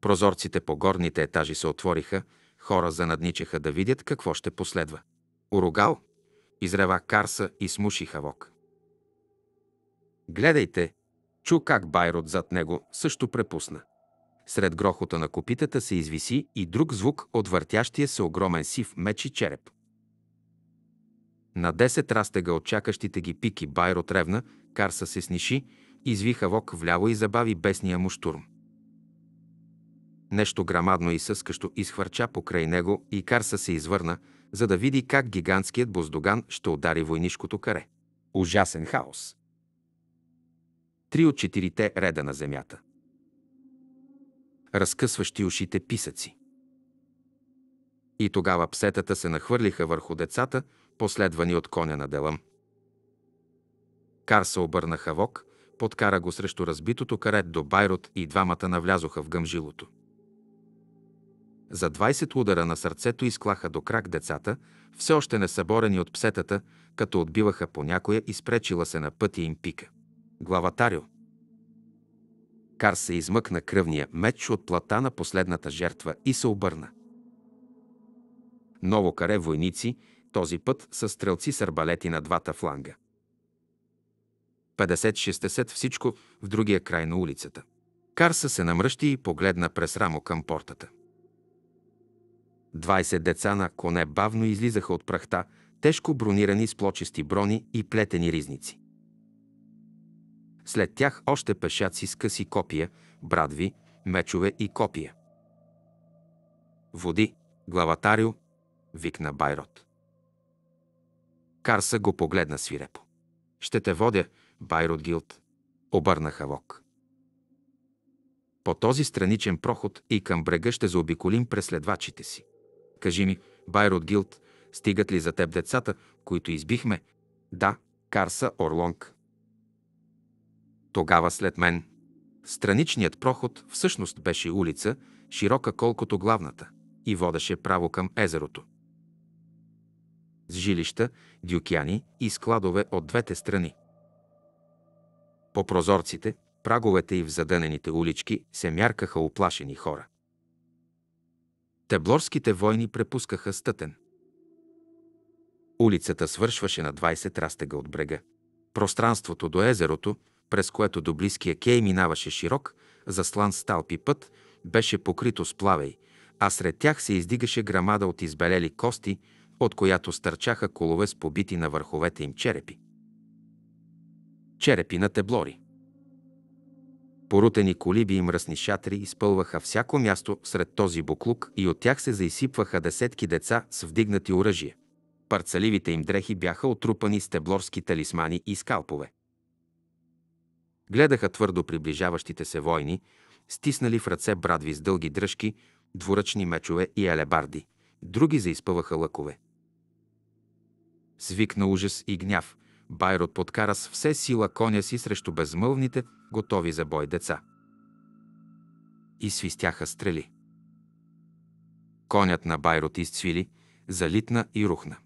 Прозорците по горните етажи се отвориха, хора занадничаха да видят какво ще последва. Урогал изрева Карса и смуши Хавок. Гледайте, чу как Байрот зад него също препусна. Сред грохота на копитата се извиси и друг звук от въртящия се огромен сив меч и череп. На 10 растега от чакащите ги пики Байро тревна, Карса се сниши, извиха вок вляво и забави бесния му штурм. Нещо грамадно и съскащо изхвърча покрай него и Карса се извърна, за да види как гигантският боздоган ще удари войнишкото каре. Ужасен хаос! Три от четирите реда на земята разкъсващи ушите писъци. И тогава псетата се нахвърлиха върху децата, последвани от коня на Делъм. Кар се обърна хавок, подкара го срещу разбитото карет до Байрот и двамата навлязоха в гъмжилото. За 20 удара на сърцето изклаха до крак децата, все още не съборени от псетата, като отбиваха по някоя и спречила се на пътя им пика. Главатарио – Кар се измъкна кръвния меч от плата на последната жертва и се обърна. Ново каре войници, този път са стрелци с арбалети на двата фланга. 50-60 всичко в другия край на улицата. Карса се намръщи и погледна през рамо към портата. 20 деца на коне бавно излизаха от прахта, тежко бронирани с плочести брони и плетени ризници. След тях още пешаци с къси копия, брадви, мечове и копия. Води, главатарио, викна Байрот. Карса го погледна свирепо. Ще те водя, Байрот Гилд, обърна Хавок. По този страничен проход и към брега ще заобиколим преследвачите си. Кажи ми, Байрот Гилд, стигат ли за теб децата, които избихме? Да, Карса Орлонг, тогава след мен. Страничният проход всъщност беше улица, широка колкото главната, и водеше право към езерото. С жилища, дюкяни и складове от двете страни. По прозорците, праговете и в задънените улички се мяркаха оплашени хора. Теблорските войни препускаха стътен. Улицата свършваше на 20 растега от брега. Пространството до езерото – през което до близкия кей минаваше широк, заслан с талпи път, беше покрито с плавей, а сред тях се издигаше грамада от избелели кости, от която стърчаха колове с побити на върховете им черепи. Черепи на теблори. Порутени колиби и мръсни шатри изпълваха всяко място сред този буклук и от тях се заисипваха десетки деца с вдигнати оръжия. Парцаливите им дрехи бяха отрупани с теблорски талисмани и скалпове. Гледаха твърдо приближаващите се войни, стиснали в ръце брадви с дълги дръжки, дворъчни мечове и елебарди. Други заизпъваха лъкове. Свик на ужас и гняв, Байрот подкара с все сила коня си срещу безмълвните, готови за бой деца. И свистяха стрели. Конят на Байрот изцвили, залитна и рухна.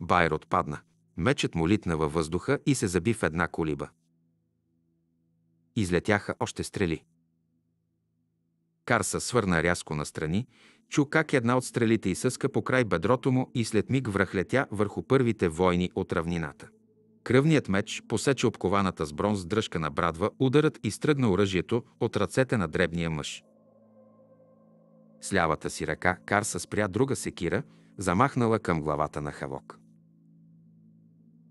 Байрот падна. Мечът му литна във въздуха и се заби в една колиба. Излетяха още стрели. Карса свърна рязко настрани, чу как една от стрелите изсъска по край бедрото му и след миг връхлетя върху първите войни от равнината. Кръвният меч посече обкованата с бронз дръжка на брадва, ударът изтръгна оръжието от ръцете на дребния мъж. С лявата си ръка Карса спря друга секира, замахнала към главата на Хавок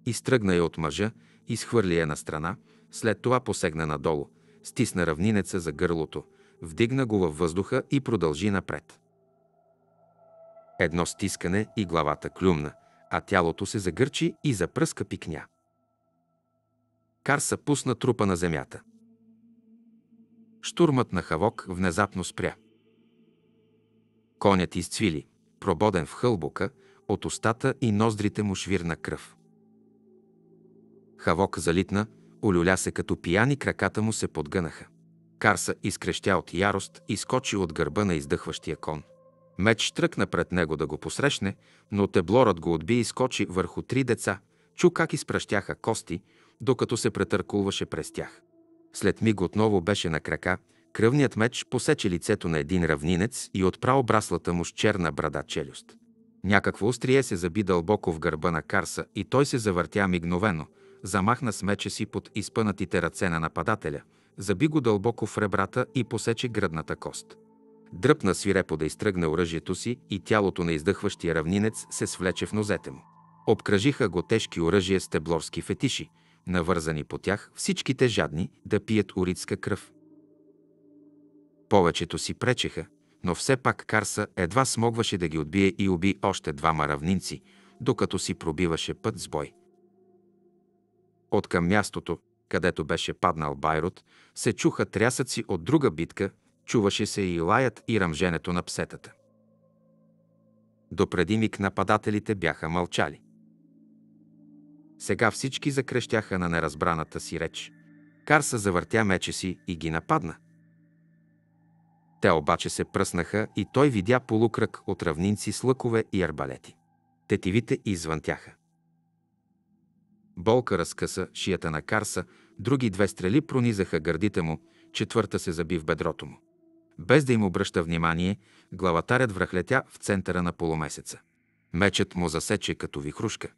изтръгна я от мъжа, изхвърли я на страна, след това посегна надолу, стисна равнинеца за гърлото, вдигна го във въздуха и продължи напред. Едно стискане и главата клюмна, а тялото се загърчи и запръска пикня. Карса пусна трупа на земята. Штурмът на Хавок внезапно спря. Конят изцвили, прободен в хълбука от устата и ноздрите му швирна кръв. Хавок залитна, олюля се като пияни, краката му се подгънаха. Карса изкрещя от ярост и скочи от гърба на издъхващия кон. Меч тръкна пред него да го посрещне, но теблорът го отби и скочи върху три деца, чу как изпращяха кости, докато се претъркулваше през тях. След миг отново беше на крака, кръвният меч посече лицето на един равнинец и отпра браслата му с черна брада челюст. Някакво острие се заби дълбоко в гърба на Карса и той се завъртя мигновено, замахна с меча си под изпънатите ръце на нападателя, заби го дълбоко в ребрата и посече гръдната кост. Дръпна свирепо да изтръгне оръжието си и тялото на издъхващия равнинец се свлече в нозете му. Обкръжиха го тежки оръжия с теблорски фетиши, навързани по тях всичките жадни да пият уридска кръв. Повечето си пречеха, но все пак Карса едва смогваше да ги отбие и уби още двама равнинци, докато си пробиваше път с бой. От към мястото, където беше паднал Байрут, се чуха трясъци от друга битка, чуваше се и лаят и ръмженето на псетата. Допреди миг нападателите бяха мълчали. Сега всички закрещяха на неразбраната си реч. Карса завъртя мече си и ги нападна. Те обаче се пръснаха и той видя полукръг от равнинци с лъкове и арбалети. Тетивите извънтяха. Болка разкъса шията на Карса, други две стрели пронизаха гърдите му, четвърта се заби в бедрото му. Без да им обръща внимание, главатарят връхлетя в центъра на полумесеца. Мечът му засече като вихрушка.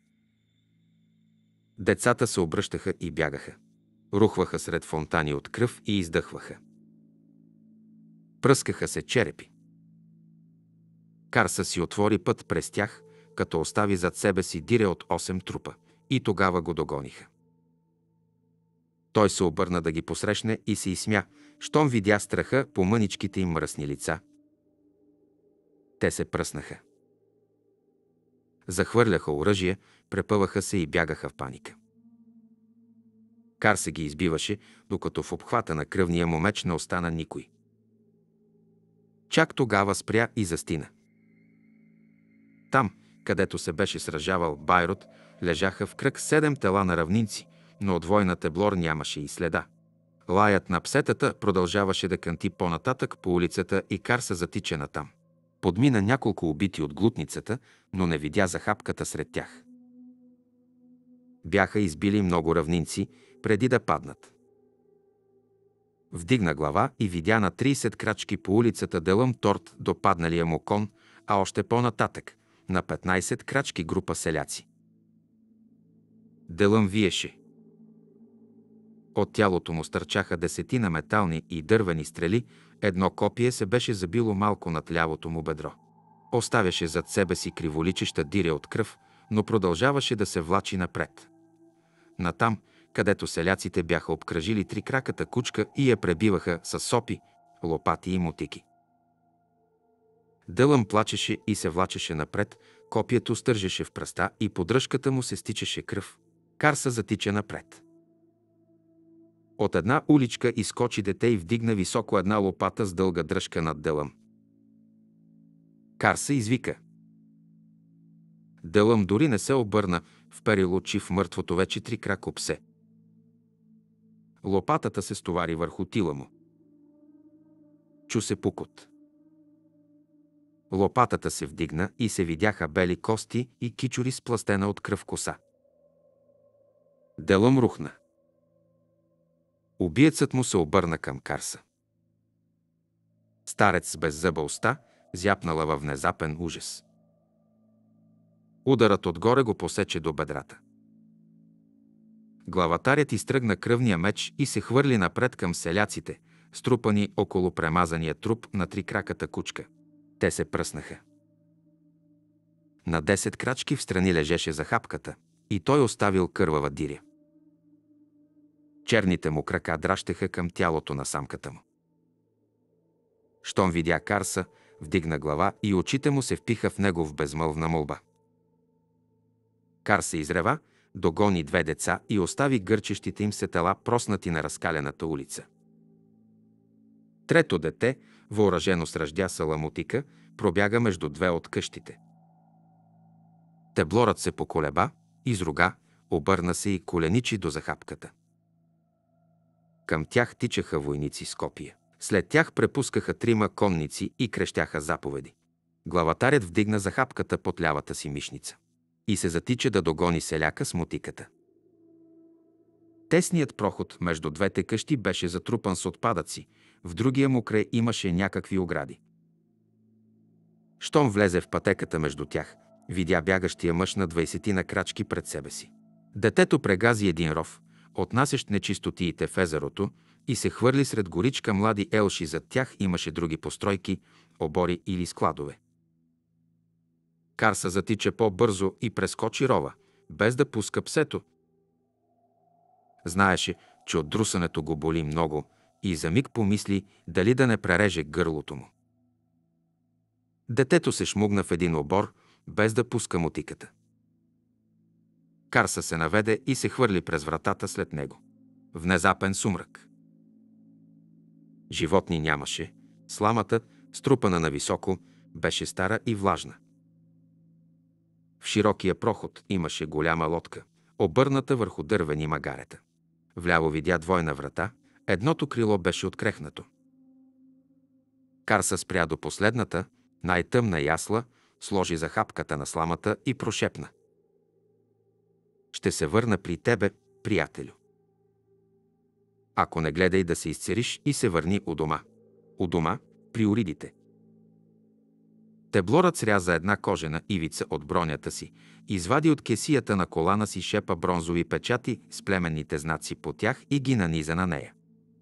Децата се обръщаха и бягаха. Рухваха сред фонтани от кръв и издъхваха. Пръскаха се черепи. Карса си отвори път през тях, като остави зад себе си дире от 8 трупа и тогава го догониха. Той се обърна да ги посрещне и се изсмя, щом видя страха по мъничките им мръсни лица. Те се пръснаха. Захвърляха оръжие, препъваха се и бягаха в паника. Кар се ги избиваше, докато в обхвата на кръвния му меч не остана никой. Чак тогава спря и застина. Там, където се беше сражавал Байрот, лежаха в кръг седем тела на равнинци, но от войната Блор нямаше и следа. Лаят на псетата продължаваше да канти по-нататък по улицата и кар се затича натам. Подмина няколко убити от глутницата, но не видя захапката сред тях. Бяха избили много равнинци, преди да паднат. Вдигна глава и видя на 30 крачки по улицата Делъм Торт до падналия му кон, а още по-нататък, на 15 крачки група селяци. Делъм виеше. От тялото му стърчаха десетина метални и дървени стрели, едно копие се беше забило малко над лявото му бедро. Оставяше зад себе си криволичеща диря от кръв, но продължаваше да се влачи напред. Натам, където селяците бяха обкръжили трикраката кучка и я пребиваха с сопи, лопати и мутики. Дълъм плачеше и се влачеше напред, копието стържеше в пръста и подръжката му се стичаше кръв – Карса затича напред. От една уличка изкочи дете и вдигна високо една лопата с дълга дръжка над дълъм. Карса извика. Дълъм дори не се обърна, вперил очи в мъртвото вече три крако псе. Лопатата се стовари върху тила му. Чу се пукот. Лопатата се вдигна и се видяха бели кости и кичури спластена от кръв коса. Делом рухна. Убиецът му се обърна към Карса. Старец с зъба уста зяпнала във внезапен ужас. Ударът отгоре го посече до бедрата. Главатарят изтръгна кръвния меч и се хвърли напред към селяците, струпани около премазания труп на трикраката кучка. Те се пръснаха. На десет крачки в страни лежеше захапката – и той оставил кървава диря. Черните му крака дращеха към тялото на самката му. Щом видя Карса, вдигна глава и очите му се впиха в него в безмълвна молба. Кар се изрева, догони две деца и остави гърчещите им се тела проснати на разкалената улица. Трето дете, въоръжено с ръждя саламутика, пробяга между две от къщите. Теблорът се поколеба, изруга, обърна се и коленичи до захапката. Към тях тичаха войници с копия. След тях препускаха трима конници и крещяха заповеди. Главатарят вдигна захапката под лявата си мишница и се затича да догони селяка с мотиката. Тесният проход между двете къщи беше затрупан с отпадъци, в другия му край имаше някакви огради. Щом влезе в пътеката между тях, видя бягащия мъж на 20 на крачки пред себе си. Детето прегази един ров, отнасящ нечистотиите в езерото, и се хвърли сред горичка млади елши. Зад тях имаше други постройки, обори или складове. Карса затича по-бързо и прескочи рова, без да пуска псето. Знаеше, че от друсането го боли много и за миг помисли дали да не пререже гърлото му. Детето се шмугна в един обор, без да пуска мотиката. Карса се наведе и се хвърли през вратата след него. Внезапен сумрак. Животни нямаше. Сламата, струпана нависоко, беше стара и влажна. В широкия проход имаше голяма лодка, обърната върху дървени магарета. Вляво видя двойна врата, едното крило беше открехнато. Карса спря до последната, най-тъмна ясла, сложи захапката на сламата и прошепна. Ще се върна при тебе, приятелю. Ако не гледай да се изцериш и се върни у дома. У дома, при уридите. Теблорът сряза една кожена ивица от бронята си, извади от кесията на колана си шепа бронзови печати с племенните знаци по тях и ги наниза на нея.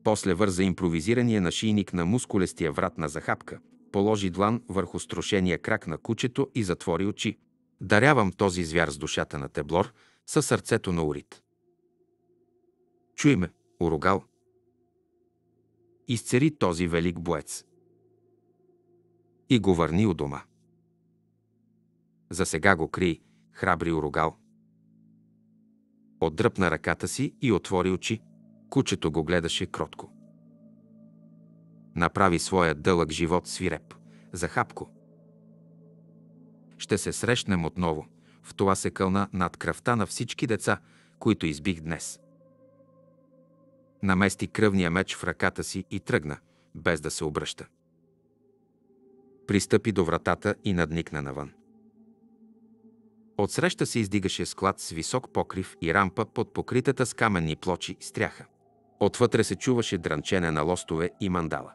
После върза импровизирания нашийник на мускулестия врат на захапка, положи длан върху струшения крак на кучето и затвори очи. Дарявам този звяр с душата на Теблор, със сърцето на урит. Чуй ме, Урогал. Изцери този велик боец. И го върни у дома. За сега го крий, храбри Урогал. Отдръпна ръката си и отвори очи. Кучето го гледаше кротко. Направи своя дълъг живот свиреп. За хапко. Ще се срещнем отново. В това се кълна над кръвта на всички деца, които избих днес. Намести кръвния меч в ръката си и тръгна, без да се обръща. Пристъпи до вратата и надникна навън. Отсреща се издигаше склад с висок покрив и рампа под покритата с каменни плочи стряха. Отвътре се чуваше дранчене на лостове и мандала.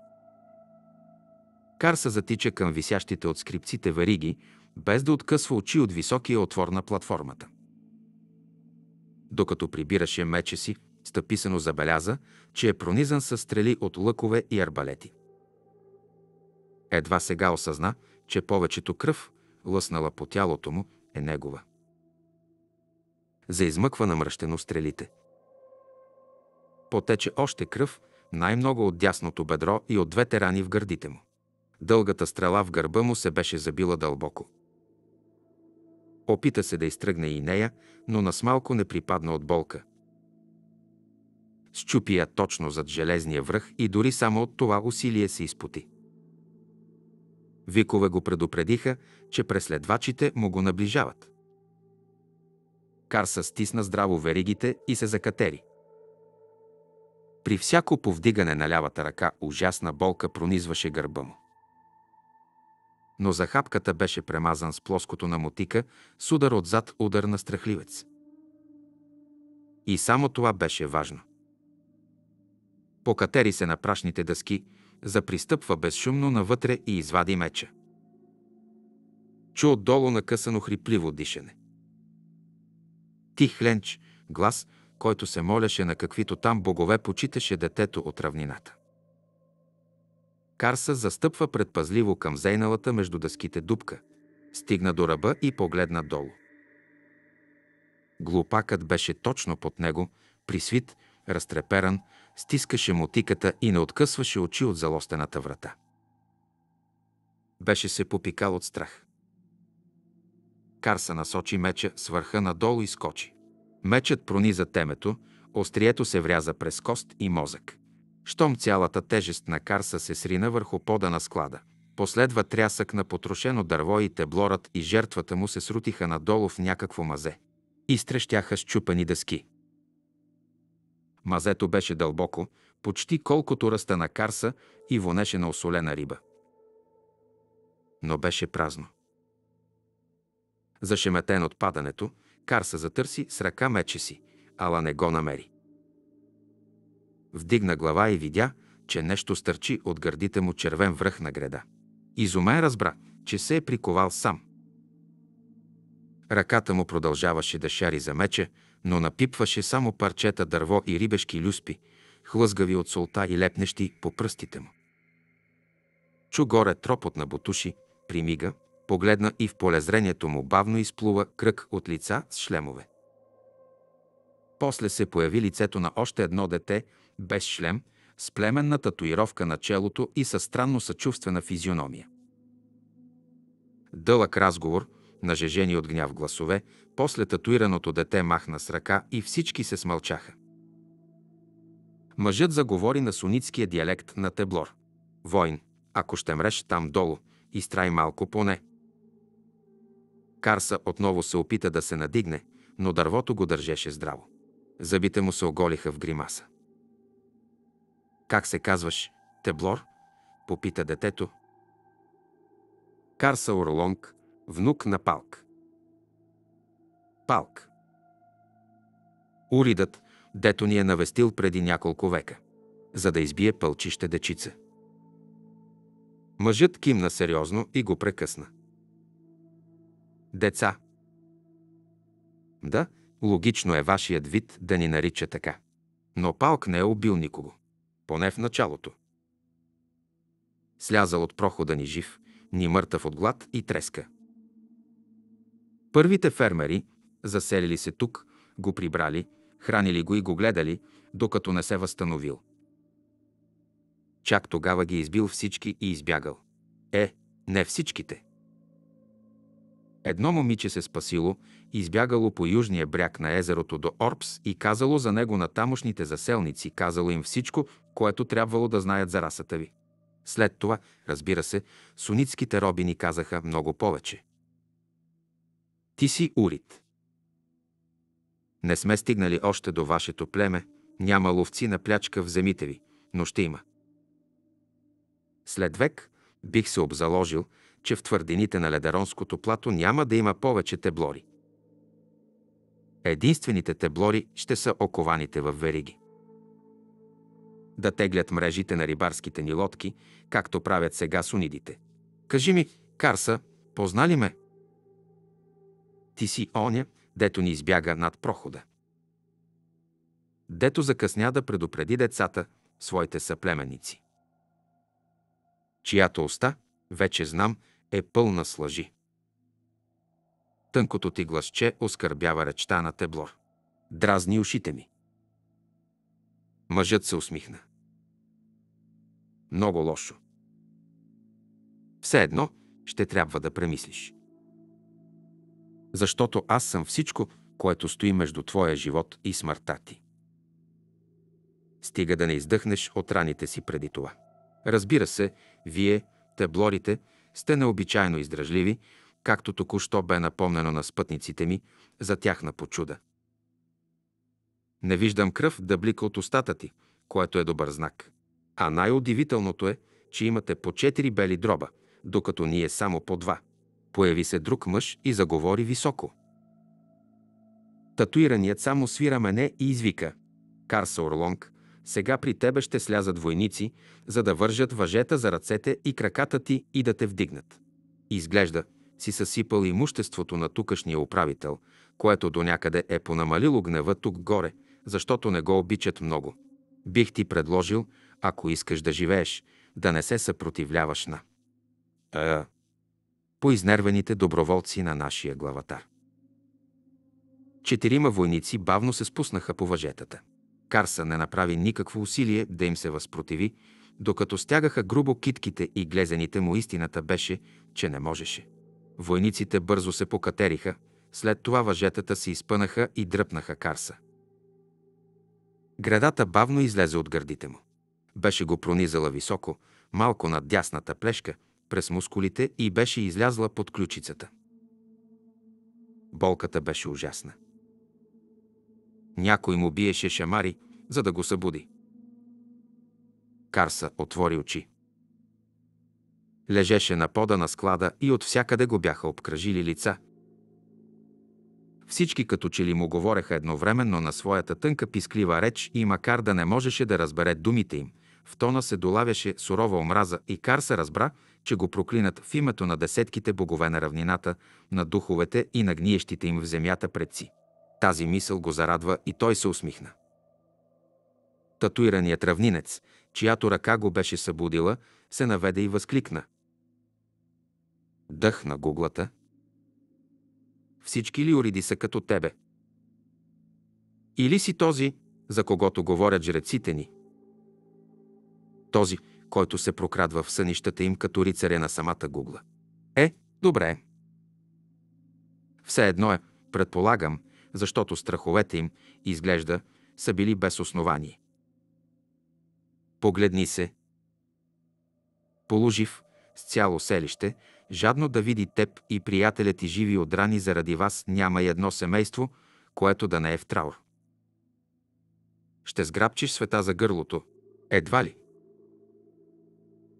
Макар се затича към висящите от скрипците вариги, без да откъсва очи от високия отвор на платформата. Докато прибираше мече си, стъписано забеляза, че е пронизан с стрели от лъкове и арбалети. Едва сега осъзна, че повечето кръв, лъснала по тялото му, е негова. Заизмъква намръщено стрелите. Потече още кръв, най-много от дясното бедро и от двете рани в гърдите му. Дългата стрела в гърба му се беше забила дълбоко. Опита се да изтръгне и нея, но нас малко не припадна от болка. Счупи я точно зад железния връх и дори само от това усилие се изпоти. Викове го предупредиха, че преследвачите му го наближават. Карса стисна здраво веригите и се закатери. При всяко повдигане на лявата ръка ужасна болка пронизваше гърба му но за хапката беше премазан с плоското на мотика с удар отзад удар на страхливец. И само това беше важно. Покатери се на прашните дъски, запристъпва безшумно навътре и извади меча. Чу отдолу накъсано хрипливо дишане. Тих ленч, глас, който се молеше на каквито там богове, почиташе детето от равнината. Карса застъпва предпазливо към зейналата между дъските дупка. Стигна до ръба и погледна долу. Глупакът беше точно под него, присвит, разтреперан, стискаше му тиката и не откъсваше очи от залостената врата. Беше се попикал от страх. Карса насочи меча с върха надолу и скочи. Мечът прониза темето, острието се вряза през кост и мозък щом цялата тежест на Карса се срина върху пода на склада. Последва трясък на потрошено дърво и теблорът и жертвата му се срутиха надолу в някакво мазе. Изтрещяха с чупани дъски. Мазето беше дълбоко, почти колкото ръста на Карса и вонеше на осолена риба. Но беше празно. Зашеметен от падането, Карса затърси с ръка мече си, ала не го намери. Вдигна глава и видя, че нещо стърчи от гърдите му червен връх на града. Изумен, разбра, че се е приковал сам. Ръката му продължаваше да шари за мече, но напипваше само парчета дърво и рибешки люспи, хлъзгави от солта и лепнещи по пръстите му. Чу горе тропот на бутуши, примига, погледна и в полезрението му бавно изплува кръг от лица с шлемове. После се появи лицето на още едно дете без шлем, с племенна татуировка на челото и със странно съчувствена физиономия. Дълъг разговор, нажежени от гняв гласове, после татуираното дете махна с ръка и всички се смълчаха. Мъжът заговори на суницкия диалект на Теблор. Войн, ако ще мреш там долу, изтрай малко поне. Карса отново се опита да се надигне, но дървото го държеше здраво. Зъбите му се оголиха в гримаса. Как се казваш, Теблор? Попита детето. Карса Орлонг, внук на Палк. Палк. Уридът, дето ни е навестил преди няколко века, за да избие пълчище дечица. Мъжът кимна сериозно и го прекъсна. Деца. Да, логично е вашият вид да ни нарича така. Но Палк не е убил никого поне в началото. Слязал от прохода ни жив, ни мъртъв от глад и треска. Първите фермери, заселили се тук, го прибрали, хранили го и го гледали, докато не се възстановил. Чак тогава ги е избил всички и избягал. Е, не всичките – Едно момиче се спасило избягало по южния бряг на езерото до Орбс и казало за него на тамошните заселници, казало им всичко, което трябвало да знаят за расата ви. След това, разбира се, суницките робини казаха много повече. Ти си урит. Не сме стигнали още до вашето племе, няма ловци на плячка в земите ви, но ще има. След век бих се обзаложил – че в твърдините на Ледеронското плато няма да има повече теблори. Единствените теблори ще са окованите в вериги. Да теглят мрежите на рибарските ни лодки, както правят сега сунидите. Кажи ми, Карса, позна ли ме? Ти си оня, дето ни избяга над прохода. Дето закъсня да предупреди децата, своите съплеменици. Чиято уста, вече знам, е пълна с лъжи. Тънкото ти гласче оскърбява речта на тебло. Дразни ушите ми. Мъжът се усмихна. Много лошо. Все едно ще трябва да премислиш. Защото аз съм всичко, което стои между твоя живот и смъртта ти. Стига да не издъхнеш от раните си преди това. Разбира се, вие, теблорите, сте необичайно издръжливи, както току-що бе напомнено на спътниците ми за тяхна почуда. Не виждам кръв да блика от устата ти, което е добър знак. А най-удивителното е, че имате по четири бели дроба, докато ние само по два. Появи се друг мъж и заговори високо. Татуираният само свира мене и извика. Карса Орлонг, сега при тебе ще слязат войници, за да вържат въжета за ръцете и краката ти и да те вдигнат. Изглежда, си съсипал имуществото на тукашния управител, което до някъде е понамалило гнева тук горе, защото не го обичат много. Бих ти предложил, ако искаш да живееш, да не се съпротивляваш на. А, по изнервените доброволци на нашия главатар. Четирима войници бавно се спуснаха по въжетата. Карса не направи никакво усилие да им се възпротиви, докато стягаха грубо китките и глезените му истината беше, че не можеше. Войниците бързо се покатериха, след това въжетата се изпънаха и дръпнаха Карса. Градата бавно излезе от гърдите му. Беше го пронизала високо, малко над дясната плешка, през мускулите и беше излязла под ключицата. Болката беше ужасна. Някой му биеше шамари, за да го събуди. Карса отвори очи. Лежеше на пода на склада и от всякъде го бяха обкръжили лица. Всички като че ли му говореха едновременно на своята тънка писклива реч и макар да не можеше да разбере думите им, в тона се долавяше сурова омраза и Карса разбра, че го проклинат в името на десетките богове на равнината, на духовете и на гниещите им в земята предци. Тази мисъл го зарадва и той се усмихна. Татуираният равнинец, чиято ръка го беше събудила, се наведе и възкликна. Дъхна гуглата. Всички ли уриди са като тебе? Или си този, за когото говорят жреците ни? Този, който се прокрадва в сънищата им като рицаря на самата гугла. Е, добре. Все едно е, предполагам, защото страховете им, изглежда, са били без основание. Погледни се. Положив с цяло селище, жадно да види теб и приятелят ти живи от рани заради вас, няма и едно семейство, което да не е в траур. Ще сграбчиш света за гърлото. Едва ли?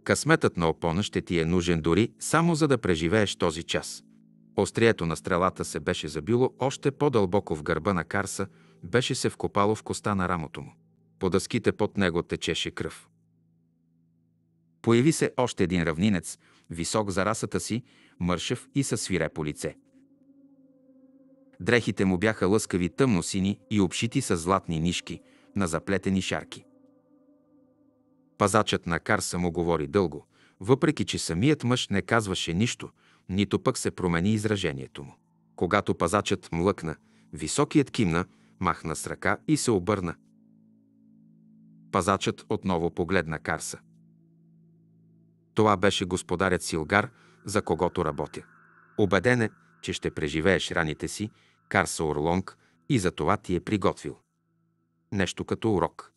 Късметът на опона ще ти е нужен дори само за да преживееш този час. Острието на стрелата се беше забило още по-дълбоко в гърба на Карса, беше се вкопало в коста на рамото му. По дъските под него течеше кръв. Появи се още един равнинец, висок за расата си, мършев и със свирепо лице. Дрехите му бяха лъскави тъмносини и обшити с златни нишки на заплетени шарки. Пазачът на Карса му говори дълго, въпреки че самият мъж не казваше нищо – нито пък се промени изражението му. Когато пазачът млъкна, високият кимна, махна с ръка и се обърна. Пазачът отново погледна Карса. Това беше господарят Силгар, за когото работя. Обеден е, че ще преживееш раните си, Карса Орлонг, и за това ти е приготвил. Нещо като урок.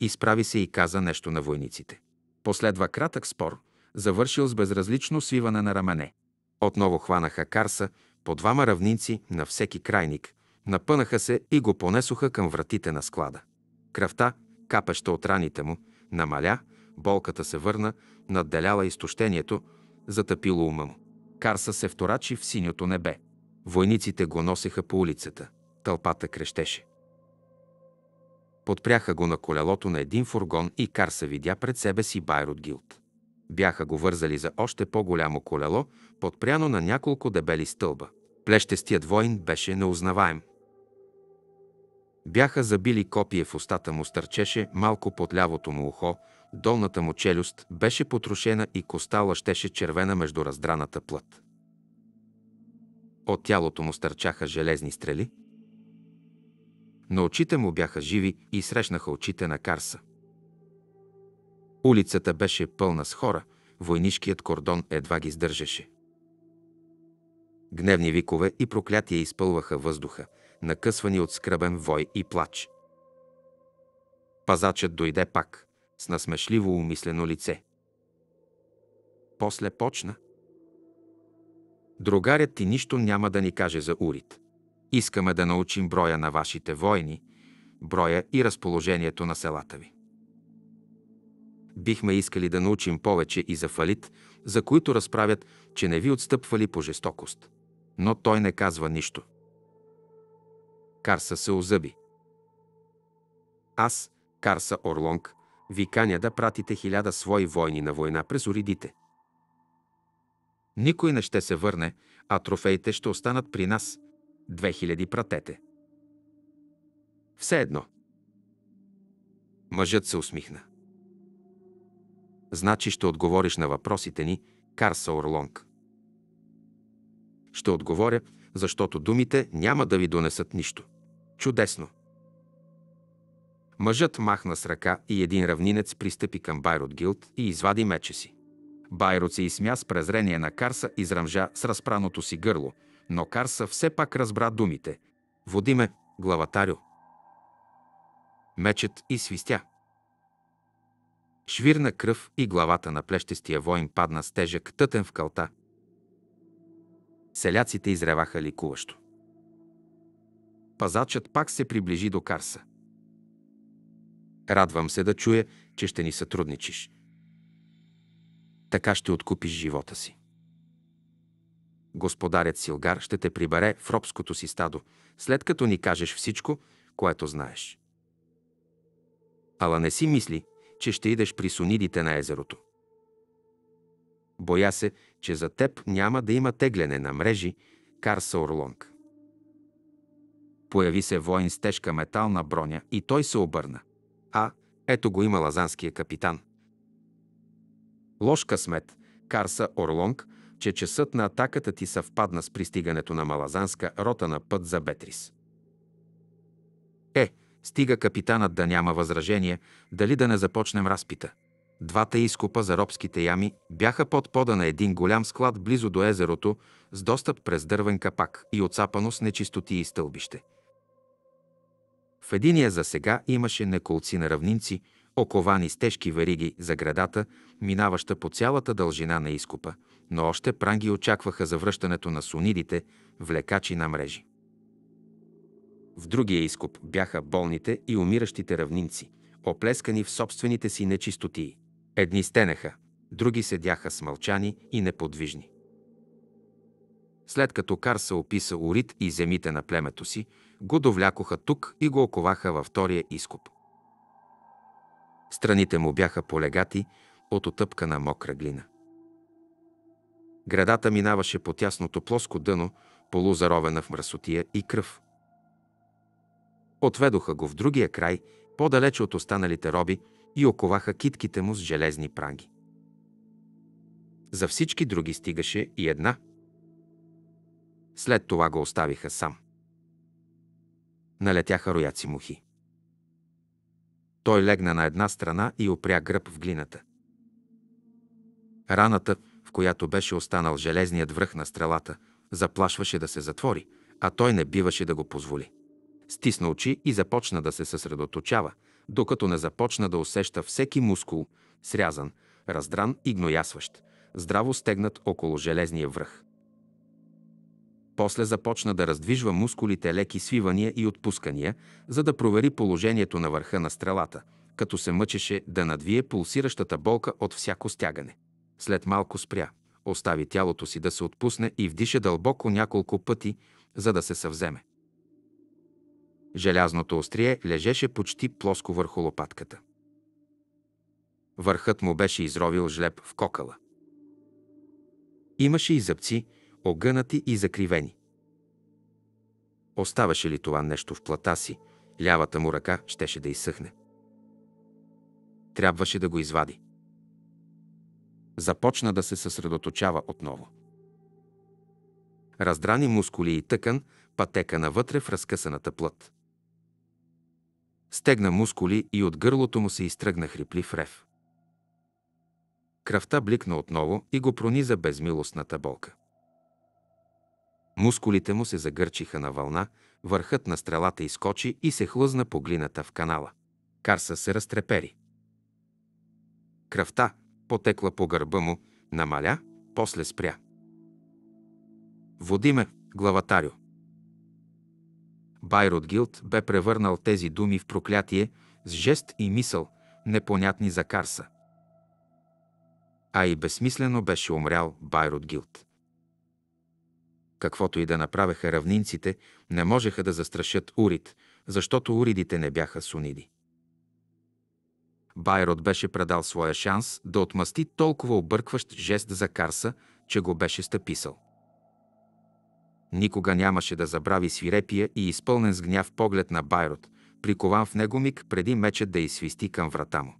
Изправи се и каза нещо на войниците. Последва кратък спор – завършил с безразлично свиване на рамене. Отново хванаха Карса, по двама равнинци на всеки крайник, напънаха се и го понесоха към вратите на склада. Кръвта, капеща от раните му, намаля, болката се върна, надделяла изтощението, затъпило ума му. Карса се вторачи в синьото небе. Войниците го носеха по улицата. Тълпата крещеше. Подпряха го на колелото на един фургон и Карса видя пред себе си Байрут Гилд. Бяха го вързали за още по-голямо колело, подпряно на няколко дебели стълба. Плещестият воин беше неузнаваем. Бяха забили копие в устата му стърчеше малко под лявото му ухо, долната му челюст беше потрошена и коста лъщеше червена между раздраната плът. От тялото му стърчаха железни стрели, но очите му бяха живи и срещнаха очите на Карса – Улицата беше пълна с хора, войнишкият кордон едва ги сдържаше. Гневни викове и проклятия изпълваха въздуха, накъсвани от скръбен вой и плач. Пазачът дойде пак, с насмешливо умислено лице. После почна. Другарят ти нищо няма да ни каже за урит. Искаме да научим броя на вашите войни, броя и разположението на селата ви. Бихме искали да научим повече и за фалит, за които разправят, че не ви отстъпвали по жестокост. Но той не казва нищо. Карса се озъби. Аз, Карса Орлонг, ви каня да пратите хиляда свои войни на война през оридите. Никой не ще се върне, а трофеите ще останат при нас. 2000 пратете. Все едно. Мъжът се усмихна. Значи ще отговориш на въпросите ни, Карса Орлонг. Ще отговоря, защото думите няма да ви донесат нищо. Чудесно! Мъжът махна с ръка и един равнинец пристъпи към Байрот Гилд и извади меча си. Байрот се изсмя с презрение на Карса и зръмжа с разпраното си гърло, но Карса все пак разбра думите. Води ме, главатарю. Мечът и свистя. Швирна кръв и главата на плещестия воин падна с тежък тътен в калта. Селяците изреваха ликуващо. Пазачът пак се приближи до Карса. Радвам се да чуя, че ще ни сътрудничиш. Така ще откупиш живота си. Господарят Силгар ще те прибере в робското си стадо, след като ни кажеш всичко, което знаеш. Ала не си мисли, че ще идеш при сонидите на езерото. Боя се, че за теб няма да има тегляне на мрежи, Карса Орлонг. Появи се воин с тежка метална броня и той се обърна. А, ето го има лазанския капитан. Лош късмет, Карса Орлонг, че часът на атаката ти съвпадна с пристигането на малазанска рота на път за Бетрис. Е, Стига капитанът да няма възражение, дали да не започнем разпита. Двата изкупа за робските ями бяха под пода на един голям склад близо до езерото, с достъп през дървен капак и оцапано с нечистоти и стълбище. В единия за сега имаше неколци на равнинци, оковани с тежки вериги за градата, минаваща по цялата дължина на изкупа, но още пранги очакваха завръщането на сунидите, влекачи на мрежи. В другия изкоп бяха болните и умиращите равнинци, оплескани в собствените си нечистотии. Едни стенеха, други седяха смълчани и неподвижни. След като Карса описа урит и земите на племето си, го довлякоха тук и го оковаха във втория изкоп. Страните му бяха полегати от отъпка на мокра глина. Градата минаваше по тясното плоско дъно, полузаровена в мръсотия и кръв – Отведоха го в другия край, по-далече от останалите роби, и оковаха китките му с железни пранги. За всички други стигаше и една. След това го оставиха сам. Налетяха рояци мухи. Той легна на една страна и опря гръб в глината. Раната, в която беше останал железният връх на стрелата, заплашваше да се затвори, а той не биваше да го позволи стисна очи и започна да се съсредоточава, докато не започна да усеща всеки мускул, срязан, раздран и гноясващ, здраво стегнат около железния връх. После започна да раздвижва мускулите леки свивания и отпускания, за да провери положението на върха на стрелата, като се мъчеше да надвие пулсиращата болка от всяко стягане. След малко спря, остави тялото си да се отпусне и вдиша дълбоко няколко пъти, за да се съвземе. Желязното острие лежеше почти плоско върху лопатката. Върхът му беше изровил жлеб в кокала. Имаше и зъбци, огънати и закривени. Оставаше ли това нещо в плата си, лявата му ръка щеше да изсъхне. Трябваше да го извади. Започна да се съсредоточава отново. Раздрани мускули и тъкан, пътека навътре в разкъсаната плът стегна мускули и от гърлото му се изтръгна хриплив рев. Кръвта бликна отново и го прониза безмилостната болка. Мускулите му се загърчиха на вълна, върхът на стрелата изкочи и се хлъзна по глината в канала. Карса се разтрепери. Кръвта, потекла по гърба му, намаля, после спря. Води ме, главатарю. Байрод Гилд бе превърнал тези думи в проклятие с жест и мисъл, непонятни за Карса. А и безсмислено беше умрял Байрод Гилд. Каквото и да направеха равнинците, не можеха да застрашат Урид, защото уридите не бяха суниди. Байрод беше предал своя шанс да отмъсти толкова объркващ жест за Карса, че го беше стъписал. Никога нямаше да забрави свирепия и изпълнен с гняв поглед на Байрот, прикован в него миг преди мечът да изсвисти към врата му.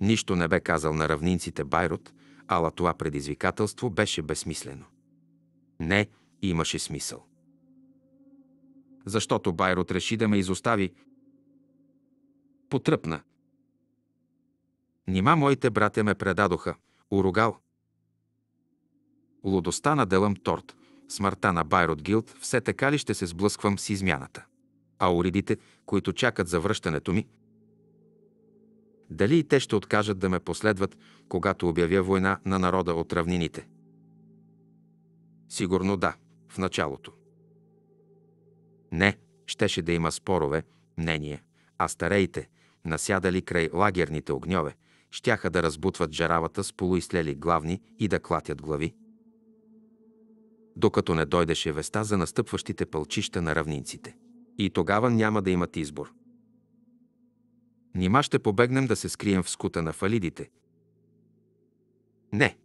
Нищо не бе казал на равнинците Байрот, ала това предизвикателство беше безсмислено. Не, имаше смисъл. Защото Байрот реши да ме изостави. Потръпна. Нима моите братя ме предадоха, уругал. Лудостта на Делъм Торт смъртта на Байрот Гилд все така ли ще се сблъсквам с измяната? А уредите, които чакат за връщането ми? Дали и те ще откажат да ме последват, когато обявя война на народа от равнините? Сигурно да, в началото. Не, щеше да има спорове, мнение, а стареите, насядали край лагерните огньове, щяха да разбутват жаравата с полуислели главни и да клатят глави, докато не дойдеше веста за настъпващите пълчища на равнинците. И тогава няма да имат избор. Нима ще побегнем да се скрием в скута на фалидите? Не.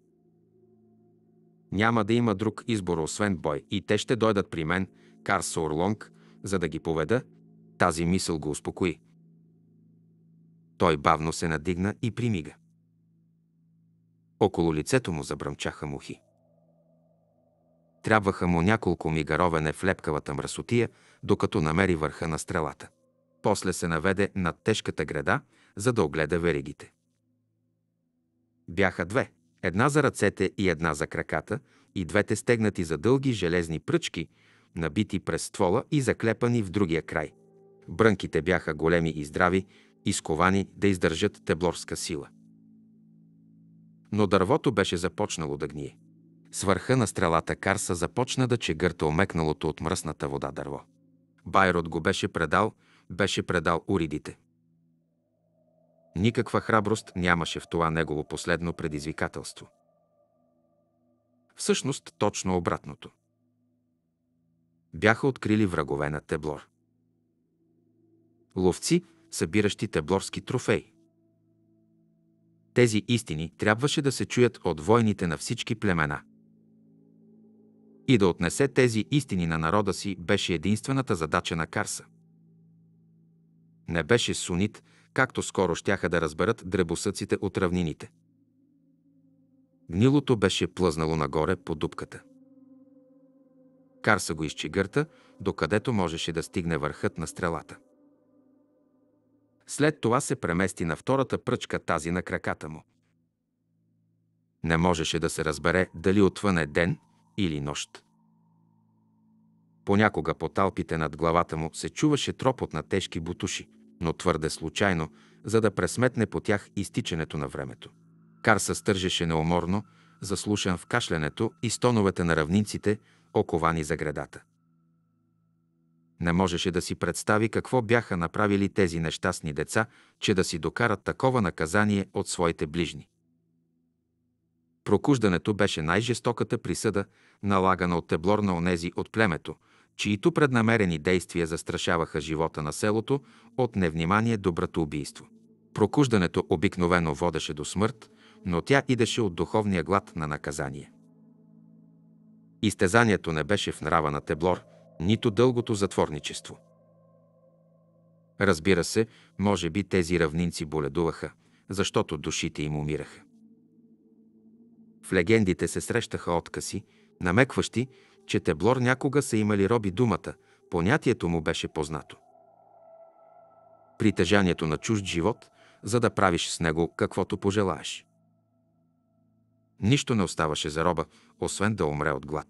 Няма да има друг избор, освен бой, и те ще дойдат при мен, Карс Орлонг, за да ги поведа. Тази мисъл го успокои. Той бавно се надигна и примига. Около лицето му забръмчаха мухи. Трябваха му няколко мигаровене в лепкавата мръсотия, докато намери върха на стрелата. После се наведе над тежката града, за да огледа веригите. Бяха две. Една за ръцете и една за краката, и двете стегнати за дълги железни пръчки, набити през ствола и заклепани в другия край. Брънките бяха големи и здрави, изковани да издържат теблорска сила. Но дървото беше започнало да гние. С върха на стрелата Карса започна да чегърта омекналото от мръсната вода дърво. Байрод го беше предал, беше предал уридите. Никаква храброст нямаше в това негово последно предизвикателство. Всъщност, точно обратното. Бяха открили врагове на Теблор. Ловци, събиращи теблорски трофеи. Тези истини трябваше да се чуят от войните на всички племена – и да отнесе тези истини на народа си беше единствената задача на Карса. Не беше сунит, както скоро щяха да разберат дребосъците от равнините. Гнилото беше плъзнало нагоре по дупката. Карса го изчегърта, докъдето можеше да стигне върхът на стрелата. След това се премести на втората пръчка тази на краката му. Не можеше да се разбере дали отвън е ден – или нощ. Понякога по талпите над главата му се чуваше тропот на тежки бутуши, но твърде случайно, за да пресметне по тях изтичането на времето. Кар се стържеше неуморно, заслушан в кашлянето и стоновете на равнинците, оковани за градата. Не можеше да си представи какво бяха направили тези нещастни деца, че да си докарат такова наказание от своите ближни. Прокуждането беше най-жестоката присъда, налагана от теблор на онези от племето, чието преднамерени действия застрашаваха живота на селото от невнимание до братоубийство. Прокуждането обикновено водеше до смърт, но тя идеше от духовния глад на наказание. Изтезанието не беше в нрава на Теблор, нито дългото затворничество. Разбира се, може би тези равнинци боледуваха, защото душите им умираха. В легендите се срещаха откази, намекващи, че Теблор някога са имали роби думата, понятието му беше познато. Притежанието на чужд живот, за да правиш с него каквото пожелаеш. Нищо не оставаше за роба, освен да умре от глад.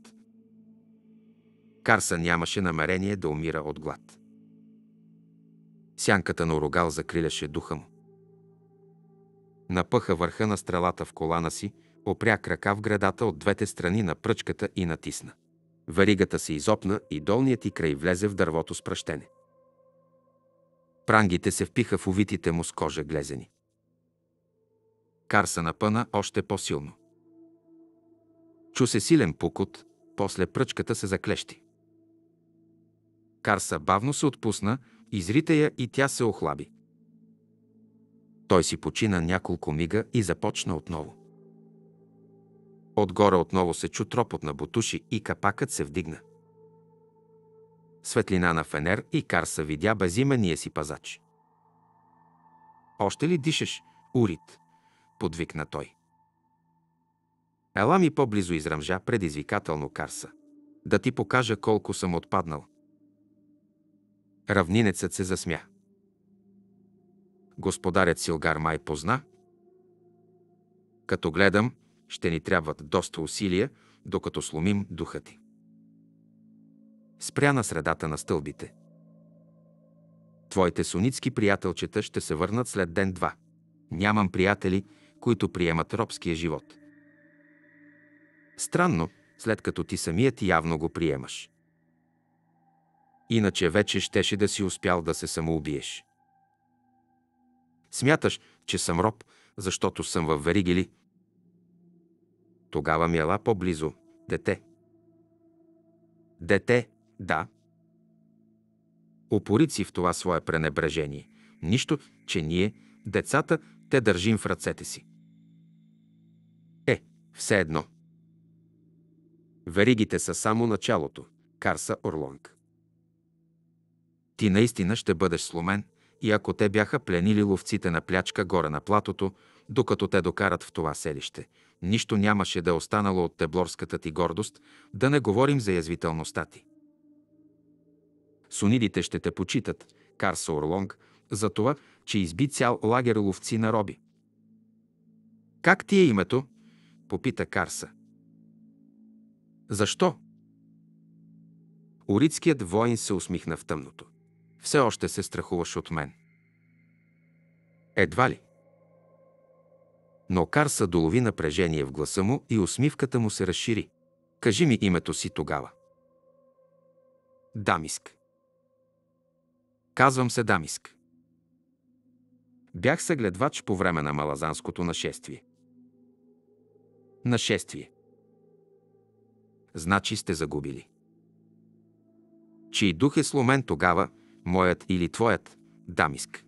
Карса нямаше намерение да умира от глад. Сянката на Орогал закриляше духа му. Напъха върха на стрелата в колана си – опря крака в градата от двете страни на пръчката и натисна. Варигата се изопна и долният и край влезе в дървото с пръщене. Прангите се впиха в увитите му с кожа глезени. Карса напъна още по-силно. Чу се силен пукот, после пръчката се заклещи. Карса бавно се отпусна, изрита я и тя се охлаби. Той си почина няколко мига и започна отново. Отгоре отново се чу тропот на бутуши и капакът се вдигна. Светлина на фенер и Карса видя безимения си пазач. «Още ли дишаш, Урит?» – подвикна той. Ела ми по-близо изръмжа предизвикателно Карса. Да ти покажа колко съм отпаднал. Равнинецът се засмя. Господарят Силгар май позна. Като гледам, ще ни трябват доста усилия, докато сломим духа ти. Спря на средата на стълбите. Твоите суницки приятелчета ще се върнат след ден-два. Нямам приятели, които приемат робския живот. Странно, след като ти самият явно го приемаш. Иначе вече щеше да си успял да се самоубиеш. Смяташ, че съм роб, защото съм във веригели, тогава ми ела по-близо. Дете. Дете, да. Опорит си в това свое пренебрежение. Нищо, че ние, децата, те държим в ръцете си. Е, все едно. Веригите са само началото. Карса Орлонг. Ти наистина ще бъдеш сломен и ако те бяха пленили ловците на плячка горе на платото, докато те докарат в това селище – Нищо нямаше да е останало от теблорската ти гордост, да не говорим за язвителността ти. Сунидите ще те почитат, Карса Орлонг, за това, че изби цял лагер ловци на роби. Как ти е името? попита Карса. Защо? Орицкият воин се усмихна в тъмното. Все още се страхуваш от мен. Едва ли. Но Карса долови напрежение в гласа му и усмивката му се разшири. Кажи ми името си тогава. Дамиск. Казвам се Дамиск. Бях съгледвач по време на Малазанското нашествие. Нашествие. Значи сте загубили. Чий дух е сломен тогава, моят или твоят, Дамиск.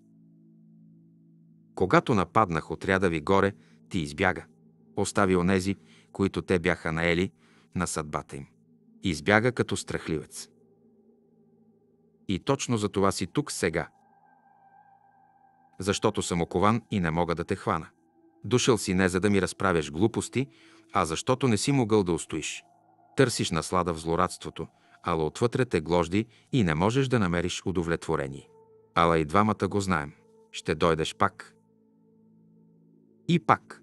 Когато нападнах отряда ви горе, ти избяга. Остави онези, които те бяха наели, на съдбата им. Избяга като страхливец. И точно за това си тук сега. Защото съм окован и не мога да те хвана. Душъл си не за да ми разправяш глупости, а защото не си могъл да устоиш. Търсиш наслада в злорадството, ала отвътре те гложди и не можеш да намериш удовлетворение. Ала и двамата го знаем. Ще дойдеш пак – и пак.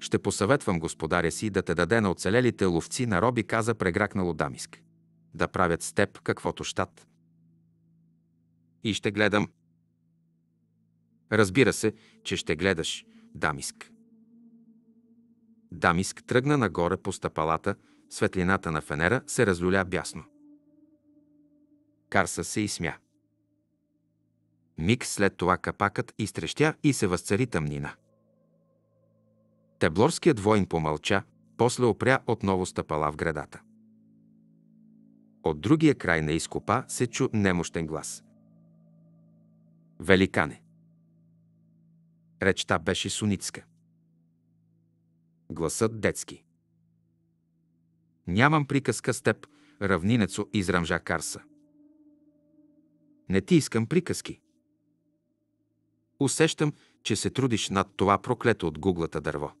Ще посъветвам господаря си да те даде на оцелелите ловци на роби, каза прегракнало Дамиск. Да правят с теб каквото щат. И ще гледам. Разбира се, че ще гледаш, Дамиск. Дамиск тръгна нагоре по стъпалата, светлината на фенера се разлюля бясно. Карса се и смя. Миг след това капакът изтрещя и се възцари тъмнина. Теблорският воин помълча, после опря отново стъпала в градата. От другия край на изкопа се чу немощен глас. Великане! Речта беше суницка. Гласът детски. Нямам приказка с теб, равнинецо изръмжа Карса. Не ти искам приказки. Усещам, че се трудиш над това проклето от гуглата дърво.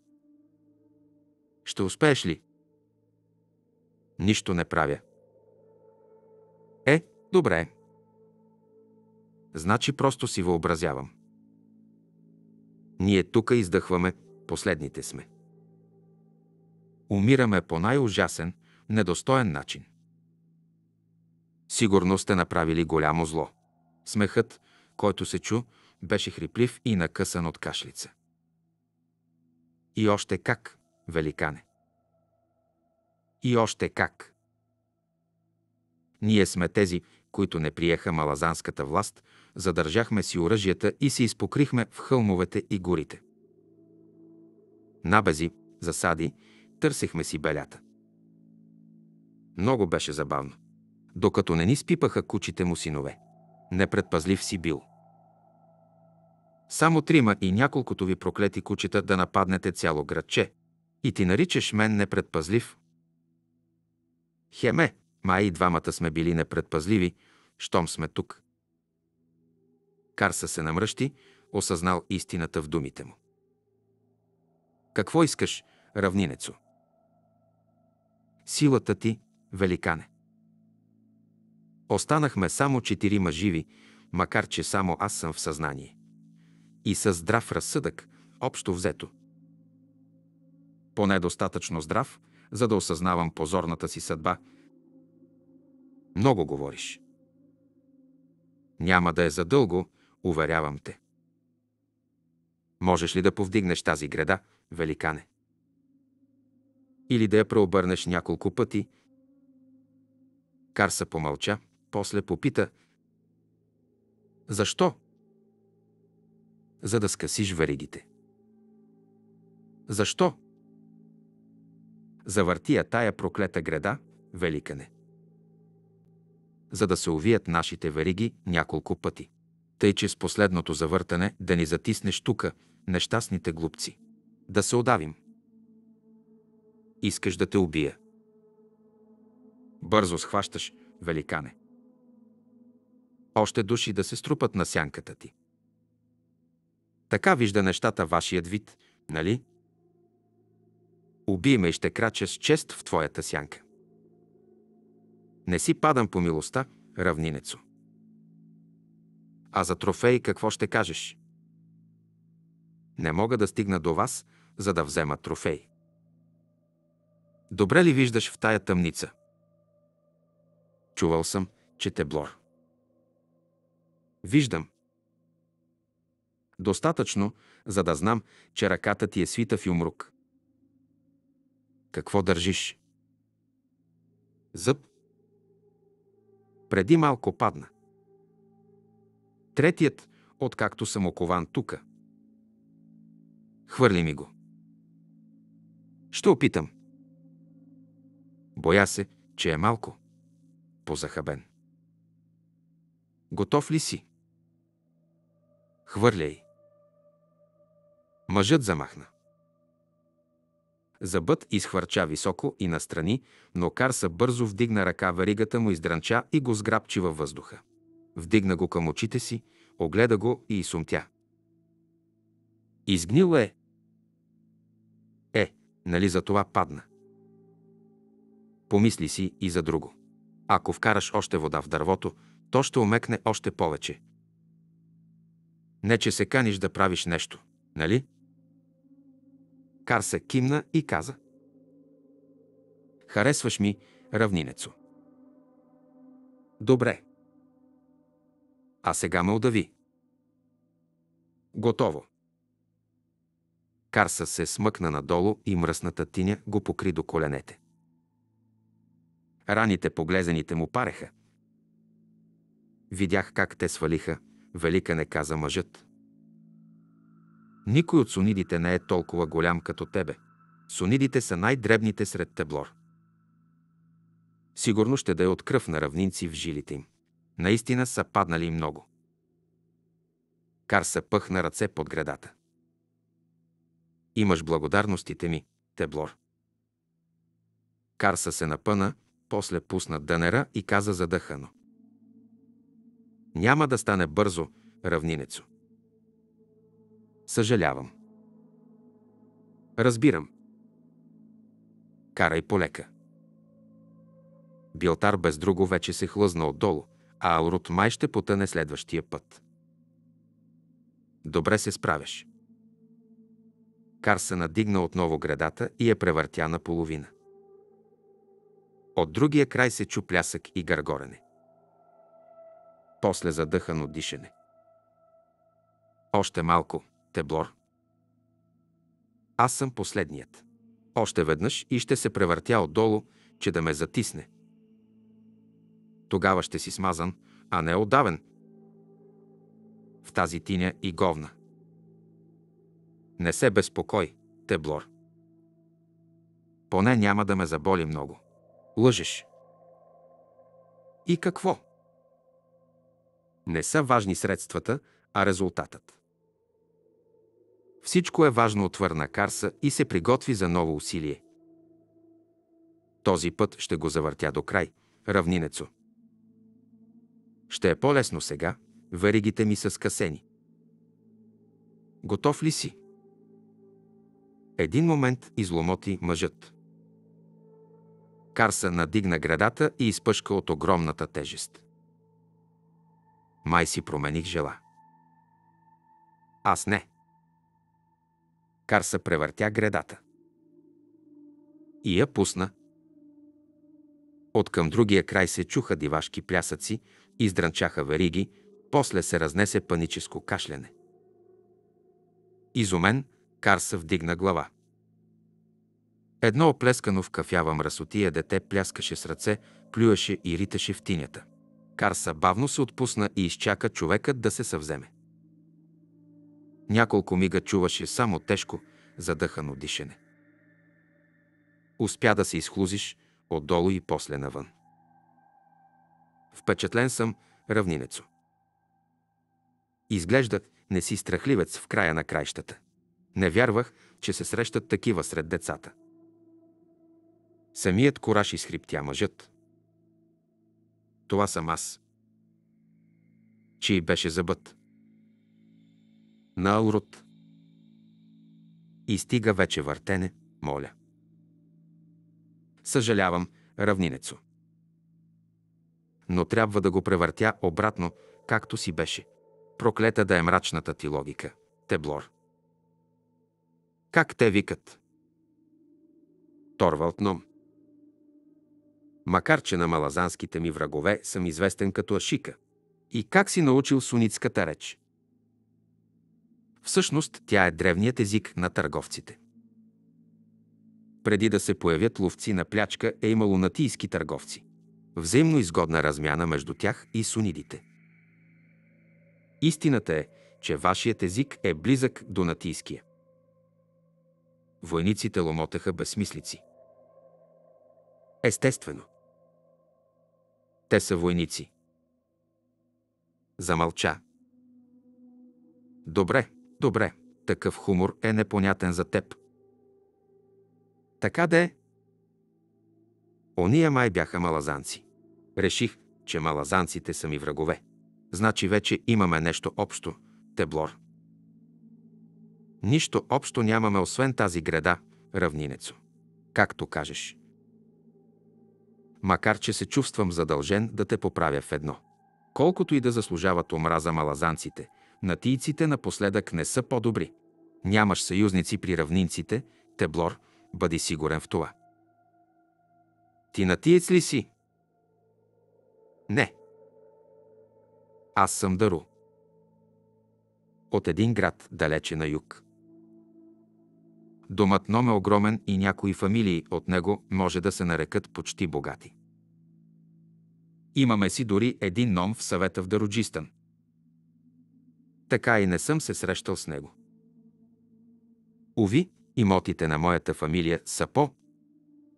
Ще успееш ли? Нищо не правя. Е, добре. Значи просто си въобразявам. Ние тук издъхваме, последните сме. Умираме по най-ужасен, недостоен начин. Сигурно сте направили голямо зло. Смехът, който се чу, беше хриплив и накъсан от кашлица. И още как, великане! И още как! Ние сме тези, които не приеха малазанската власт, задържахме си оръжията и се изпокрихме в хълмовете и горите. Набези, засади, търсихме си белята. Много беше забавно, докато не ни спипаха кучите му синове. Непредпазлив си бил – само трима и няколкото ви проклети кучета да нападнете цяло градче. И ти наричаш мен непредпазлив. Хеме, май и двамата сме били непредпазливи, щом сме тук. Карса се намръщи, осъзнал истината в думите му. Какво искаш, равнинецо? Силата ти, великане. Останахме само четирима живи, макар че само аз съм в съзнание и със здрав разсъдък, общо взето. Поне достатъчно здрав, за да осъзнавам позорната си съдба. Много говориш. Няма да е задълго, уверявам те. Можеш ли да повдигнеш тази града, великане? Или да я преобърнеш няколко пъти? Карса помълча, после попита. Защо? за да скъсиш веригите. Защо? Завърти я тая проклета града, великане. За да се увият нашите вериги няколко пъти. Тъй, че с последното завъртане да ни затиснеш тука, нещастните глупци. Да се удавим. Искаш да те убия. Бързо схващаш, великане. Още души да се струпат на сянката ти. Така вижда нещата вашият вид, нали? Убий ме и ще крача с чест в твоята сянка. Не си падам по милостта, равнинецо. А за трофей какво ще кажеш? Не мога да стигна до вас, за да взема трофей. Добре ли виждаш в тая тъмница? Чувал съм, че те блор. Виждам, Достатъчно, за да знам, че ръката ти е свита в юмрук. Какво държиш? Зъб. Преди малко падна. Третият, откакто съм окован тука. Хвърли ми го. Ще опитам. Боя се, че е малко. Позахабен. Готов ли си? Хвърляй. Мъжът замахна. Забът изхвърча високо и настрани, но Карса бързо вдигна ръка, варигата му издранча и го сграбчи във въздуха. Вдигна го към очите си, огледа го и изсумтя. Изгнил е. Е, нали за това падна. Помисли си и за друго. Ако вкараш още вода в дървото, то ще омекне още повече. Не, че се каниш да правиш нещо, нали? Карса кимна и каза. Харесваш ми, равнинецо. Добре. А сега ме удави. Готово. Карса се смъкна надолу и мръсната тиня го покри до коленете. Раните поглезените му пареха. Видях как те свалиха, велика не каза мъжът. Никой от сунидите не е толкова голям като тебе. Сунидите са най-дребните сред Теблор. Сигурно ще да е от кръв на равнинци в жилите им. Наистина са паднали много. Кар се пъхна ръце под градата. Имаш благодарностите ми, Теблор. Карса се напъна, после пусна дънера и каза задъхано. Няма да стане бързо, равнинецо. Съжалявам. Разбирам. Карай полека. Билтар без друго вече се хлъзна отдолу, а Алрут май ще потъне следващия път. Добре се справяш. Кар се надигна отново градата и я превъртя на половина. От другия край се чу плясък и гъргорене. После задъхано дишане. Още малко. Теблор. Аз съм последният. Още веднъж и ще се превъртя отдолу, че да ме затисне. Тогава ще си смазан, а не отдавен. В тази тиня и говна. Не се безпокой, Теблор. Поне няма да ме заболи много. Лъжеш. И какво? Не са важни средствата, а резултатът. Всичко е важно, отвърна Карса и се приготви за ново усилие. Този път ще го завъртя до край, равнинецо. Ще е по-лесно сега, веригите ми са скъсени. Готов ли си? Един момент изломоти мъжът. Карса надигна градата и изпъшка от огромната тежест. Май си промених жела. Аз не. Карса превъртя гредата. И я пусна. От към другия край се чуха дивашки плясъци, издранчаха вериги, после се разнесе паническо кашляне. Изумен, Карса вдигна глава. Едно оплескано в кафява мръсотия дете пляскаше с ръце, плюеше и риташе в тинята. Карса бавно се отпусна и изчака човекът да се съвземе. Няколко мига чуваше само тежко, задъхано дишане. Успя да се изхлузиш отдолу и после навън. Впечатлен съм, равнинецо. Изглежда, не си страхливец в края на краищата. Не вярвах, че се срещат такива сред децата. Самият кораж изхриптя мъжът. Това съм аз. Чий беше зъбът? на Алрут. И стига вече въртене, моля. Съжалявам, равнинецо. Но трябва да го превъртя обратно, както си беше. Проклета да е мрачната ти логика, Теблор. Как те викат? Торвалт Ном. Макар, че на малазанските ми врагове съм известен като Ашика. И как си научил суницката реч? Всъщност тя е древният език на търговците. Преди да се появят ловци на плячка е имало натийски търговци. Взаимно изгодна размяна между тях и сунидите. Истината е, че вашият език е близък до натийския. Войниците ломотеха безсмислици. Естествено. Те са войници. Замълча. Добре, Добре, такъв хумор е непонятен за теб. Така де. Ония май бяха малазанци. Реших, че малазанците са ми врагове. Значи вече имаме нещо общо, Теблор. Нищо общо нямаме, освен тази града, равнинецо. Както кажеш. Макар, че се чувствам задължен да те поправя в едно. Колкото и да заслужават омраза малазанците – натийците напоследък не са по-добри. Нямаш съюзници при равнинците, Теблор, бъди сигурен в това. Ти натиец ли си? Не. Аз съм Дару. От един град, далече на юг. Домът Ном е огромен и някои фамилии от него може да се нарекат почти богати. Имаме си дори един Ном в съвета в Даруджистан – така и не съм се срещал с него. Уви, имотите на моята фамилия са по...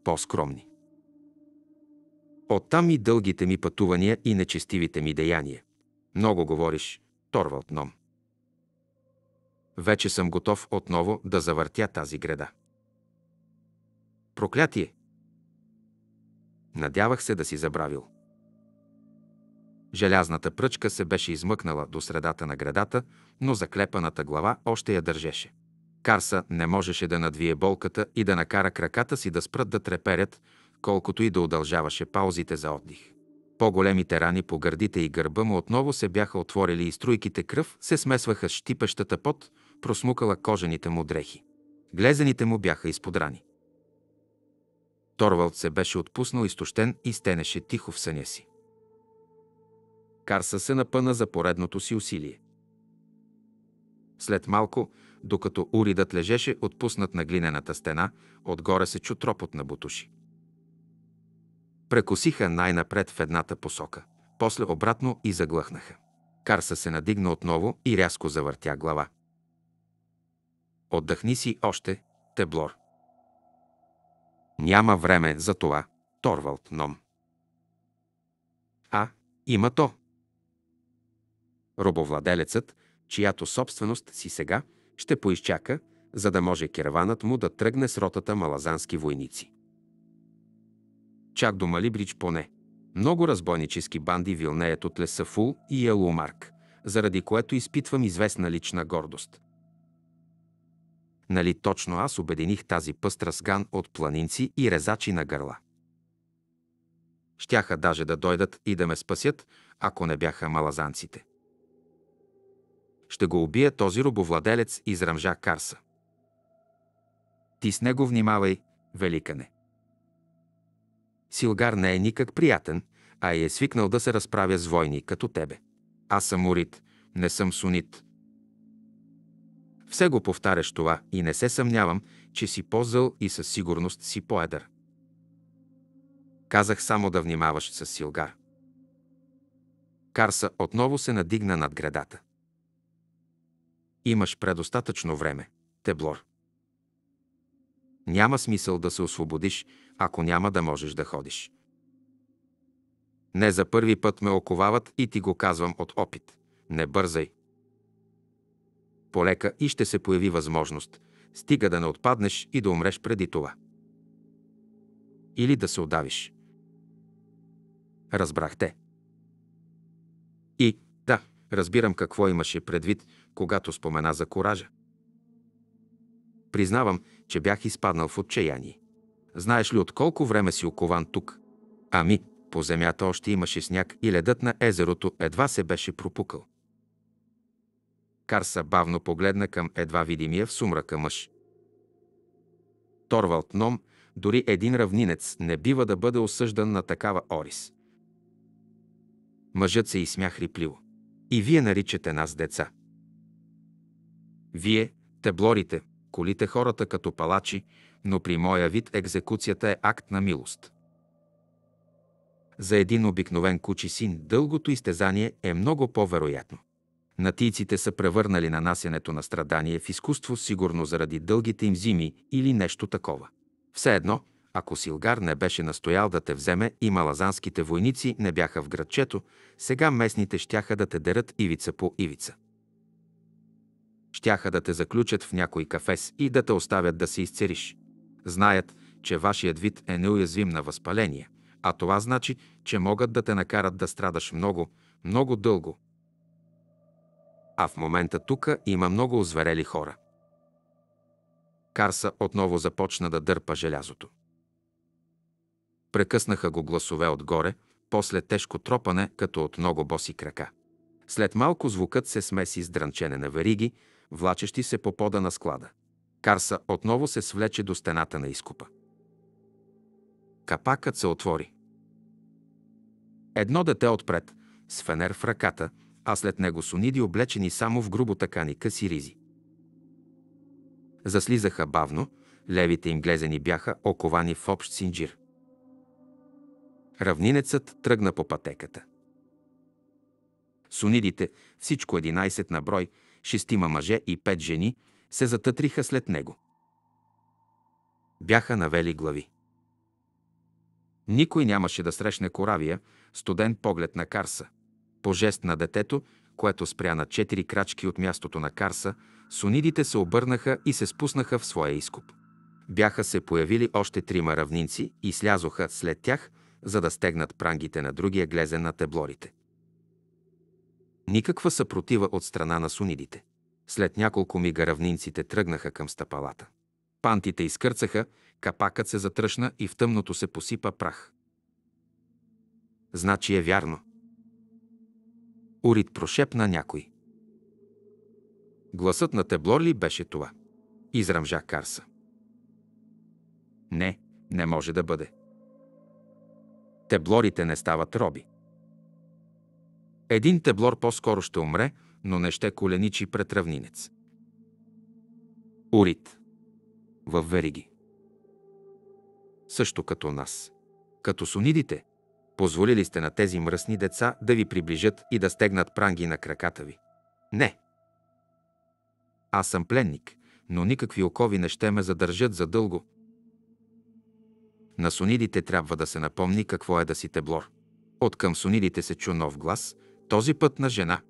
по-скромни. Оттам и дългите ми пътувания и нечестивите ми деяния. Много говориш, от Ном. Вече съм готов отново да завъртя тази града. Проклятие! Надявах се да си забравил. Желязната пръчка се беше измъкнала до средата на градата, но заклепаната глава още я държеше. Карса не можеше да надвие болката и да накара краката си да спрат да треперят, колкото и да удължаваше паузите за отдих. По-големите рани по гърдите и гърба му отново се бяха отворили и струйките кръв се смесваха с щипещата пот, просмукала кожените му дрехи. Глезените му бяха изподрани. Торвалд се беше отпуснал изтощен и стенеше тихо в съня си. Карса се напъна за поредното си усилие. След малко, докато уридът лежеше отпуснат на глинената стена, отгоре се чу тропот на бутуши. Прекосиха най-напред в едната посока, после обратно и заглъхнаха. Карса се надигна отново и рязко завъртя глава. Отдъхни си още, Теблор. Няма време за това, Торвалд Ном. А, има то, Робовладелецът, чиято собственост си сега, ще поизчака, за да може керванът му да тръгне с ротата малазански войници. Чак до Малибрич поне. Много разбойнически банди вилнеят от Лесафул и Елумарк, заради което изпитвам известна лична гордост. Нали точно аз обединих тази пъстра сган от планинци и резачи на гърла? Щяха даже да дойдат и да ме спасят, ако не бяха малазанците ще го убие този робовладелец израмжа Карса. Ти с него внимавай, великане. Силгар не е никак приятен, а е свикнал да се разправя с войни, като тебе. Аз съм урит, не съм сунит. Все го повтаряш това и не се съмнявам, че си по-зъл и със сигурност си по-едър. Казах само да внимаваш с Силгар. Карса отново се надигна над градата. Имаш предостатъчно време. Теблор. Няма смисъл да се освободиш, ако няма да можеш да ходиш. Не за първи път ме оковават и ти го казвам от опит. Не бързай. Полека и ще се появи възможност, стига да не отпаднеш и да умреш преди това. Или да се отдавиш. Разбрахте. И, да, разбирам какво имаше предвид, когато спомена за коража. Признавам, че бях изпаднал в отчаяние. Знаеш ли от колко време си окован тук? Ами, по земята още имаше сняг и ледът на езерото едва се беше пропукал. Карса бавно погледна към едва видимия в сумрака мъж. Торвалд Ном, дори един равнинец, не бива да бъде осъждан на такава орис. Мъжът се изсмя хрипливо. И вие наричате нас деца. Вие, теблорите, колите хората като палачи, но при моя вид екзекуцията е акт на милост. За един обикновен кучи син дългото изтезание е много по-вероятно. Натийците са превърнали нанасянето на страдание в изкуство, сигурно заради дългите им зими или нещо такова. Все едно, ако Силгар не беше настоял да те вземе и малазанските войници не бяха в градчето, сега местните щяха да те дерат ивица по ивица щяха да те заключат в някой кафес и да те оставят да се изцериш. Знаят, че вашият вид е неуязвим на възпаление, а това значи, че могат да те накарат да страдаш много, много дълго. А в момента тук има много озверели хора. Карса отново започна да дърпа желязото. Прекъснаха го гласове отгоре, после тежко тропане, като от много боси крака. След малко звукът се смеси с дрънчене на вериги, влачещи се по пода на склада. Карса отново се свлече до стената на изкупа. Капакът се отвори. Едно дете отпред, с фенер в ръката, а след него сониди облечени само в грубо такани къси ризи. Заслизаха бавно, левите им глезени бяха оковани в общ синджир. Равнинецът тръгна по пътеката. Сунидите, всичко 11 на брой, шестима мъже и пет жени се затътриха след него. Бяха навели глави. Никой нямаше да срещне коравия, студен поглед на Карса. По жест на детето, което спря на четири крачки от мястото на Карса, сунидите се обърнаха и се спуснаха в своя изкоп. Бяха се появили още трима равнинци и слязоха след тях, за да стегнат прангите на другия глезен на теблорите. Никаква съпротива от страна на сунилите. След няколко мига равнинците тръгнаха към стъпалата. Пантите изкърцаха, капакът се затръшна и в тъмното се посипа прах. Значи е вярно. Урит прошепна някой. Гласът на Теблорли беше това. Израмжа Карса. Не, не може да бъде. Теблорите не стават роби. Един теблор по-скоро ще умре, но не ще коленичи пред равнинец. Урит. В вериги. Също като нас. Като сунидите, позволили сте на тези мръсни деца да ви приближат и да стегнат пранги на краката ви. Не. Аз съм пленник, но никакви окови не ще ме задържат задълго. На сунидите трябва да се напомни какво е да си теблор. От към сунидите се чу нов глас, този път на жена.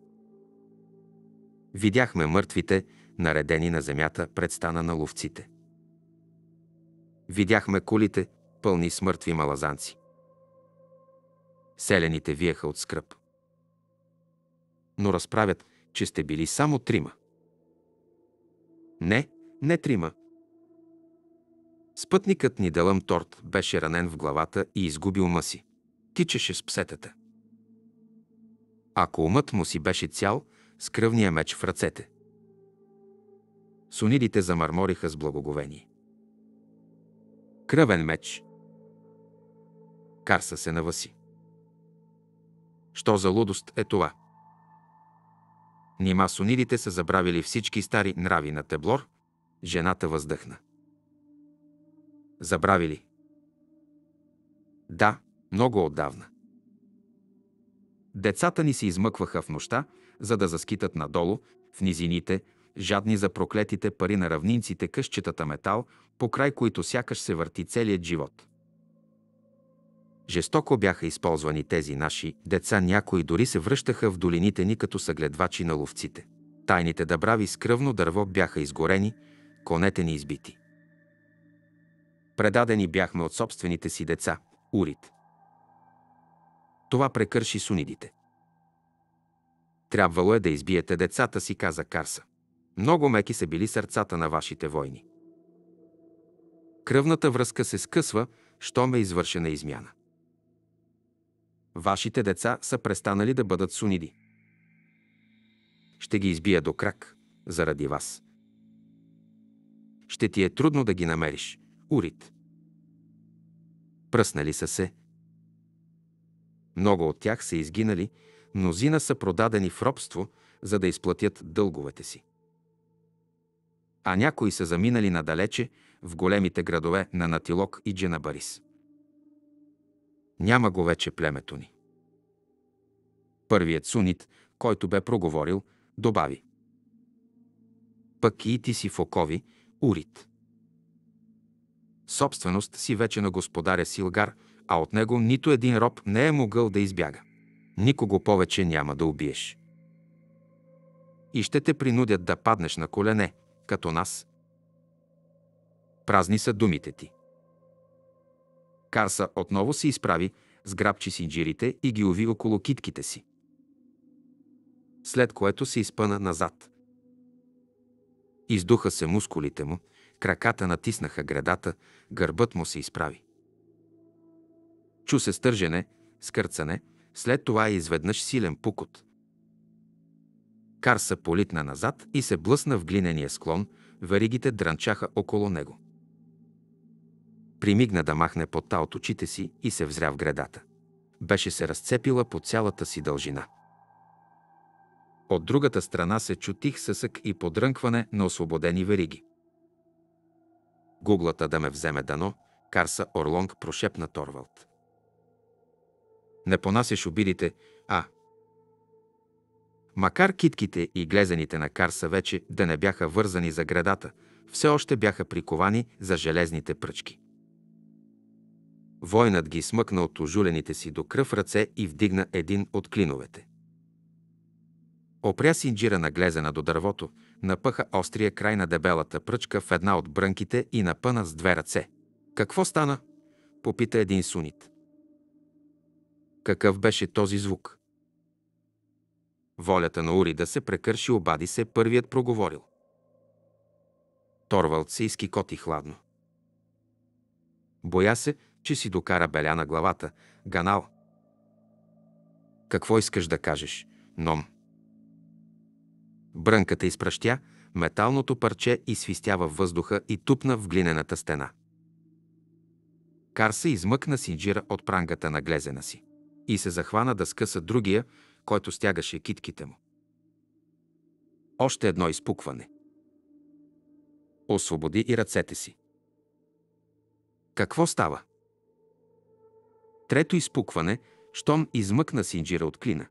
Видяхме мъртвите, наредени на земята пред стана на ловците. Видяхме кулите, пълни с мъртви малазанци. Селените виеха от скръп. Но разправят, че сте били само трима. Не, не трима. Спътникът ни Делъм Торт беше ранен в главата и изгубил маси. тичеше с псетата ако умът му си беше цял, с кръвния меч в ръцете. Сунидите замърмориха с благоговение. Кръвен меч. Карса се наваси. Що за лудост е това? Нима сунидите са забравили всички стари нрави на Теблор, жената въздъхна. Забравили. Да, много отдавна. Децата ни се измъкваха в нощта, за да заскитат надолу, в низините, жадни за проклетите пари на равнинците къщетата метал, по край които сякаш се върти целият живот. Жестоко бяха използвани тези наши деца, някои дори се връщаха в долините ни като съгледвачи на ловците. Тайните дъбрави с кръвно дърво бяха изгорени, конете ни избити. Предадени бяхме от собствените си деца, урит. Това прекърши сунидите. Трябвало е да избиете децата си, каза Карса. Много меки са били сърцата на вашите войни. Кръвната връзка се скъсва, щом е извършена измяна. Вашите деца са престанали да бъдат суниди. Ще ги избия до крак, заради вас. Ще ти е трудно да ги намериш, Урит. Пръснали са се, много от тях са изгинали, мнозина са продадени в робство, за да изплатят дълговете си. А някои са заминали надалече в големите градове на Натилок и Дженабарис. Няма го вече племето ни. Първият сунит, който бе проговорил, добави. Пък и ти си фокови, урит. Собственост си вече на господаря Силгар, а от него нито един роб не е могъл да избяга. Никого повече няма да убиеш. И ще те принудят да паднеш на колене, като нас. Празни са думите ти. Карса отново се изправи, сграбчи синджирите и ги уви около китките си. След което се изпъна назад. Издуха се мускулите му, краката натиснаха градата, гърбът му се изправи. Чу се стържене, скърцане, след това е изведнъж силен пукот. Карса политна назад и се блъсна в глинения склон, варигите дрънчаха около него. Примигна да махне пота от очите си и се взря в гредата. Беше се разцепила по цялата си дължина. От другата страна се чутих съсък и подрънкване на освободени вериги. Гуглата да ме вземе дано, Карса Орлонг прошепна Торвалд не понасяш обидите, а... Макар китките и глезените на Карса вече да не бяха вързани за градата, все още бяха приковани за железните пръчки. Войнат ги смъкна от ожулените си до кръв ръце и вдигна един от клиновете. Опря синджира на глезена до дървото, напъха острия край на дебелата пръчка в една от брънките и напъна с две ръце. Какво стана? Попита един сунит. Какъв беше този звук? Волята на Ури да се прекърши, обади се, първият проговорил. Торвалд се изкикоти хладно. Боя се, че си докара беля на главата. Ганал. Какво искаш да кажеш, ном? Брънката изпращя, металното парче изсвистява въздуха и тупна в глинената стена. Кар се измъкна синджира от прангата на глезена си и се захвана да скъса другия, който стягаше китките му. Още едно изпукване. Освободи и ръцете си. Какво става? Трето изпукване, щом измъкна синджира от клина.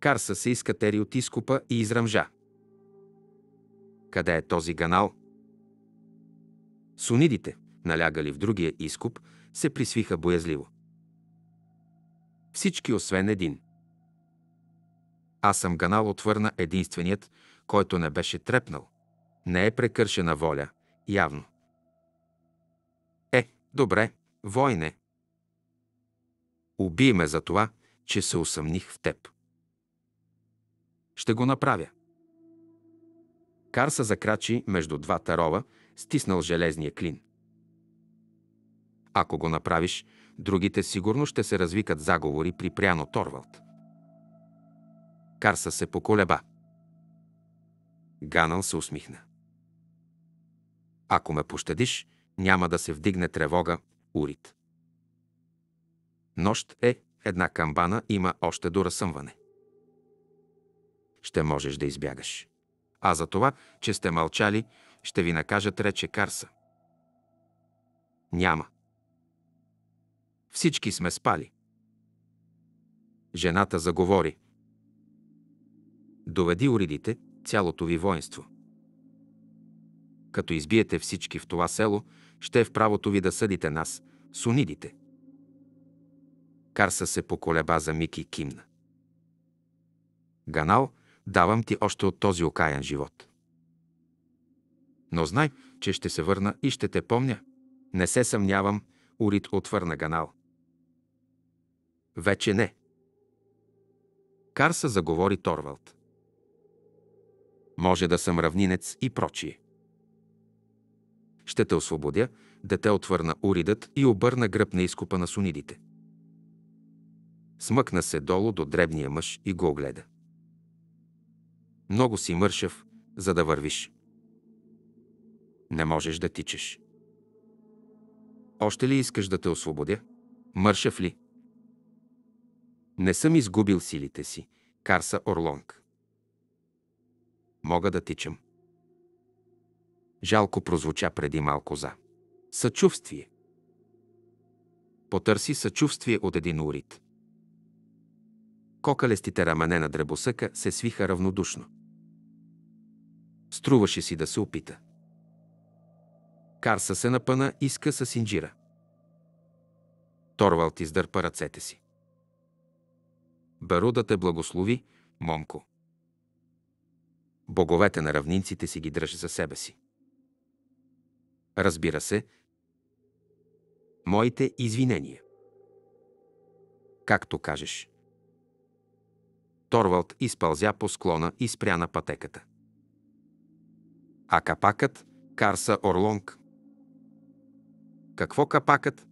Карса се изкатери от изкупа и изръмжа. Къде е този ганал? Сунидите, налягали в другия изкуп, се присвиха боязливо. Всички освен един. Аз съм Ганал отвърна единственият, който не беше трепнал. Не е прекършена воля, явно. Е, добре, войне. Убий ме за това, че се усъмних в теб. Ще го направя. Карса закрачи между двата рова, стиснал железния клин. Ако го направиш, Другите сигурно ще се развикат заговори при пряно Торвалд. Карса се поколеба. Ганал се усмихна. Ако ме пощадиш, няма да се вдигне тревога, Урит. Нощ е, една камбана има още до разсъмване. Ще можеш да избягаш. А за това, че сте мълчали, ще ви накажат, рече Карса. Няма. Всички сме спали. Жената заговори. Доведи уредите цялото ви воинство. Като избиете всички в това село, ще е в правото ви да съдите нас, сунидите. Карса се поколеба за миг и кимна. Ганал, давам ти още от този окаян живот. Но знай, че ще се върна и ще те помня. Не се съмнявам, Урит отвърна Ганал. Вече не. Карса заговори Торвалд. Може да съм равнинец и прочие. Ще те освободя, дете отвърна уридът и обърна гръб на изкупа на сунидите. Смъкна се долу до дребния мъж и го огледа. Много си мършав, за да вървиш. Не можеш да тичеш. Още ли искаш да те освободя? Мършав ли? Не съм изгубил силите си. Карса Орлонг. Мога да тичам. Жалко прозвуча преди малко за. Съчувствие. Потърси съчувствие от един урит. Кокалестите рамене на дребосъка се свиха равнодушно. Струваше си да се опита. Карса се напъна и иска с инжира. издърпа ръцете си. Беру да те благослови, Момко. Боговете на равнинците си ги дръж за себе си. Разбира се, моите извинения. Както кажеш. Торвалд изпълзя по склона и спря на пътеката. А капакът Карса Орлонг. Какво капакът?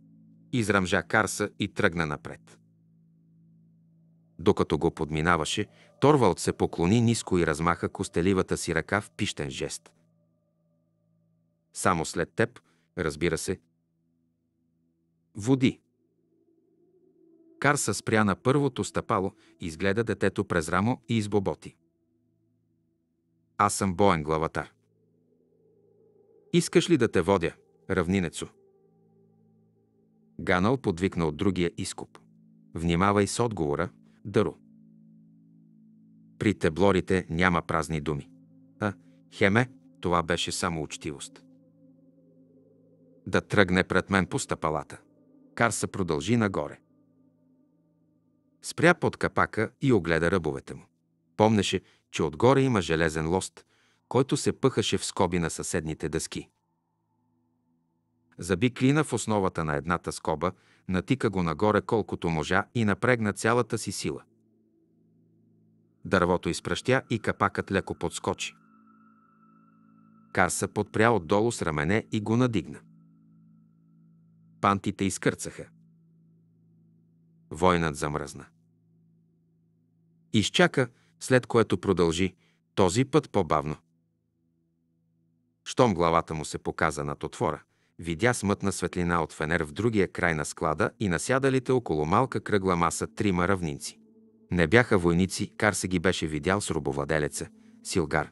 Израмжа Карса и тръгна напред. Докато го подминаваше, Торвалд се поклони ниско и размаха костеливата си ръка в пищен жест. Само след теб, разбира се. Води. Карса спря на първото стъпало, изгледа детето през рамо и избоботи. Аз съм боен главатар. Искаш ли да те водя, равнинецо? Ганал подвикна от другия изкуп. Внимавай с отговора, Дъро. При теблорите няма празни думи. А, хеме, това беше само учтивост. Да тръгне пред мен по стъпалата. Карса продължи нагоре. Спря под капака и огледа ръбовете му. Помнеше, че отгоре има железен лост, който се пъхаше в скоби на съседните дъски. Заби клина в основата на едната скоба, натика го нагоре колкото можа и напрегна цялата си сила. Дървото изпращя и капакът леко подскочи. Каса подпря отдолу с рамене и го надигна. Пантите изкърцаха. Войнат замръзна. Изчака, след което продължи, този път по-бавно. Щом главата му се показа над отвора, видя смътна светлина от фенер в другия край на склада и насядалите около малка кръгла маса трима равници. Не бяха войници, кар се ги беше видял с робовладелеца, Силгар.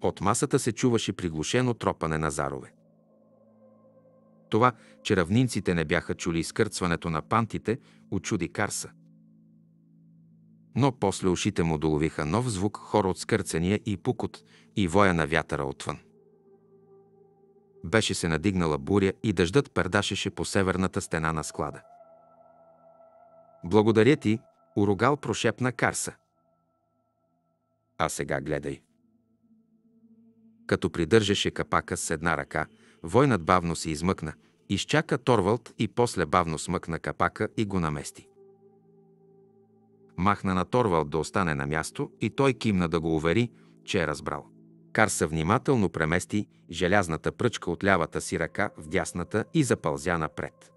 От масата се чуваше приглушено тропане на зарове. Това, че равнинците не бяха чули изкърцването на пантите, очуди Карса. Но после ушите му доловиха нов звук, хор от скърцания и пукот и воя на вятъра отвън. Беше се надигнала буря и дъждът пердашеше по северната стена на склада. Благодаря ти, урогал прошепна Карса. А сега гледай. Като придържаше капака с една ръка, войнат бавно се измъкна, изчака Торвалд и после бавно смъкна капака и го намести. Махна на Торвалд да остане на място и той кимна да го увери, че е разбрал. Карса внимателно премести желязната пръчка от лявата си ръка в дясната и запълзя напред.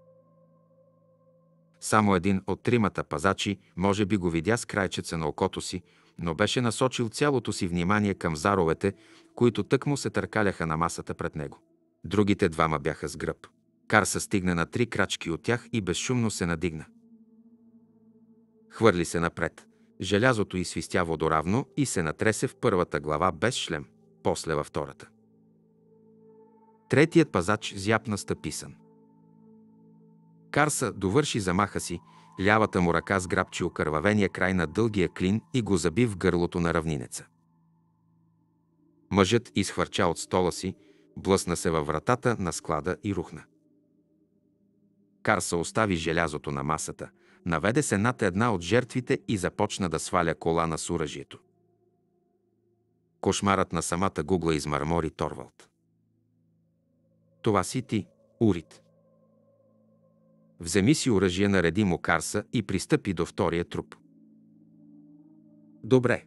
Само един от тримата пазачи може би го видя с крайчеца на окото си, но беше насочил цялото си внимание към заровете, които тъкмо се търкаляха на масата пред него. Другите двама бяха с гръб. Карса стигна на три крачки от тях и безшумно се надигна. Хвърли се напред. Желязото изсвистя водоравно и се натресе в първата глава без шлем после във втората. Третият пазач зяпна стъписан. Карса довърши замаха си, лявата му ръка сграбчи окървавения край на дългия клин и го заби в гърлото на равнинеца. Мъжът изхвърча от стола си, блъсна се във вратата на склада и рухна. Карса остави желязото на масата, наведе се над една от жертвите и започна да сваля кола на с оръжието. Кошмарът на самата гугла измърмори Торвалд. Това си ти, Урит. Вземи си оръжие, нареди му Карса и пристъпи до втория труп. Добре.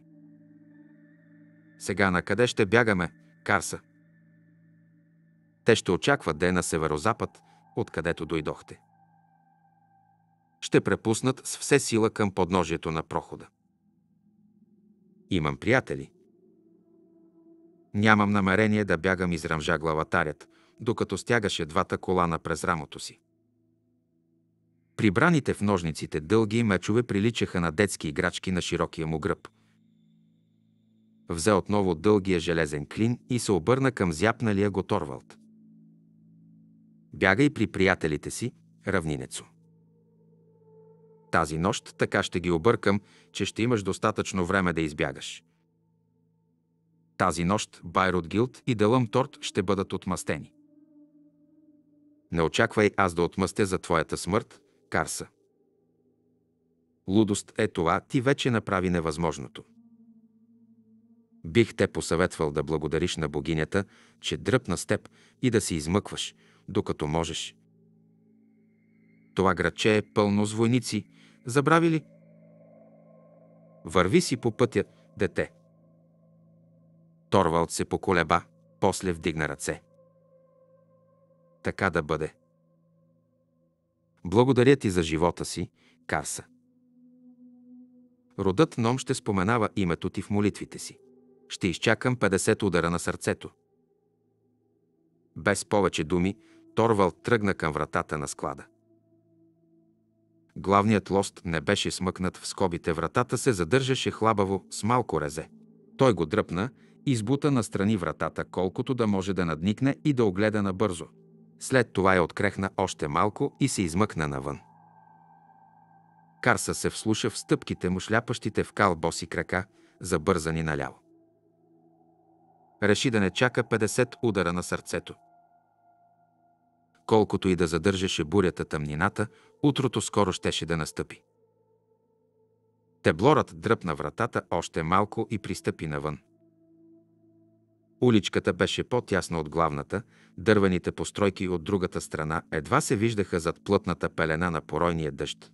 Сега на къде ще бягаме, Карса? Те ще очакват да е на северозапад, откъдето дойдохте. Ще препуснат с все сила към подножието на прохода. Имам приятели, Нямам намерение да бягам, израмжа главатарят, докато стягаше двата колана през рамото си. Прибраните в ножниците дълги мечове приличаха на детски играчки на широкия му гръб. Взе отново дългия железен клин и се обърна към зяпналия го Торвалд. Бягай при приятелите си, равнинецо. Тази нощ така ще ги объркам, че ще имаш достатъчно време да избягаш – тази нощ Байрут Гилд и Делъм Торт ще бъдат отмъстени. Не очаквай аз да отмъстя за твоята смърт, Карса. Лудост е това, ти вече направи невъзможното. Бих те посъветвал да благодариш на богинята, че дръпна с теб и да се измъкваш, докато можеш. Това градче е пълно с войници, забрави ли? Върви си по пътя, дете. Торвалд се поколеба, после вдигна ръце. Така да бъде. Благодаря ти за живота си, Карса. Родът Ном ще споменава името ти в молитвите си. Ще изчакам 50 удара на сърцето. Без повече думи, Торвал тръгна към вратата на склада. Главният лост не беше смъкнат в скобите, вратата се задържаше хлабаво с малко резе. Той го дръпна избута настрани вратата, колкото да може да надникне и да огледа набързо. След това я открехна още малко и се измъкна навън. Карса се вслуша в стъпките му, шляпащите в кал боси крака, забързани наляво. Реши да не чака 50 удара на сърцето. Колкото и да задържаше бурята тъмнината, утрото скоро щеше да настъпи. Теблорът дръпна вратата още малко и пристъпи навън. Уличката беше по-тясна от главната, дървените постройки от другата страна едва се виждаха зад плътната пелена на поройния дъжд.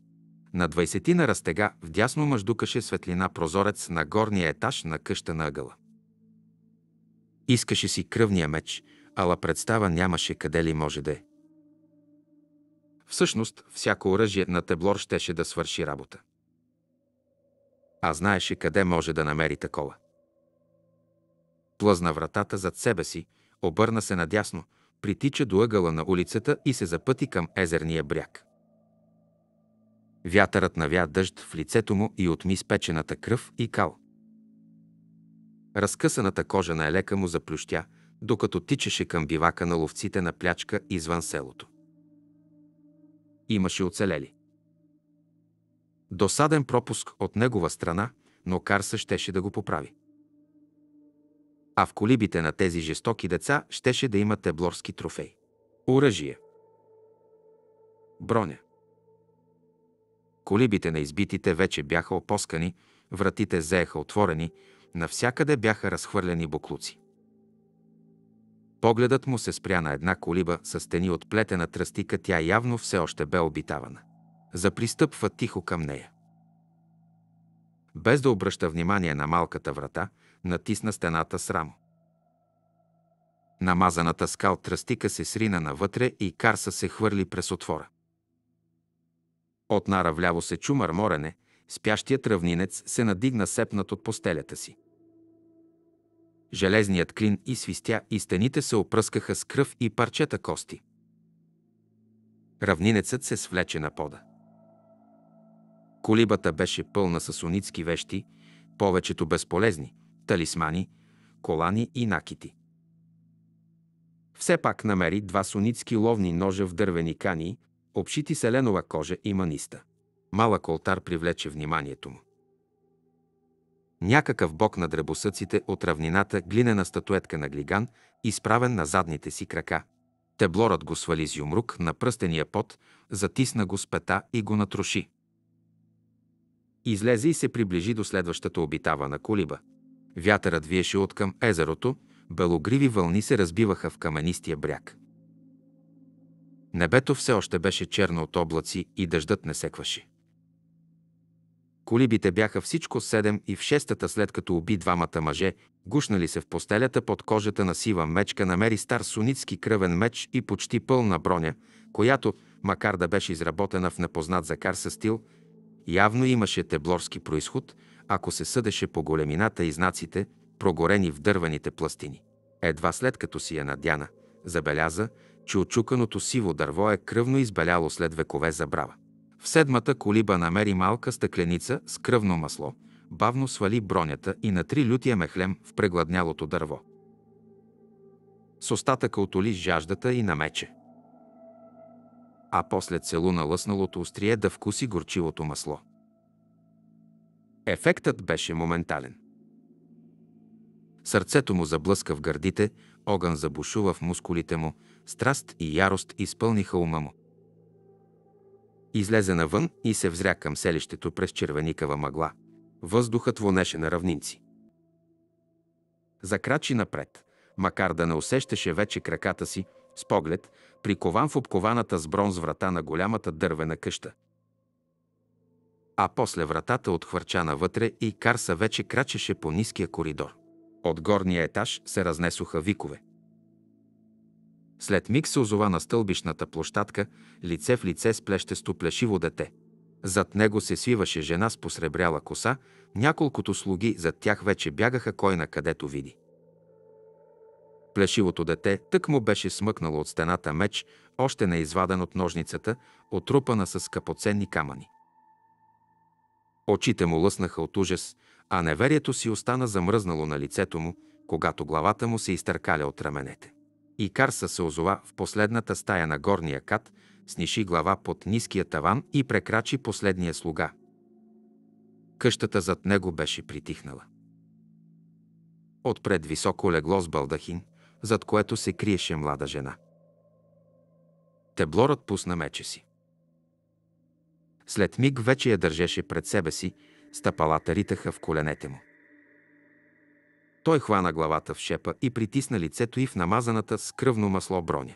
На 20 на растега вдясно мъждукаше светлина прозорец на горния етаж на къща на ъгъла. Искаше си кръвния меч, ала представа нямаше къде ли може да е. Всъщност, всяко оръжие на Теблор щеше да свърши работа. А знаеше къде може да намери такова. Плъзна вратата зад себе си, обърна се надясно, притича до ъгъла на улицата и се запъти към езерния бряг. Вятърът навя дъжд в лицето му и отми спечената кръв и кал. Разкъсаната кожа на елека му заплющя, докато тичаше към бивака на ловците на плячка извън селото. Имаше оцелели. Досаден пропуск от негова страна, но Карса щеше да го поправи а в колибите на тези жестоки деца щеше да има теблорски трофей. Оръжие. Броня. Колибите на избитите вече бяха опоскани, вратите заеха отворени, навсякъде бяха разхвърлени буклуци. Погледът му се спря на една колиба с стени от плетена тръстика, тя явно все още бе обитавана. Запристъпва тихо към нея. Без да обръща внимание на малката врата, натисна стената с рамо. Намазаната скал тръстика се срина навътре и карса се хвърли през отвора. От нара вляво се чу мърморене, спящият равнинец се надигна сепнат от постелята си. Железният клин и свистя и стените се опръскаха с кръв и парчета кости. Равнинецът се свлече на пода. Колибата беше пълна с уницки вещи, повечето безполезни, талисмани, колани и накити. Все пак намери два суницки ловни ножа в дървени кани, обшити селенова кожа и маниста. Малък олтар привлече вниманието му. Някакъв бог на дребосъците от равнината глинена статуетка на Глиган, изправен на задните си крака. Теблорът го свали с юмрук на пръстения пот, затисна го с пета и го натроши. Излезе и се приближи до следващата обитава на колиба. Вятърът виеше от към езерото, белогриви вълни се разбиваха в каменистия бряг. Небето все още беше черно от облаци и дъждът не секваше. Колибите бяха всичко седем и в шестата след като уби двамата мъже, гушнали се в постелята под кожата на сива мечка, намери стар суницки кръвен меч и почти пълна броня, която, макар да беше изработена в непознат закар със стил, явно имаше теблорски происход – ако се съдеше по големината и знаците, прогорени в дървените пластини. Едва след като си я надяна, забеляза, че очуканото сиво дърво е кръвно избеляло след векове забрава. В седмата колиба намери малка стъкленица с кръвно масло, бавно свали бронята и натри лютия мехлем в прегладнялото дърво. С остатъка отоли жаждата и намече. А после целуна лъсналото острие да вкуси горчивото масло. Ефектът беше моментален. Сърцето му заблъска в гърдите, огън забушува в мускулите му, страст и ярост изпълниха ума му. Излезе навън и се взря към селището през червеникава мъгла. Въздухът вонеше на равнинци. Закрачи напред, макар да не усещаше вече краката си, с поглед, прикован в обкованата с бронз врата на голямата дървена къща – а после вратата отхвърча навътре и Карса вече крачеше по ниския коридор. От горния етаж се разнесоха викове. След миг се озова на стълбишната площадка, лице в лице с плещесто плешиво дете. Зад него се свиваше жена с посребряла коса, няколкото слуги зад тях вече бягаха кой на където види. Плешивото дете тък му беше смъкнало от стената меч, още не изваден от ножницата, отрупана с капоценни камъни. Очите му лъснаха от ужас, а неверието си остана замръзнало на лицето му, когато главата му се изтъркаля от раменете. И Карса се озова в последната стая на горния кат, сниши глава под ниския таван и прекрачи последния слуга. Къщата зад него беше притихнала. Отпред високо легло с балдахин, зад което се криеше млада жена. Теблорът пусна мече си. След миг вече я държеше пред себе си, стъпалата ритаха в коленете му. Той хвана главата в шепа и притисна лицето и в намазаната с кръвно масло броня.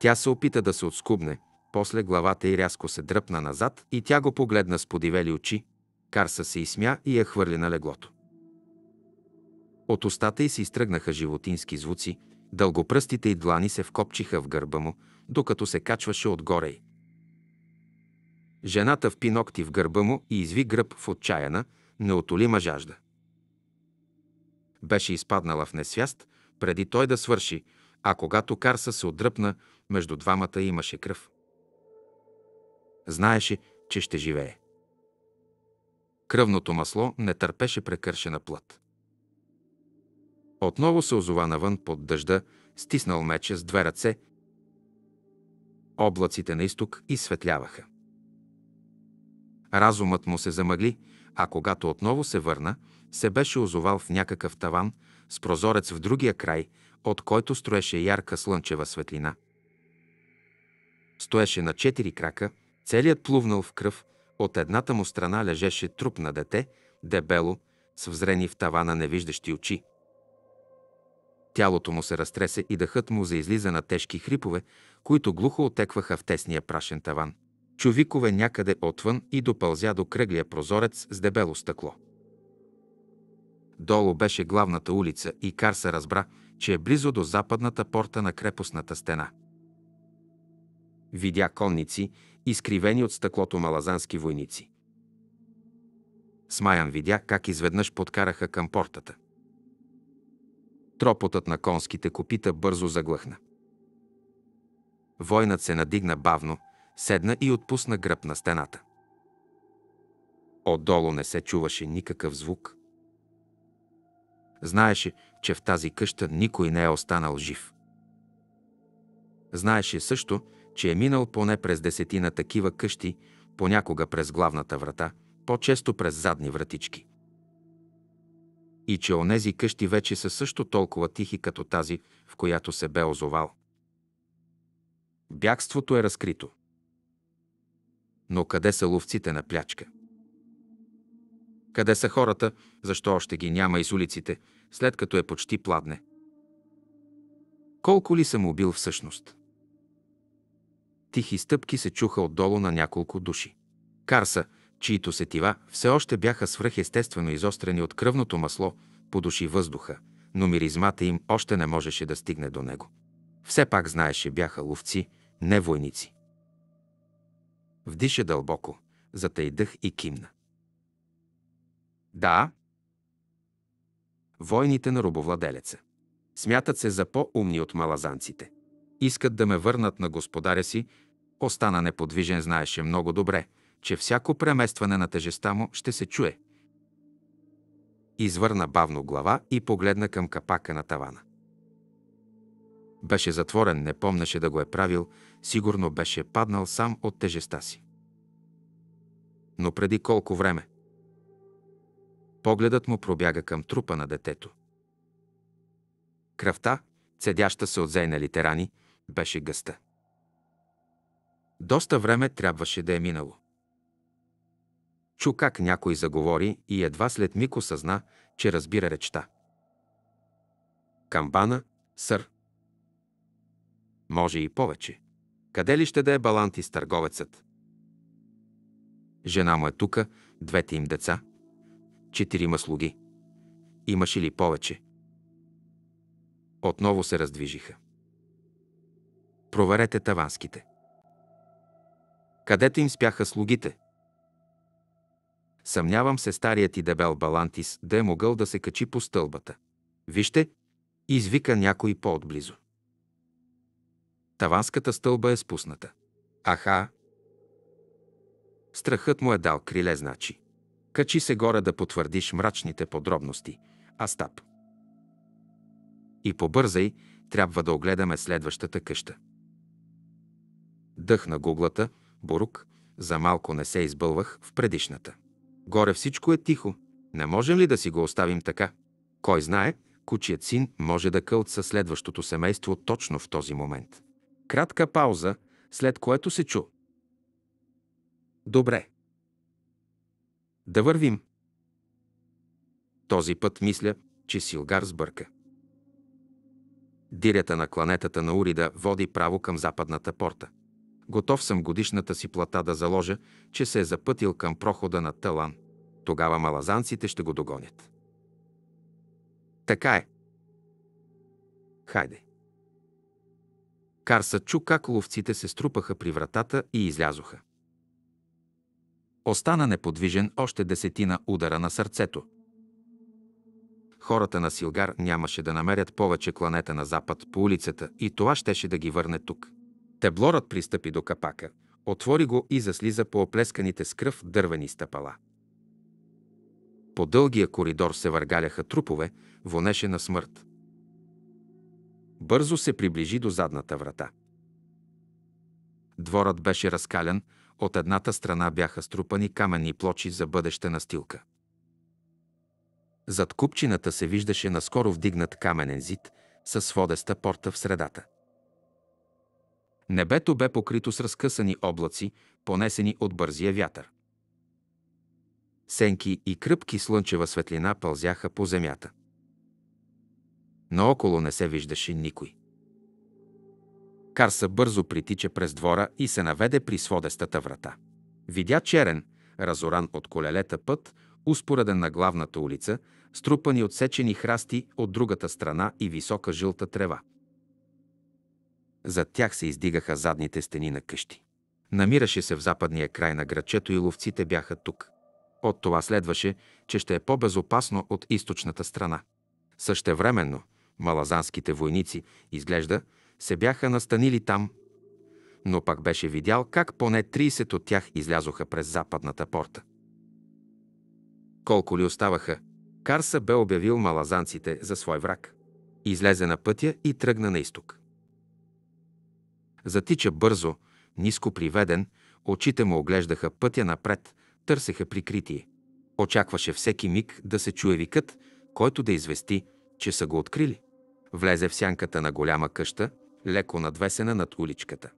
Тя се опита да се отскубне, после главата й рязко се дръпна назад и тя го погледна с подивели очи. Карса се изсмя и я хвърли на леглото. От устата й се изтръгнаха животински звуци, дългопръстите и длани се вкопчиха в гърба му, докато се качваше отгоре й. Жената впи ногти в гърба му и изви гръб в отчаяна, неотолима жажда. Беше изпаднала в несвяст, преди той да свърши, а когато Карса се отдръпна, между двамата имаше кръв. Знаеше, че ще живее. Кръвното масло не търпеше прекършена плът. Отново се озова навън под дъжда, стиснал меча с две ръце. Облаците на изток изсветляваха. Разумът му се замъгли, а когато отново се върна, се беше озовал в някакъв таван с прозорец в другия край, от който строеше ярка слънчева светлина. Стоеше на четири крака, целият плувнал в кръв, от едната му страна лежеше труп на дете, дебело, с взрени в тавана невиждащи очи. Тялото му се разтресе и дъхът му заизлиза на тежки хрипове, които глухо отекваха в тесния прашен таван чувикове някъде отвън и допълзя до кръглия прозорец с дебело стъкло. Долу беше главната улица и Кар се разбра, че е близо до западната порта на крепостната стена. Видя конници, изкривени от стъклото малазански войници. Смаян видя как изведнъж подкараха към портата. Тропотът на конските копита бързо заглъхна. Войнат се надигна бавно – седна и отпусна гръб на стената. Отдолу не се чуваше никакъв звук. Знаеше, че в тази къща никой не е останал жив. Знаеше също, че е минал поне през десетина такива къщи, понякога през главната врата, по-често през задни вратички. И че онези къщи вече са също толкова тихи, като тази, в която се бе озовал. Бягството е разкрито. Но къде са ловците на плячка? Къде са хората, защо още ги няма из улиците, след като е почти пладне? Колко ли съм убил всъщност? Тихи стъпки се чуха отдолу на няколко души. Карса, чието сетива все още бяха свръхестествено изострени от кръвното масло, подуши въздуха, но миризмата им още не можеше да стигне до него. Все пак знаеше, бяха ловци, не войници. Вдиша дълбоко, дъх и кимна. Да. Войните на Рубовладелеца Смятат се за по-умни от малазанците. Искат да ме върнат на господаря си. Остана неподвижен, знаеше много добре, че всяко преместване на тежеста му ще се чуе. Извърна бавно глава и погледна към капака на тавана. Беше затворен, не помнеше да го е правил, Сигурно беше паднал сам от тежеста си. Но преди колко време? Погледът му пробяга към трупа на детето. Кръвта, цедяща се от зейналите рани, беше гъста. Доста време трябваше да е минало. Чу как някой заговори и едва след миг осъзна, че разбира речта. Камбана, сър. Може и повече. Къде ли ще да е баланти с търговецът? Жена му е тука, двете им деца, четирима слуги. Имаше ли повече? Отново се раздвижиха. Проверете таванските. Където им спяха слугите? Съмнявам се старият и дебел Балантис да е могъл да се качи по стълбата. Вижте, извика някой по-отблизо. Таванската стълба е спусната. Аха! Страхът му е дал криле, значи. Качи се горе да потвърдиш мрачните подробности. Астап. И побързай, трябва да огледаме следващата къща. Дъхна гуглата, бурук, за малко не се избълвах в предишната. Горе всичко е тихо. Не можем ли да си го оставим така? Кой знае, кучият син може да кълца следващото семейство точно в този момент. Кратка пауза, след което се чу. Добре. Да вървим. Този път мисля, че Силгар сбърка. Дирята на кланетата на Урида води право към западната порта. Готов съм годишната си плата да заложа, че се е запътил към прохода на Талан. Тогава малазанците ще го догонят. Така е. Хайде. Карса чу как ловците се струпаха при вратата и излязоха. Остана неподвижен още десетина удара на сърцето. Хората на Силгар нямаше да намерят повече кланета на запад по улицата и това щеше да ги върне тук. Теблорът пристъпи до капака, отвори го и заслиза по оплесканите с кръв дървени стъпала. По дългия коридор се въргаляха трупове, вонеше на смърт бързо се приближи до задната врата. Дворът беше разкален, от едната страна бяха струпани каменни плочи за на стилка. Зад купчината се виждаше наскоро вдигнат каменен зид с сводеста порта в средата. Небето бе покрито с разкъсани облаци, понесени от бързия вятър. Сенки и кръпки слънчева светлина пълзяха по земята – наоколо не се виждаше никой. Карса бързо притича през двора и се наведе при сводестата врата. Видя черен, разоран от колелета път, успореден на главната улица, струпани отсечени храсти от другата страна и висока жълта трева. Зад тях се издигаха задните стени на къщи. Намираше се в западния край на грачето и ловците бяха тук. От това следваше, че ще е по-безопасно от източната страна. Същевременно, Малазанските войници, изглежда, се бяха настанили там, но пак беше видял как поне 30 от тях излязоха през западната порта. Колко ли оставаха, Карса бе обявил малазанците за свой враг. Излезе на пътя и тръгна на изток. Затича бързо, ниско приведен, очите му оглеждаха пътя напред, търсеха прикритие. Очакваше всеки миг да се чуе викът, който да извести, че са го открили. Влезе в сянката на голяма къща, леко надвесена над уличката.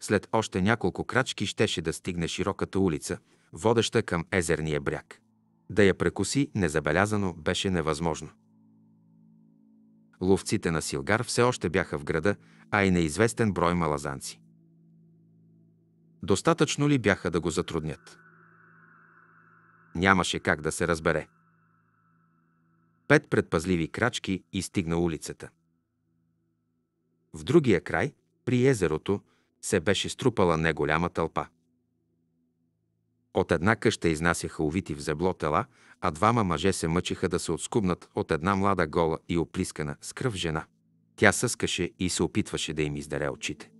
След още няколко крачки щеше да стигне широката улица, водеща към езерния бряг. Да я прекуси незабелязано беше невъзможно. Ловците на Силгар все още бяха в града, а и неизвестен брой малазанци. Достатъчно ли бяха да го затруднят? Нямаше как да се разбере – пет предпазливи крачки и стигна улицата. В другия край, при езерото, се беше струпала неголяма тълпа. От една къща изнасяха увити в зебло тела, а двама мъже се мъчеха да се отскубнат от една млада гола и оплискана с кръв жена. Тя съскаше и се опитваше да им издере очите.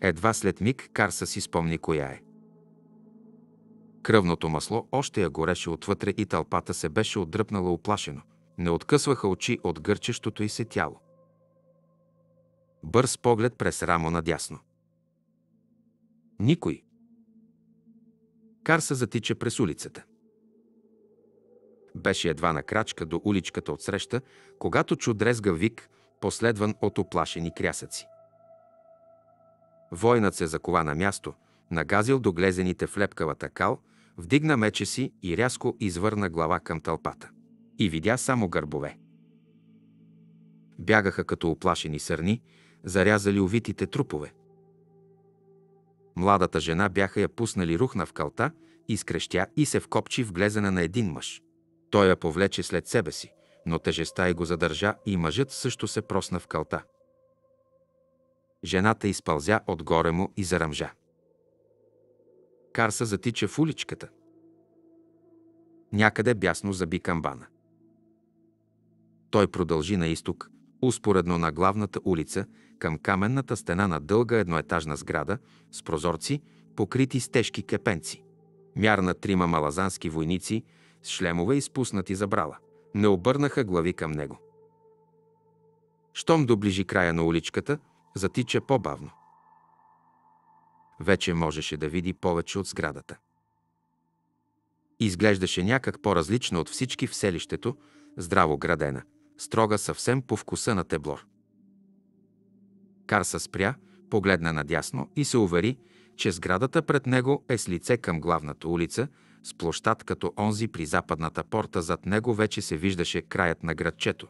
Едва след миг Карса си спомни коя е. Кръвното масло още я гореше отвътре и тълпата се беше отдръпнала оплашено. Не откъсваха очи от гърчещото и се тяло. Бърз поглед през рамо надясно. Никой. Кар се затича през улицата. Беше едва на крачка до уличката отсреща, когато чу дрезга вик, последван от оплашени крясъци. Войнат се закова на място, нагазил до глезените в лепкавата кал – вдигна меча си и рязко извърна глава към тълпата. И видя само гърбове. Бягаха като оплашени сърни, зарязали увитите трупове. Младата жена бяха я пуснали рухна в калта, изкрещя и се вкопчи в глезена на един мъж. Той я повлече след себе си, но тежеста й го задържа и мъжът също се просна в калта. Жената изпълзя отгоре му и зарамжа. Карса затича в уличката. Някъде бясно заби камбана. Той продължи на изток, успоредно на главната улица, към каменната стена на дълга едноетажна сграда с прозорци, покрити с тежки кепенци. Мярна трима малазански войници с шлемове изпуснати забрала. Не обърнаха глави към него. Щом доближи края на уличката, затича по-бавно. Вече можеше да види повече от сградата. Изглеждаше някак по-различна от всички в селището, здраво градена, строга съвсем по вкуса на Теблор. Карса спря, погледна надясно и се увери, че сградата пред него е с лице към главната улица, с площад като онзи при западната порта зад него вече се виждаше краят на градчето.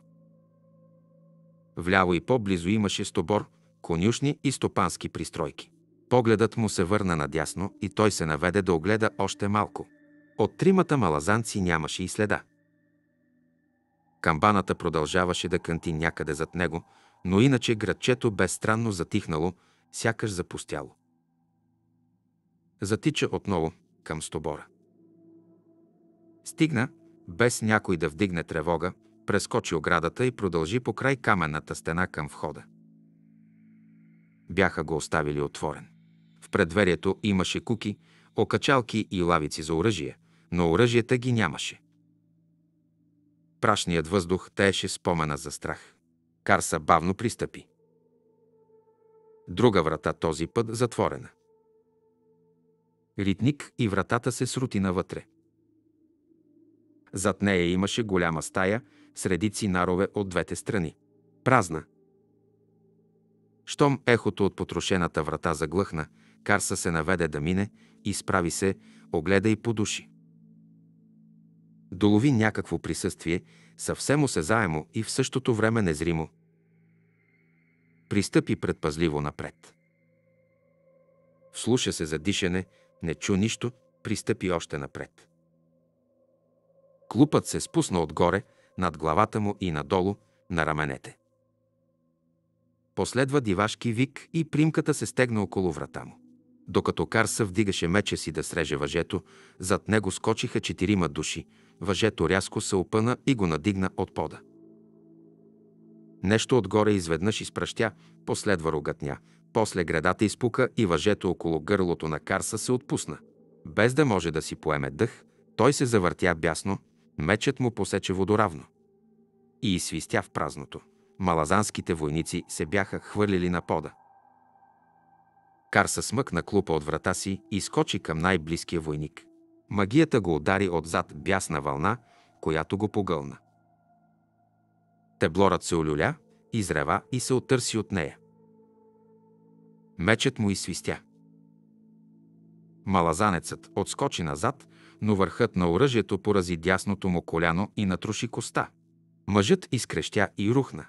Вляво и по-близо имаше стобор, конюшни и стопански пристройки. Погледът му се върна надясно и той се наведе да огледа още малко. От тримата малазанци нямаше и следа. Камбаната продължаваше да кънти някъде зад него, но иначе градчето бе странно затихнало, сякаш запустяло. Затича отново към стобора. Стигна, без някой да вдигне тревога, прескочи оградата и продължи по край каменната стена към входа. Бяха го оставили отворен. В предверието имаше куки, окачалки и лавици за оръжие, но оръжията ги нямаше. Прашният въздух тееше спомена за страх. Карса бавно пристъпи. Друга врата този път затворена. Ритник и вратата се срути навътре. Зад нея имаше голяма стая средици нарове от двете страни. Празна. Щом ехото от потрошената врата заглъхна, Карса се наведе да мине, изправи се, огледа и подуши. Долови някакво присъствие, съвсем осезаемо и в същото време незримо. Пристъпи предпазливо напред. Слуша се за дишане, не чу нищо, пристъпи още напред. Клупът се спусна отгоре, над главата му и надолу, на раменете. Последва дивашки вик и примката се стегна около врата му. Докато Карса вдигаше меча си да среже въжето, зад него скочиха четирима души. Въжето рязко се опъна и го надигна от пода. Нещо отгоре изведнъж изпращя, последва рогатня. После градата изпука и въжето около гърлото на Карса се отпусна. Без да може да си поеме дъх, той се завъртя бясно, мечът му посече водоравно. И свистя в празното. Малазанските войници се бяха хвърлили на пода – Карса смъкна клупа от врата си и скочи към най-близкия войник. Магията го удари отзад бясна вълна, която го погълна. Теблорът се олюля, изрева и се отърси от нея. Мечът му изсвистя. Малазанецът отскочи назад, но върхът на оръжието порази дясното му коляно и натруши коста. Мъжът изкрещя и рухна.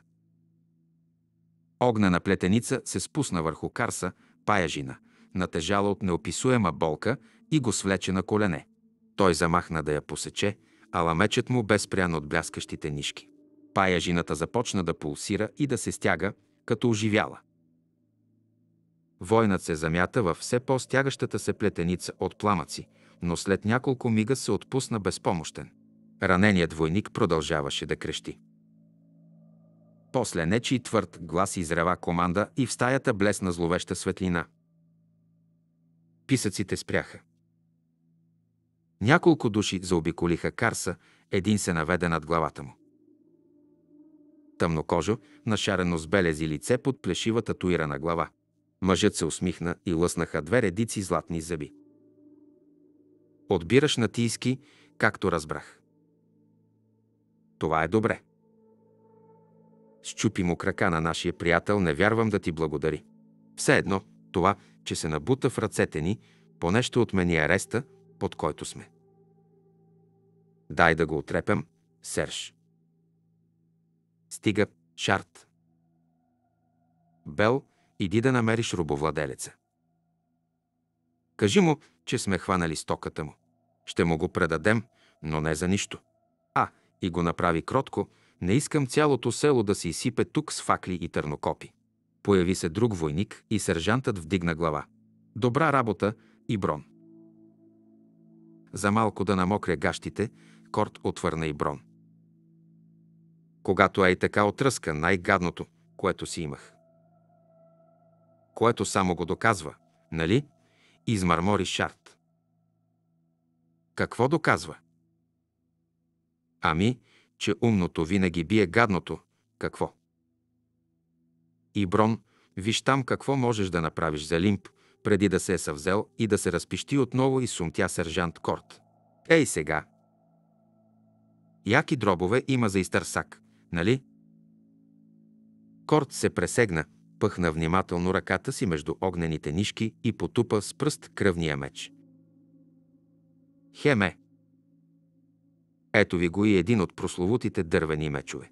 Огнена плетеница се спусна върху Карса – паяжина, натежала от неописуема болка и го свлече на колене. Той замахна да я посече, ала мечът му бе спрян от бляскащите нишки. Паяжината започна да пулсира и да се стяга, като оживяла. Войнат се замята във все по-стягащата се плетеница от пламъци, но след няколко мига се отпусна безпомощен. Раненият войник продължаваше да крещи. После нечи твърд глас изрева команда и в стаята блесна зловеща светлина. Писъците спряха. Няколко души заобиколиха Карса, един се наведе над главата му. Тъмнокожо, нашарено с белези лице под плешива татуирана глава. Мъжът се усмихна и лъснаха две редици златни зъби. Отбираш на тийски, както разбрах. Това е добре. Счупи му крака на нашия приятел, не вярвам да ти благодари. Все едно, това, че се набута в ръцете ни, поне ще отмени ареста, под който сме. Дай да го отрепем, Серж. Стига, Шарт. Бел, иди да намериш рубовладелеца. Кажи му, че сме хванали стоката му. Ще му го предадем, но не за нищо. А, и го направи кротко, не искам цялото село да се изсипе тук с факли и търнокопи. Появи се друг войник и сержантът вдигна глава. Добра работа и брон. За малко да намокря гащите, Корт отвърна и брон. Когато е така отръска най-гадното, което си имах. Което само го доказва, нали? Измърмори Шарт. Какво доказва? Ами, че умното винаги бие гадното. Какво? И Брон, виж там какво можеш да направиш за Лимп, преди да се е съвзел и да се разпищи отново и сумтя сержант Корт. Ей сега! Яки дробове има за изтърсак, нали? Корт се пресегна, пъхна внимателно ръката си между огнените нишки и потупа с пръст кръвния меч. Хеме! Ето ви го и един от прословутите дървени мечове.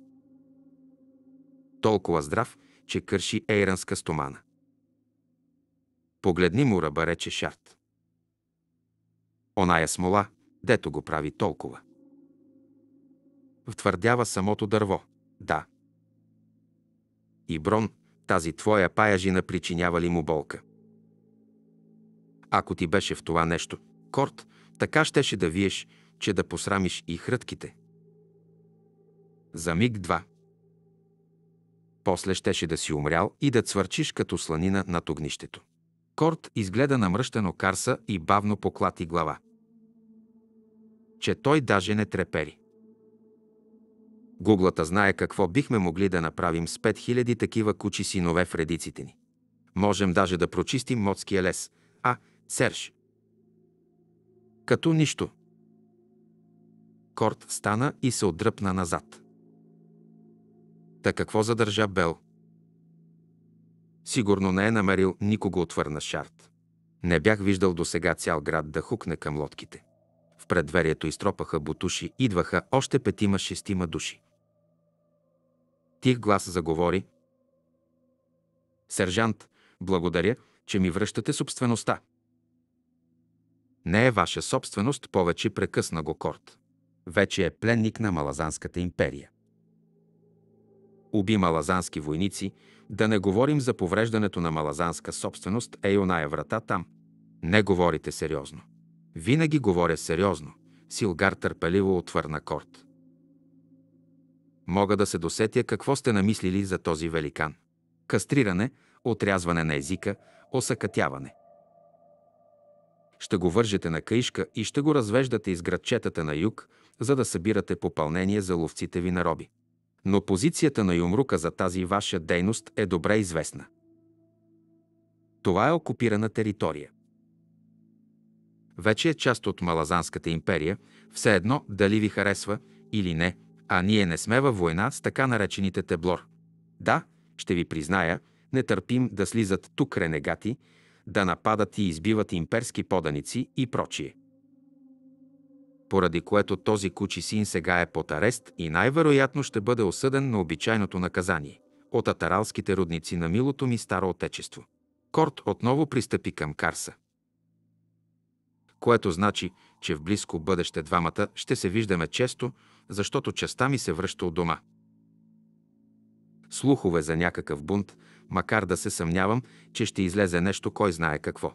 Толкова здрав, че кърши ейранска стомана. Погледни му ръба, рече Шарт. Оная смола, дето го прави толкова. Втвърдява самото дърво. Да. И Брон, тази твоя паяжина причинява ли му болка? Ако ти беше в това нещо, корт, така щеше да виеш, че да посрамиш и хрътките. За миг-два. После щеше да си умрял и да цвърчиш като сланина над огнището. Корт изгледа намръщено Карса и бавно поклати глава. Че той даже не трепери. Гуглата знае какво бихме могли да направим с 5000 такива кучи синове в редиците ни. Можем даже да прочистим Моцкия лес. А, Серж. Като нищо, Корт стана и се отдръпна назад. Та какво задържа Бел? Сигурно не е намерил никого отвърна Шарт. Не бях виждал до сега цял град да хукне към лодките. В предверието изтропаха бутуши, идваха още петима-шестима души. Тих глас заговори. Сержант, благодаря, че ми връщате собствеността. Не е ваша собственост, повече прекъсна го Корт вече е пленник на Малазанската империя. Уби малазански войници, да не говорим за повреждането на малазанска собственост, е и оная врата там. Не говорите сериозно. Винаги говоря сериозно, Силгар търпеливо отвърна Корт. Мога да се досетя какво сте намислили за този великан. Кастриране, отрязване на езика, осъкътяване – ще го вържете на каишка и ще го развеждате из градчетата на юг, за да събирате попълнение за ловците ви нароби. Но позицията на Юмрука за тази ваша дейност е добре известна. Това е окупирана територия. Вече е част от Малазанската империя, все едно дали ви харесва или не, а ние не сме във война с така наречените теблор. Да, ще ви призная, не търпим да слизат тук ренегати, да нападат и избиват имперски поданици и прочие поради което този кучи син сега е под арест и най-вероятно ще бъде осъден на обичайното наказание от атаралските родници на милото ми старо отечество. Корт отново пристъпи към Карса. Което значи, че в близко бъдеще двамата ще се виждаме често, защото частта ми се връща от дома. Слухове за някакъв бунт, макар да се съмнявам, че ще излезе нещо, кой знае какво.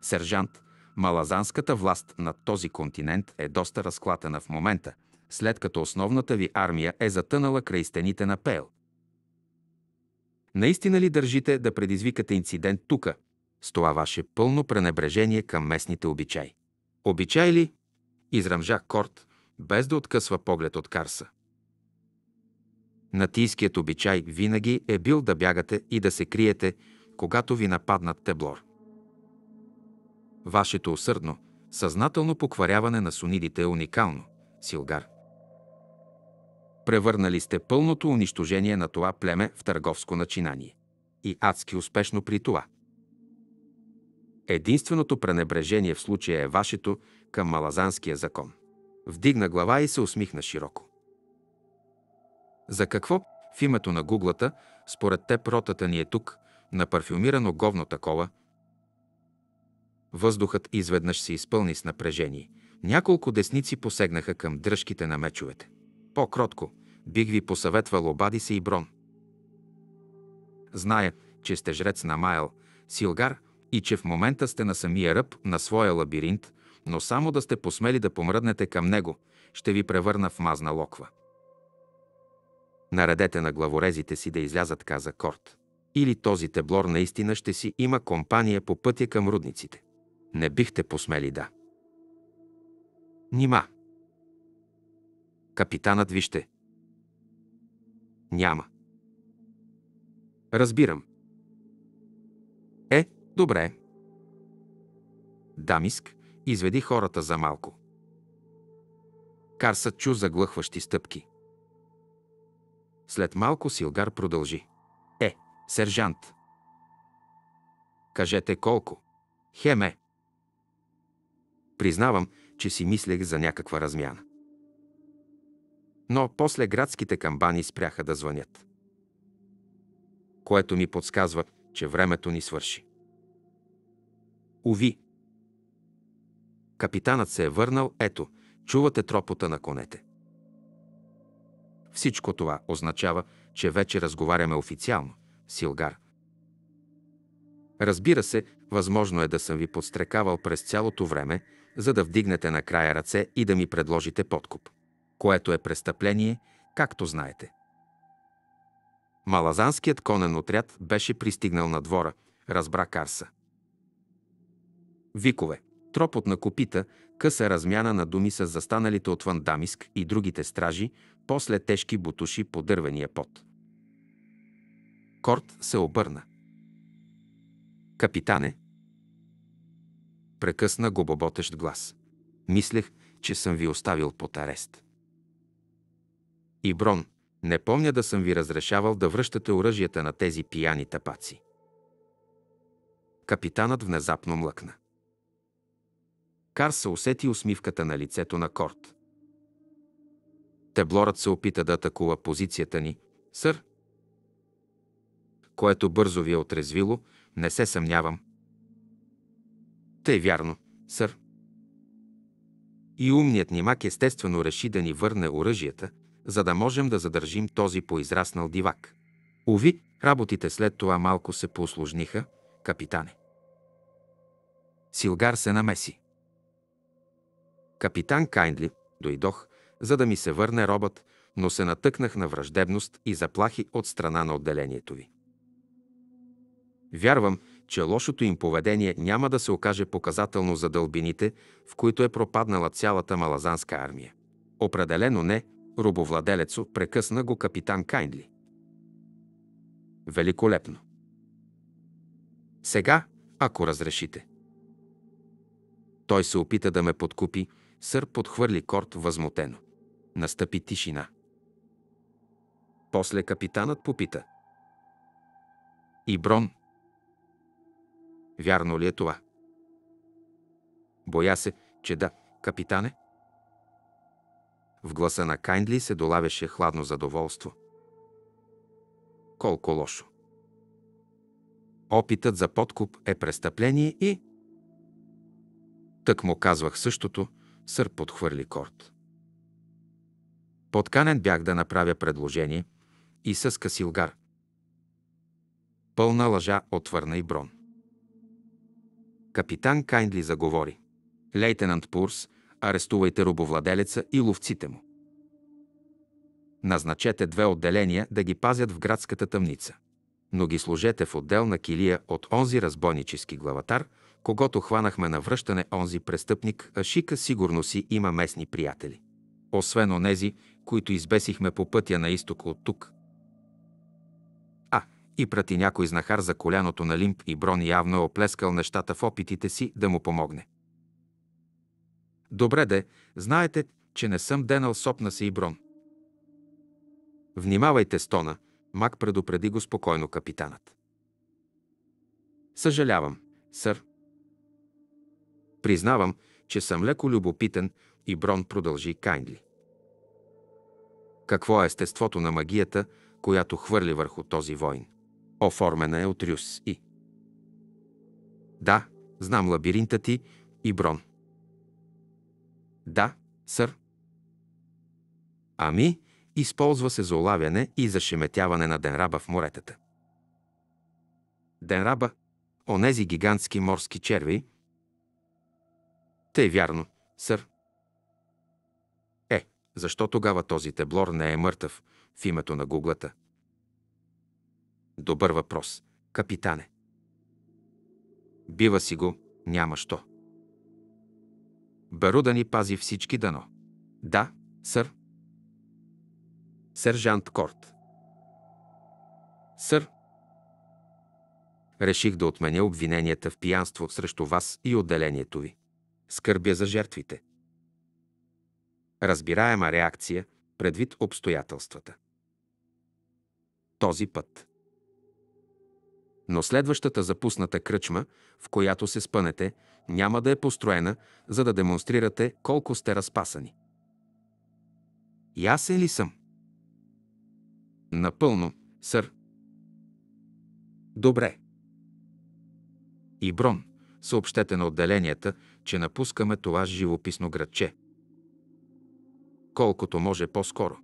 Сержант, Малазанската власт над този континент е доста разклатена в момента, след като основната ви армия е затънала край стените на Пел. Наистина ли държите да предизвикате инцидент тука, с това ваше пълно пренебрежение към местните обичаи? Обичай ли? Израмжа Корт, без да откъсва поглед от Карса. Натийският обичай винаги е бил да бягате и да се криете, когато ви нападнат Теблор. Вашето усърдно, съзнателно покваряване на сунидите е уникално, Силгар. Превърнали сте пълното унищожение на това племе в търговско начинание. И адски успешно при това. Единственото пренебрежение в случая е вашето към Малазанския закон. Вдигна глава и се усмихна широко. За какво в името на гуглата, според теб ротата ни е тук, на парфюмирано говно такова – Въздухът изведнъж се изпълни с напрежение. Няколко десници посегнаха към дръжките на мечовете. По-кротко, бих ви посъветвал обади се и брон. Зная, че сте жрец на Майл, Силгар и че в момента сте на самия ръб на своя лабиринт, но само да сте посмели да помръднете към него, ще ви превърна в мазна локва. Наредете на главорезите си да излязат, каза Корт. Или този теблор наистина ще си има компания по пътя към рудниците не бихте посмели да. Нима. Капитанът вижте. Няма. Разбирам. Е, добре. Дамиск изведи хората за малко. Карса чу заглъхващи стъпки. След малко Силгар продължи. Е, сержант. Кажете колко. Хеме. Признавам, че си мислех за някаква размяна. Но после градските камбани спряха да звънят. Което ми подсказва, че времето ни свърши. Уви! Капитанът се е върнал, ето, чувате тропота на конете. Всичко това означава, че вече разговаряме официално, Силгар. Разбира се, възможно е да съм ви подстрекавал през цялото време, за да вдигнете накрая ръце и да ми предложите подкуп, което е престъпление, както знаете. Малазанският конен отряд беше пристигнал на двора, разбра Карса. Викове, тропот на копита, къса размяна на думи с застаналите отвън Дамиск и другите стражи, после тежки бутуши по дървения пот. Корт се обърна. Капитане, прекъсна го боботещ глас. Мислех, че съм ви оставил под арест. И Брон, не помня да съм ви разрешавал да връщате оръжията на тези пияни тапаци. Капитанът внезапно млъкна. Кар се усети усмивката на лицето на Корт. Теблорът се опита да атакува позицията ни, сър. Което бързо ви е отрезвило, не се съмнявам, тъй е вярно, сър. И умният нимак естествено реши да ни върне оръжията, за да можем да задържим този поизраснал дивак. Ови, работите след това малко се поосложниха, капитане. Силгар се намеси. Капитан Кайндли, дойдох, за да ми се върне робът, но се натъкнах на враждебност и заплахи от страна на отделението ви. Вярвам, че лошото им поведение няма да се окаже показателно за дълбините, в които е пропаднала цялата малазанска армия. Определено не, робовладелецо прекъсна го капитан Кайнли. Великолепно. Сега, ако разрешите. Той се опита да ме подкупи, сър подхвърли корт възмутено. Настъпи тишина. После капитанът попита. И Брон, Вярно ли е това? Боя се, че да, капитане. В гласа на Кайндли се долавяше хладно задоволство. Колко лошо. Опитът за подкуп е престъпление и... Тък му казвах същото, сър подхвърли корт. Подканен бях да направя предложение и със касилгар. Пълна лъжа отвърна и брон. Капитан Кайндли заговори. Лейтенант Пурс, арестувайте робовладелеца и ловците му. Назначете две отделения да ги пазят в градската тъмница. Но ги сложете в отделна килия от онзи разбойнически главатар, когато хванахме на връщане онзи престъпник, а Шика сигурно си има местни приятели. Освен онези, които избесихме по пътя на изток от тук, и прати някой знахар за коляното на Лимп и Брон явно е оплескал нещата в опитите си да му помогне. Добре де, знаете, че не съм денал сопна си и Брон. Внимавайте стона, мак предупреди го спокойно капитанът. Съжалявам, сър. Признавам, че съм леко любопитен и Брон продължи Кайнли. Какво е естеството на магията, която хвърли върху този войн? Оформена е от Рюс и. Да, знам лабиринта ти и Брон. Да, сър. Ами, използва се за олавяне и за шеметяване на денраба в моретата. Денраба – онези гигантски морски черви. Тъй вярно, сър. Е, защо тогава този теблор не е мъртъв в името на гуглата – Добър въпрос, капитане. Бива си го, няма що. Баруда ни пази всички дано. Да, сър. Сержант Корт. Сър. Реших да отменя обвиненията в пиянство срещу вас и отделението ви. Скърбя за жертвите. Разбираема реакция предвид обстоятелствата. Този път. Но следващата запусната кръчма, в която се спънете, няма да е построена, за да демонстрирате колко сте разпасани. Ясен ли съм? Напълно, сър. Добре. Иброн, съобщете на отделенията, че напускаме това живописно градче. Колкото може по-скоро.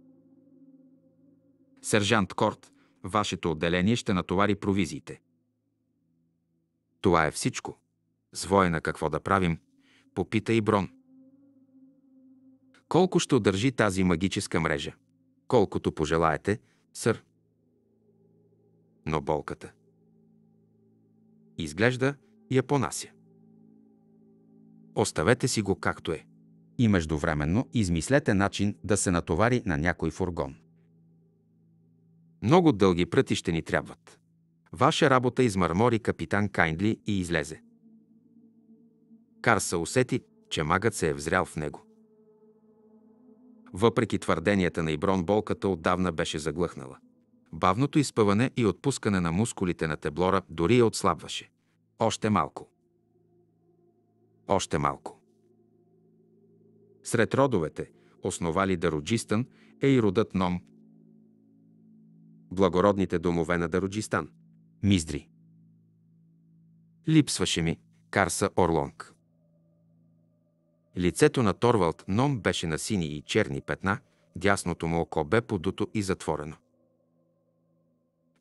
Сержант Корт, вашето отделение ще натовари провизиите. Това е всичко. С воена какво да правим? Попита и Брон. Колко ще удържи тази магическа мрежа? Колкото пожелаете, сър. Но болката. Изглежда, я понася. Оставете си го както е. И междувременно измислете начин да се натовари на някой фургон. Много дълги пръти ще ни трябват. Ваша работа измърмори капитан Кайндли и излезе. Карса усети, че магът се е взрял в него. Въпреки твърденията на Иброн, болката отдавна беше заглъхнала. Бавното изпъване и отпускане на мускулите на Теблора дори я отслабваше. Още малко. Още малко. Сред родовете, основали Дароджистан, е и родът Ном. Благородните домове на Дароджистан – Миздри. Липсваше ми Карса Орлонг. Лицето на Торвалд Ном беше на сини и черни петна, дясното му око бе подуто и затворено.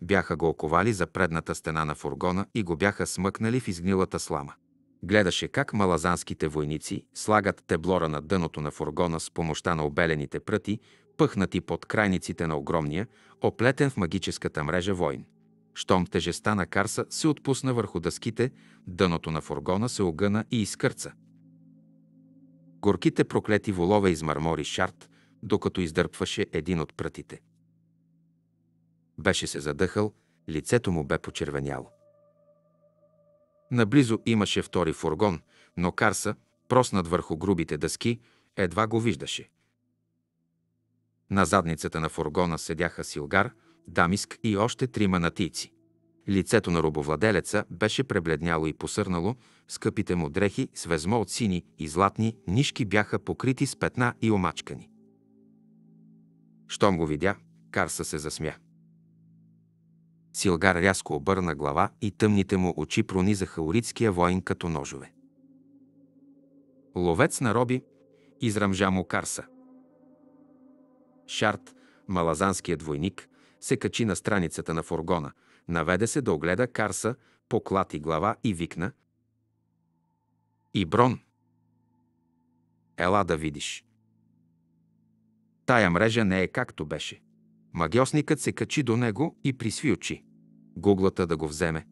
Бяха го оковали за предната стена на фургона и го бяха смъкнали в изгнилата слама. Гледаше как малазанските войници слагат теблора на дъното на фургона с помощта на обелените пръти, пъхнати под крайниците на огромния, оплетен в магическата мрежа войн. Щом тежеста на Карса се отпусна върху дъските, дъното на фургона се огъна и изкърца. Горките проклети волове измърмори шарт, докато издърпваше един от прътите. Беше се задъхал, лицето му бе почервеняло. Наблизо имаше втори фургон, но Карса, проснат върху грубите дъски, едва го виждаше. На задницата на фургона седяха Силгар – Дамиск и още три манатийци. Лицето на робовладелеца беше пребледняло и посърнало, скъпите му дрехи с везмо от сини и златни нишки бяха покрити с петна и омачкани. Щом го видя, Карса се засмя. Силгар рязко обърна глава и тъмните му очи пронизаха урицкия воин като ножове. Ловец на роби, израмжа му Карса. Шарт, малазанският двойник, се качи на страницата на фургона, наведе се да огледа Карса, поклати глава и викна. И Брон! Ела да видиш. Тая мрежа не е както беше. Магиосникът се качи до него и присви очи. Гуглата да го вземе.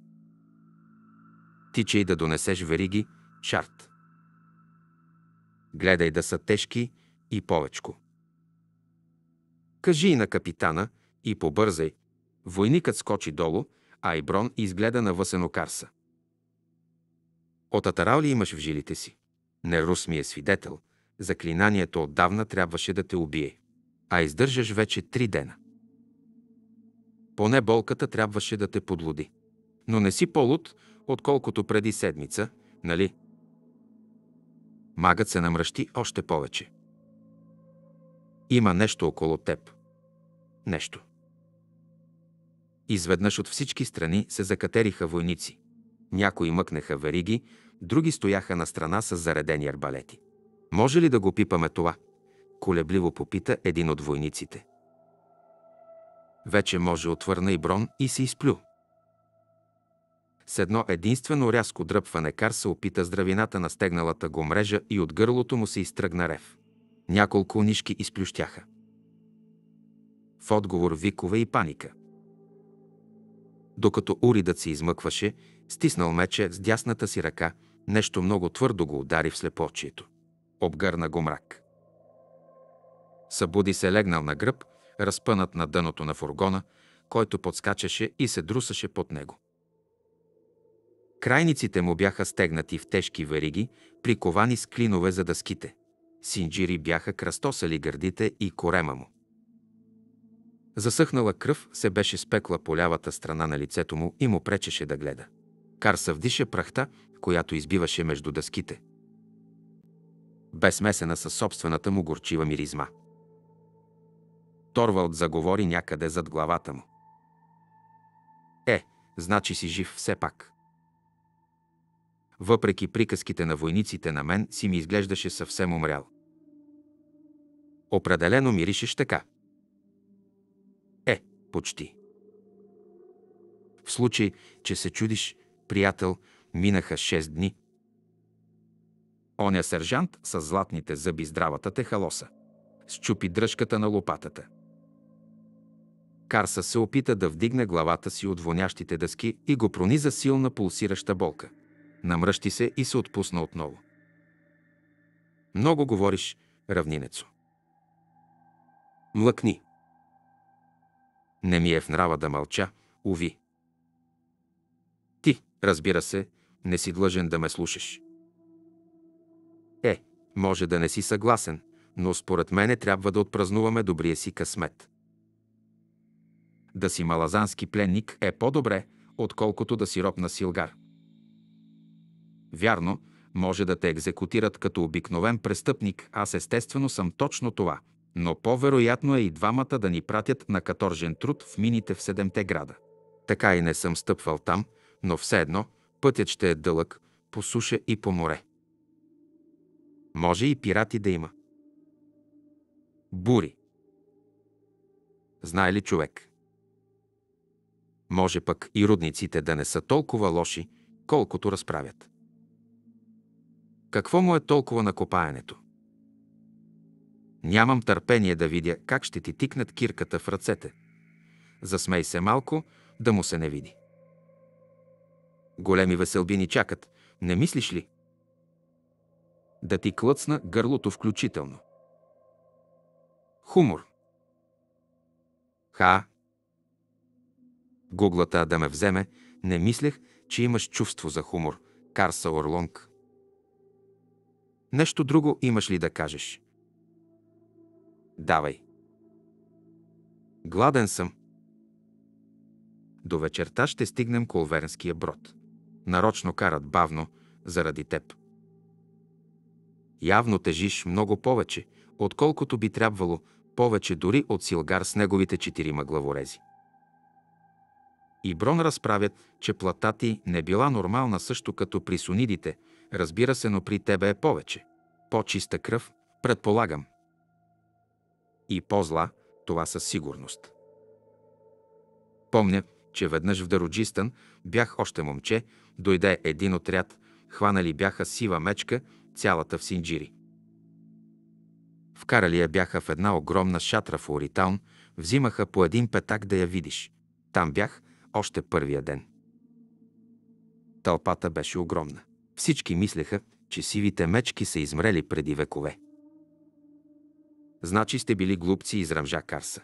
Ти да донесеш вериги, шарт. Гледай да са тежки и повечко. Кажи и на капитана, и побързай. Войникът скочи долу, а Иброн изгледа на Карса. От Атарал ли имаш в жилите си? Нерус ми е свидетел. Заклинанието отдавна трябваше да те убие. А издържаш вече три дена. Поне болката трябваше да те подлуди. Но не си по-луд, отколкото преди седмица, нали? Магът се намръщи още повече. Има нещо около теб. Нещо. Изведнъж от всички страни се закатериха войници. Някои мъкнеха вериги, други стояха на страна с заредени арбалети. Може ли да го пипаме това? Колебливо попита един от войниците. Вече може отвърна и брон и се изплю. С едно единствено рязко дръпване кар се опита здравината на стегналата го мрежа и от гърлото му се изтръгна рев. Няколко нишки изплющяха. В отговор викове и паника. Докато уридът се измъкваше, стиснал мече с дясната си ръка, нещо много твърдо го удари в слепочието. Обгърна го мрак. Събуди се легнал на гръб, разпънат на дъното на фургона, който подскачаше и се друсаше под него. Крайниците му бяха стегнати в тежки вериги, приковани с клинове за дъските. Синджири бяха кръстосали гърдите и корема му. Засъхнала кръв се беше спекла по лявата страна на лицето му и му пречеше да гледа. Карса вдиша прахта, която избиваше между дъските. Безмесена със собствената му горчива миризма. Торвалд заговори някъде зад главата му. Е, значи си жив все пак. Въпреки приказките на войниците на мен си ми изглеждаше съвсем умрял. Определено миришеш така – почти. В случай, че се чудиш, приятел, минаха 6 дни. Оня сержант с златните зъби здравата те халоса. Счупи дръжката на лопатата. Карса се опита да вдигне главата си от вонящите дъски и го прониза силна пулсираща болка. Намръщи се и се отпусна отново. Много говориш, равнинецо. Млъкни. Не ми е в нрава да мълча, уви. Ти, разбира се, не си длъжен да ме слушаш. Е, може да не си съгласен, но според мене трябва да отпразнуваме добрия си късмет. Да си малазански пленник е по-добре, отколкото да си роб на силгар. Вярно, може да те екзекутират като обикновен престъпник, аз естествено съм точно това но по-вероятно е и двамата да ни пратят на каторжен труд в мините в седемте града. Така и не съм стъпвал там, но все едно пътят ще е дълъг, по суша и по море. Може и пирати да има. Бури. Знае ли човек? Може пък и родниците да не са толкова лоши, колкото разправят. Какво му е толкова накопаенето? копаенето? Нямам търпение да видя как ще ти тикнат кирката в ръцете. Засмей се малко, да му се не види. Големи веселбини чакат, не мислиш ли? Да ти клъцна гърлото включително. Хумор. Ха. Гуглата да ме вземе, не мислех, че имаш чувство за хумор, Карса Орлонг. Нещо друго имаш ли да кажеш? Давай. Гладен съм. До вечерта ще стигнем колвернския брод. Нарочно карат бавно, заради теб. Явно тежиш много повече, отколкото би трябвало, повече дори от Силгар с неговите четирима главорези. И Брон разправят, че плата ти не била нормална също като при сонидите, разбира се, но при тебе е повече. По-чиста кръв, предполагам – и по-зла, това със сигурност. Помня, че веднъж в Дароджистан бях още момче, дойде един отряд, хванали бяха сива мечка, цялата в синджири. Вкарали я бяха в една огромна шатра в Оритаун, взимаха по един петак да я видиш. Там бях още първия ден. Тълпата беше огромна. Всички мислеха, че сивите мечки са измрели преди векове. Значи сте били глупци и израмжа Карса.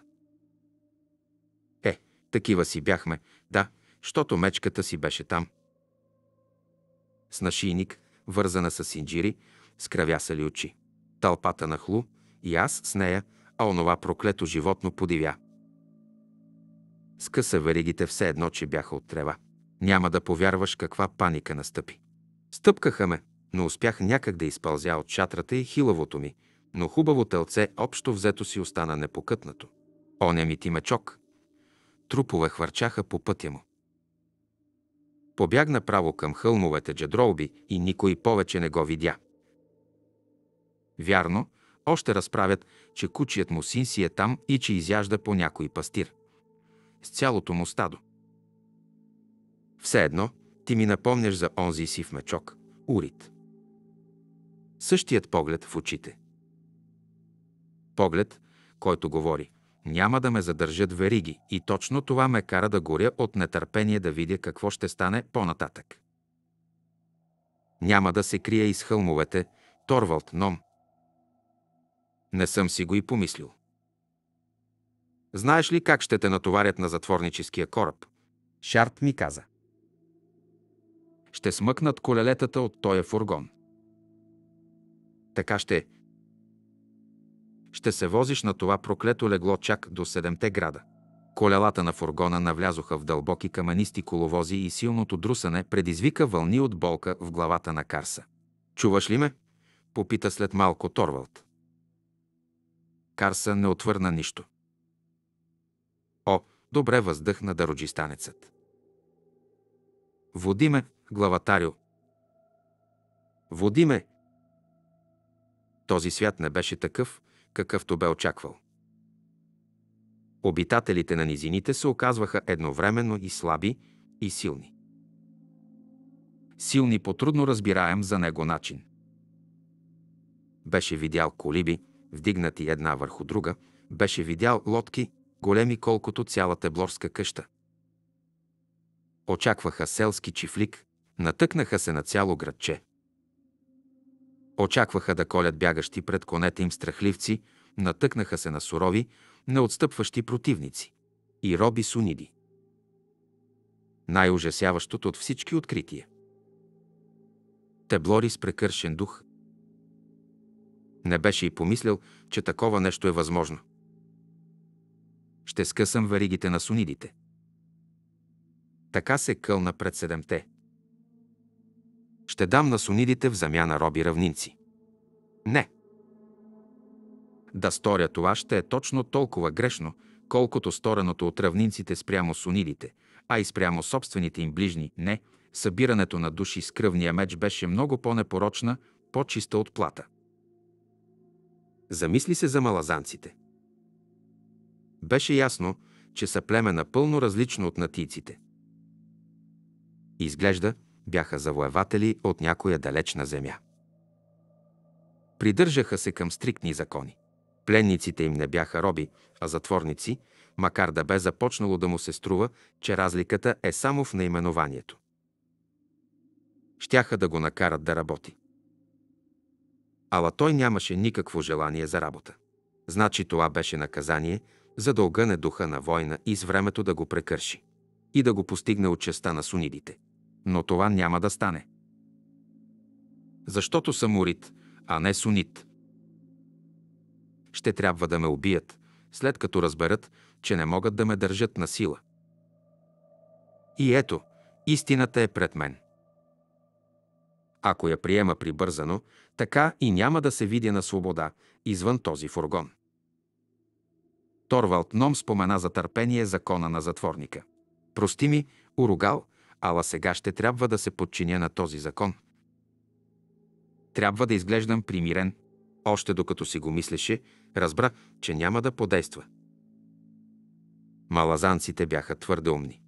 Е, такива си бяхме, да, щото мечката си беше там. С нашийник, вързана с инджири, с кръвясали очи. Тълпата нахлу и аз с нея, а онова проклето животно подивя. Скъса веригите все едно, че бяха от трева. Няма да повярваш каква паника настъпи. Стъпкаха ме, но успях някак да изпълзя от шатрата и хилавото ми, но хубаво тълце общо взето си остана непокътнато. Оня ми ти мечок. Трупове хвърчаха по пътя му. Побягна право към хълмовете джадролби и никой повече не го видя. Вярно, още разправят, че кучият му син си е там и че изяжда по някой пастир. С цялото му стадо. Все едно, ти ми напомняш за онзи си в мечок, урит. Същият поглед в очите – поглед, който говори «Няма да ме задържат вериги» и точно това ме кара да горя от нетърпение да видя какво ще стане по-нататък. Няма да се крия из хълмовете, Торвалд Ном. Не съм си го и помислил. Знаеш ли как ще те натоварят на затворническия кораб? Шарп ми каза. Ще смъкнат колелетата от тоя фургон. Така ще, ще се возиш на това проклето легло чак до седемте града. Колелата на фургона навлязоха в дълбоки каменисти коловози и силното друсане предизвика вълни от болка в главата на Карса. «Чуваш ли ме?» – попита след малко Торвалд. Карса не отвърна нищо. О, добре въздъхна дароджистанецът. Води ме, главатарю. Води ме. Този свят не беше такъв, какъвто бе очаквал. Обитателите на низините се оказваха едновременно и слаби, и силни. Силни по трудно разбираем за него начин. Беше видял колиби, вдигнати една върху друга, беше видял лодки, големи колкото цялата блорска къща. Очакваха селски чифлик, натъкнаха се на цяло градче – Очакваха да колят бягащи пред конете им страхливци, натъкнаха се на сурови, неотстъпващи противници. И роби суниди. Най-ужасяващото от всички открития. Теблори с прекършен дух. Не беше и помислял, че такова нещо е възможно. Ще скъсам варигите на сунидите. Така се кълна пред седемте – ще дам на сунидите в замяна роби равнинци. Не. Да сторя това ще е точно толкова грешно, колкото стореното от равнинците спрямо сунидите, а и спрямо собствените им ближни. Не, събирането на души с кръвния меч беше много по-непорочна, по-чиста от плата. Замисли се за малазанците. Беше ясно, че са племе напълно различно от натийците. Изглежда, бяха завоеватели от някоя далечна земя. Придържаха се към стриктни закони. Пленниците им не бяха роби, а затворници, макар да бе започнало да му се струва, че разликата е само в наименованието. Щяха да го накарат да работи. Ала той нямаше никакво желание за работа. Значи това беше наказание, за да огъне духа на война и с времето да го прекърши и да го постигне от честа на сунидите но това няма да стане. Защото съм урит, а не сунит. Ще трябва да ме убият, след като разберат, че не могат да ме държат на сила. И ето, истината е пред мен. Ако я приема прибързано, така и няма да се видя на свобода извън този фургон. Торвалд Ном спомена за търпение закона на затворника. Прости ми, Уругал, ала сега ще трябва да се подчиня на този закон. Трябва да изглеждам примирен. Още докато си го мислеше, разбра, че няма да подейства. Малазанците бяха твърде умни.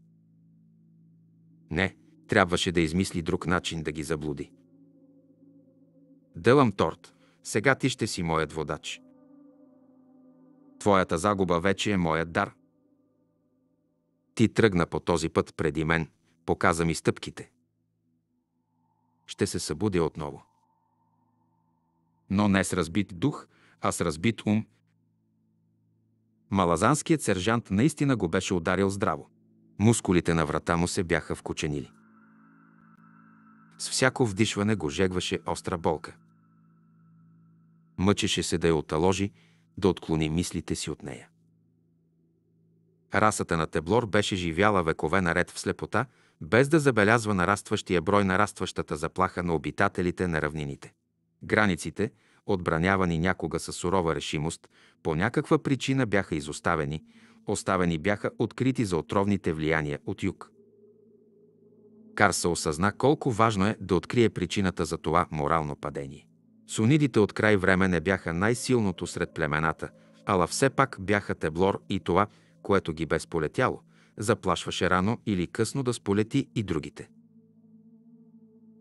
Не, трябваше да измисли друг начин да ги заблуди. Дълъм торт, сега ти ще си моят водач. Твоята загуба вече е моят дар. Ти тръгна по този път преди мен показа ми стъпките. Ще се събудя отново. Но не с разбит дух, а с разбит ум. Малазанският сержант наистина го беше ударил здраво. Мускулите на врата му се бяха вкоченили. С всяко вдишване го жегваше остра болка. Мъчеше се да я оталожи, да отклони мислите си от нея. Расата на Теблор беше живяла векове наред в слепота – без да забелязва нарастващия брой, нарастващата заплаха на обитателите на равнините. Границите, отбранявани някога със сурова решимост, по някаква причина бяха изоставени, оставени бяха открити за отровните влияния от юг. Карса осъзна колко важно е да открие причината за това морално падение. Сунидите от край време не бяха най-силното сред племената, ала все пак бяха Теблор и това, което ги бе сполетяло – заплашваше рано или късно да сполети и другите.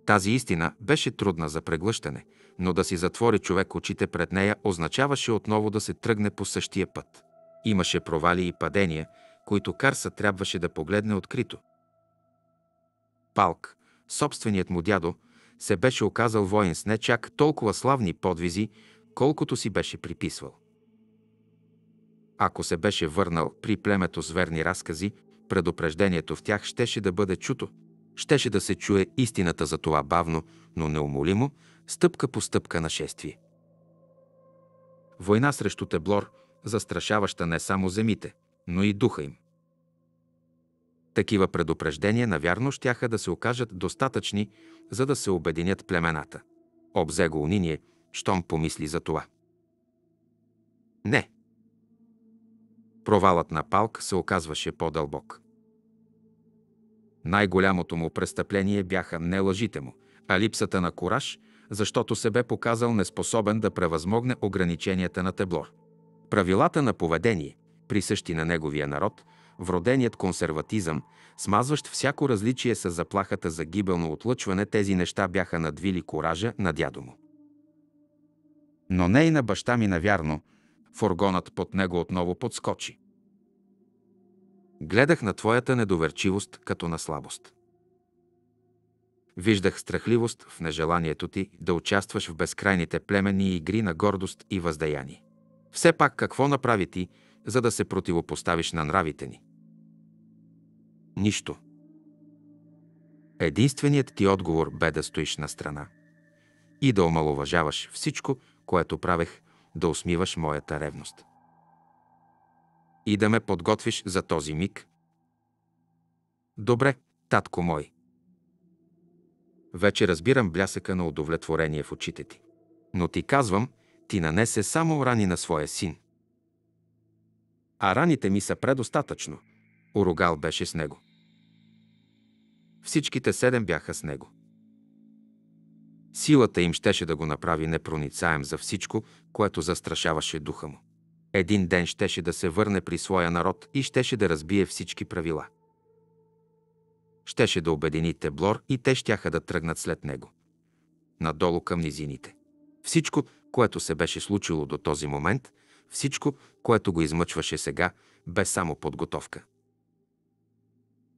Тази истина беше трудна за преглъщане, но да си затвори човек очите пред нея означаваше отново да се тръгне по същия път. Имаше провали и падения, които Карса трябваше да погледне открито. Палк, собственият му дядо, се беше оказал воин с не чак толкова славни подвизи, колкото си беше приписвал. Ако се беше върнал при племето с верни разкази, Предупреждението в тях щеше да бъде чуто, щеше да се чуе истината за това бавно, но неумолимо, стъпка по стъпка на шествие. Война срещу Теблор, застрашаваща не само земите, но и духа им. Такива предупреждения, навярно, щяха да се окажат достатъчни, за да се обединят племената. Обзе го униние, щом помисли за това. Не, провалът на Палк се оказваше по-дълбок. Най-голямото му престъпление бяха не лъжите му, а липсата на кураж, защото се бе показал неспособен да превъзмогне ограниченията на тебло. Правилата на поведение, присъщи на неговия народ, вроденият консерватизъм, смазващ всяко различие с заплахата за гибелно отлъчване, тези неща бяха надвили коража на дядо му. Но не и на баща ми, навярно, фургонът под него отново подскочи. Гледах на твоята недоверчивост като на слабост. Виждах страхливост в нежеланието ти да участваш в безкрайните племенни игри на гордост и въздаяние. Все пак какво направи ти, за да се противопоставиш на нравите ни? Нищо. Единственият ти отговор бе да стоиш на страна и да омалуважаваш всичко, което правех да усмиваш моята ревност. И да ме подготвиш за този миг. Добре, татко мой. Вече разбирам блясъка на удовлетворение в очите ти. Но ти казвам, ти нанесе само рани на своя син. А раните ми са предостатъчно. Орогал беше с него. Всичките седем бяха с него. Силата им щеше да го направи непроницаем за всичко, което застрашаваше духа му. Един ден щеше да се върне при своя народ и щеше да разбие всички правила. Щеше да обедини Теблор и те щяха да тръгнат след него. Надолу към низините. Всичко, което се беше случило до този момент, всичко, което го измъчваше сега, бе само подготовка.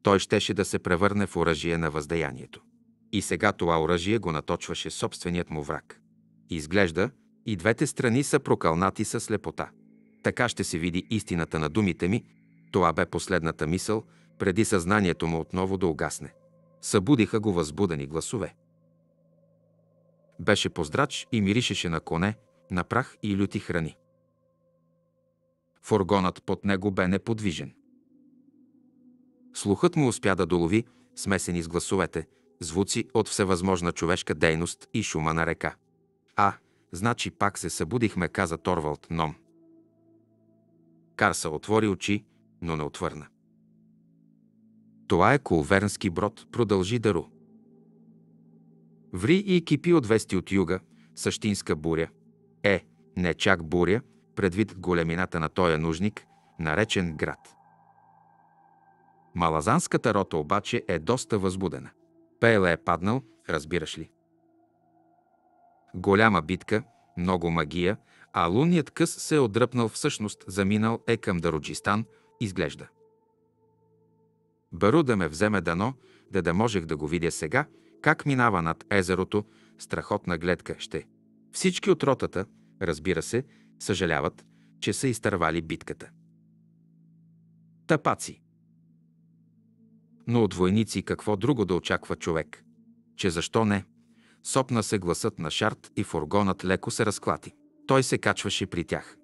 Той щеше да се превърне в оръжие на въздеянието. И сега това оръжие го наточваше собственият му враг. Изглежда, и двете страни са прокълнати с лепота. Така ще се види истината на думите ми, това бе последната мисъл, преди съзнанието му отново да угасне. Събудиха го възбудени гласове. Беше поздрач и миришеше на коне, на прах и люти храни. Фургонът под него бе неподвижен. Слухът му успя да долови, смесени с гласовете, звуци от всевъзможна човешка дейност и шума на река. А, значи пак се събудихме, каза Торвалд Ном. Карса отвори очи, но не отвърна. Това е колвернски брод, продължи Дару. Ври и кипи от вести от юга, същинска буря. Е, не чак буря, предвид големината на тоя нужник, наречен град. Малазанската рота обаче е доста възбудена. Пейла е паднал, разбираш ли. Голяма битка, много магия, а лунният къс се е отдръпнал всъщност, заминал е към Даруджистан, изглежда. Бару да ме вземе дано, да да можех да го видя сега, как минава над езерото, страхотна гледка ще. Всички от ротата, разбира се, съжаляват, че са изтървали битката. Тапаци. Но от войници какво друго да очаква човек? Че защо не? Сопна се гласът на Шарт и фургонът леко се разклати. Той се качваше при тях.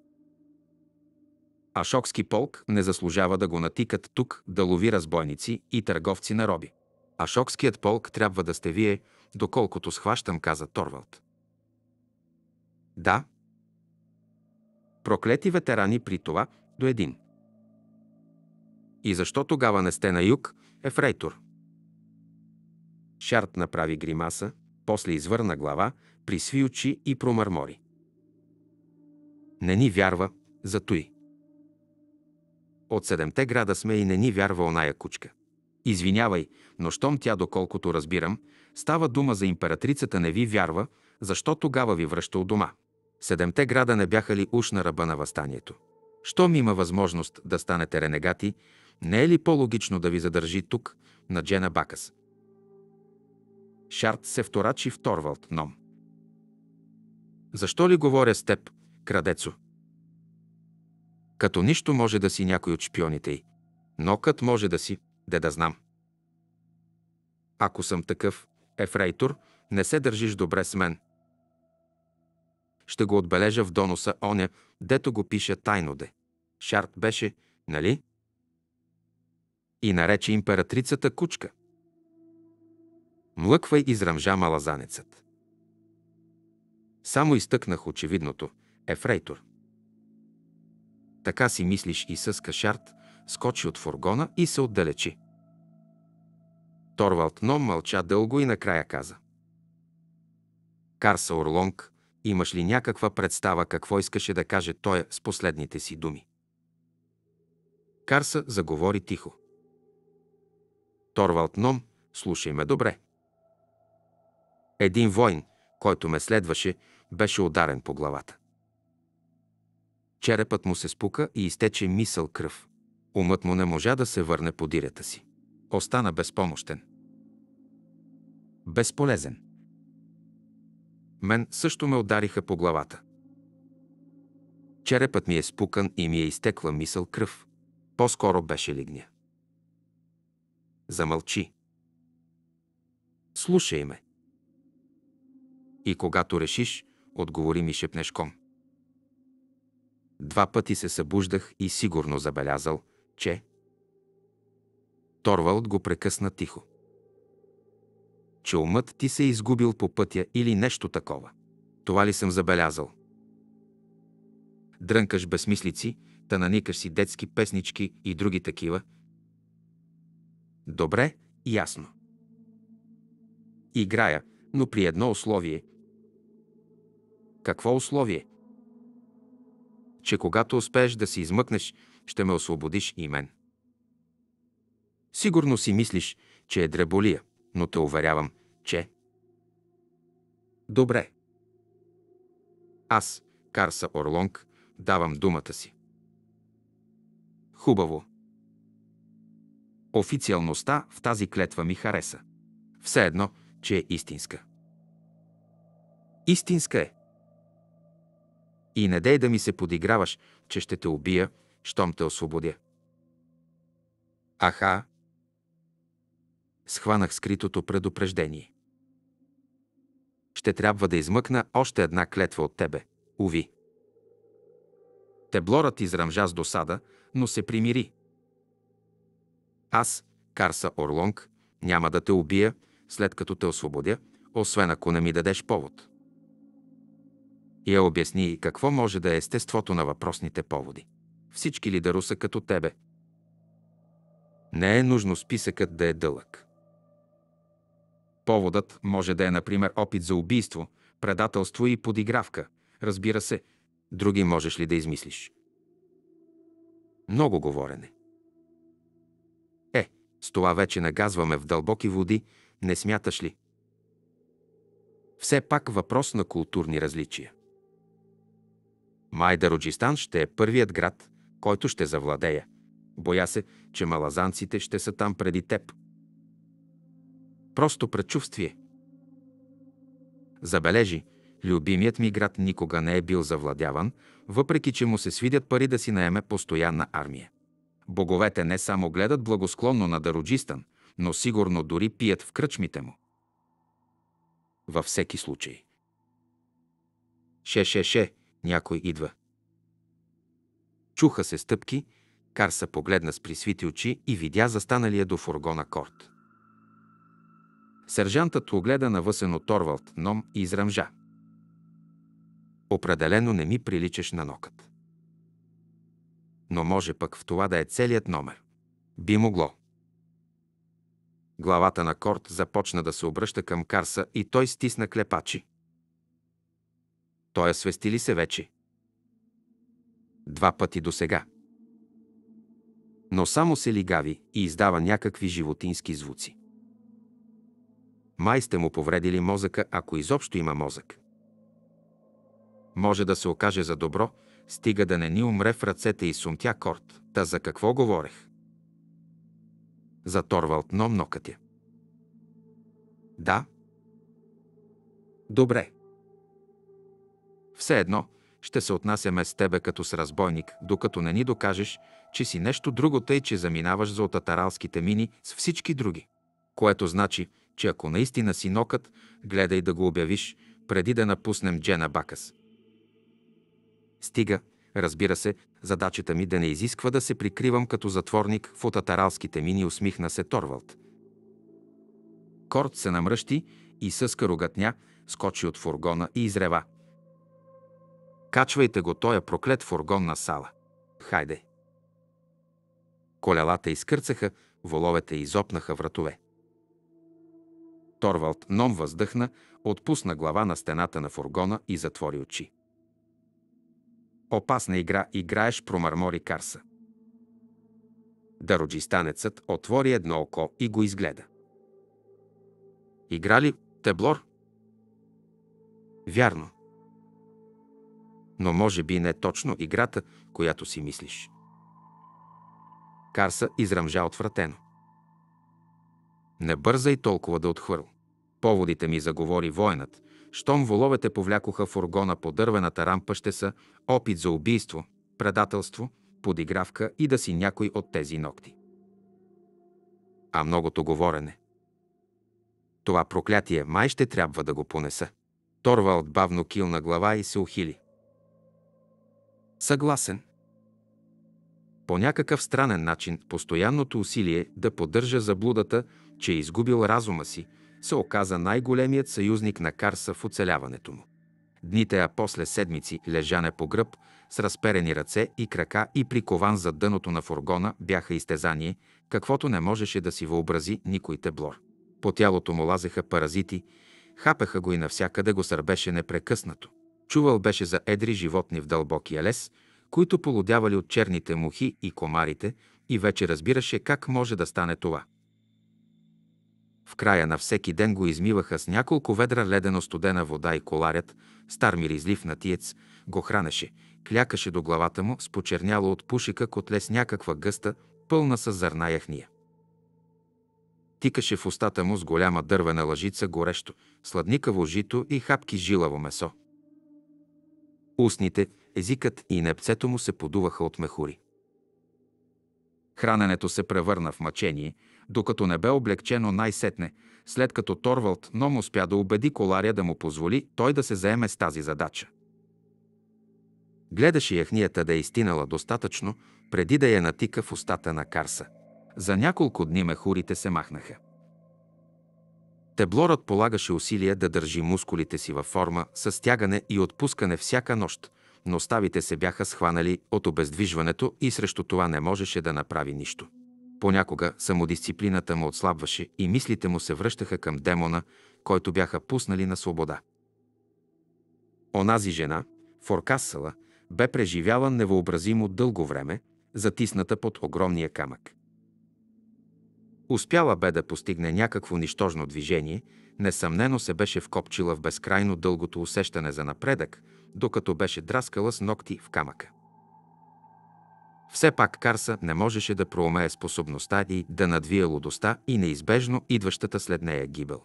А шокски полк не заслужава да го натикат тук да лови разбойници и търговци на роби. А шокският полк трябва да сте вие, доколкото схващам, каза Торвалд. Да. Проклети ветерани при това до един. И защо тогава не сте на юг, Ефрейтор. Шарт направи гримаса, после извърна глава, присви очи и промърмори. Не ни вярва, за той. От седемте града сме и не ни вярва оная кучка. Извинявай, но щом тя, доколкото разбирам, става дума за императрицата не ви вярва, защо тогава ви връща от дома? Седемте града не бяха ли уж на ръба на възстанието? Щом има възможност да станете ренегати, не е ли по-логично да ви задържи тук, на Джена Бакас? Шарт се вторачи в Торвалд, ном. Защо ли говоря с теб, крадецо? Като нищо може да си някой от шпионите й. Но кът може да си, де да знам. Ако съм такъв, ефрейтор, не се държиш добре с мен. Ще го отбележа в доноса оня, дето го пише тайно де. Шарт беше, нали, и нарече императрицата кучка. Млъквай изръмжа малазанецът. Само изтъкнах очевидното, ефрейтор. Така си мислиш и с кашарт, скочи от фургона и се отдалечи. Торвалд Ном мълча дълго и накрая каза. Карса Орлонг, имаш ли някаква представа какво искаше да каже той с последните си думи? Карса заговори тихо. Торвалд Ном, слушай ме добре. Един воин, който ме следваше, беше ударен по главата. Черепът му се спука и изтече мисъл кръв. Умът му не можа да се върне по дирята си. Остана безпомощен. Безполезен. Мен също ме удариха по главата. Черепът ми е спукан и ми е изтекла мисъл кръв. По-скоро беше лигня. Замълчи. Слушай ме. И когато решиш, отговори ми шепнешком. Два пъти се събуждах и сигурно забелязал, че... Торвалд го прекъсна тихо. Че умът ти се е изгубил по пътя или нещо такова. Това ли съм забелязал? Дрънкаш безсмислици, та наникаш си детски песнички и други такива, Добре, ясно. Играя, но при едно условие. Какво условие? Че когато успееш да се измъкнеш, ще ме освободиш и мен. Сигурно си мислиш, че е дреболия, но те уверявам, че... Добре. Аз, Карса Орлонг, давам думата си. Хубаво. Официалността в тази клетва ми хареса. Все едно, че е истинска. Истинска е. И не дей да ми се подиграваш, че ще те убия, щом те освободя. Аха! Схванах скритото предупреждение. Ще трябва да измъкна още една клетва от тебе. Уви! Теблорът изръмжа с досада, но се примири – аз, Карса Орлонг, няма да те убия, след като те освободя, освен ако не ми дадеш повод. И я обясни какво може да е естеството на въпросните поводи. Всички лидеру са като тебе. Не е нужно списъкът да е дълъг. Поводът може да е, например, опит за убийство, предателство и подигравка. Разбира се, други можеш ли да измислиш? Много говорене. С това вече нагазваме в дълбоки води, не смяташ ли? Все пак въпрос на културни различия. Майдароджистан ще е първият град, който ще завладея. Боя се, че малазанците ще са там преди теб. Просто предчувствие. Забележи, любимият ми град никога не е бил завладяван, въпреки че му се свидят пари да си наеме постоянна армия. Боговете не само гледат благосклонно на Дароджистан, но сигурно дори пият в кръчмите му. Във всеки случай. Ше-ше-ше, някой идва. Чуха се стъпки, Карса погледна с присвити очи и видя застаналия до фургона корт. Сержантът огледа на от Торвалд, Ном и израмжа. Определено не ми приличаш на нокът но може пък в това да е целият номер. Би могло. Главата на Корт започна да се обръща към Карса и той стисна клепачи. Той освести ли се вече? Два пъти до сега. Но само се лигави и издава някакви животински звуци. Май сте му повредили мозъка, ако изобщо има мозък. Може да се окаже за добро – стига да не ни умре в ръцете и сумтя корт. Та за какво говорех? За Торвалд Ном нокътя. Да. Добре. Все едно, ще се отнасяме с тебе като с разбойник, докато не ни докажеш, че си нещо друго тъй, че заминаваш за отатаралските мини с всички други. Което значи, че ако наистина си нокът, гледай да го обявиш, преди да напуснем Джена Бакас. Стига, разбира се, задачата ми да не изисква да се прикривам като затворник в отатаралските мини, усмихна се Торвалд. Корт се намръщи и с карогатня скочи от фургона и изрева. Качвайте го тоя е проклет фургон на сала. Хайде! Колелата изкърцаха, воловете изопнаха вратове. Торвалд ном въздъхна, отпусна глава на стената на фургона и затвори очи. Опасна игра играеш, промърмори Карса. Дароджистанецът отвори едно око и го изгледа. Играли Теблор? Вярно. Но може би не точно играта, която си мислиш. Карса изръмжа отвратено. Не бързай толкова да отхвърл. Поводите ми заговори военът, щом воловете повлякоха фургона по дървената рампа, ще са опит за убийство, предателство, подигравка и да си някой от тези ногти. А многото говорене. Това проклятие май ще трябва да го понеса. Торвалд бавно килна глава и се ухили. Съгласен. По някакъв странен начин постоянното усилие да поддържа заблудата, че е изгубил разума си – се оказа най-големият съюзник на Карса в оцеляването му. Дните, а после седмици, лежане по гръб, с разперени ръце и крака и прикован за дъното на фургона, бяха изтезание, каквото не можеше да си въобрази никой теблор. По тялото му лазеха паразити, хапеха го и навсякъде го сърбеше непрекъснато. Чувал беше за едри животни в дълбокия лес, които полудявали от черните мухи и комарите, и вече разбираше как може да стане това. В края на всеки ден го измиваха с няколко ведра ледено студена вода и коларят, стар миризлив натиец, го хранеше, клякаше до главата му с почерняло от пушика котле с някаква гъста, пълна с зърна яхния. Тикаше в устата му с голяма дървена лъжица горещо, сладникаво жито и хапки жилаво месо. Устните, езикът и непцето му се подуваха от мехури. Храненето се превърна в мъчение – докато не бе облегчено най-сетне, след като Торвалд Ном успя да убеди коларя да му позволи той да се заеме с тази задача. Гледаше яхнията да е изтинала достатъчно, преди да я натика в устата на Карса. За няколко дни мехурите се махнаха. Теблорът полагаше усилия да държи мускулите си във форма с стягане и отпускане всяка нощ, но ставите се бяха схванали от обездвижването и срещу това не можеше да направи нищо. Понякога самодисциплината му отслабваше и мислите му се връщаха към демона, който бяха пуснали на свобода. Онази жена, форкасала, бе преживяла невъобразимо дълго време, затисната под огромния камък. Успяла бе да постигне някакво нищожно движение, несъмнено се беше вкопчила в безкрайно дългото усещане за напредък, докато беше драскала с ногти в камъка. Все пак Карса не можеше да проумее способността и да надвие лудостта и неизбежно идващата след нея гибел.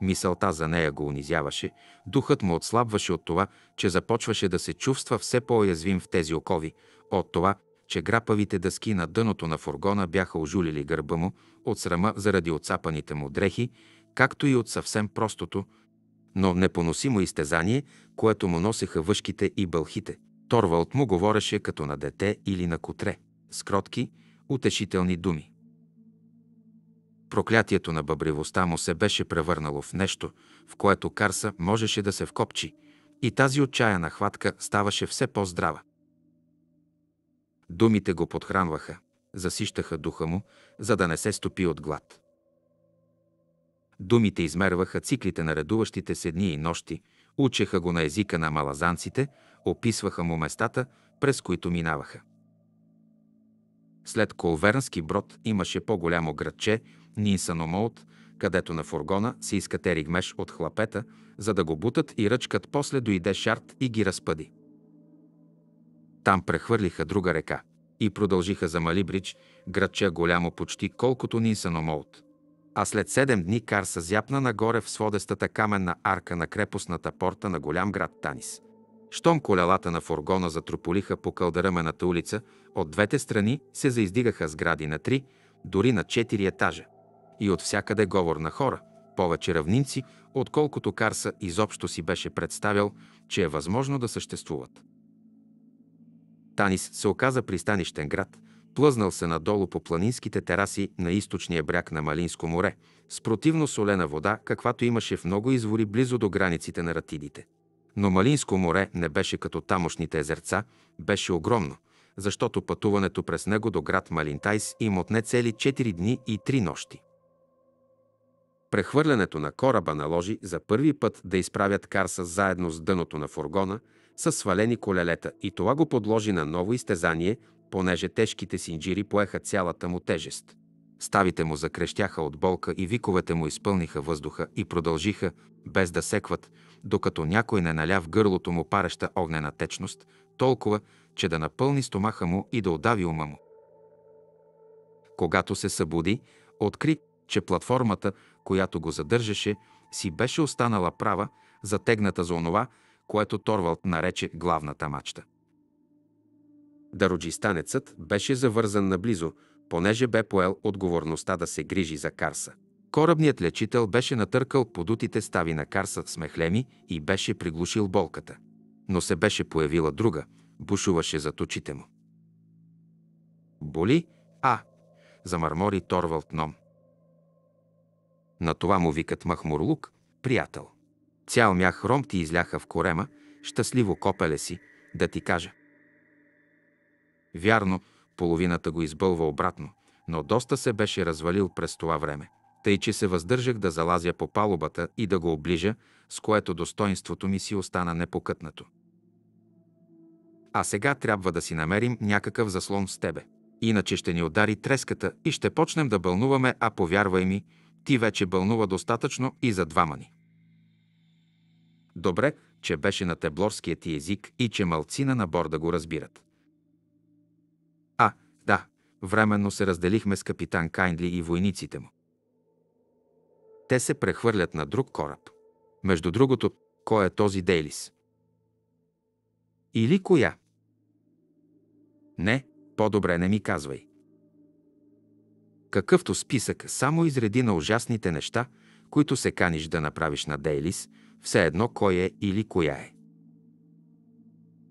Мисълта за нея го унизяваше, духът му отслабваше от това, че започваше да се чувства все по-язвим в тези окови, от това, че грапавите дъски на дъното на фургона бяха ожулили гърба му от срама заради отцапаните му дрехи, както и от съвсем простото, но непоносимо изтезание, което му носеха въшките и бълхите, Торвалд му говореше като на дете или на котре, с кротки, утешителни думи. Проклятието на бъбривостта му се беше превърнало в нещо, в което Карса можеше да се вкопчи, и тази отчаяна хватка ставаше все по-здрава. Думите го подхранваха, засищаха духа му, за да не се стопи от глад. Думите измерваха циклите на редуващите се дни и нощи, учеха го на езика на малазанците, описваха му местата, през които минаваха. След Колвернски брод имаше по-голямо градче Нинсаномоут, където на фургона се искате ригмеш от хлапета, за да го бутат и ръчкат после дойде Шарт и ги разпъди. Там прехвърлиха друга река и продължиха за Малибрич, градче голямо почти колкото Нинсаномоут. А след седем дни Карса зяпна нагоре в сводестата каменна арка на крепостната порта на голям град Танис. Щом колелата на фургона затрополиха по кълдарамената улица, от двете страни се заиздигаха сгради на три, дори на четири етажа. И от всякъде говор на хора, повече равнинци, отколкото Карса изобщо си беше представял, че е възможно да съществуват. Танис се оказа пристанищен град, плъзнал се надолу по планинските тераси на източния бряг на Малинско море, с противно солена вода, каквато имаше в много извори близо до границите на ратидите. Но Малинско море не беше като тамошните езерца, беше огромно, защото пътуването през него до град Малинтайс им отне цели 4 дни и 3 нощи. Прехвърлянето на кораба наложи за първи път да изправят карса заедно с дъното на фургона, с свалени колелета и това го подложи на ново изтезание, понеже тежките синджири поеха цялата му тежест. Ставите му закрещяха от болка и виковете му изпълниха въздуха и продължиха, без да секват, докато някой не наля в гърлото му пареща огнена течност, толкова, че да напълни стомаха му и да удави ума му. Когато се събуди, откри, че платформата, която го задържаше, си беше останала права, затегната за онова, което Торвалд нарече главната мачта. Дароджистанецът беше завързан наблизо, понеже бе поел отговорността да се грижи за Карса – Корабният лечител беше натъркал подутите стави на карса с мехлеми и беше приглушил болката. Но се беше появила друга, бушуваше зад очите му. Боли, а, замърмори Торвалд Ном. На това му викат Махмурлук, приятел. Цял мях ром ти изляха в корема, щастливо копеле си, да ти кажа. Вярно, половината го избълва обратно, но доста се беше развалил през това време тъй че се въздържах да залазя по палубата и да го оближа, с което достоинството ми си остана непокътнато. А сега трябва да си намерим някакъв заслон с тебе. Иначе ще ни удари треската и ще почнем да бълнуваме, а повярвай ми, ти вече бълнува достатъчно и за двама ни. Добре, че беше на теблорския ти език и че малцина на борда го разбират. А, да, временно се разделихме с капитан Кайндли и войниците му те се прехвърлят на друг кораб. Между другото, кой е този Дейлис? Или коя? Не, по-добре не ми казвай. Какъвто списък, само изреди на ужасните неща, които се каниш да направиш на Дейлис, все едно кой е или коя е.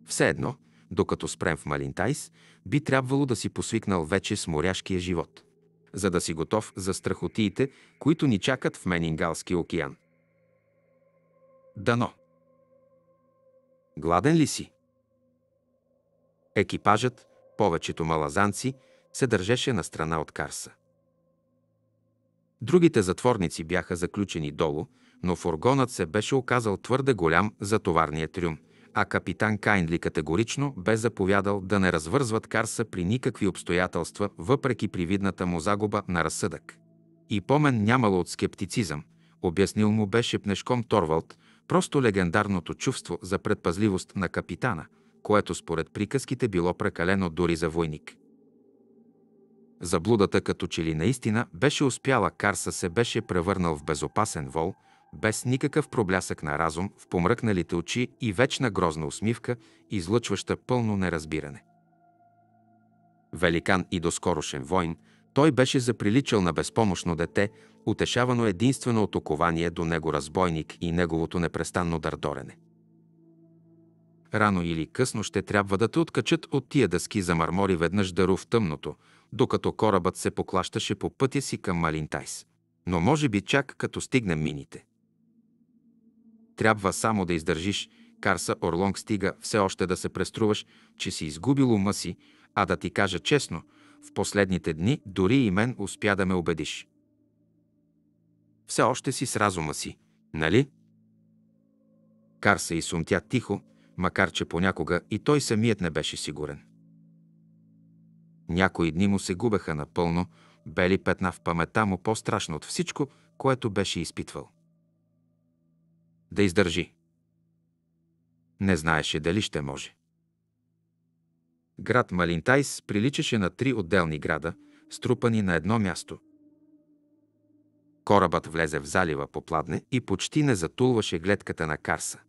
Все едно, докато спрем в Малинтайс, би трябвало да си посвикнал вече с моряшкия живот за да си готов за страхотиите, които ни чакат в Менингалски океан. Дано. Гладен ли си? Екипажът, повечето малазанци, се държеше на страна от Карса. Другите затворници бяха заключени долу, но фургонът се беше оказал твърде голям за товарния трюм – а капитан Кайнли категорично бе заповядал да не развързват Карса при никакви обстоятелства, въпреки привидната му загуба на разсъдък. И помен нямало от скептицизъм, обяснил му беше пнешком Торвалд, просто легендарното чувство за предпазливост на капитана, което според приказките било прекалено дори за войник. Заблудата като че ли наистина беше успяла, Карса се беше превърнал в безопасен вол, без никакъв проблясък на разум, в помръкналите очи и вечна грозна усмивка, излъчваща пълно неразбиране. Великан и доскорошен войн, той беше заприличал на безпомощно дете, утешавано единствено от окование до него разбойник и неговото непрестанно дърдорене. Рано или късно ще трябва да те откачат от тия дъски за мармори веднъж дару в тъмното, докато корабът се поклащаше по пътя си към Малинтайс. Но може би чак като стигнем мините – трябва само да издържиш. Карса Орлонг стига все още да се преструваш, че си изгубил ума си, а да ти кажа честно, в последните дни дори и мен успя да ме убедиш. Все още си с разума си, нали? Карса и сумтя тихо, макар че понякога и той самият не беше сигурен. Някои дни му се губеха напълно, бели петна в памета му по-страшно от всичко, което беше изпитвал да издържи. Не знаеше дали ще може. Град Малинтайс приличаше на три отделни града, струпани на едно място. Корабът влезе в залива по пладне и почти не затулваше гледката на Карса.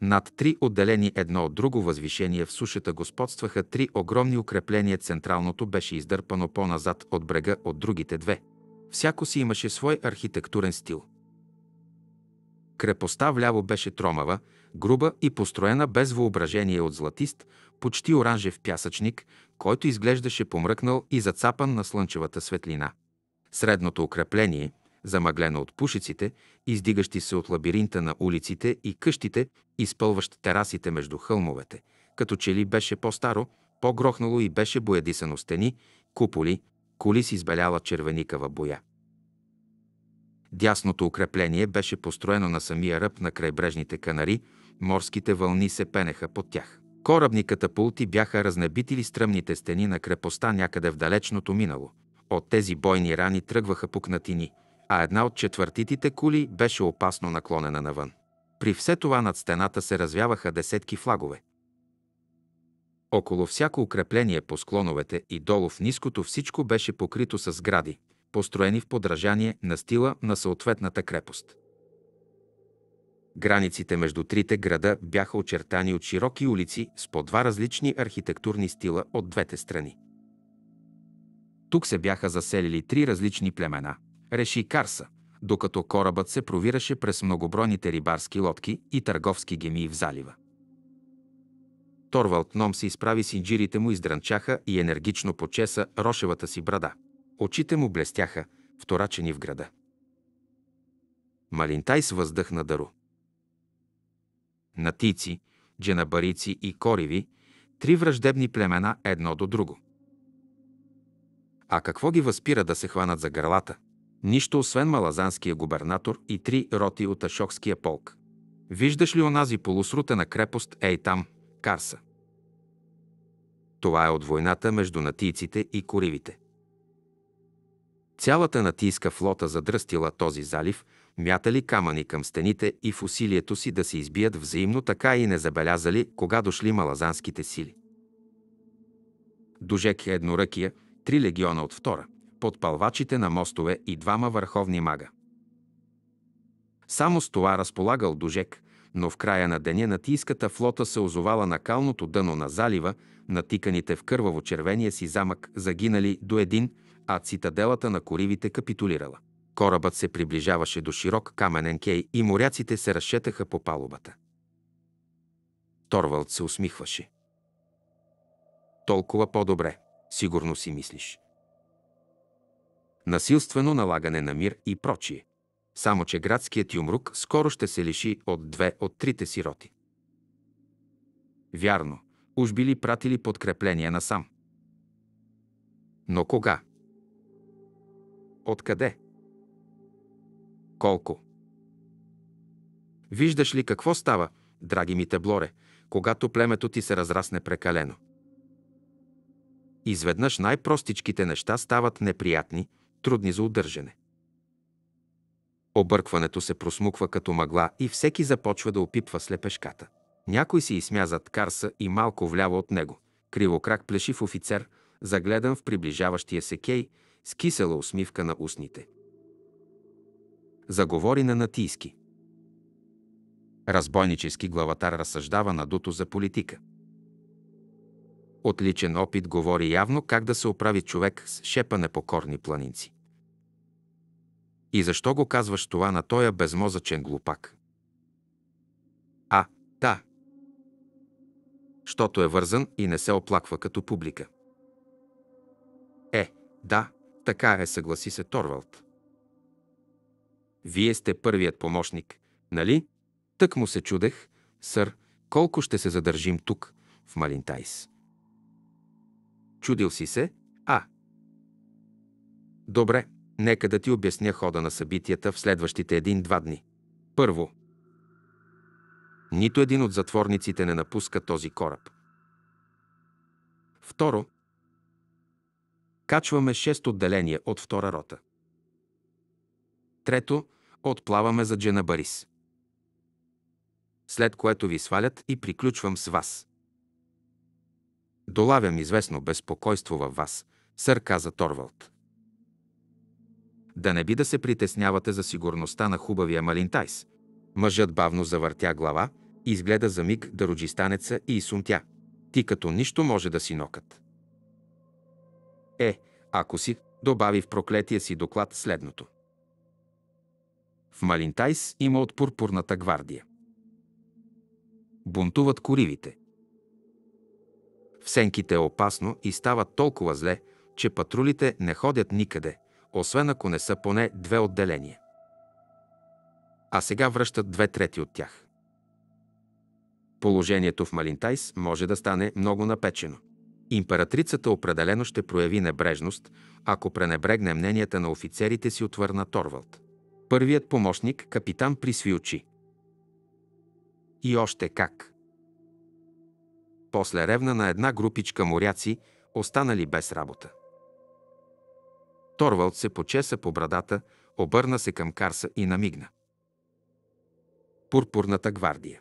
Над три отделени едно от друго възвишение в сушата господстваха три огромни укрепления. Централното беше издърпано по-назад от брега от другите две. Всяко си имаше свой архитектурен стил. Крепостта вляво беше тромава, груба и построена без въображение от златист, почти оранжев пясъчник, който изглеждаше помръкнал и зацапан на слънчевата светлина. Средното укрепление, замъглено от пушиците, издигащи се от лабиринта на улиците и къщите, изпълващ терасите между хълмовете, като че ли беше по-старо, по-грохнало и беше боядисано стени, куполи, коли с избеляла червеникава боя. Дясното укрепление беше построено на самия ръб на крайбрежните канари, морските вълни се пенеха под тях. Корабни катапулти бяха разнебитили стръмните стени на крепостта някъде в далечното минало. От тези бойни рани тръгваха пукнатини, а една от четвъртитите кули беше опасно наклонена навън. При все това над стената се развяваха десетки флагове. Около всяко укрепление по склоновете и долу в ниското всичко беше покрито с гради, построени в подражание на стила на съответната крепост. Границите между трите града бяха очертани от широки улици с по два различни архитектурни стила от двете страни. Тук се бяха заселили три различни племена, реши Карса, докато корабът се провираше през многобройните рибарски лодки и търговски гемии в залива. Торвалд Ном се изправи с инджирите му, издрънчаха и енергично почеса рошевата си брада – Очите му блестяха, вторачени в града. Малинтай с въздъхна дару. Натийци, дженабарици и кориви – три враждебни племена едно до друго. А какво ги възпира да се хванат за гърлата? Нищо освен малазанския губернатор и три роти от Ашокския полк. Виждаш ли онази полусрутена крепост, ей там, Карса? Това е от войната между натийците и коривите. Цялата натийска флота задръстила този залив, мятали камъни към стените и в усилието си да се избият взаимно така и не забелязали кога дошли малазанските сили. Дожек е едноръкия, три легиона от втора, подпалвачите на мостове и двама върховни мага. Само с това разполагал Дожек, но в края на деня натийската флота се озовала на калното дъно на залива, натиканите в кърваво червения си замък загинали до един – а цитаделата на коривите капитулирала. Корабът се приближаваше до широк каменен кей и моряците се разшетаха по палубата. Торвалд се усмихваше. Толкова по-добре, сигурно си мислиш. Насилствено налагане на мир и прочие. Само, че градският юмрук скоро ще се лиши от две от трите сироти. Вярно, уж били пратили подкрепление насам. Но кога? Откъде? Колко? Виждаш ли какво става, драги ми Теблоре, когато племето ти се разрасне прекалено? Изведнъж най-простичките неща стават неприятни, трудни за удържане. Объркването се просмуква като мъгла и всеки започва да опипва слепешката. Някой си изсмя зад Карса и малко вляво от него. Кривокрак плешив офицер, загледан в приближаващия се кей, с кисела усмивка на устните. Заговори на Натийски. Разбойнически главатар разсъждава надуто за политика. Отличен опит говори явно как да се оправи човек с шепа непокорни планинци. И защо го казваш това на тоя безмозъчен глупак? А, да. Щото е вързан и не се оплаква като публика. Е, да, така е, съгласи се Торвалд. Вие сте първият помощник, нали? Тък му се чудех, сър, колко ще се задържим тук, в Малинтайс. Чудил си се? А. Добре, нека да ти обясня хода на събитията в следващите един-два дни. Първо. Нито един от затворниците не напуска този кораб. Второ, Качваме 6 отделения от втора рота. Трето, отплаваме за Барис. След което ви свалят и приключвам с вас. Долавям известно безпокойство във вас, сър каза Торвалд. Да не би да се притеснявате за сигурността на хубавия Малинтайс. Мъжът бавно завъртя глава, изгледа за миг дъроджистанеца и сумтя. Ти като нищо може да си нокът. Е, ако си, добави в проклетия си доклад следното. В Малинтайс има от пурпурната гвардия. Бунтуват коривите. В сенките е опасно и става толкова зле, че патрулите не ходят никъде, освен ако не са поне две отделения. А сега връщат две трети от тях. Положението в Малинтайс може да стане много напечено – Императрицата определено ще прояви небрежност, ако пренебрегне мненията на офицерите си, отвърна Торвалд. Първият помощник, капитан, присви очи. И още как. После ревна на една групичка моряци, останали без работа. Торвалд се почеса по брадата, обърна се към Карса и намигна. Пурпурната гвардия.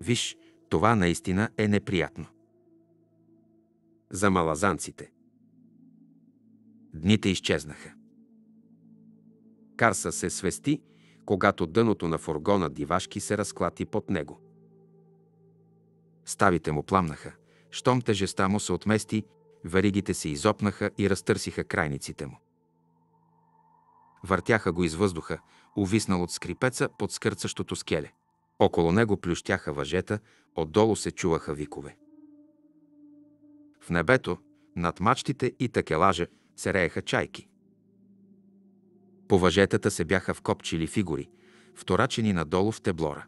Виж, това наистина е неприятно за малазанците. Дните изчезнаха. Карса се свести, когато дъното на фургона дивашки се разклати под него. Ставите му пламнаха, щом тежеста му се отмести, варигите се изопнаха и разтърсиха крайниците му. Въртяха го из въздуха, увиснал от скрипеца под скърцащото скеле. Около него плющяха въжета, отдолу се чуваха викове небето, над мачтите и такелажа, се рееха чайки. По въжетата се бяха вкопчили фигури, вторачени надолу в теблора.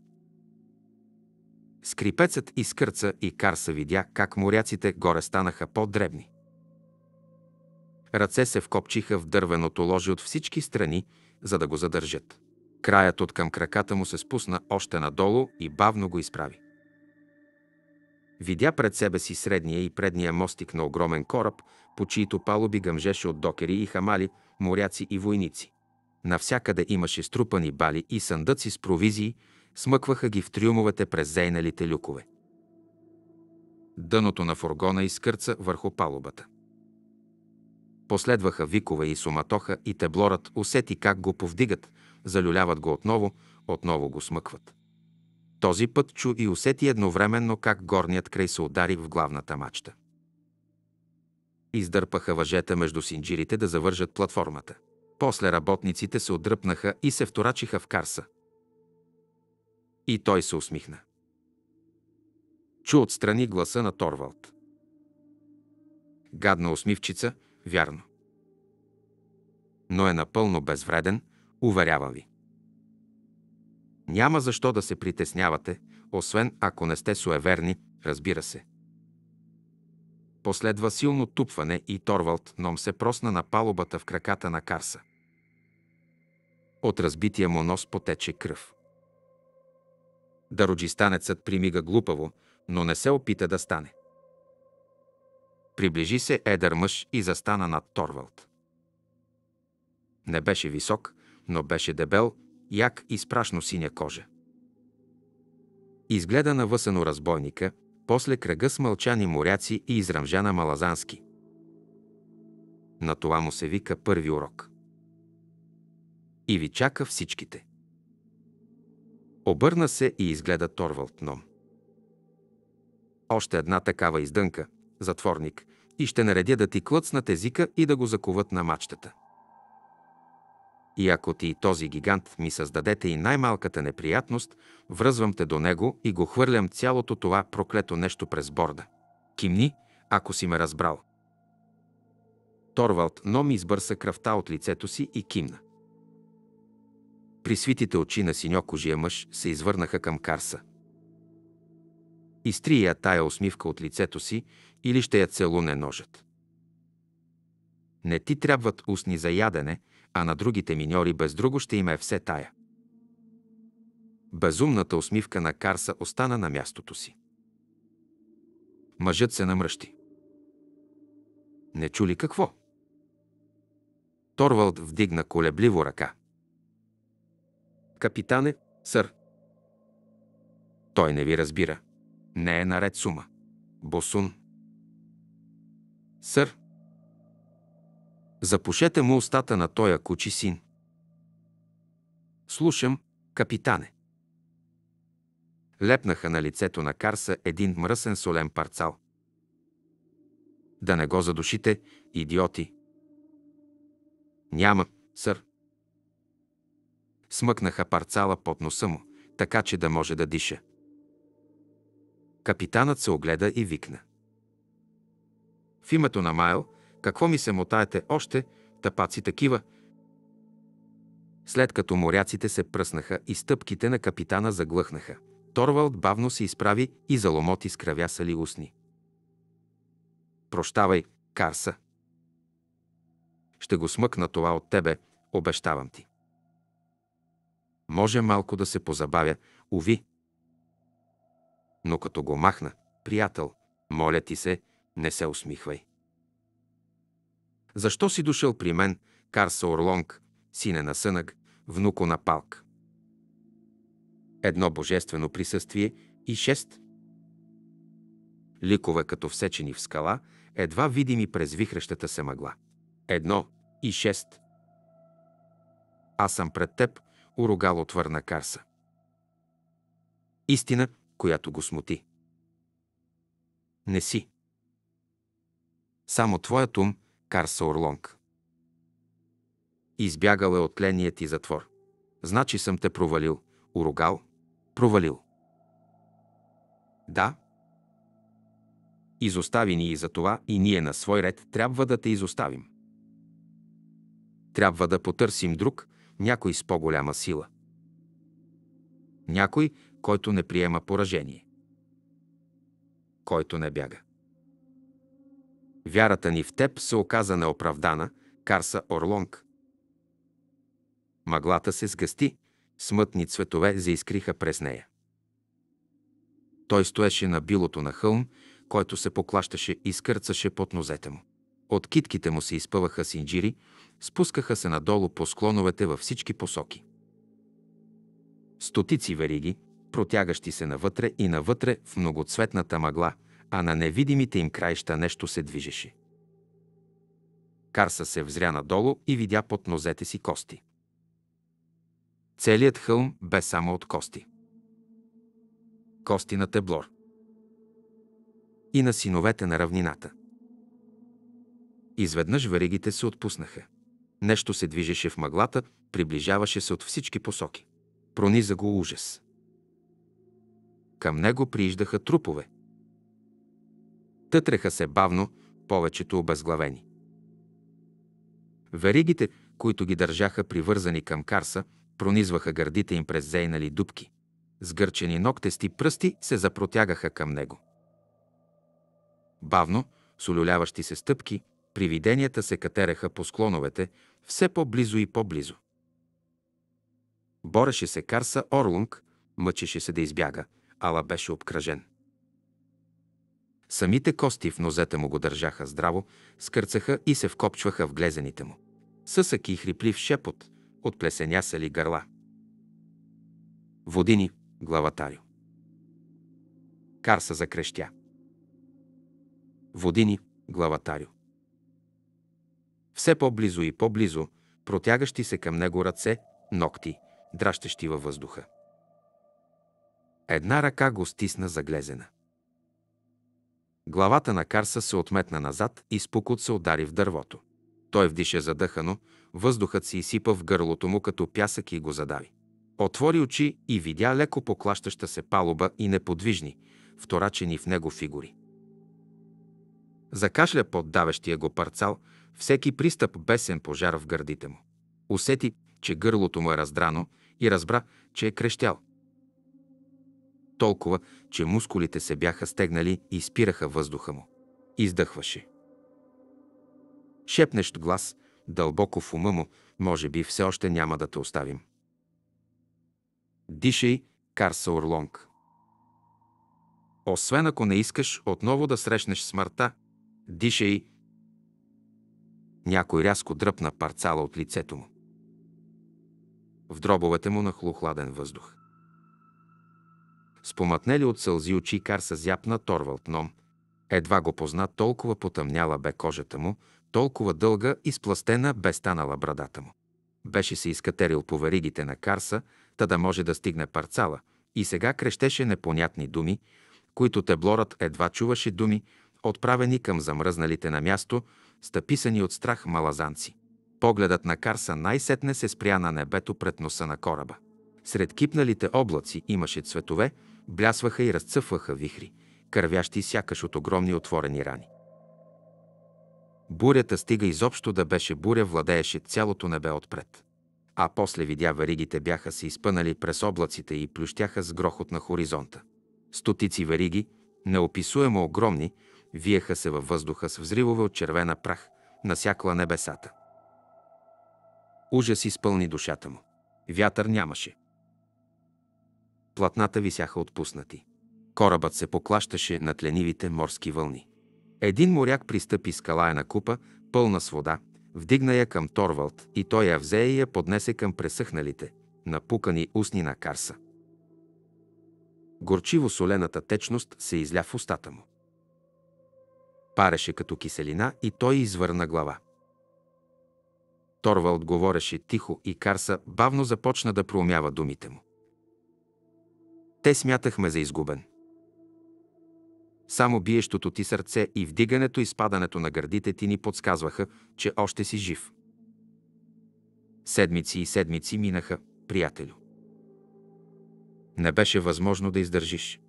Скрипецът изкърца и Карса видя как моряците горе станаха по-дребни. Ръце се вкопчиха в дървеното ложе от всички страни, за да го задържат. Краят от към краката му се спусна още надолу и бавно го изправи. Видя пред себе си средния и предния мостик на огромен кораб, по чието палуби гъмжеше от докери и хамали, моряци и войници. Навсякъде имаше струпани бали и съндъци с провизии, смъкваха ги в триумовете през зейналите люкове. Дъното на фургона изкърца върху палубата. Последваха викове и суматоха и теблорът усети как го повдигат, залюляват го отново, отново го смъкват. Този път чу и усети едновременно как горният край се удари в главната мачта. Издърпаха въжета между синджирите да завържат платформата. После работниците се отдръпнаха и се вторачиха в карса. И той се усмихна. Чу отстрани гласа на Торвалд. Гадна усмивчица, вярно. Но е напълно безвреден, уверява ви. Няма защо да се притеснявате, освен ако не сте суеверни, разбира се. Последва силно тупване и Торвалд Ном се просна на палубата в краката на Карса. От разбития му нос потече кръв. Дароджистанецът примига глупаво, но не се опита да стане. Приближи се едър мъж и застана над Торвалд. Не беше висок, но беше дебел як и спрашно синя кожа. Изгледа въсено разбойника, после кръга с мълчани моряци и израмжана Малазански. На това му се вика първи урок. И ви чака всичките. Обърна се и изгледа Торвалд Ном. Още една такава издънка, затворник, и ще наредя да ти клъцнат езика и да го закуват на мачтата. И ако ти и този гигант ми създадете и най-малката неприятност, връзвам те до него и го хвърлям цялото това проклето нещо през борда. Кимни, ако си ме разбрал. Торвалд Ном избърса кръвта от лицето си и кимна. При свитите очи на синьокожия мъж се извърнаха към Карса. Изтри я тая усмивка от лицето си или ще я целуне ножът. Не ти трябват устни за ядене – а на другите миньори без друго ще им е все тая. Безумната усмивка на Карса остана на мястото си. Мъжът се намръщи. Не чули какво? Торвалд вдигна колебливо ръка. Капитане, сър. Той не ви разбира. Не е наред сума. Босун. Сър, Запушете му устата на тоя кучи син. Слушам, капитане. Лепнаха на лицето на Карса един мръсен солен парцал. Да не го задушите, идиоти. Няма, сър. Смъкнаха парцала под носа му, така че да може да диша. Капитанът се огледа и викна. В името на Майл – какво ми се мотаете още, тъпаци такива? След като моряците се пръснаха и стъпките на капитана заглъхнаха, Торвалд бавно се изправи и заломоти с кръвясали устни. Прощавай, Карса. Ще го смъкна това от тебе, обещавам ти. Може малко да се позабавя, уви. Но като го махна, приятел, моля ти се, не се усмихвай. Защо си дошъл при мен, Карса Орлонг, сине на сънък, внуко на палк? Едно божествено присъствие и шест. Ликове като всечени в скала, едва видими през вихрещата се мъгла. Едно и шест. Аз съм пред теб, урогал отвърна Карса. Истина, която го смути. Не си. Само твоят ум, Карса Орлонг. Избягал е от тленият ти затвор. Значи съм те провалил, урогал, провалил. Да. Изостави ни и за това и ние на свой ред трябва да те изоставим. Трябва да потърсим друг, някой с по-голяма сила. Някой, който не приема поражение. Който не бяга. Вярата ни в теб се оказа неоправдана, Карса Орлонг. Мъглата се сгъсти, смътни цветове заискриха през нея. Той стоеше на билото на хълм, който се поклащаше и скърцаше под нозете му. От китките му се изпъваха синджири, спускаха се надолу по склоновете във всички посоки. Стотици вериги, протягащи се навътре и навътре в многоцветната мъгла, а на невидимите им краища нещо се движеше. Карса се взря надолу и видя под нозете си кости. Целият хълм бе само от кости. Кости на Теблор. И на синовете на равнината. Изведнъж веригите се отпуснаха. Нещо се движеше в мъглата, приближаваше се от всички посоки. Прониза го ужас. Към него прииждаха трупове – Тътреха се бавно, повечето обезглавени. Веригите, които ги държаха привързани към карса, пронизваха гърдите им през зейнали дубки. Сгърчени ногтести пръсти се запротягаха към него. Бавно, с улюляващи се стъпки, привиденията се катереха по склоновете, все по-близо и по-близо. Бореше се Карса Орлунг, мъчеше се да избяга, ала беше обкръжен. Самите кости в нозете му го държаха здраво, скърцаха и се вкопчваха в глезените му. Съсък и хриплив шепот от плесеня ли гърла. Водини, главатарю. Карса закрещя. Водини, главатарю. Все по-близо и по-близо, протягащи се към него ръце, ногти, дращещи във въздуха. Една ръка го стисна заглезена. Главата на Карса се отметна назад и спукот се удари в дървото. Той вдиша задъхано, въздухът се изсипа в гърлото му като пясък и го задави. Отвори очи и видя леко поклащаща се палуба и неподвижни, вторачени в него фигури. Закашля под давещия го парцал всеки пристъп бесен пожар в гърдите му. Усети, че гърлото му е раздрано и разбра, че е крещял – толкова, че мускулите се бяха стегнали и спираха въздуха му. Издъхваше. Шепнещ глас, дълбоко в ума му, може би все още няма да те оставим. Дишай, Карса Орлонг. Освен ако не искаш отново да срещнеш смъртта, дишай. Някой рязко дръпна парцала от лицето му. В дробовете му нахлу хладен въздух спомътнели от сълзи очи Карса зяпна Торвалтном. Едва го позна, толкова потъмняла бе кожата му, толкова дълга и спластена бе станала брадата му. Беше се изкатерил по веригите на Карса, та да може да стигне парцала, и сега крещеше непонятни думи, които теблорът едва чуваше думи, отправени към замръзналите на място, стъписани от страх малазанци. Погледът на Карса най-сетне се спря на небето пред носа на кораба. Сред кипналите облаци имаше цветове, блясваха и разцъфваха вихри, кървящи сякаш от огромни отворени рани. Бурята стига изобщо да беше буря, владееше цялото небе отпред. А после видя варигите бяха се изпънали през облаците и плющяха с грохот на хоризонта. Стотици вариги, неописуемо огромни, виеха се във въздуха с взривове от червена прах, насякла небесата. Ужас изпълни душата му. Вятър нямаше платната висяха отпуснати. Корабът се поклащаше над ленивите морски вълни. Един моряк пристъпи на купа, пълна с вода, вдигна я към Торвалд и той я взе и я поднесе към пресъхналите, напукани устни на Карса. Горчиво солената течност се изля в устата му. Пареше като киселина и той извърна глава. Торвалд говореше тихо и Карса бавно започна да проумява думите му те смятахме за изгубен. Само биещото ти сърце и вдигането и спадането на гърдите ти ни подсказваха, че още си жив. Седмици и седмици минаха, приятелю. Не беше възможно да издържиш.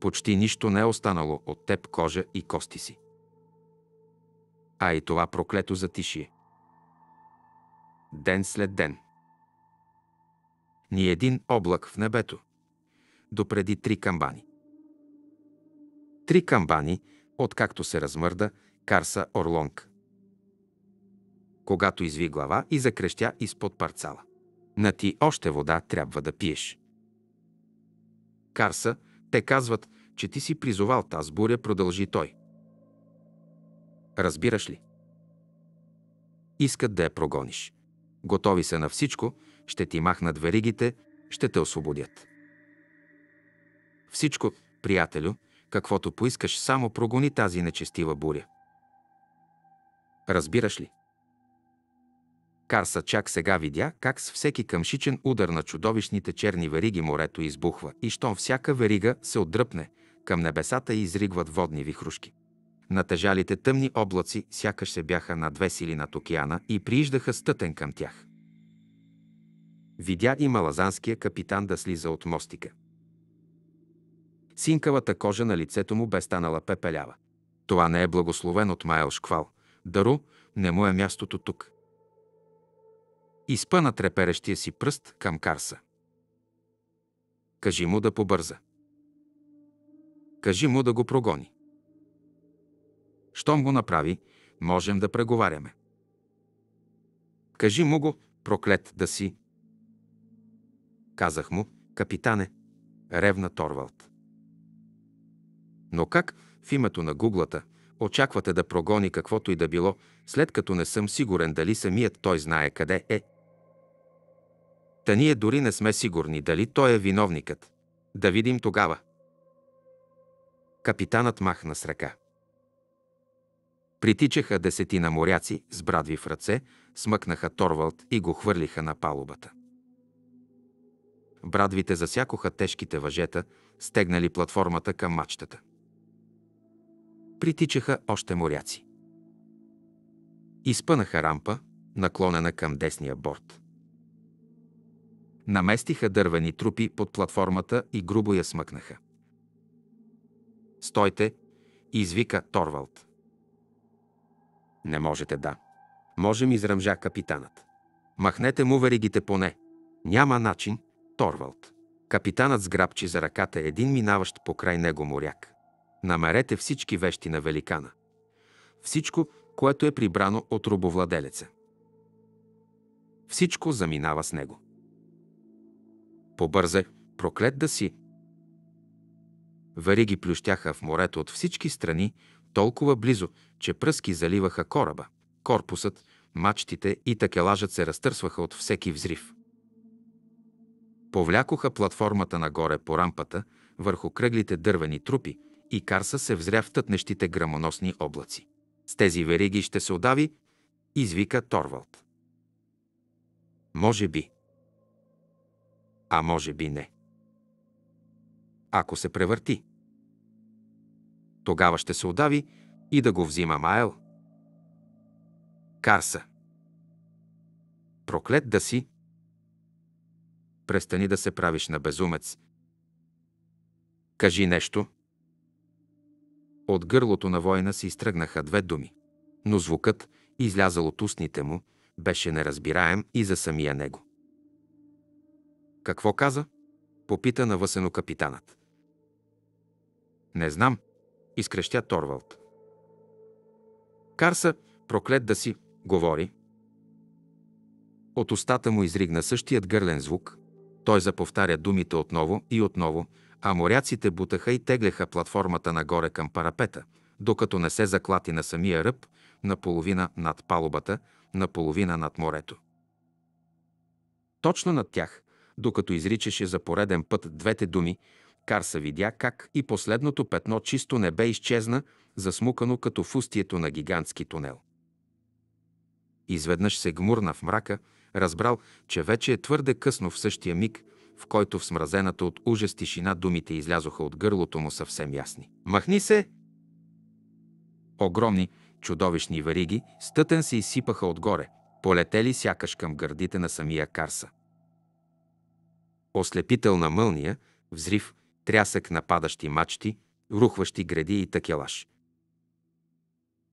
Почти нищо не е останало от теб кожа и кости си. А и това проклето затишие. Ден след ден ни един облак в небето. Допреди три камбани. Три камбани, откакто се размърда, карса Орлонг. Когато изви глава и закрещя изпод парцала. На ти още вода трябва да пиеш. Карса, те казват, че ти си призовал таз буря, продължи той. Разбираш ли? Искат да я прогониш. Готови са на всичко, ще ти махнат веригите, ще те освободят. Всичко, приятелю, каквото поискаш, само прогони тази нечестива буря. Разбираш ли? Карса чак сега видя как с всеки къмшичен удар на чудовищните черни вериги морето избухва и щом всяка верига се отдръпне, към небесата и изригват водни вихрушки. Натежалите тъмни облаци сякаш се бяха на две сили над океана и прииждаха стътен към тях. Видя и малазанския капитан да слиза от мостика. Синкавата кожа на лицето му бе станала пепелява. Това не е благословен от Майл Шквал. Дару, не му е мястото тук. Изпъна треперещия си пръст към Карса. Кажи му да побърза. Кажи му да го прогони. Щом го направи, можем да преговаряме. Кажи му го, проклет да си, Казах му, капитане, ревна Торвалд. Но как в името на гуглата очаквате да прогони каквото и да било, след като не съм сигурен дали самият той знае къде е? Та ние дори не сме сигурни дали той е виновникът. Да видим тогава. Капитанът махна с ръка. Притичаха десетина моряци с брадви в ръце, смъкнаха Торвалд и го хвърлиха на палубата брадвите засякоха тежките въжета, стегнали платформата към мачтата. Притичаха още моряци. Изпънаха рампа, наклонена към десния борт. Наместиха дървени трупи под платформата и грубо я смъкнаха. Стойте, извика Торвалд. Не можете, да. Можем, изръмжа капитанът. Махнете му веригите поне. Няма начин, Торвалд. Капитанът сграбчи за ръката е един минаващ покрай него моряк. Намерете всички вещи на великана. Всичко, което е прибрано от рубовладелеца. Всичко заминава с него. Побързе, проклет да си! Вариги плющяха в морето от всички страни, толкова близо, че пръски заливаха кораба. Корпусът, мачтите и такелажът се разтърсваха от всеки взрив. Повлякоха платформата нагоре по рампата, върху кръглите дървени трупи, и Карса се взря в тътнещите грамоносни облаци. С тези вериги ще се удави, извика Торвалд. Може би. А може би не. Ако се превърти. Тогава ще се удави и да го взима Майл. Карса. Проклет да си, престани да се правиш на безумец. Кажи нещо. От гърлото на война се изтръгнаха две думи, но звукът, излязъл от устните му, беше неразбираем и за самия него. Какво каза? Попита навъсено капитанът. Не знам, изкрещя Торвалд. Карса, проклет да си, говори. От устата му изригна същият гърлен звук, той заповтаря думите отново и отново, а моряците бутаха и тегляха платформата нагоре към парапета, докато не се заклати на самия ръб, наполовина над палубата, наполовина над морето. Точно над тях, докато изричаше за пореден път двете думи, Карса видя как и последното петно чисто небе изчезна, засмукано като в устието на гигантски тунел. Изведнъж се гмурна в мрака – разбрал, че вече е твърде късно в същия миг, в който в смразената от ужас тишина думите излязоха от гърлото му съвсем ясни. «Махни се!» Огромни, чудовищни вариги стътен се изсипаха отгоре, полетели сякаш към гърдите на самия Карса. Ослепителна мълния, взрив, трясък на падащи мачти, рухващи гради и такелаж.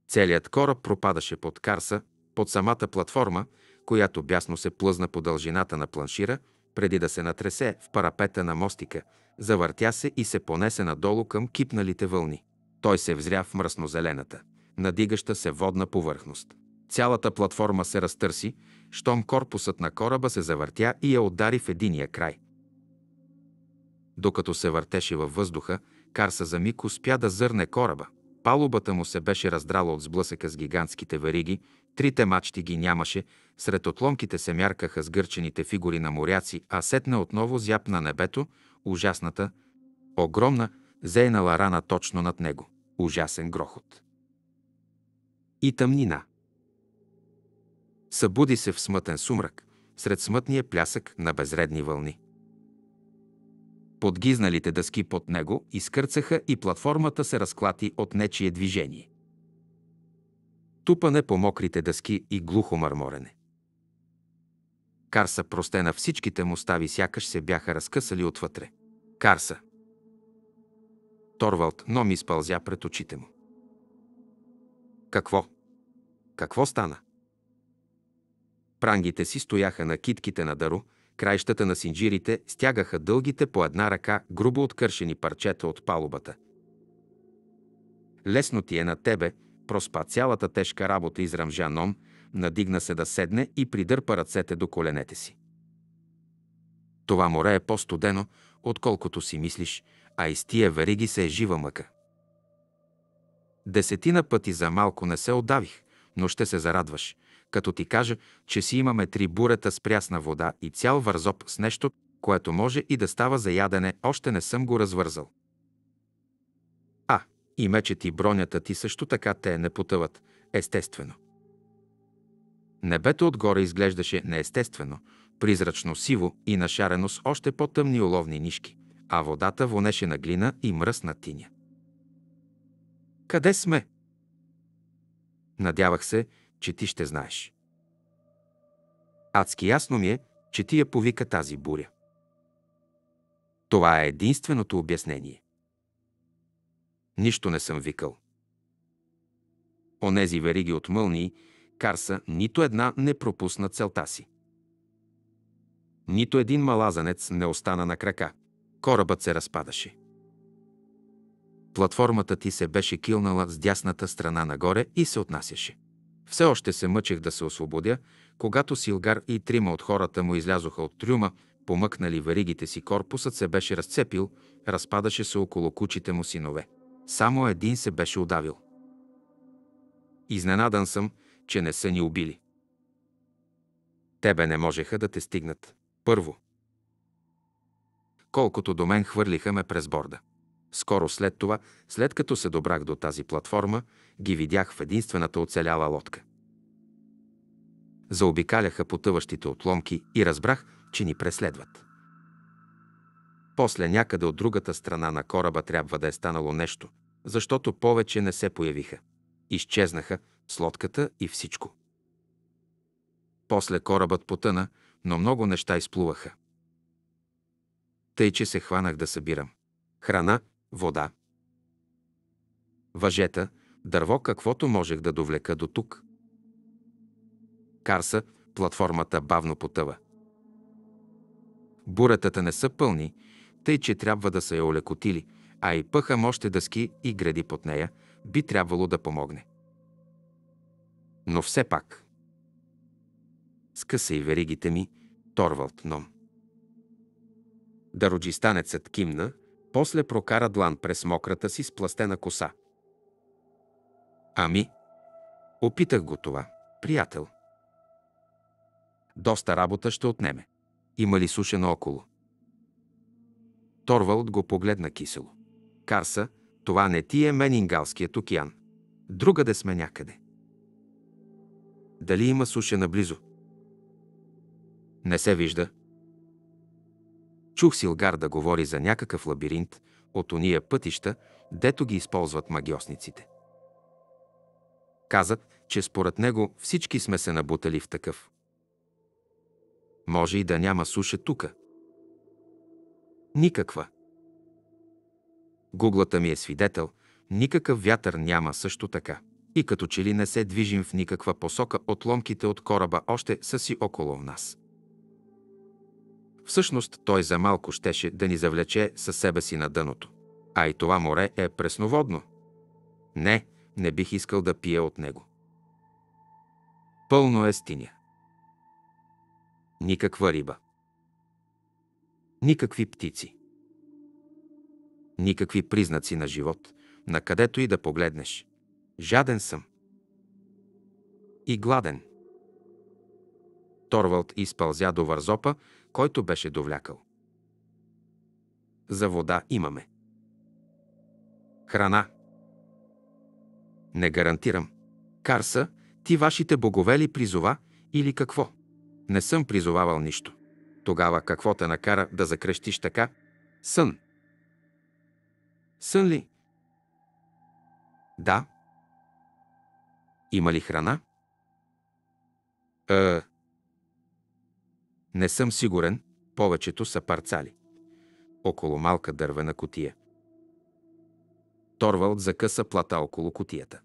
Целият кораб пропадаше под Карса, под самата платформа, която бясно се плъзна по дължината на планшира, преди да се натресе в парапета на мостика, завъртя се и се понесе надолу към кипналите вълни. Той се взря в мръснозелената, надигаща се водна повърхност. Цялата платформа се разтърси, щом корпусът на кораба се завъртя и я удари в единия край. Докато се въртеше във въздуха, Карса за миг успя да зърне кораба. Палубата му се беше раздрала от сблъсъка с гигантските вериги, Трите мачти ги нямаше, сред отломките се мяркаха сгърчените фигури на моряци, а сетне отново зяп на небето, ужасната, огромна, зейнала рана точно над него. Ужасен грохот. И тъмнина. Събуди се в смътен сумрак, сред смътния плясък на безредни вълни. Подгизналите дъски под него изкърцаха и платформата се разклати от нечие движение тупане по мокрите дъски и глухо мърморене. Карса простена всичките му стави, сякаш се бяха разкъсали отвътре. Карса. Торвалд но ми спълзя пред очите му. Какво? Какво стана? Прангите си стояха на китките на дъро, краищата на синджирите стягаха дългите по една ръка грубо откършени парчета от палубата. Лесно ти е на тебе, проспа цялата тежка работа и израмжа ном, надигна се да седне и придърпа ръцете до коленете си. Това море е по-студено, отколкото си мислиш, а из тия вериги се е жива мъка. Десетина пъти за малко не се отдавих, но ще се зарадваш, като ти кажа, че си имаме три бурета с прясна вода и цял вързоп с нещо, което може и да става за ядене, още не съм го развързал. И мечът и бронята ти също така те не потъват, естествено. Небето отгоре изглеждаше неестествено, призрачно сиво и нашарено с още по-тъмни оловни нишки, а водата вонеше на глина и мръсна тиня. Къде сме? Надявах се, че ти ще знаеш. Адски ясно ми е, че ти я повика тази буря. Това е единственото обяснение. Нищо не съм викал. Онези вериги от мълнии, Карса нито една не пропусна целта си. Нито един малазанец не остана на крака. Корабът се разпадаше. Платформата ти се беше килнала с дясната страна нагоре и се отнасяше. Все още се мъчех да се освободя, когато Силгар и трима от хората му излязоха от трюма, помъкнали варигите си, корпусът се беше разцепил, разпадаше се около кучите му синове. Само един се беше удавил. Изненадан съм, че не са ни убили. Тебе не можеха да те стигнат. Първо. Колкото до мен хвърлиха ме през борда. Скоро след това, след като се добрах до тази платформа, ги видях в единствената оцеляла лодка. Заобикаляха потъващите отломки и разбрах, че ни преследват. После някъде от другата страна на кораба трябва да е станало нещо, защото повече не се появиха. Изчезнаха с лодката и всичко. После корабът потъна, но много неща изплуваха. Тъй, че се хванах да събирам. Храна, вода. Въжета, дърво, каквото можех да довлека до тук. Карса, платформата бавно потъва. Буретата не са пълни, тъй, че трябва да са я олекотили – а и пъха още дъски и гради под нея, би трябвало да помогне. Но все пак. Скъса и веригите ми, Торвалд Ном. Дароджистанецът кимна, после прокара длан през мократа си спластена коса. Ами? Опитах го това, приятел. Доста работа ще отнеме. Има ли суша наоколо? Торвалд го погледна кисело. Карса, това не ти е Менингалският океан. Другаде сме някъде. Дали има суша наблизо? Не се вижда. Чух Силгар да говори за някакъв лабиринт от ония пътища, дето ги използват магиосниците. Каза, че според него всички сме се набутали в такъв. Може и да няма суша тука. Никаква. Гуглата ми е свидетел, никакъв вятър няма също така. И като че ли не се движим в никаква посока, отломките от кораба още са си около нас. Всъщност той за малко щеше да ни завлече със себе си на дъното. А и това море е пресноводно. Не, не бих искал да пия от него. Пълно е стиня. Никаква риба. Никакви птици никакви признаци на живот, на където и да погледнеш. Жаден съм. И гладен. Торвалд изпълзя до вързопа, който беше довлякал. За вода имаме. Храна. Не гарантирам. Карса, ти вашите богове ли призова или какво? Не съм призовавал нищо. Тогава какво те накара да закрещиш така? Сън. Сън ли? Да. Има ли храна? Е, не съм сигурен. Повечето са парцали. Около малка дървена котия. Торвалд закъса плата около котията.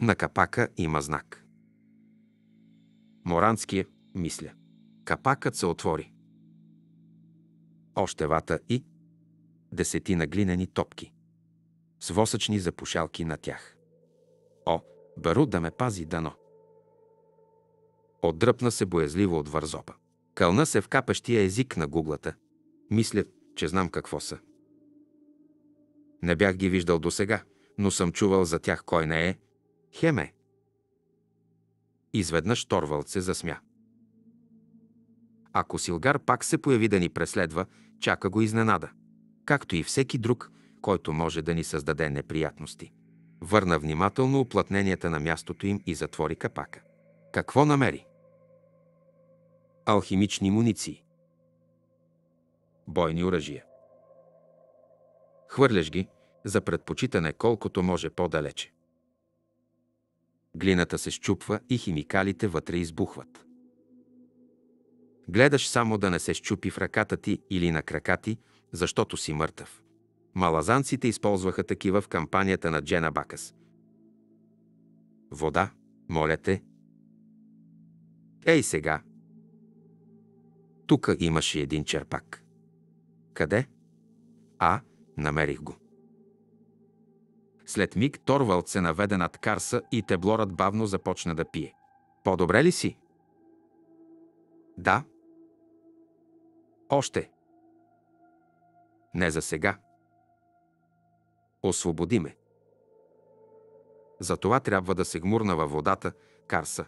На капака има знак. Моранския, мисля. Капакът се отвори. Още вата и десетина глинени топки, с восъчни запушалки на тях. О, Бару да ме пази дано! Отдръпна се боязливо от вързопа. Кълна се в капащия език на гуглата. Мисля, че знам какво са. Не бях ги виждал досега, но съм чувал за тях кой не е. Хеме. Изведнъж торвал се засмя. Ако Силгар пак се появи да ни преследва, чака го изненада както и всеки друг, който може да ни създаде неприятности. Върна внимателно оплътненията на мястото им и затвори капака. Какво намери? Алхимични муниции. Бойни оръжия. Хвърляш ги за предпочитане колкото може по-далече. Глината се щупва и химикалите вътре избухват. Гледаш само да не се щупи в ръката ти или на крака ти, защото си мъртъв. Малазанците използваха такива в кампанията на Джена Бакас. Вода, моля те. Ей сега. Тука имаше един черпак. Къде? А, намерих го. След миг Торвалд се наведе над Карса и теблорът бавно започна да пие. По-добре ли си? Да. Още. Не за сега. Освободи ме. Затова трябва да се гмурна във водата, карса.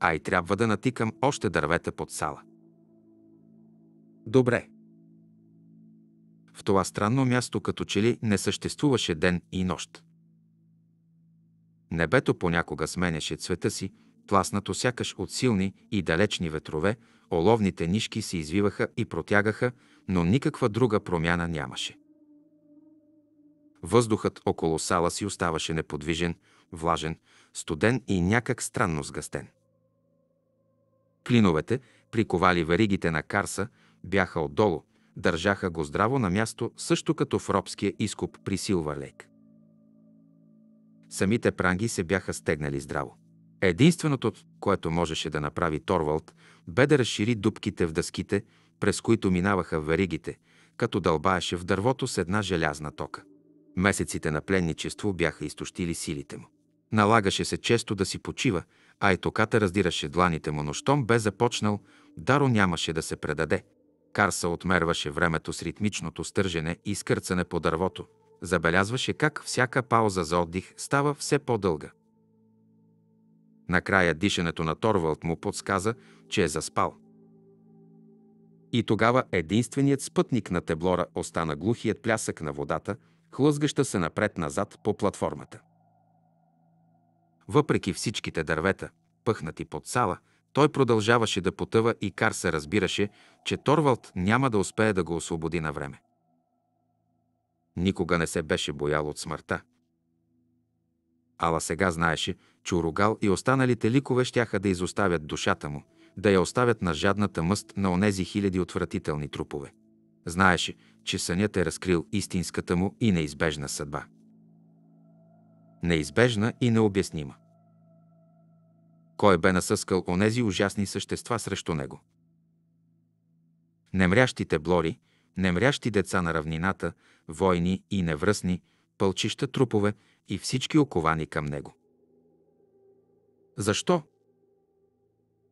А и трябва да натикам още дървета под сала. Добре. В това странно място като че ли не съществуваше ден и нощ. Небето понякога сменяше цвета си, пласнато сякаш от силни и далечни ветрове, оловните нишки се извиваха и протягаха, но никаква друга промяна нямаше. Въздухът около сала си оставаше неподвижен, влажен, студен и някак странно сгъстен. Клиновете, приковали варигите на Карса, бяха отдолу, държаха го здраво на място, също като в робския изкуп при Силва Лейк. Самите пранги се бяха стегнали здраво. Единственото, което можеше да направи Торвалд, бе да разшири дупките в дъските, през които минаваха веригите, като дълбаеше в дървото с една желязна тока. Месеците на пленничество бяха изтощили силите му. Налагаше се често да си почива, а и токата раздираше дланите му, но щом бе започнал, Даро нямаше да се предаде. Карса отмерваше времето с ритмичното стържене и скърцане по дървото. Забелязваше как всяка пауза за отдих става все по-дълга. Накрая дишането на Торвалд му подсказа, че е заспал. И тогава единственият спътник на Теблора остана глухият плясък на водата, хлъзгаща се напред-назад по платформата. Въпреки всичките дървета, пъхнати под сала, той продължаваше да потъва и Кар се разбираше, че Торвалд няма да успее да го освободи на време. Никога не се беше боял от смъртта. Ала сега знаеше, че Уругал и останалите ликове щяха да изоставят душата му – да я оставят на жадната мъст на онези хиляди отвратителни трупове. Знаеше, че сънят е разкрил истинската му и неизбежна съдба. Неизбежна и необяснима. Кой бе насъскал онези ужасни същества срещу него? Немрящите блори, немрящи деца на равнината, войни и невръсни, пълчища трупове и всички оковани към него. Защо,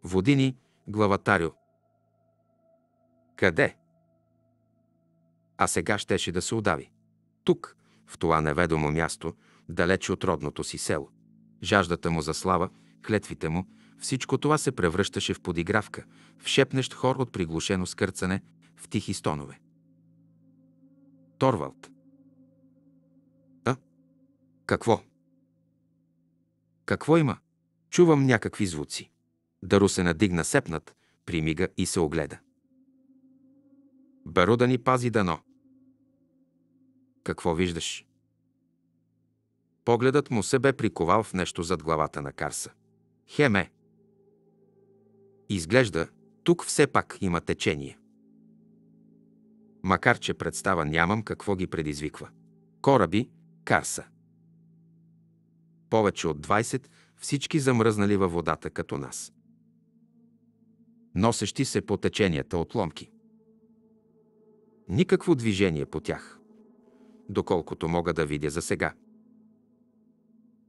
Водини, главатарю. Къде? А сега щеше да се удави. Тук, в това неведомо място, далеч от родното си село. Жаждата му за слава, клетвите му, всичко това се превръщаше в подигравка, в шепнещ хор от приглушено скърцане, в тихи стонове. Торвалд. А? Какво? Какво има? Чувам някакви звуци. Дару се надигна сепнат, примига и се огледа. Беру да ни пази дано. Какво виждаш? Погледът му се бе приковал в нещо зад главата на Карса. Хеме. Изглежда, тук все пак има течение. Макар, че представа нямам какво ги предизвиква. Кораби, Карса. Повече от 20, всички замръзнали във водата като нас носещи се по теченията отломки. Никакво движение по тях, доколкото мога да видя за сега.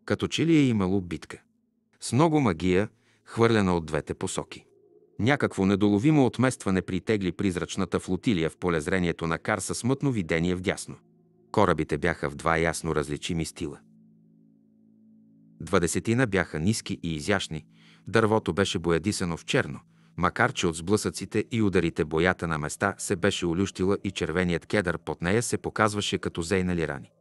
Като че ли е имало битка. С много магия, хвърлена от двете посоки. Някакво недоловимо отместване притегли призрачната флотилия в полезрението на кар смътно видение видение дясно. Корабите бяха в два ясно различими стила. Двадесетина бяха ниски и изящни, дървото беше боядисано в черно – макар че от сблъсъците и ударите боята на места се беше олющила и червеният кедър под нея се показваше като зейнали рани.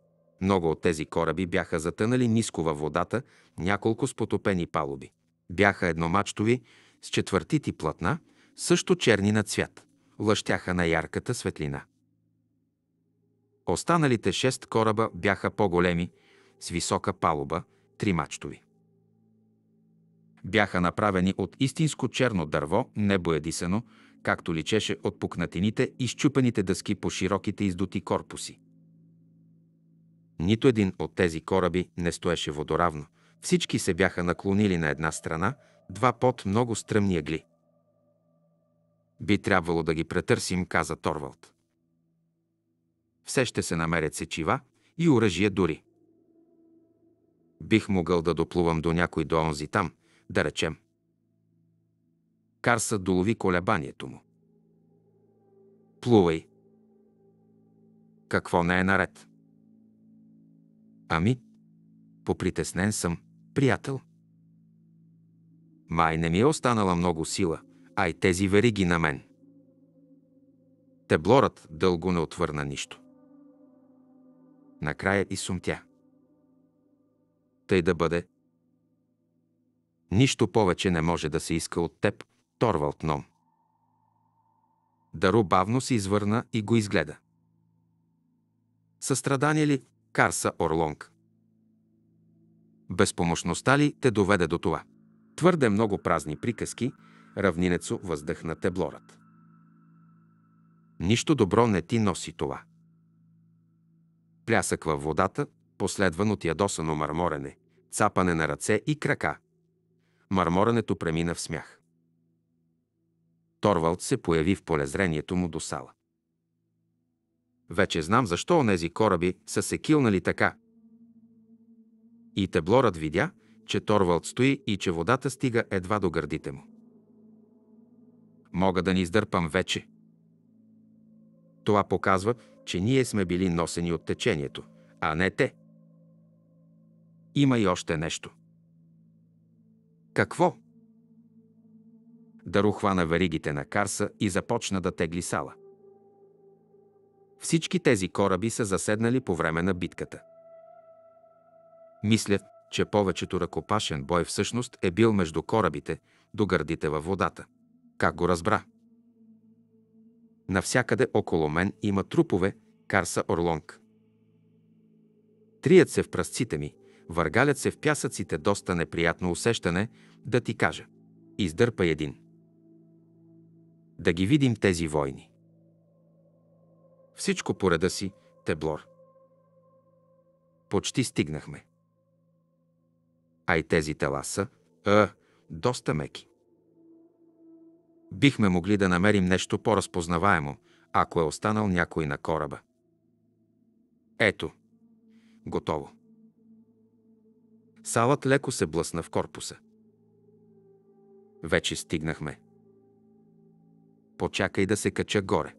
Много от тези кораби бяха затънали ниско във водата, няколко с потопени палуби. Бяха едномачтови, с четвъртити платна, също черни на цвят. Лъщяха на ярката светлина. Останалите шест кораба бяха по-големи, с висока палуба, три мачтови бяха направени от истинско черно дърво, небоядисано, както личеше от пукнатините и щупените дъски по широките издути корпуси. Нито един от тези кораби не стоеше водоравно. Всички се бяха наклонили на една страна, два под много стръмни ягли. Би трябвало да ги претърсим, каза Торвалд. Все ще се намерят сечива и оръжие дори. Бих могъл да доплувам до някой до онзи там, да речем. Карса долови колебанието му. Плувай. Какво не е наред? Ами, попритеснен съм, приятел. Май не ми е останала много сила, а и тези вериги на мен. Теблорът дълго не отвърна нищо. Накрая и сумтя. Тъй да бъде, Нищо повече не може да се иска от теб, Торвалд Ном. Дару бавно се извърна и го изгледа. Състрадание ли Карса Орлонг? Безпомощността ли те доведе до това? Твърде много празни приказки, равнинецо въздъхна теблорът. Нищо добро не ти носи това. Плясък във водата, последван от ядосано мърморене, цапане на ръце и крака, Мърморенето премина в смях. Торвалд се появи в полезрението му до сала. Вече знам защо онези кораби са се килнали така. И Теблорът видя, че Торвалд стои и че водата стига едва до гърдите му. Мога да ни издърпам вече. Това показва, че ние сме били носени от течението, а не те. Има и още нещо – какво? Дару хвана веригите на Карса и започна да тегли сала. Всички тези кораби са заседнали по време на битката. Мисля, че повечето ръкопашен бой всъщност е бил между корабите, до гърдите във водата. Как го разбра? Навсякъде около мен има трупове, Карса Орлонг. Трият се в пръстците ми, Въргалят се в пясъците доста неприятно усещане, да ти кажа. Издърпа един. Да ги видим тези войни. Всичко по реда си, Теблор. Почти стигнахме. А и тези тела са, а, доста меки. Бихме могли да намерим нещо по-разпознаваемо, ако е останал някой на кораба. Ето. Готово. Салът леко се блъсна в корпуса. Вече стигнахме. Почакай да се кача горе.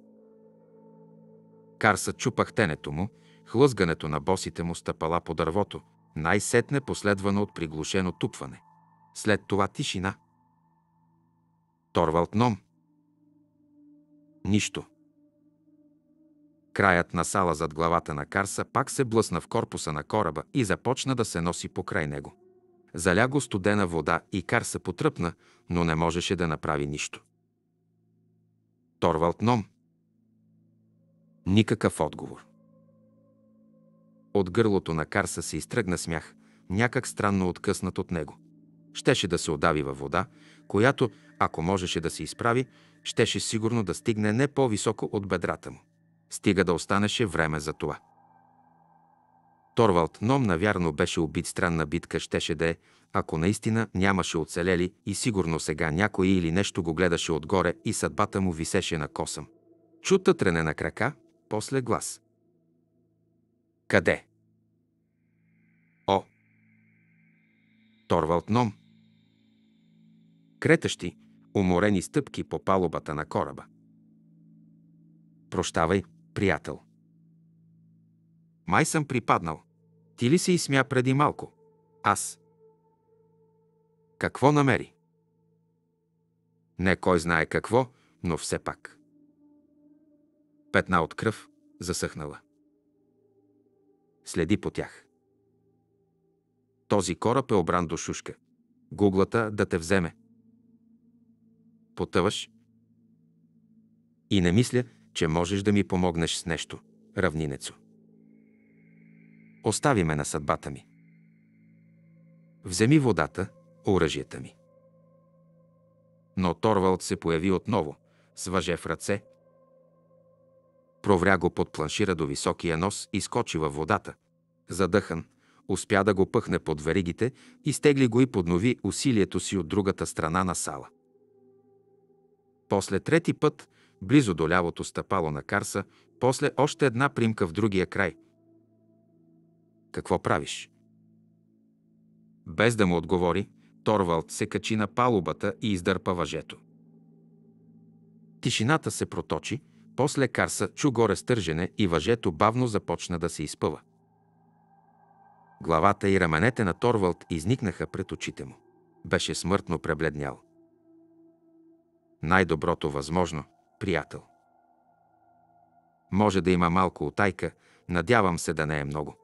Карса чупах тенето му, хлъзгането на босите му стъпала по дървото, най-сетне последвано от приглушено тупване. След това тишина. Торвалт Ном. Нищо. Краят на сала зад главата на Карса пак се блъсна в корпуса на кораба и започна да се носи покрай него. Заля го студена вода и Карса потръпна, но не можеше да направи нищо. Торвалт Ном. Никакъв отговор. От гърлото на Карса се изтръгна смях, някак странно откъснат от него. Щеше да се отдави във вода, която, ако можеше да се изправи, щеше сигурно да стигне не по-високо от бедрата му стига да останеше време за това. Торвалд Ном навярно беше убит странна битка, щеше да е, ако наистина нямаше оцелели и сигурно сега някой или нещо го гледаше отгоре и съдбата му висеше на косъм. Чу тътрене на крака, после глас. Къде? О! Торвалд Ном! Кретащи, уморени стъпки по палубата на кораба. Прощавай, приятел. Май съм припаднал. Ти ли се изсмя преди малко? Аз. Какво намери? Не кой знае какво, но все пак. Петна от кръв, засъхнала. Следи по тях. Този кораб е обран до шушка. Гуглата да те вземе. Потъваш. И не мисля, че можеш да ми помогнеш с нещо, равнинецо. Остави ме на съдбата ми. Вземи водата, оръжията ми. Но Торвалд се появи отново, с въже в ръце. Провря го под планшира до високия нос и скочи във водата. Задъхан, успя да го пъхне под веригите, стегли го и поднови усилието си от другата страна на сала. После трети път близо до лявото стъпало на Карса, после още една примка в другия край. Какво правиш? Без да му отговори, Торвалд се качи на палубата и издърпа въжето. Тишината се проточи, после Карса чу горе стържене и въжето бавно започна да се изпъва. Главата и раменете на Торвалд изникнаха пред очите му. Беше смъртно пребледнял. Най-доброто възможно, приятел. Може да има малко отайка, надявам се да не е много.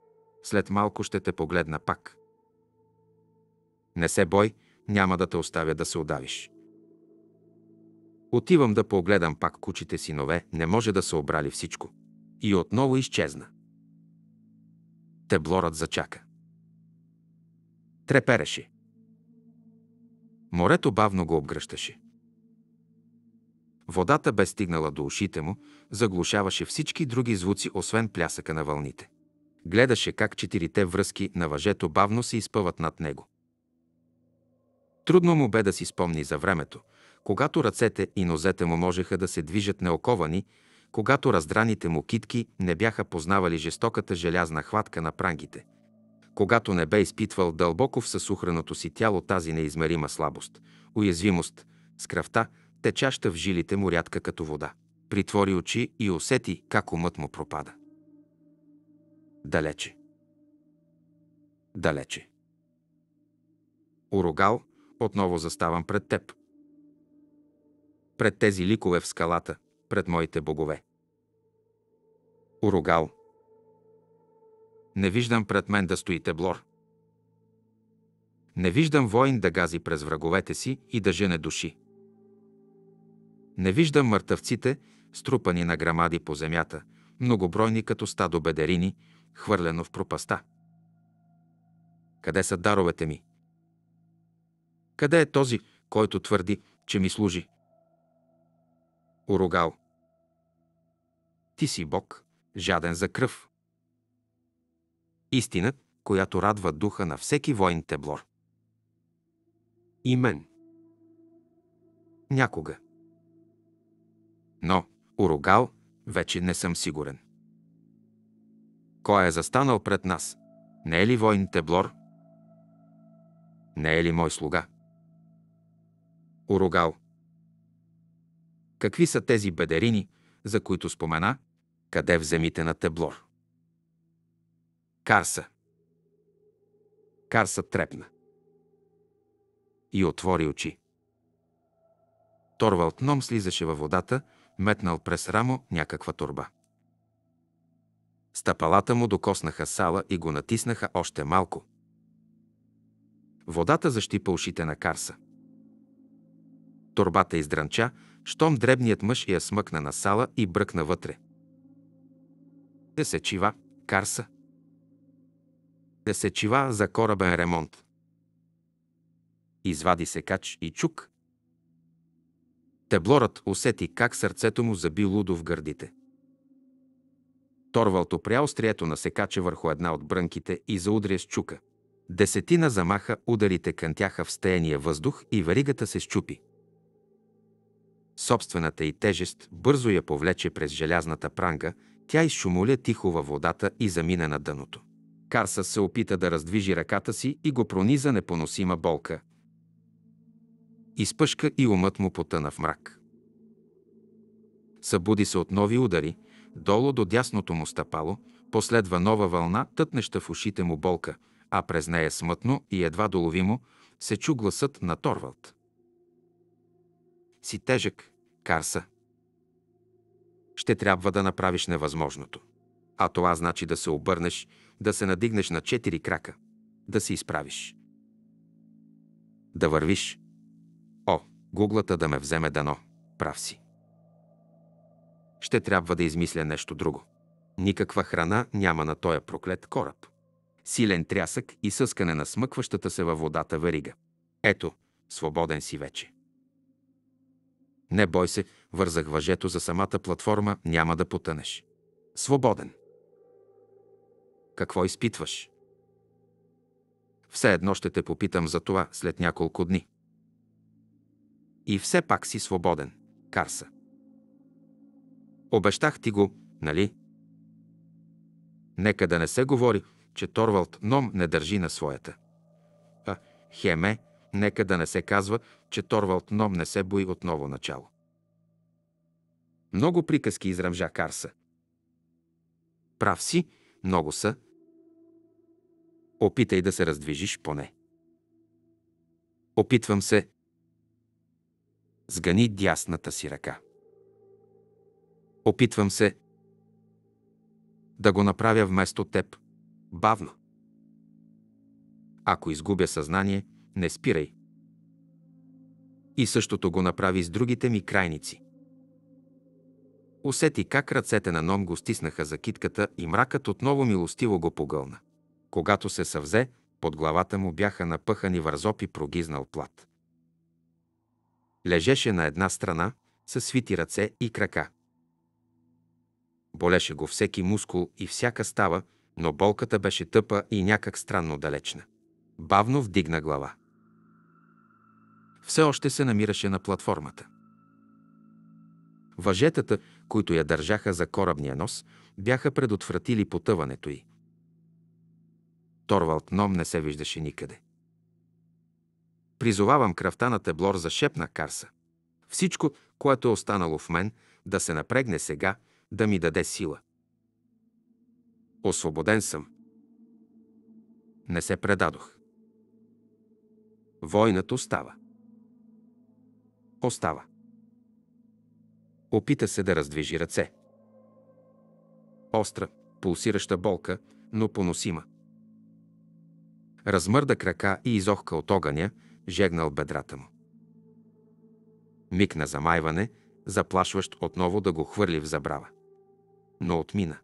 След малко ще те погледна пак. Не се бой, няма да те оставя да се удавиш. Отивам да погледам пак кучите синове, не може да са обрали всичко. И отново изчезна. Теблорът зачака. Трепереше. Морето бавно го обгръщаше. Водата бе стигнала до ушите му, заглушаваше всички други звуци, освен плясъка на вълните. Гледаше как четирите връзки на въжето бавно се изпъват над него. Трудно му бе да си спомни за времето, когато ръцете и нозете му можеха да се движат неоковани, когато раздраните му китки не бяха познавали жестоката желязна хватка на прангите, когато не бе изпитвал дълбоко в съсухраното си тяло тази неизмерима слабост, уязвимост, скръвта, течаща в жилите му рядка като вода. Притвори очи и усети как умът му пропада. Далече. Далече. Урогал, отново заставам пред теб. Пред тези ликове в скалата, пред моите богове. Урогал. Не виждам пред мен да стоите блор. Не виждам воин да гази през враговете си и да жене души. Не виждам мъртъвците, струпани на грамади по земята, многобройни като стадо бедерини, хвърлено в пропаста. Къде са даровете ми? Къде е този, който твърди, че ми служи? Урогал. Ти си Бог, жаден за кръв. Истина, която радва духа на всеки воин Теблор. мен. Някога но Урогал, вече не съм сигурен. Кой е застанал пред нас? Не е ли войн Теблор? Не е ли мой слуга? Урогал: Какви са тези бедерини, за които спомена, къде в земите на Теблор? Карса. Карса трепна. И отвори очи. Торвалт Ном слизаше във водата – метнал през рамо някаква турба. Стъпалата му докоснаха сала и го натиснаха още малко. Водата защипа ушите на Карса. Турбата издранча, щом дребният мъж я смъкна на сала и бръкна вътре. Де се чива, Карса. Де се чива за корабен ремонт. Извади секач и чук, Теблорът усети как сърцето му заби лудо в гърдите. Торвалто опря острието на секача върху една от брънките и заудря с чука. Десетина замаха ударите кънтяха в стеяния въздух и варигата се щупи. Собствената й тежест бързо я повлече през желязната пранга, тя изшумоля тихо във водата и замина на дъното. Карсас се опита да раздвижи ръката си и го прониза непоносима болка, Изпъшка и умът му потъна в мрак. Събуди се от нови удари, долу до дясното му стъпало, последва нова вълна, тътнеща в ушите му болка, а през нея смътно и едва доловимо се чу гласът на Торвалд. Си тежък, Карса. Ще трябва да направиш невъзможното. А това значи да се обърнеш, да се надигнеш на четири крака, да се изправиш. Да вървиш, гуглата да ме вземе дано. Прав си. Ще трябва да измисля нещо друго. Никаква храна няма на този проклет кораб. Силен трясък и съскане на смъкващата се във водата варига. Ето, свободен си вече. Не бой се, вързах въжето за самата платформа, няма да потънеш. Свободен. Какво изпитваш? Все едно ще те попитам за това след няколко дни. И все пак си свободен, Карса. Обещах ти го, нали? Нека да не се говори, че Торвалд Ном не държи на своята. А, Хеме, нека да не се казва, че Торвалд Ном не се бои отново начало. Много приказки изръмжа Карса. Прав си, много са. Опитай да се раздвижиш поне. Опитвам се, Сгани дясната си ръка. Опитвам се да го направя вместо теб, бавно. Ако изгубя съзнание, не спирай. И същото го направи с другите ми крайници. Усети как ръцете на Ном го стиснаха за китката и мракът отново милостиво го погълна. Когато се съвзе, под главата му бяха напъхани вързопи прогизнал плат. Лежеше на една страна, със свити ръце и крака. Болеше го всеки мускул и всяка става, но болката беше тъпа и някак странно далечна. Бавно вдигна глава. Все още се намираше на платформата. Въжетата, които я държаха за корабния нос, бяха предотвратили потъването й. Торвалд Ном не се виждаше никъде. Призовавам кръвта на Теблор за шепна Карса. Всичко, което е останало в мен, да се напрегне сега, да ми даде сила. Освободен съм. Не се предадох. Войнат остава. Остава. Опита се да раздвижи ръце. Остра, пулсираща болка, но поносима. Размърда крака и изохка от огъня, жегнал бедрата му. Миг на замайване, заплашващ отново да го хвърли в забрава. Но отмина.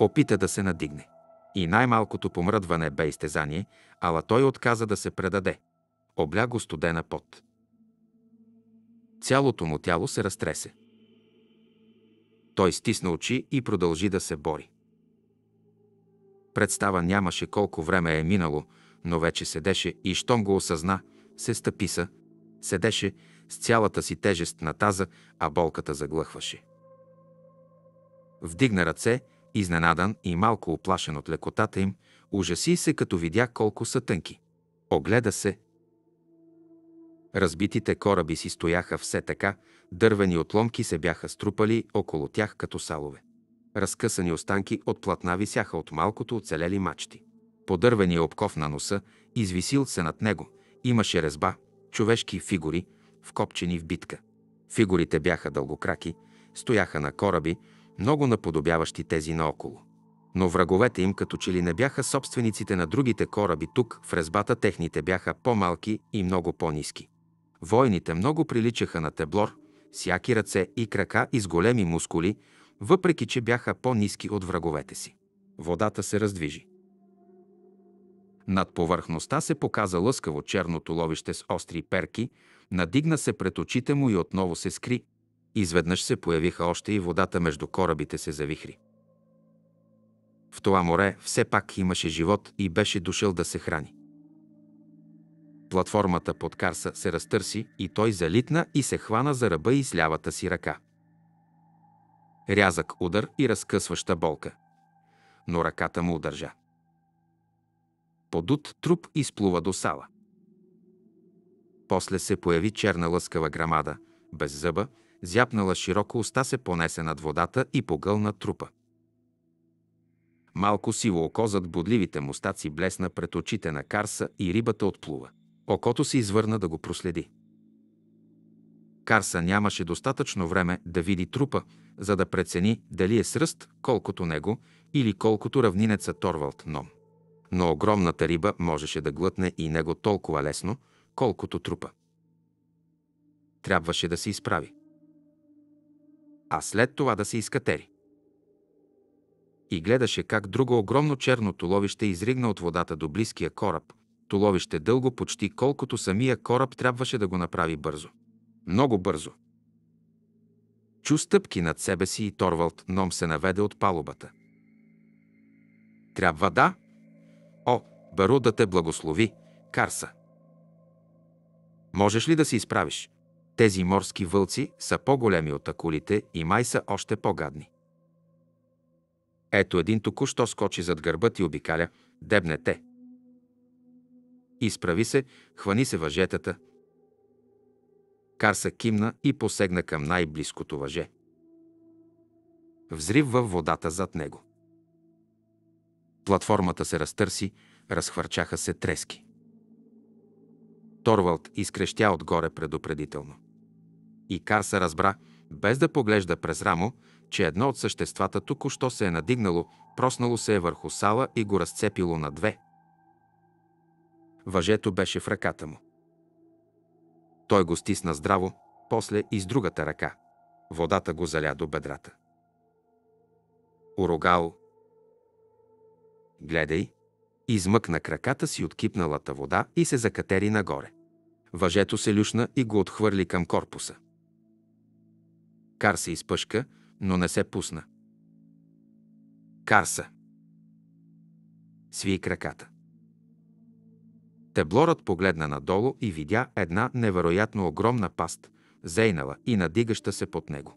Опита да се надигне. И най-малкото помръдване бе изтезание, ала той отказа да се предаде. Обля го студена пот. Цялото му тяло се разтресе. Той стисна очи и продължи да се бори. Представа нямаше колко време е минало, но вече седеше и щом го осъзна, се стъписа, седеше с цялата си тежест на таза, а болката заглъхваше. Вдигна ръце, изненадан и малко оплашен от лекотата им, ужаси се, като видя колко са тънки. Огледа се. Разбитите кораби си стояха все така, дървени отломки се бяха струпали около тях като салове. Разкъсани останки от платна висяха от малкото оцелели мачти подървения обков на носа, извисил се над него. Имаше резба, човешки фигури, вкопчени в битка. Фигурите бяха дългокраки, стояха на кораби, много наподобяващи тези наоколо. Но враговете им като че ли не бяха собствениците на другите кораби тук, в резбата техните бяха по-малки и много по-низки. Войните много приличаха на теблор, сяки ръце и крака и с големи мускули, въпреки че бяха по-низки от враговете си. Водата се раздвижи. Над повърхността се показа лъскаво черното ловище с остри перки, надигна се пред очите му и отново се скри. Изведнъж се появиха още и водата между корабите се завихри. В това море все пак имаше живот и беше дошъл да се храни. Платформата под Карса се разтърси и той залитна и се хвана за ръба и с лявата си ръка. Рязък удар и разкъсваща болка. Но ръката му удържа подут труп изплува до сала. После се появи черна лъскава грамада, без зъба, зяпнала широко уста се понесе над водата и погълна трупа. Малко сиво око зад бодливите мустаци блесна пред очите на Карса и рибата отплува. Окото се извърна да го проследи. Карса нямаше достатъчно време да види трупа, за да прецени дали е с ръст колкото него или колкото равнинеца Торвалд Ном но огромната риба можеше да глътне и него толкова лесно, колкото трупа. Трябваше да се изправи. А след това да се изкатери. И гледаше как друго огромно черно туловище изригна от водата до близкия кораб. Туловище дълго почти колкото самия кораб трябваше да го направи бързо. Много бързо. Чу стъпки над себе си и Торвалд Ном се наведе от палубата. Трябва да, Бару да те благослови, Карса. Можеш ли да се изправиш? Тези морски вълци са по-големи от акулите и май са още по-гадни. Ето един току-що скочи зад гърба и обикаля, дебне те. Изправи се, хвани се въжетата. Карса кимна и посегна към най-близкото въже. Взрив във водата зад него. Платформата се разтърси, разхвърчаха се трески. Торвалд изкрещя отгоре предупредително. И Карса разбра, без да поглежда през рамо, че едно от съществата току-що се е надигнало, проснало се е върху сала и го разцепило на две. Въжето беше в ръката му. Той го стисна здраво, после и с другата ръка. Водата го заля до бедрата. Урогал. Гледай, измъкна краката си от кипналата вода и се закатери нагоре. Въжето се люшна и го отхвърли към корпуса. Кар се изпъшка, но не се пусна. Карса. Сви краката. Теблорът погледна надолу и видя една невероятно огромна паст, зейнала и надигаща се под него.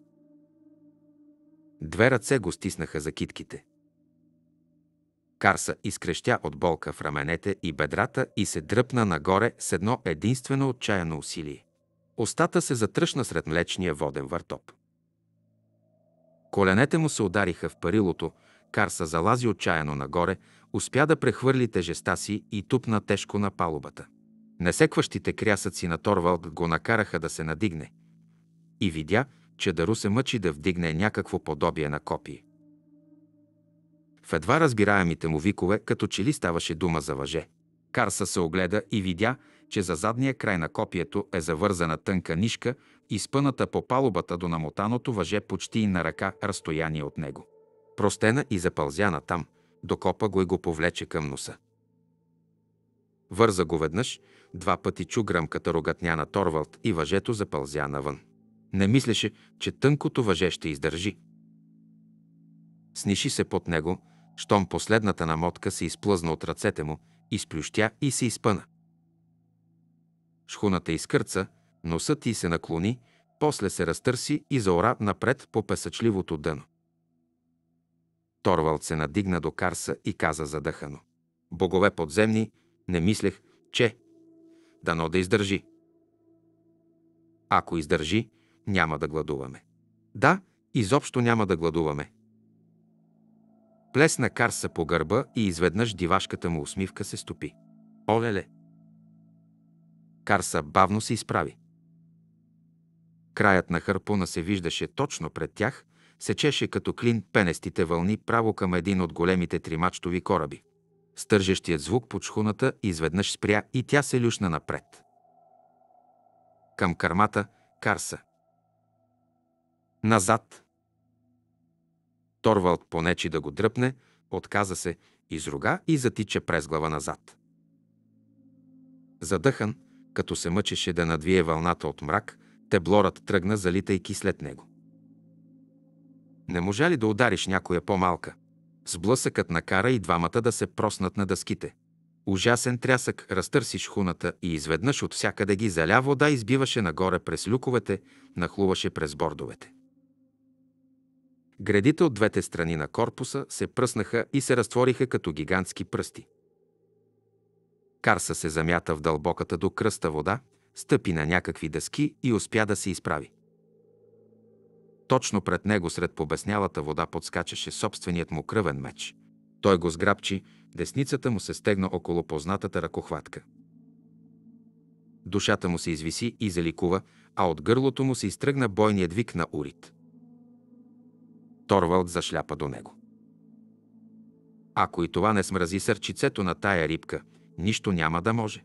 Две ръце го стиснаха за китките. Карса изкрещя от болка в раменете и бедрата и се дръпна нагоре с едно единствено отчаяно усилие. Остата се затръшна сред млечния воден въртоп. Коленете му се удариха в парилото, Карса залази отчаяно нагоре, успя да прехвърли тежеста си и тупна тежко на палубата. Несекващите крясъци на Торвалд го накараха да се надигне. И видя, че Дару се мъчи да вдигне някакво подобие на копие. В едва разбираемите му викове, като че ли ставаше дума за въже. Карса се огледа и видя, че за задния край на копието е завързана тънка нишка, изпъната по палубата до намотаното въже почти и на ръка разстояние от него. Простена и запълзяна там, докопа го и го повлече към носа. Върза го веднъж, два пъти чу гръмката рогатня на Торвалд и въжето запълзя навън. Не мислеше, че тънкото въже ще издържи. Сниши се под него, щом последната намотка се изплъзна от ръцете му, изплющя и се изпъна. Шхуната изкърца, носът й се наклони, после се разтърси и заора напред по песъчливото дъно. Торвалд се надигна до Карса и каза задъхано. Богове подземни, не мислех, че... Дано да издържи. Ако издържи, няма да гладуваме. Да, изобщо няма да гладуваме. Плесна Карса по гърба и изведнъж дивашката му усмивка се стопи. Олеле! Карса бавно се изправи. Краят на харпуна се виждаше точно пред тях, сечеше като клин пенестите вълни право към един от големите тримачтови кораби. Стържещият звук по чхуната изведнъж спря и тя се люшна напред. Към кармата – Карса. Назад Торвалд понечи да го дръпне, отказа се, изруга и затича през глава назад. Задъхан, като се мъчеше да надвие вълната от мрак, теблорът тръгна, залитайки след него. Не можа ли да удариш някоя по-малка? Сблъсъкът накара и двамата да се проснат на дъските. Ужасен трясък разтърси шхуната и изведнъж от всякъде ги заля вода избиваше нагоре през люковете, нахлуваше през бордовете. Градите от двете страни на корпуса се пръснаха и се разтвориха като гигантски пръсти. Карса се замята в дълбоката до кръста вода, стъпи на някакви дъски и успя да се изправи. Точно пред него сред побеснялата вода подскачаше собственият му кръвен меч. Той го сграбчи, десницата му се стегна около познатата ръкохватка. Душата му се извиси и заликува, а от гърлото му се изтръгна бойният вик на Урит. Торвалд зашляпа до него. Ако и това не смрази сърчицето на тая рибка, нищо няма да може.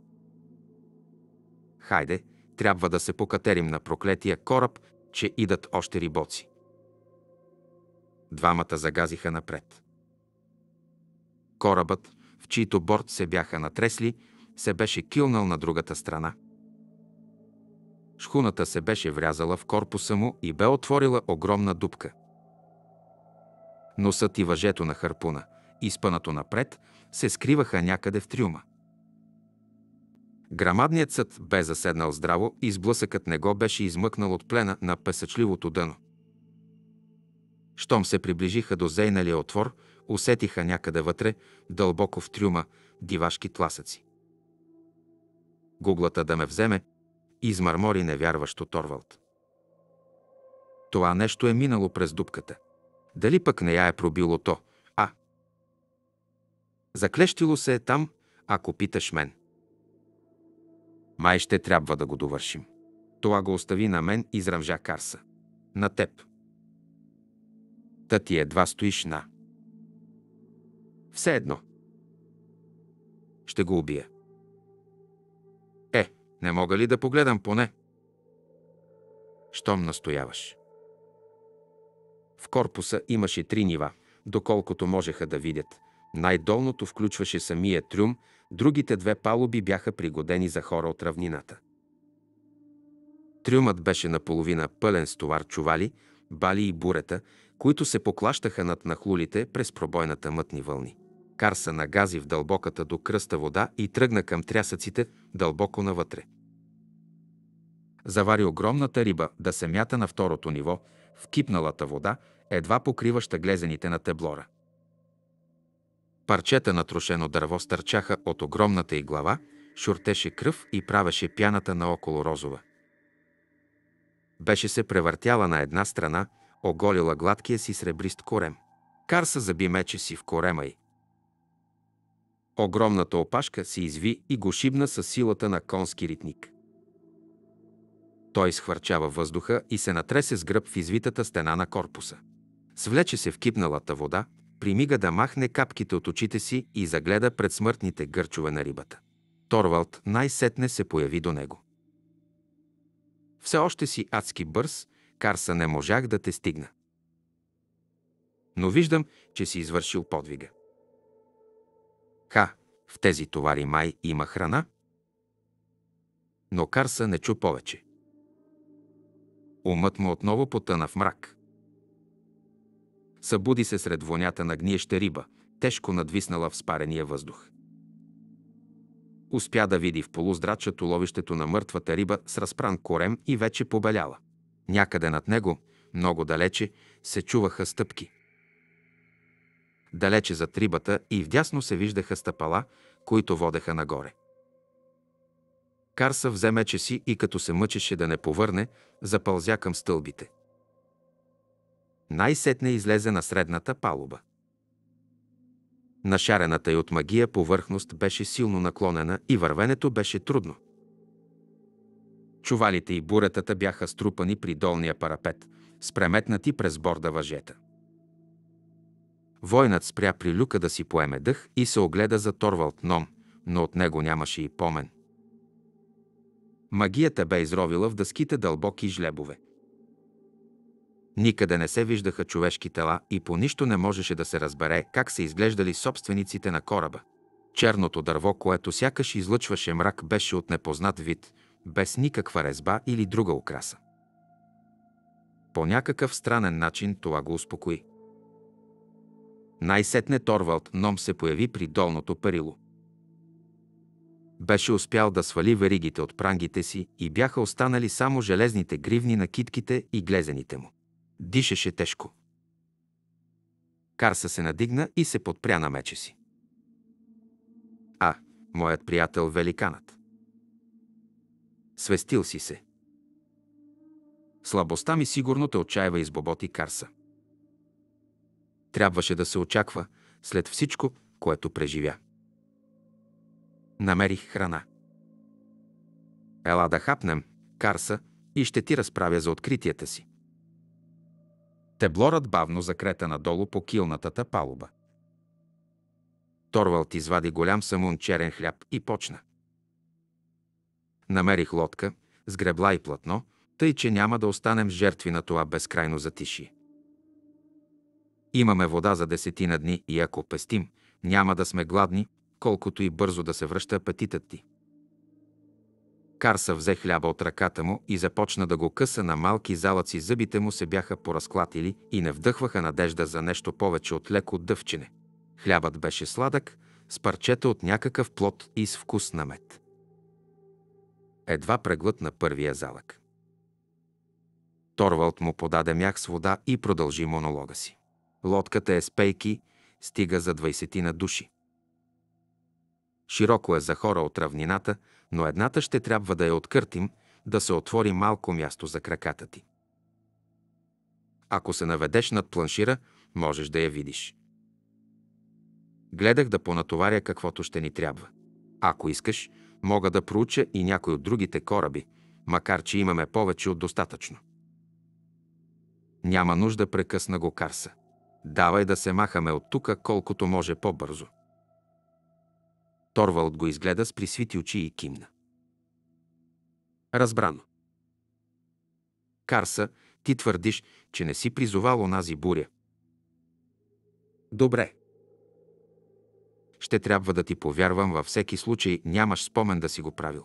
Хайде, трябва да се покатерим на проклетия кораб, че идат още рибоци. Двамата загазиха напред. Корабът, в чийто борт се бяха натресли, се беше килнал на другата страна. Шхуната се беше врязала в корпуса му и бе отворила огромна дупка – Носът и въжето на харпуна, изпънато напред, се скриваха някъде в трюма. Грамадният съд бе заседнал здраво и сблъсъкът не го беше измъкнал от плена на песъчливото дъно. Щом се приближиха до зейналия отвор, усетиха някъде вътре, дълбоко в трюма, дивашки тласъци. Гуглата да ме вземе, измърмори невярващо Торвалд. Това нещо е минало през дупката. Дали пък не я е пробило то? А. Заклещило се е там, ако питаш мен. Май ще трябва да го довършим. Това го остави на мен и израмжа Карса. На теб. Та ти едва стоиш на. Все едно. Ще го убия. Е, не мога ли да погледам поне? Щом настояваш. В корпуса имаше три нива, доколкото можеха да видят. Най-долното включваше самия трюм, другите две палуби бяха пригодени за хора от равнината. Трюмът беше наполовина пълен с товар чували, бали и бурета, които се поклащаха над нахлулите през пробойната мътни вълни. Карса нагази в дълбоката до кръста вода и тръгна към трясъците дълбоко навътре. Завари огромната риба да се мята на второто ниво, в кипналата вода, едва покриваща глезените на теблора. Парчета на трошено дърво стърчаха от огромната й глава, шуртеше кръв и правеше пяната наоколо розова. Беше се превъртяла на една страна, оголила гладкия си сребрист корем. Карса заби мече си в корема й. Огромната опашка се изви и го шибна със силата на конски ритник. Той изхвърчава въздуха и се натресе с гръб в извитата стена на корпуса. Свлече се в кипналата вода, примига да махне капките от очите си и загледа пред смъртните гърчове на рибата. Торвалд най-сетне се появи до него. Все още си адски бърз, Карса не можах да те стигна. Но виждам, че си извършил подвига. Ха, в тези товари май има храна? Но Карса не чу повече умът му отново потъна в мрак. Събуди се сред вонята на гниеща риба, тежко надвиснала в спарения въздух. Успя да види в полуздрача ловището на мъртвата риба с разпран корем и вече побеляла. Някъде над него, много далече, се чуваха стъпки. Далече зад рибата и вдясно се виждаха стъпала, които водеха нагоре. Карса взе мече си и като се мъчеше да не повърне, запълзя към стълбите. Най-сетне излезе на средната палуба. Нашарената й от магия повърхност беше силно наклонена и вървенето беше трудно. Чувалите и буретата бяха струпани при долния парапет, спреметнати през борда въжета. Войнат спря при люка да си поеме дъх и се огледа за Торвалт Ном, но от него нямаше и помен. Магията бе изровила в дъските дълбоки жлебове. Никъде не се виждаха човешки тела и по нищо не можеше да се разбере как се изглеждали собствениците на кораба. Черното дърво, което сякаш излъчваше мрак, беше от непознат вид, без никаква резба или друга украса. По някакъв странен начин това го успокои. Най-сетне Торвалд Ном се появи при долното перило. Беше успял да свали веригите от прангите си и бяха останали само железните гривни на китките и глезените му. Дишеше тежко. Карса се надигна и се подпря на мече си. А, моят приятел великанът. Свестил си се. Слабостта ми сигурно те отчаява избоботи Карса. Трябваше да се очаква след всичко, което преживя. Намерих храна. Ела да хапнем, Карса, и ще ти разправя за откритията си. Теблорът бавно закрета надолу по килнатата палуба. Торвалт извади голям самун черен хляб и почна. Намерих лодка, сгребла и платно, тъй че няма да останем жертви на това безкрайно затишие. Имаме вода за десетина дни и ако пестим, няма да сме гладни, колкото и бързо да се връща апетитът ти. Карса взе хляба от ръката му и започна да го къса на малки залъци. Зъбите му се бяха поразклатили и не вдъхваха надежда за нещо повече от леко дъвчене. Хлябът беше сладък, с парчета от някакъв плод и с вкус на мед. Едва преглътна първия залък. Торвалд му подаде мях с вода и продължи монолога си. Лодката е с пейки, стига за 20 на души. Широко е за хора от равнината, но едната ще трябва да я откъртим, да се отвори малко място за краката ти. Ако се наведеш над планшира, можеш да я видиш. Гледах да понатоваря каквото ще ни трябва. Ако искаш, мога да проуча и някой от другите кораби, макар че имаме повече от достатъчно. Няма нужда прекъсна го Карса. Давай да се махаме от тука колкото може по-бързо. Торвалд го изгледа с присвити очи и кимна. Разбрано. Карса, ти твърдиш, че не си призовал онази буря. Добре. Ще трябва да ти повярвам, във всеки случай нямаш спомен да си го правил.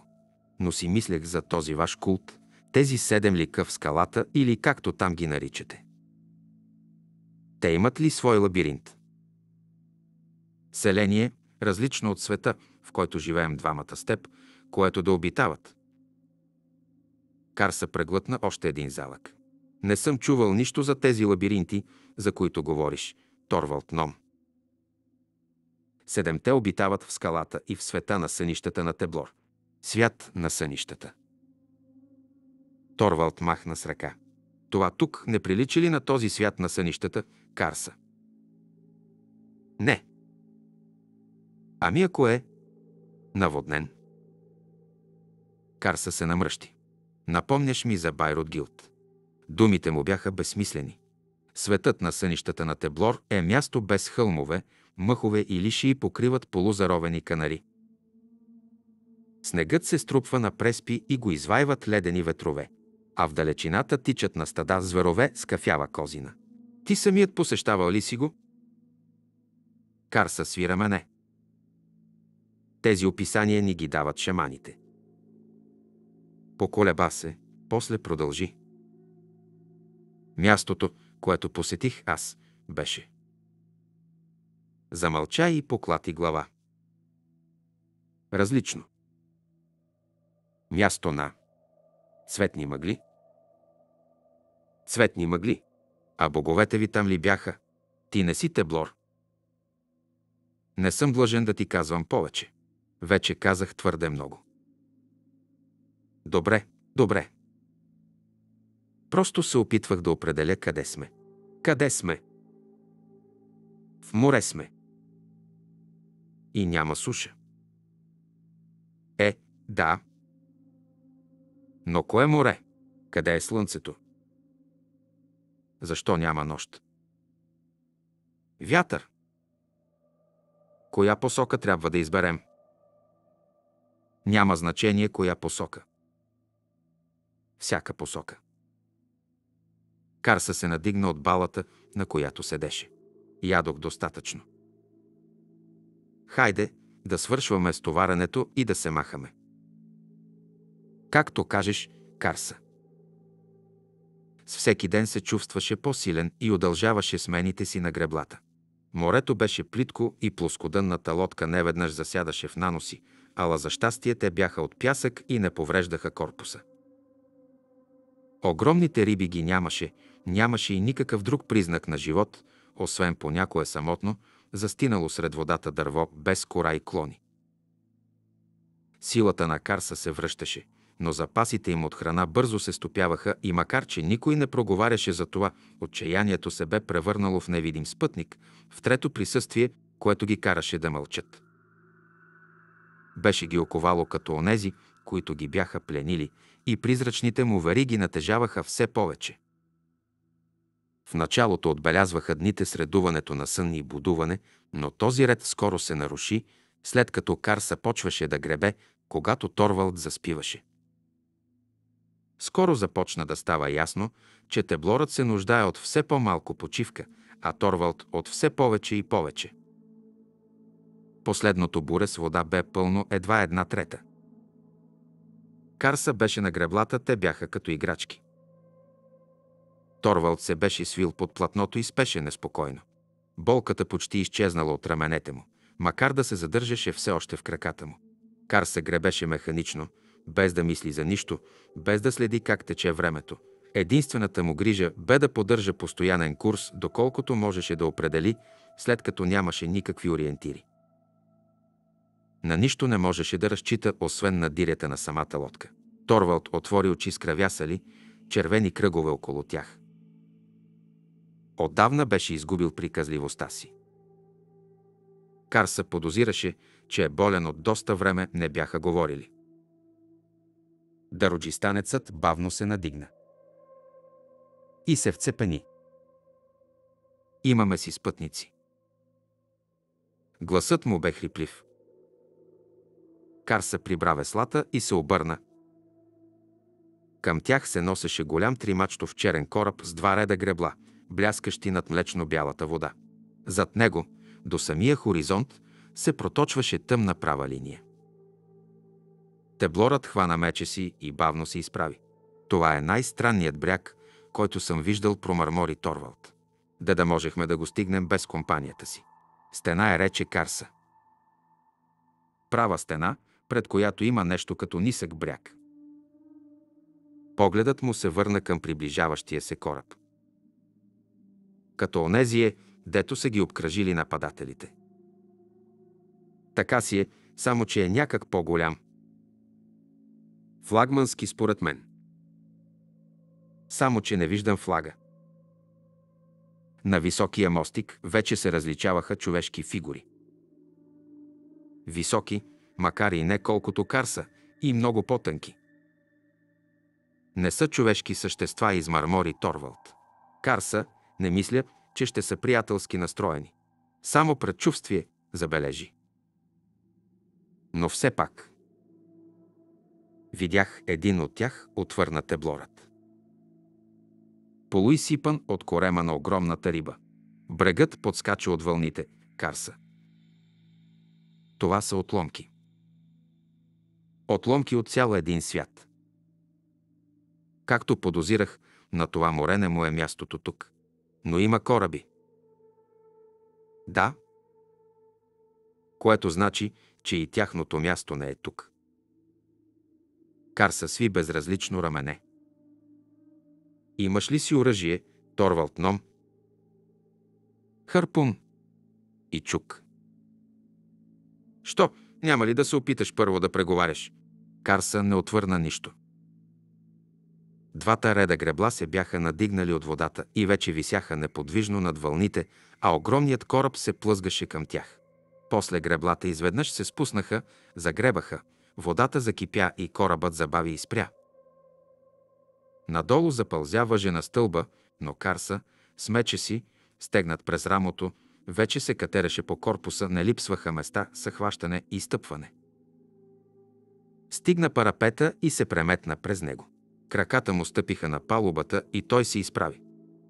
Но си мислех за този ваш култ, тези седем лика в скалата или както там ги наричате. Те имат ли свой лабиринт? Селение, различно от света, в който живеем двамата с теб, което да обитават. Карса преглътна още един залък. Не съм чувал нищо за тези лабиринти, за които говориш, Торвалд Ном. Седемте обитават в скалата и в света на сънищата на Теблор. Свят на сънищата. Торвалд махна с ръка. Това тук не прилича ли на този свят на сънищата, Карса? Не, Ами ако е наводнен? Карса се намръщи. Напомняш ми за Байрод Гилд. Думите му бяха безсмислени. Светът на сънищата на Теблор е място без хълмове, мъхове и лиши и покриват полузаровени канари. Снегът се струпва на преспи и го извайват ледени ветрове, а в далечината тичат на стада зверове с кафява козина. Ти самият посещавал ли си го? Карса свира мене. Тези описания ни ги дават шаманите. Поколеба се, после продължи. Мястото, което посетих аз, беше. Замълча и поклати глава. Различно. Място на цветни мъгли. Цветни мъгли. А боговете ви там ли бяха? Ти не си Теблор. Не съм длъжен да ти казвам повече. Вече казах твърде много. Добре, добре. Просто се опитвах да определя къде сме. Къде сме? В море сме. И няма суша. Е, да. Но кое море? Къде е слънцето? Защо няма нощ? Вятър. Коя посока трябва да изберем? Няма значение коя посока. Всяка посока. Карса се надигна от балата, на която седеше. Ядох достатъчно. Хайде да свършваме с и да се махаме. Както кажеш, Карса. С всеки ден се чувстваше по-силен и удължаваше смените си на греблата. Морето беше плитко и плоскодънната лодка неведнъж засядаше в наноси, ала за щастие те бяха от пясък и не повреждаха корпуса. Огромните риби ги нямаше, нямаше и никакъв друг признак на живот, освен по някое самотно, застинало сред водата дърво без кора и клони. Силата на Карса се връщаше, но запасите им от храна бързо се стопяваха и макар, че никой не проговаряше за това, отчаянието се бе превърнало в невидим спътник, в трето присъствие, което ги караше да мълчат беше ги оковало като онези, които ги бяха пленили, и призрачните му вериги натежаваха все повече. В началото отбелязваха дните с редуването на сън и будуване, но този ред скоро се наруши, след като Карса почваше да гребе, когато Торвалд заспиваше. Скоро започна да става ясно, че теблорът се нуждае от все по-малко почивка, а Торвалд от все повече и повече – Последното буре с вода бе пълно едва една трета. Карса беше на греблата, те бяха като играчки. Торвалд се беше свил под платното и спеше неспокойно. Болката почти изчезнала от раменете му, макар да се задържаше все още в краката му. Карса гребеше механично, без да мисли за нищо, без да следи как тече времето. Единствената му грижа бе да поддържа постоянен курс, доколкото можеше да определи, след като нямаше никакви ориентири. На нищо не можеше да разчита, освен на дирята на самата лодка. Торвалд отвори очи с кръвясали, червени кръгове около тях. Отдавна беше изгубил приказливостта си. Карса подозираше, че е болен от доста време не бяха говорили. Дароджистанецът бавно се надигна. И се вцепени. Имаме си спътници. Гласът му бе хриплив. Карса се прибра веслата и се обърна. Към тях се носеше голям тримачтов черен кораб с два реда гребла, бляскащи над млечно-бялата вода. Зад него, до самия хоризонт, се проточваше тъмна права линия. Теблорът хвана мече си и бавно се изправи. Това е най-странният бряг, който съм виждал, промърмори Торвалд. Да да можехме да го стигнем без компанията си. Стена е рече Карса. Права стена, пред която има нещо като нисък бряг. Погледът му се върна към приближаващия се кораб. Като онезие, дето са ги обкръжили нападателите. Така си е, само че е някак по-голям. Флагмански според мен. Само че не виждам флага. На високия мостик вече се различаваха човешки фигури. Високи, макар и не колкото карса, и много по-тънки. Не са човешки същества, измармори Торвалд. Карса, не мисля, че ще са приятелски настроени. Само предчувствие забележи. Но все пак. Видях един от тях, отвърна теблорът. Полуисипан от корема на огромната риба. Брегът подскача от вълните, Карса. Това са отломки отломки от цял един свят. Както подозирах, на това море не му е мястото тук. Но има кораби. Да. Което значи, че и тяхното място не е тук. Карса сви безразлично рамене. Имаш ли си оръжие, Торвалд Ном? Харпун и чук. Що, няма ли да се опиташ първо да преговаряш? Карса не отвърна нищо. Двата реда гребла се бяха надигнали от водата и вече висяха неподвижно над вълните, а огромният кораб се плъзгаше към тях. После греблата изведнъж се спуснаха, загребаха, водата закипя и корабът забави и спря. Надолу запълзя въжена стълба, но Карса, с си, стегнат през рамото, вече се катереше по корпуса, не липсваха места, съхващане и стъпване стигна парапета и се преметна през него. Краката му стъпиха на палубата и той се изправи.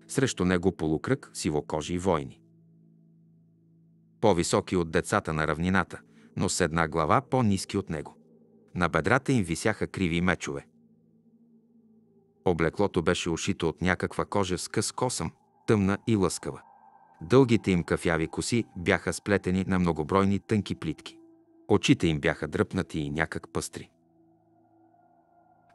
Срещу него полукръг сивокожи войни. По-високи от децата на равнината, но с една глава по-низки от него. На бедрата им висяха криви мечове. Облеклото беше ушито от някаква кожа с къс косъм, тъмна и лъскава. Дългите им кафяви коси бяха сплетени на многобройни тънки плитки. Очите им бяха дръпнати и някак пъстри.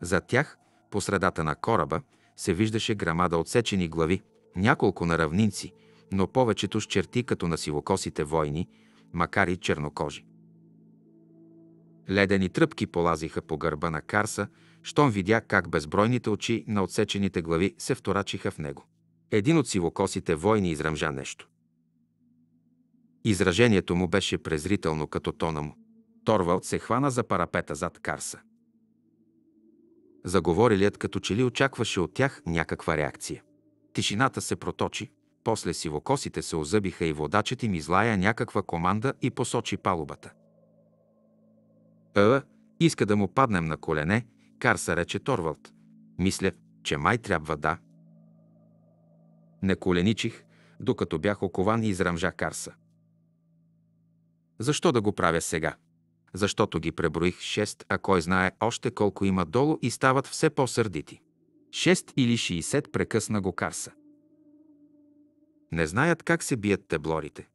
За тях, по средата на кораба, се виждаше грамада отсечени глави, няколко на равнинци, но повечето с черти като на сивокосите войни, макар и чернокожи. Ледени тръпки полазиха по гърба на Карса, щом видя как безбройните очи на отсечените глави се вторачиха в него. Един от сивокосите войни изръмжа нещо. Изражението му беше презрително като тона му. Торвалд се хвана за парапета зад Карса. Заговорилият като че ли очакваше от тях някаква реакция. Тишината се проточи, после сивокосите се озъбиха и водачът им излая някаква команда и посочи палубата. Е, е иска да му паднем на колене, Карса рече Торвалд. Мисля, че май трябва да. Не коленичих, докато бях окован и израмжа Карса. Защо да го правя сега? защото ги преброих шест, а кой знае още колко има долу и стават все по-сърдити. Шест или 60 прекъсна го Карса. Не знаят как се бият теблорите.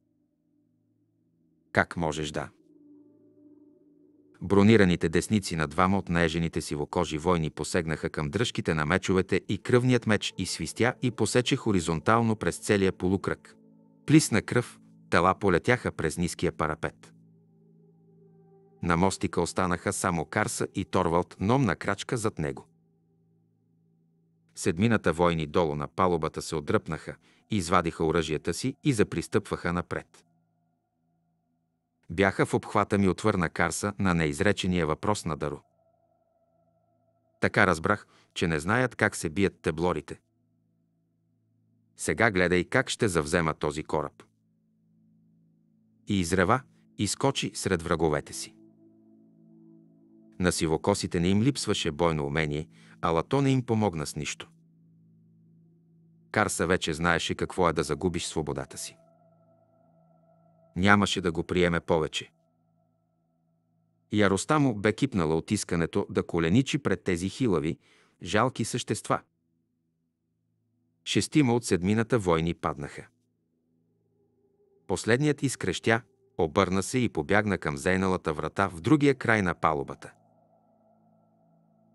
Как можеш да? Бронираните десници на двама от наежените вокожи войни посегнаха към дръжките на мечовете и кръвният меч и свистя и посече хоризонтално през целия полукръг. Плисна кръв, тела полетяха през ниския парапет. На мостика останаха само Карса и Торвалд, ном на крачка зад него. Седмината войни долу на палубата се отдръпнаха, извадиха оръжията си и запристъпваха напред. Бяха в обхвата ми отвърна Карса на неизречения въпрос на Даро. Така разбрах, че не знаят как се бият теблорите. Сега гледай как ще завзема този кораб. И изрева, изкочи сред враговете си. На сивокосите не им липсваше бойно умение, а лато не им помогна с нищо. Карса вече знаеше какво е да загубиш свободата си. Нямаше да го приеме повече. Яростта му бе кипнала от искането да коленичи пред тези хилави, жалки същества. Шестима от седмината войни паднаха. Последният изкрещя, обърна се и побягна към зейналата врата в другия край на палубата.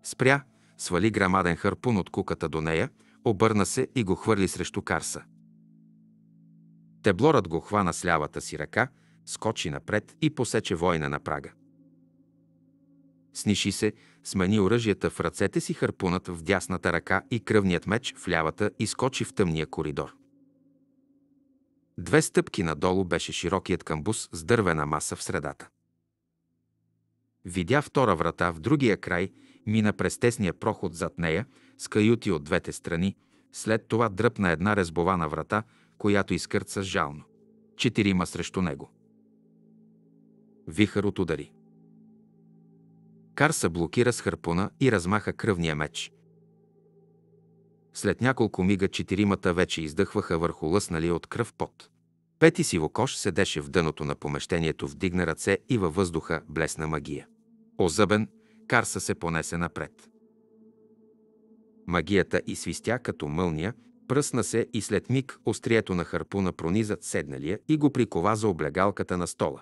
Спря, свали грамаден харпун от куката до нея, обърна се и го хвърли срещу Карса. Теблорът го хвана с лявата си ръка, скочи напред и посече война на прага. Сниши се, смени оръжията в ръцете си, харпунът в дясната ръка и кръвният меч в лявата и скочи в тъмния коридор. Две стъпки надолу беше широкият камбус с дървена маса в средата. Видя втора врата в другия край мина през тесния проход зад нея, с каюти от двете страни, след това дръпна една резбована врата, която изкърца жално. Четирима срещу него. Вихър от удари. Карса блокира с харпуна и размаха кръвния меч. След няколко мига четиримата вече издъхваха върху лъснали от кръв пот. Пети сивокош седеше в дъното на помещението, вдигна ръце и във въздуха блесна магия. Озъбен, Карса се понесе напред. Магията и свистя като мълния, пръсна се и след миг острието на харпуна прониза седналия и го прикова за облегалката на стола.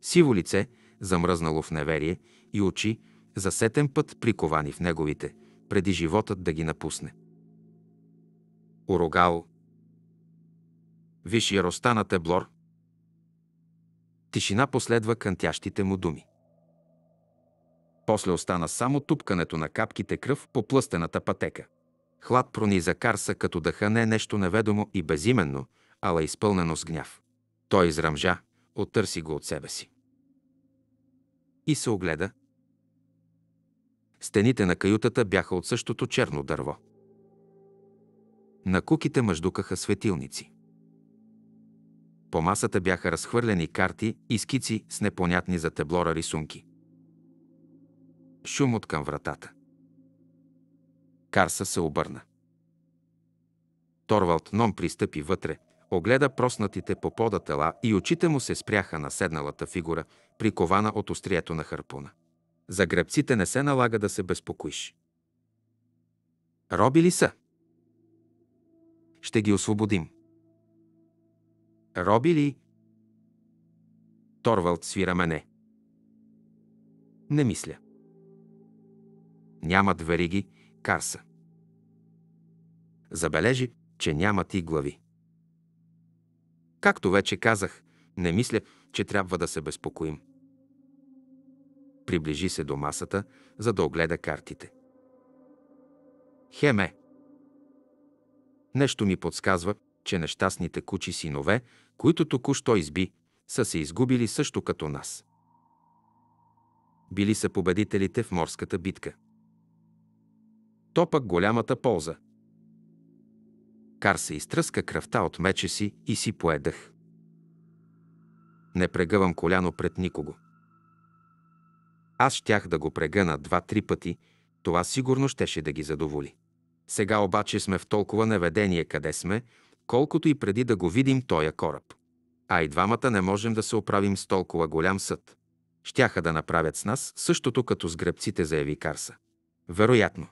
Сиво лице, замръзнало в неверие, и очи, за сетен път приковани в неговите, преди животът да ги напусне. Орогал. Виж яроста на Теблор. Тишина последва кънтящите му думи. После остана само тупкането на капките кръв по плъстената пътека. Хлад прониза Карса като дъха не е нещо неведомо и безименно, ала изпълнено с гняв. Той израмжа, оттърси го от себе си. И се огледа. Стените на каютата бяха от същото черно дърво. На куките мъждукаха светилници. По масата бяха разхвърлени карти и скици с непонятни за теблора рисунки – Шум от към вратата. Карса се обърна. Торвалд Ном пристъпи вътре, огледа проснатите по пода тела и очите му се спряха на седналата фигура, прикована от острието на харпуна. За гребците не се налага да се безпокоиш. Роби ли са? Ще ги освободим. Роби ли? Торвалд свира мене. Не мисля нямат вериги, карса. Забележи, че нямат и глави. Както вече казах, не мисля, че трябва да се безпокоим. Приближи се до масата, за да огледа картите. Хеме. Нещо ми подсказва, че нещастните кучи синове, които току-що изби, са се изгубили също като нас. Били са победителите в морската битка то пък голямата полза. Кар се изтръска кръвта от меча си и си поедах. Не прегъвам коляно пред никого. Аз щях да го прегъна два-три пъти, това сигурно щеше да ги задоволи. Сега обаче сме в толкова неведение къде сме, колкото и преди да го видим тоя кораб. А и двамата не можем да се оправим с толкова голям съд. Щяха да направят с нас същото като с гръбците заяви Карса. Вероятно.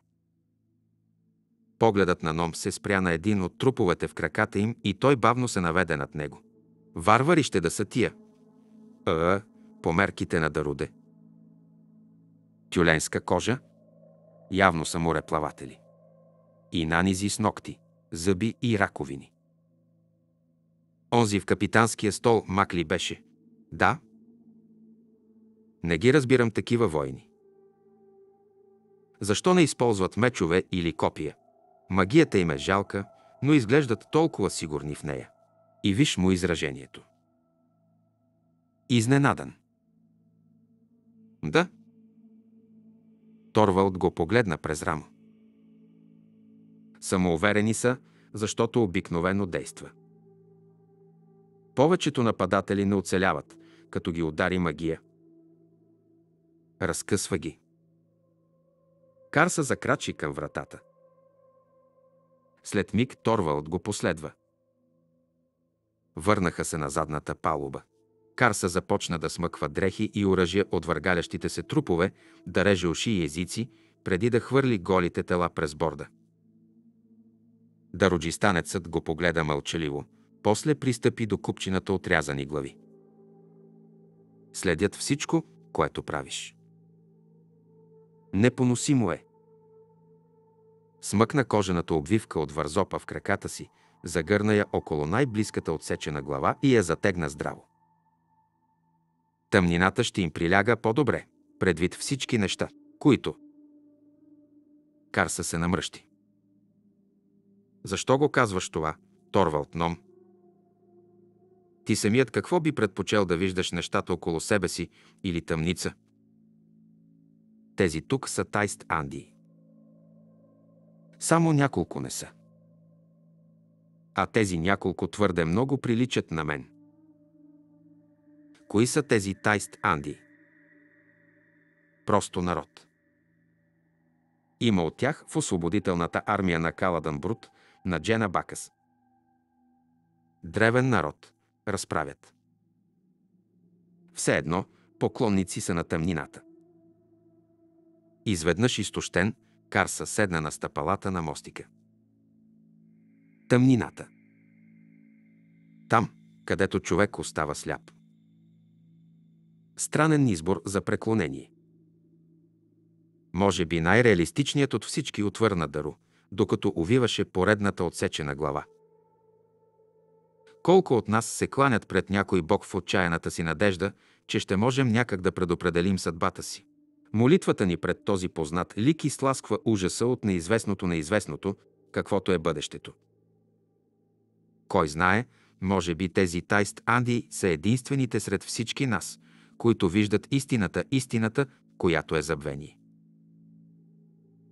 Погледът на Ном се спря на един от труповете в краката им и той бавно се наведе над него. Варвари ще да са тия. А, е, е, по мерките на Даруде. Тюленска кожа. Явно са мореплаватели. И нанизи с ногти, зъби и раковини. Онзи в капитанския стол мак ли беше? Да. Не ги разбирам такива войни. Защо не използват мечове или копия? Магията им е жалка, но изглеждат толкова сигурни в нея. И виж му изражението. Изненадан. Да. Торвалд го погледна през рамо. Самоуверени са, защото обикновено действа. Повечето нападатели не оцеляват, като ги удари магия. Разкъсва ги. Карса закрачи към вратата – след миг Торвалд го последва. Върнаха се на задната палуба. Карса започна да смъква дрехи и оръжия от въргалящите се трупове, да реже уши и езици, преди да хвърли голите тела през борда. Дароджистанецът го погледа мълчаливо, после пристъпи до купчината отрязани глави. Следят всичко, което правиш. Непоносимо е, Смъкна кожената обвивка от вързопа в краката си, загърна я около най-близката отсечена глава и я затегна здраво. Тъмнината ще им приляга по-добре, предвид всички неща, които... Карса се намръщи. Защо го казваш това, Торвалд Ном? Ти самият какво би предпочел да виждаш нещата около себе си или тъмница? Тези тук са Тайст Анди. Само няколко не са. А тези няколко твърде много приличат на мен. Кои са тези тайст анди? Просто народ. Има от тях в освободителната армия на Каладан Брут, на Джена Бакас. Древен народ, разправят. Все едно, поклонници са на тъмнината. Изведнъж изтощен, Карса седна на стъпалата на мостика. Тъмнината. Там, където човек остава сляп. Странен избор за преклонение. Може би най-реалистичният от всички отвърна Дару, докато увиваше поредната отсечена глава. Колко от нас се кланят пред някой бог в отчаяната си надежда, че ще можем някак да предопределим съдбата си? Молитвата ни пред този познат лик изтласква ужаса от неизвестното на известното, каквото е бъдещето. Кой знае, може би тези тайст анди са единствените сред всички нас, които виждат истината, истината, която е забвение.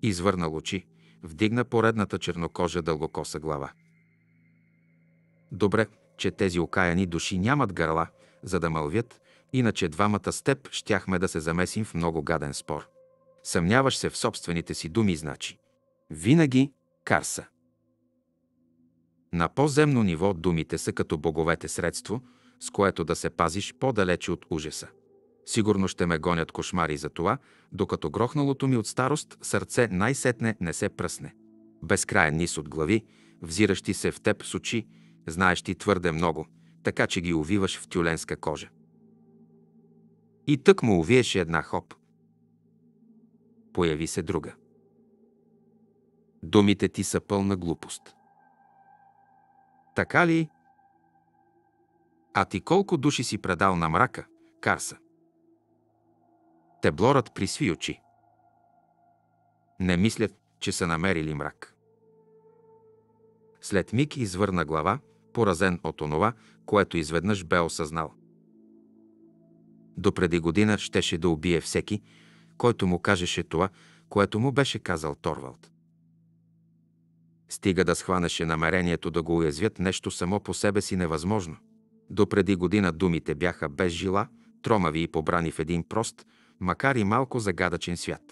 Извърнал очи, вдигна поредната чернокожа дългокоса глава. Добре, че тези окаяни души нямат гърла, за да мълвят, Иначе двамата с теб щяхме да се замесим в много гаден спор. Съмняваш се в собствените си думи, значи. Винаги карса. На по-земно ниво думите са като боговете средство, с което да се пазиш по-далече от ужаса. Сигурно ще ме гонят кошмари за това, докато грохналото ми от старост сърце най-сетне не се пръсне. Безкраен низ от глави, взиращи се в теб с очи, знаещи твърде много, така че ги увиваш в тюленска кожа. И тък му увиеше една хоп. Появи се друга. Думите ти са пълна глупост. Така ли? А ти колко души си предал на мрака, Карса? Теблорът присви очи. Не мислят, че са намерили мрак. След миг извърна глава, поразен от онова, което изведнъж бе осъзнал преди година щеше да убие всеки, който му кажеше това, което му беше казал Торвалд. Стига да схванеше намерението да го уязвят нещо само по себе си невъзможно. преди година думите бяха без жила, тромави и побрани в един прост, макар и малко загадъчен свят.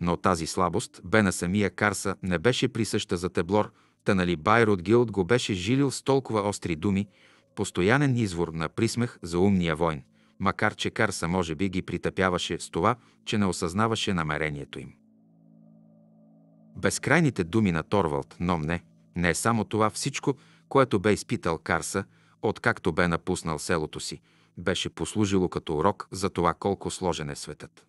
Но тази слабост бе на самия Карса не беше присъща за Теблор, та нали Байрод Гилд го беше жилил с толкова остри думи, постоянен извор на присмех за умния войн, макар че Карса може би ги притъпяваше с това, че не осъзнаваше намерението им. Безкрайните думи на Торвалд, но не, не е само това всичко, което бе изпитал Карса, откакто бе напуснал селото си, беше послужило като урок за това колко сложен е светът.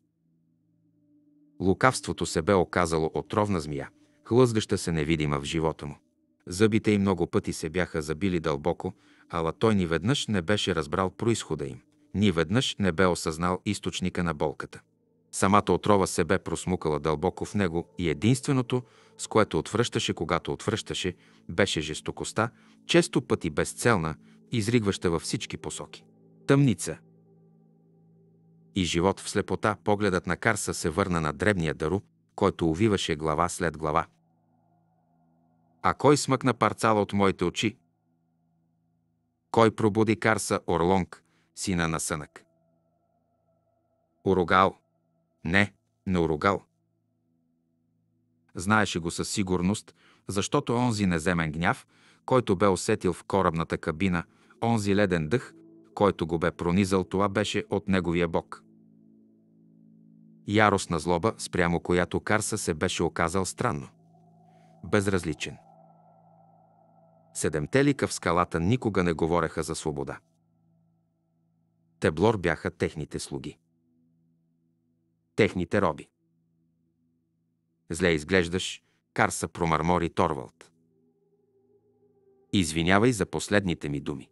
Лукавството се бе оказало отровна змия, хлъзгаща се невидима в живота му. Зъбите й много пъти се бяха забили дълбоко, ала той ни веднъж не беше разбрал происхода им. Ни веднъж не бе осъзнал източника на болката. Самата отрова се бе просмукала дълбоко в него и единственото, с което отвръщаше, когато отвръщаше, беше жестокостта, често пъти безцелна, изригваща във всички посоки. Тъмница и живот в слепота погледът на Карса се върна на дребния дъру, който увиваше глава след глава. А кой смъкна парцала от моите очи? Кой пробуди Карса Орлонг, сина на сънък? Урогал. Не, не Урогал. Знаеше го със сигурност, защото онзи неземен гняв, който бе усетил в корабната кабина, онзи леден дъх, който го бе пронизал, това беше от неговия бог. Яростна злоба, спрямо която Карса се беше оказал странно. Безразличен. Седемте лика в скалата никога не говореха за свобода. Теблор бяха техните слуги. Техните роби. Зле изглеждаш, Карса промърмори Торвалд. Извинявай за последните ми думи.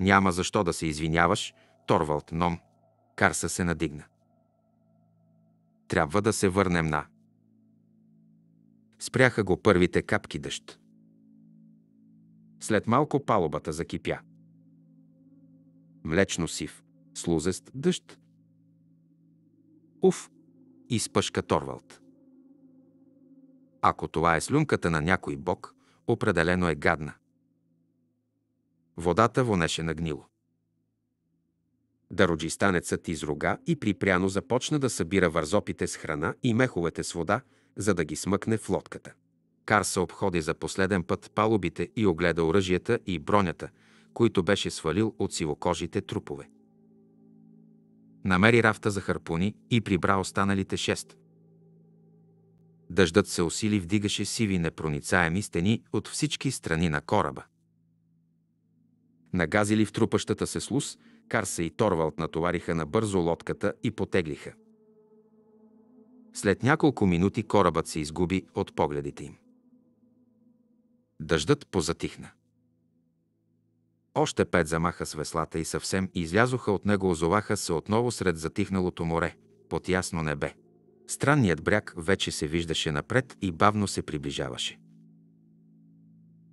Няма защо да се извиняваш, Торвалд Ном. Карса се надигна. Трябва да се върнем на. Спряха го първите капки дъжд. След малко палубата закипя. Млечно сив, слузест дъжд. Уф! Изпъшка Торвалд. Ако това е слюнката на някой бог, определено е гадна. Водата вонеше на гнило. Дароджистанецът изрога и припряно започна да събира вързопите с храна и меховете с вода, за да ги смъкне в лодката. Карса обходи за последен път палубите и огледа оръжията и бронята, които беше свалил от сивокожите трупове. Намери рафта за харпуни и прибра останалите шест. Дъждът се усили, вдигаше сиви непроницаеми стени от всички страни на кораба. Нагазили в трупащата се слус, Карса и Торвалд натовариха набързо лодката и потеглиха. След няколко минути корабът се изгуби от погледите им. Дъждът позатихна. Още пет замаха с веслата и съвсем излязоха от него, озоваха се отново сред затихналото море, под ясно небе. Странният бряг вече се виждаше напред и бавно се приближаваше.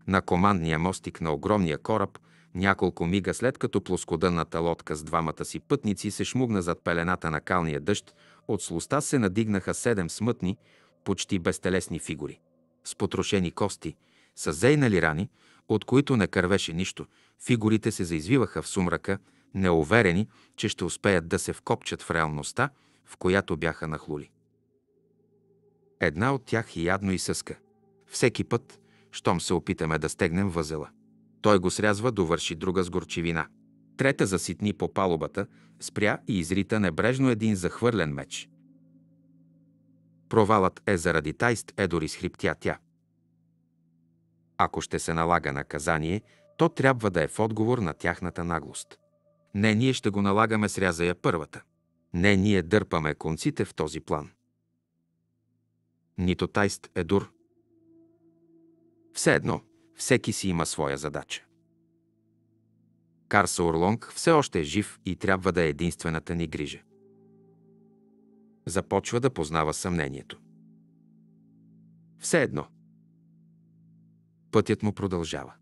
На командния мостик на огромния кораб, няколко мига след като плоскодънната лодка с двамата си пътници се шмугна зад пелената на калния дъжд, от слуста се надигнаха седем смътни, почти безтелесни фигури. С потрошени кости – са зейнали рани, от които не кървеше нищо, фигурите се заизвиваха в сумрака, неуверени, че ще успеят да се вкопчат в реалността, в която бяха нахлули. Една от тях и ядно изсъска. Всеки път, щом се опитаме да стегнем възела. Той го срязва, довърши друга с горчивина. Трета заситни по палубата, спря и изрита небрежно един захвърлен меч. Провалът е заради тайст, е дори схриптя тя. Ако ще се налага наказание, то трябва да е в отговор на тяхната наглост. Не ние ще го налагаме с я първата. Не ние дърпаме конците в този план. Нито тайст е дур. Все едно, всеки си има своя задача. Карса Орлонг все още е жив и трябва да е единствената ни грижа. Започва да познава съмнението. Все едно, Пътят му продължава.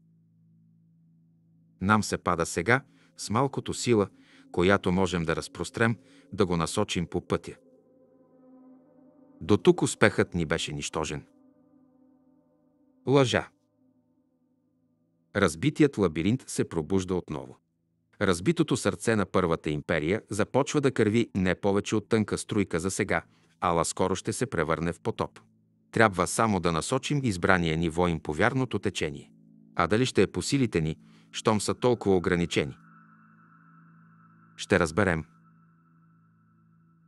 Нам се пада сега с малкото сила, която можем да разпрострем, да го насочим по пътя. До тук успехът ни беше нищожен. Лъжа. Разбитият лабиринт се пробужда отново. Разбитото сърце на Първата империя започва да кърви не повече от тънка струйка за сега, ала скоро ще се превърне в потоп. Трябва само да насочим избрания ни воин по вярното течение. А дали ще е по силите ни, щом са толкова ограничени? Ще разберем.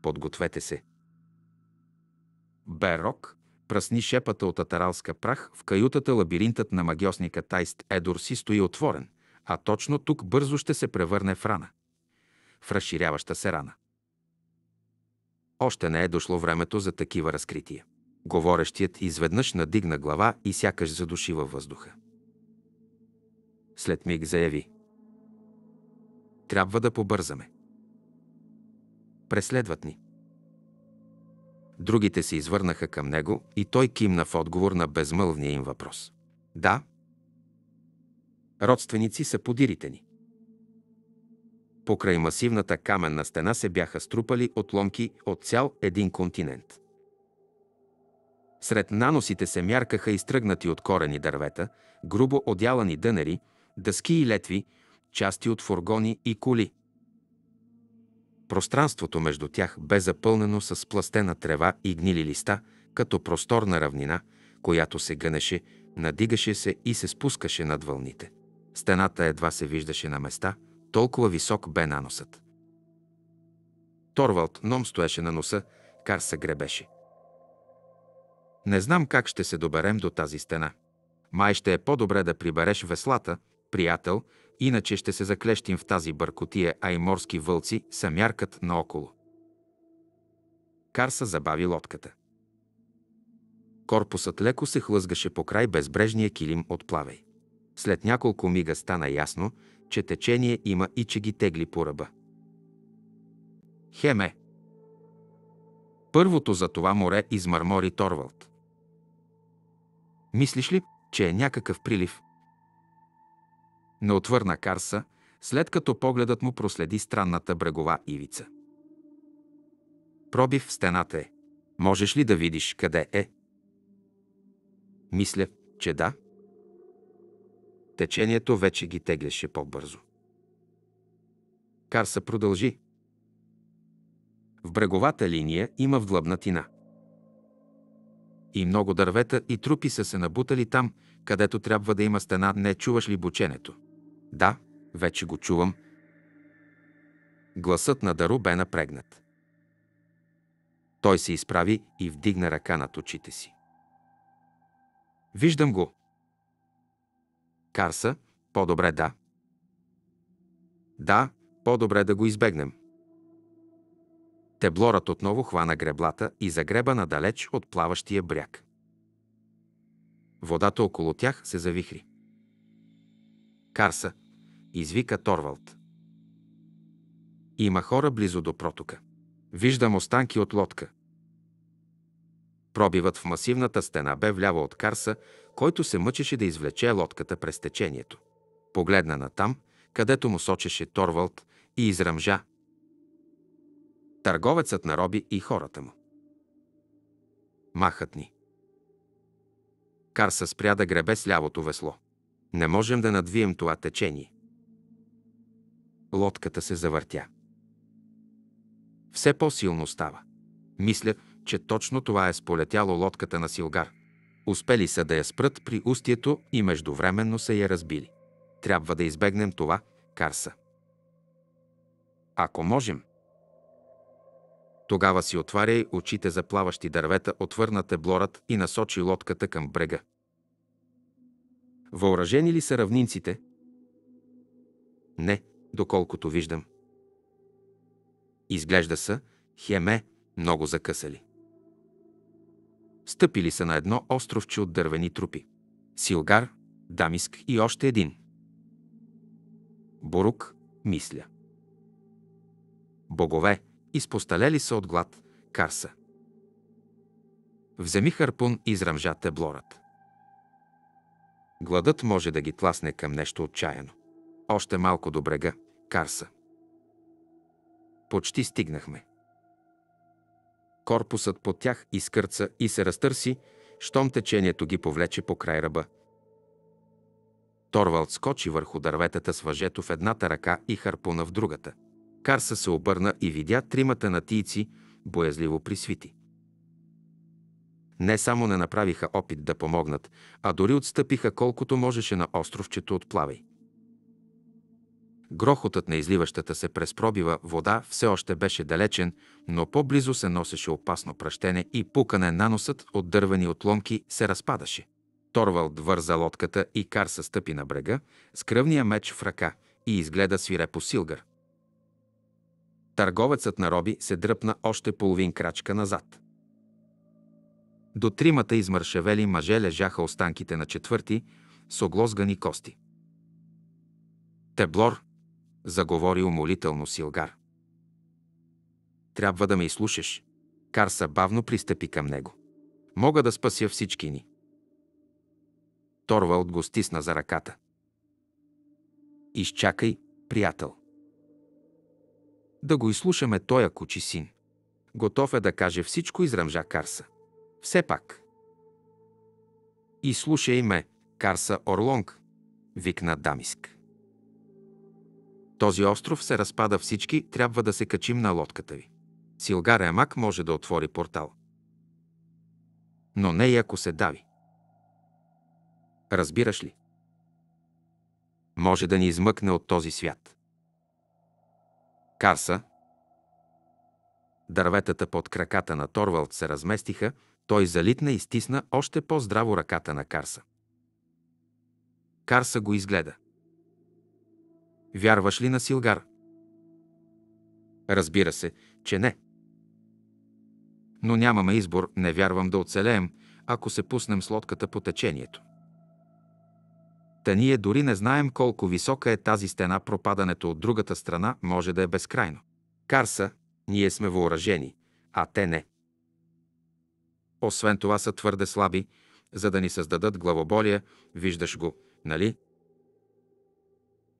Подгответе се. Берок пръсни шепата от атаралска прах, в каютата лабиринтът на магиосника Тайст Едор си стои отворен, а точно тук бързо ще се превърне в рана. В разширяваща се рана. Още не е дошло времето за такива разкрития. Говорещият изведнъж надигна глава и сякаш задуши във въздуха. След миг заяви. Трябва да побързаме. Преследват ни. Другите се извърнаха към него и той кимна в отговор на безмълвния им въпрос. Да. Родственици са подирите ни. Покрай масивната каменна стена се бяха струпали отломки от цял един континент. Сред наносите се мяркаха изтръгнати от корени дървета, грубо одялани дънери, дъски и летви, части от фургони и коли. Пространството между тях бе запълнено с пластена трева и гнили листа, като просторна равнина, която се гънеше, надигаше се и се спускаше над вълните. Стената едва се виждаше на места, толкова висок бе наносът. Торвалд Ном стоеше на носа, Кар се гребеше. Не знам как ще се доберем до тази стена. Май ще е по-добре да прибереш веслата, приятел, иначе ще се заклещим в тази бъркотия, а и морски вълци са мяркат наоколо. Карса забави лодката. Корпусът леко се хлъзгаше по край безбрежния килим от плавей. След няколко мига стана ясно, че течение има и че ги тегли по ръба. Хеме. Първото за това море измърмори Торвалд. Мислиш ли, че е някакъв прилив? Не отвърна Карса, след като погледът му проследи странната брегова ивица. Пробив в стената е. Можеш ли да видиш къде е? Мисля, че да. Течението вече ги теглеше по-бързо. Карса продължи. В бреговата линия има вдлъбнатина. И много дървета и трупи са се набутали там, където трябва да има стена. Не чуваш ли бученето? Да, вече го чувам. Гласът на Дару бе напрегнат. Той се изправи и вдигна ръка над очите си. Виждам го. Карса, по-добре да. Да, по-добре да го избегнем. Теблорът отново хвана греблата и загреба надалеч от плаващия бряг. Водата около тях се завихри. Карса, извика Торвалд. Има хора близо до протока. Виждам останки от лодка. Пробивът в масивната стена бе вляво от Карса, който се мъчеше да извлече лодката през течението. Погледна натам, където му сочеше Торвалд и изръмжа търговецът на роби и хората му. Махът ни. Карса спря да гребе с лявото весло. Не можем да надвием това течение. Лодката се завъртя. Все по-силно става. Мисля, че точно това е сполетяло лодката на Силгар. Успели са да я спрат при устието и междувременно са я разбили. Трябва да избегнем това, Карса. Ако можем, тогава си отваряй очите за плаващи дървета, отвърнате блорат и насочи лодката към брега. Въоръжени ли са равнинците? Не, доколкото виждам. Изглежда са, хеме, много закъсали. Стъпили са на едно островче от дървени трупи. Силгар, Дамиск и още един. Борук, мисля. Богове, изпосталели са от глад, карса. Вземи харпун и израмжа теблорът. Гладът може да ги тласне към нещо отчаяно. Още малко до брега, карса. Почти стигнахме. Корпусът под тях изкърца и се разтърси, щом течението ги повлече по край ръба. Торвалд скочи върху дърветата с въжето в едната ръка и харпуна в другата. Карса се обърна и видя тримата натийци, боязливо присвити. Не само не направиха опит да помогнат, а дори отстъпиха колкото можеше на островчето от плавай. Грохотът на изливащата се през пробива вода все още беше далечен, но по-близо се носеше опасно пръщене и пукане на носът от дървени отломки се разпадаше. Торвалд върза лодката и Карса стъпи на брега с кръвния меч в ръка и изгледа свирепо Силгър. Търговецът на роби се дръпна още половин крачка назад. До тримата измършевели мъже лежаха останките на четвърти с оглозгани кости. Теблор, заговори умолително Силгар. Трябва да ме изслушаш. Карса бавно пристъпи към него. Мога да спася всички ни. Торвалд го стисна за ръката. Изчакай, приятел да го изслушаме тоя кучи син. Готов е да каже всичко, изръмжа Карса. Все пак. И слушай ме, Карса Орлонг, викна Дамиск. Този остров се разпада всички, трябва да се качим на лодката ви. Силгар Емак може да отвори портал. Но не и ако се дави. Разбираш ли? Може да ни измъкне от този свят. Карса. Дърветата под краката на Торвалд се разместиха, той залитна и стисна още по-здраво ръката на Карса. Карса го изгледа. Вярваш ли на Силгар? Разбира се, че не. Но нямаме избор, не вярвам да оцелеем, ако се пуснем с лодката по течението. Та ние дори не знаем колко висока е тази стена, пропадането от другата страна може да е безкрайно. Карса, ние сме въоръжени, а те не. Освен това са твърде слаби, за да ни създадат главоболия, виждаш го, нали?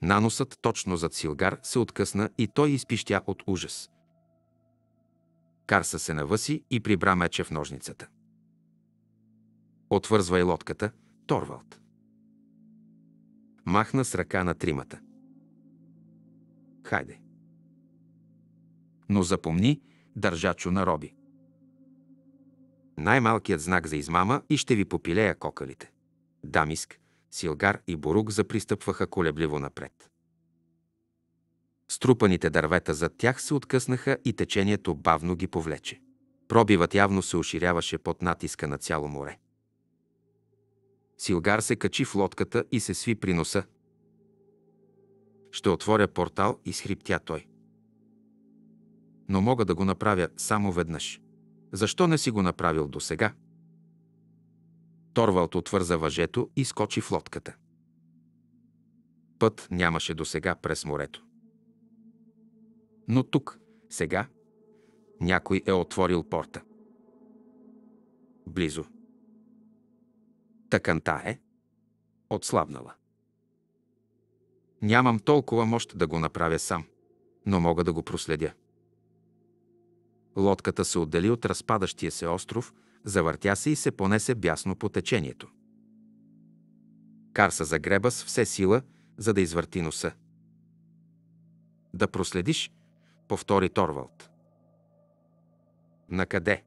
Наносът точно зад Силгар се откъсна и той изпищя от ужас. Карса се навъси и прибра мече в ножницата. Отвързвай лодката, Торвалд махна с ръка на тримата. Хайде. Но запомни, държачо на роби. Най-малкият знак за измама и ще ви попилея кокалите. Дамиск, Силгар и Борук запристъпваха колебливо напред. Струпаните дървета зад тях се откъснаха и течението бавно ги повлече. Пробивът явно се оширяваше под натиска на цяло море. Силгар се качи в лодката и се сви при носа. Ще отворя портал, и схриптя той. Но мога да го направя само веднъж. Защо не си го направил до сега? Торвалд отвърза въжето и скочи в лодката. Път нямаше до сега през морето. Но тук, сега, някой е отворил порта. Близо. Тъканта е отслабнала. Нямам толкова мощ да го направя сам, но мога да го проследя. Лодката се отдели от разпадащия се остров, завъртя се и се понесе бясно по течението. Карса загреба с все сила, за да извърти носа. Да проследиш, повтори Торвалд. Накъде?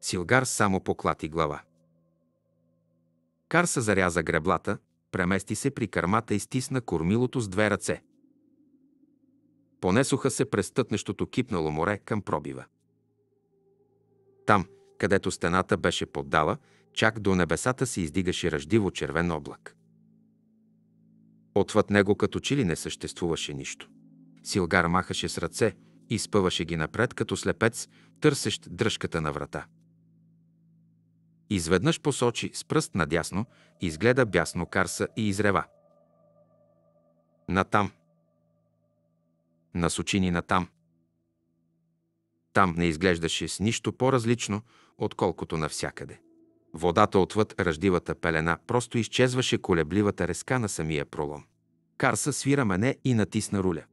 Силгар само поклати глава. Карса заряза греблата, премести се при кърмата и стисна кормилото с две ръце. Понесоха се през тътнещото кипнало море към пробива. Там, където стената беше поддала, чак до небесата се издигаше ръждиво червен облак. Отвъд него като че ли не съществуваше нищо. Силгар махаше с ръце, изпъваше ги напред като слепец, търсещ дръжката на врата. Изведнъж посочи с пръст надясно, изгледа бясно Карса и изрева. Натам. Насочини натам. Там не изглеждаше с нищо по-различно, отколкото навсякъде. Водата отвъд ръждивата пелена просто изчезваше колебливата резка на самия пролом. Карса свира мене и натисна руля.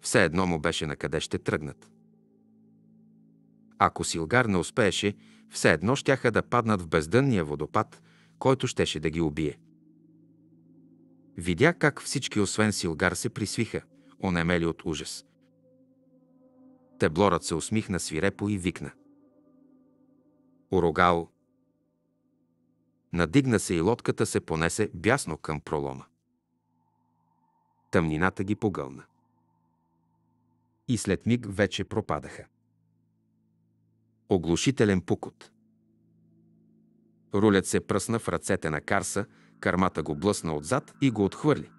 Все едно му беше на къде ще тръгнат. Ако Силгар не успееше, все едно щяха да паднат в бездънния водопад, който щеше да ги убие. Видя как всички, освен Силгар, се присвиха, онемели от ужас. Теблорът се усмихна свирепо и викна. Урогал! Надигна се и лодката се понесе бясно към пролома. Тъмнината ги погълна. И след миг вече пропадаха оглушителен пукот. Рулят се пръсна в ръцете на Карса, кармата го блъсна отзад и го отхвърли.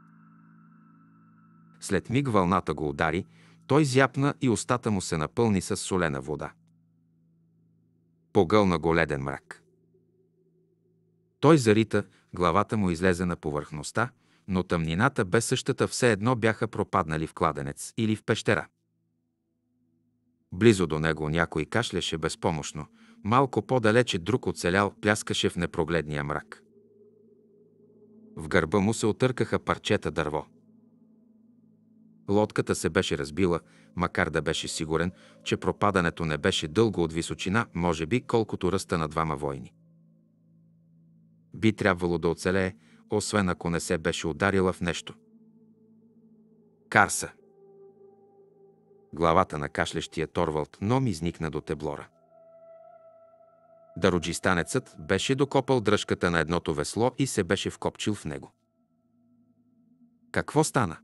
След миг вълната го удари, той зяпна и устата му се напълни с солена вода. Погълна го леден мрак. Той зарита, главата му излезе на повърхността, но тъмнината бе същата все едно бяха пропаднали в кладенец или в пещера. Близо до него някой кашляше безпомощно, малко по-далече друг оцелял пляскаше в непрогледния мрак. В гърба му се отъркаха парчета дърво. Лодката се беше разбила, макар да беше сигурен, че пропадането не беше дълго от височина, може би колкото ръста на двама войни. Би трябвало да оцелее, освен ако не се беше ударила в нещо. Карса. Главата на кашлещия Торвалд Ном изникна до теблора. Дароджистанецът беше докопал дръжката на едното весло и се беше вкопчил в него. Какво стана?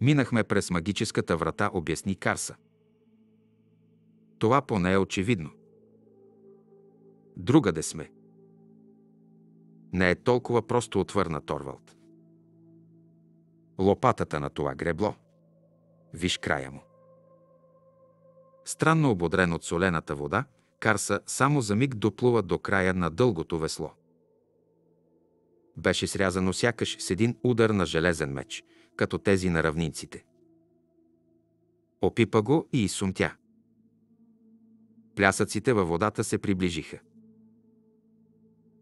Минахме през магическата врата, обясни Карса. Това поне е очевидно. Другаде сме. Не е толкова просто отвърна Торвалд. Лопатата на това гребло – Виж края му. Странно ободрен от солената вода, Карса само за миг доплува до края на дългото весло. Беше срязано сякаш с един удар на железен меч, като тези на равнинците. Опипа го и изсумтя. Плясъците във водата се приближиха.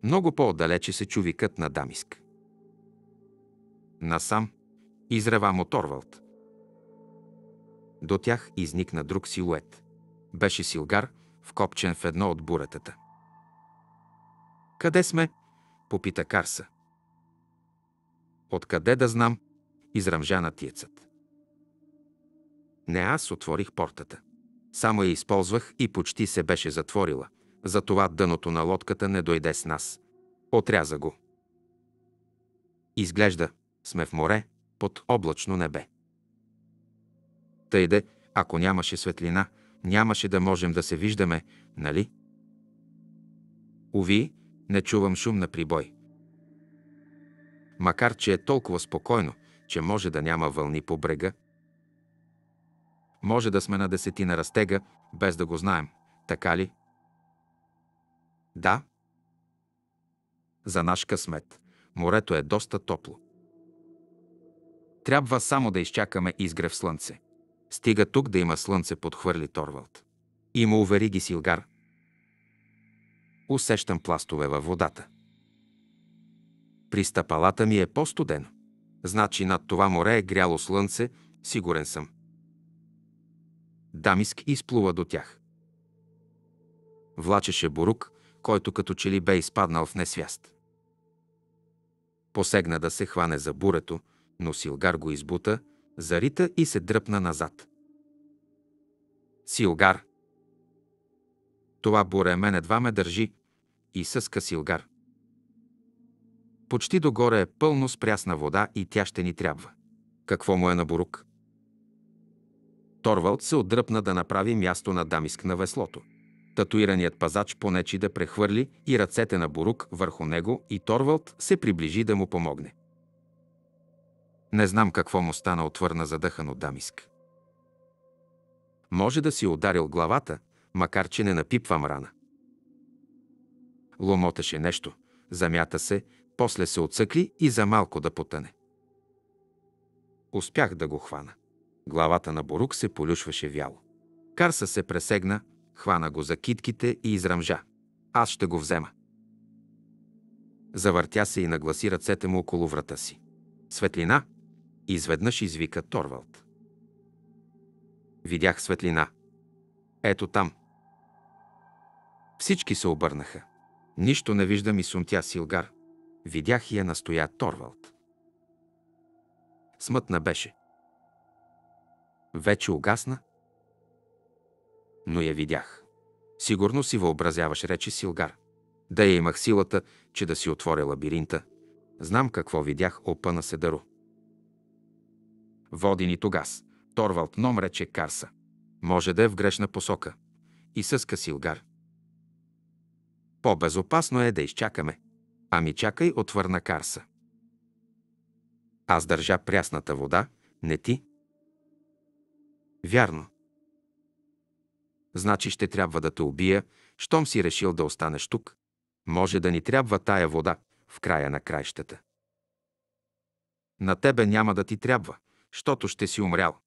Много по-отдалече се чу викът на Дамиск. Насам изрева Моторвалд. До тях изникна друг силует. Беше силгар, вкопчен в едно от буретата. «Къде сме?» – попита Карса. «Откъде да знам?» – изръмжа натиецът. Не аз отворих портата. Само я използвах и почти се беше затворила. Затова дъното на лодката не дойде с нас. Отряза го. Изглежда, сме в море, под облачно небе. Тъйде, ако нямаше светлина, нямаше да можем да се виждаме, нали? Уви, не чувам шум на прибой. Макар, че е толкова спокойно, че може да няма вълни по брега, може да сме на десетина разтега, без да го знаем, така ли? Да. За наш късмет. Морето е доста топло. Трябва само да изчакаме изгрев слънце. Стига тук да има слънце, подхвърли Торвалд. И му увери ги Силгар. Усещам пластове във водата. При стъпалата ми е по-студено. Значи над това море е гряло слънце, сигурен съм. Дамиск изплува до тях. Влачеше бурук, който като че ли бе изпаднал в несвяст. Посегна да се хване за бурето, но Силгар го избута – зарита и се дръпна назад. Силгар. Това буре, мен едва ме държи и съска Силгар. Почти догоре е пълно с прясна вода и тя ще ни трябва. Какво му е на Бурук? Торвалд се отдръпна да направи място на дамиск на веслото. Татуираният пазач понечи да прехвърли и ръцете на Бурук върху него и Торвалд се приближи да му помогне. Не знам какво му стана, отвърна задъхано Дамиск. Може да си ударил главата, макар че не напипвам рана. Ломотеше нещо, замята се, после се отсъкли и за малко да потъне. Успях да го хвана. Главата на Борук се полюшваше вяло. Карса се пресегна, хвана го за китките и израмжа. Аз ще го взема. Завъртя се и нагласи ръцете му около врата си. Светлина, и изведнъж извика Торвалд. Видях светлина. Ето там. Всички се обърнаха. Нищо не виждам и сумтя Силгар. Видях я настоя Торвалд. Смътна беше. Вече угасна, но я видях. Сигурно си въобразяваш, рече Силгар. Да я имах силата, че да си отворя лабиринта. Знам какво видях, опъна се водени тогас. Торвалд Ном рече Карса. Може да е в грешна посока. И съска Касилгар. По-безопасно е да изчакаме. Ами чакай, отвърна Карса. Аз държа прясната вода, не ти. Вярно. Значи ще трябва да те убия, щом си решил да останеш тук. Може да ни трябва тая вода в края на краищата. На тебе няма да ти трябва, щото ще си умрял.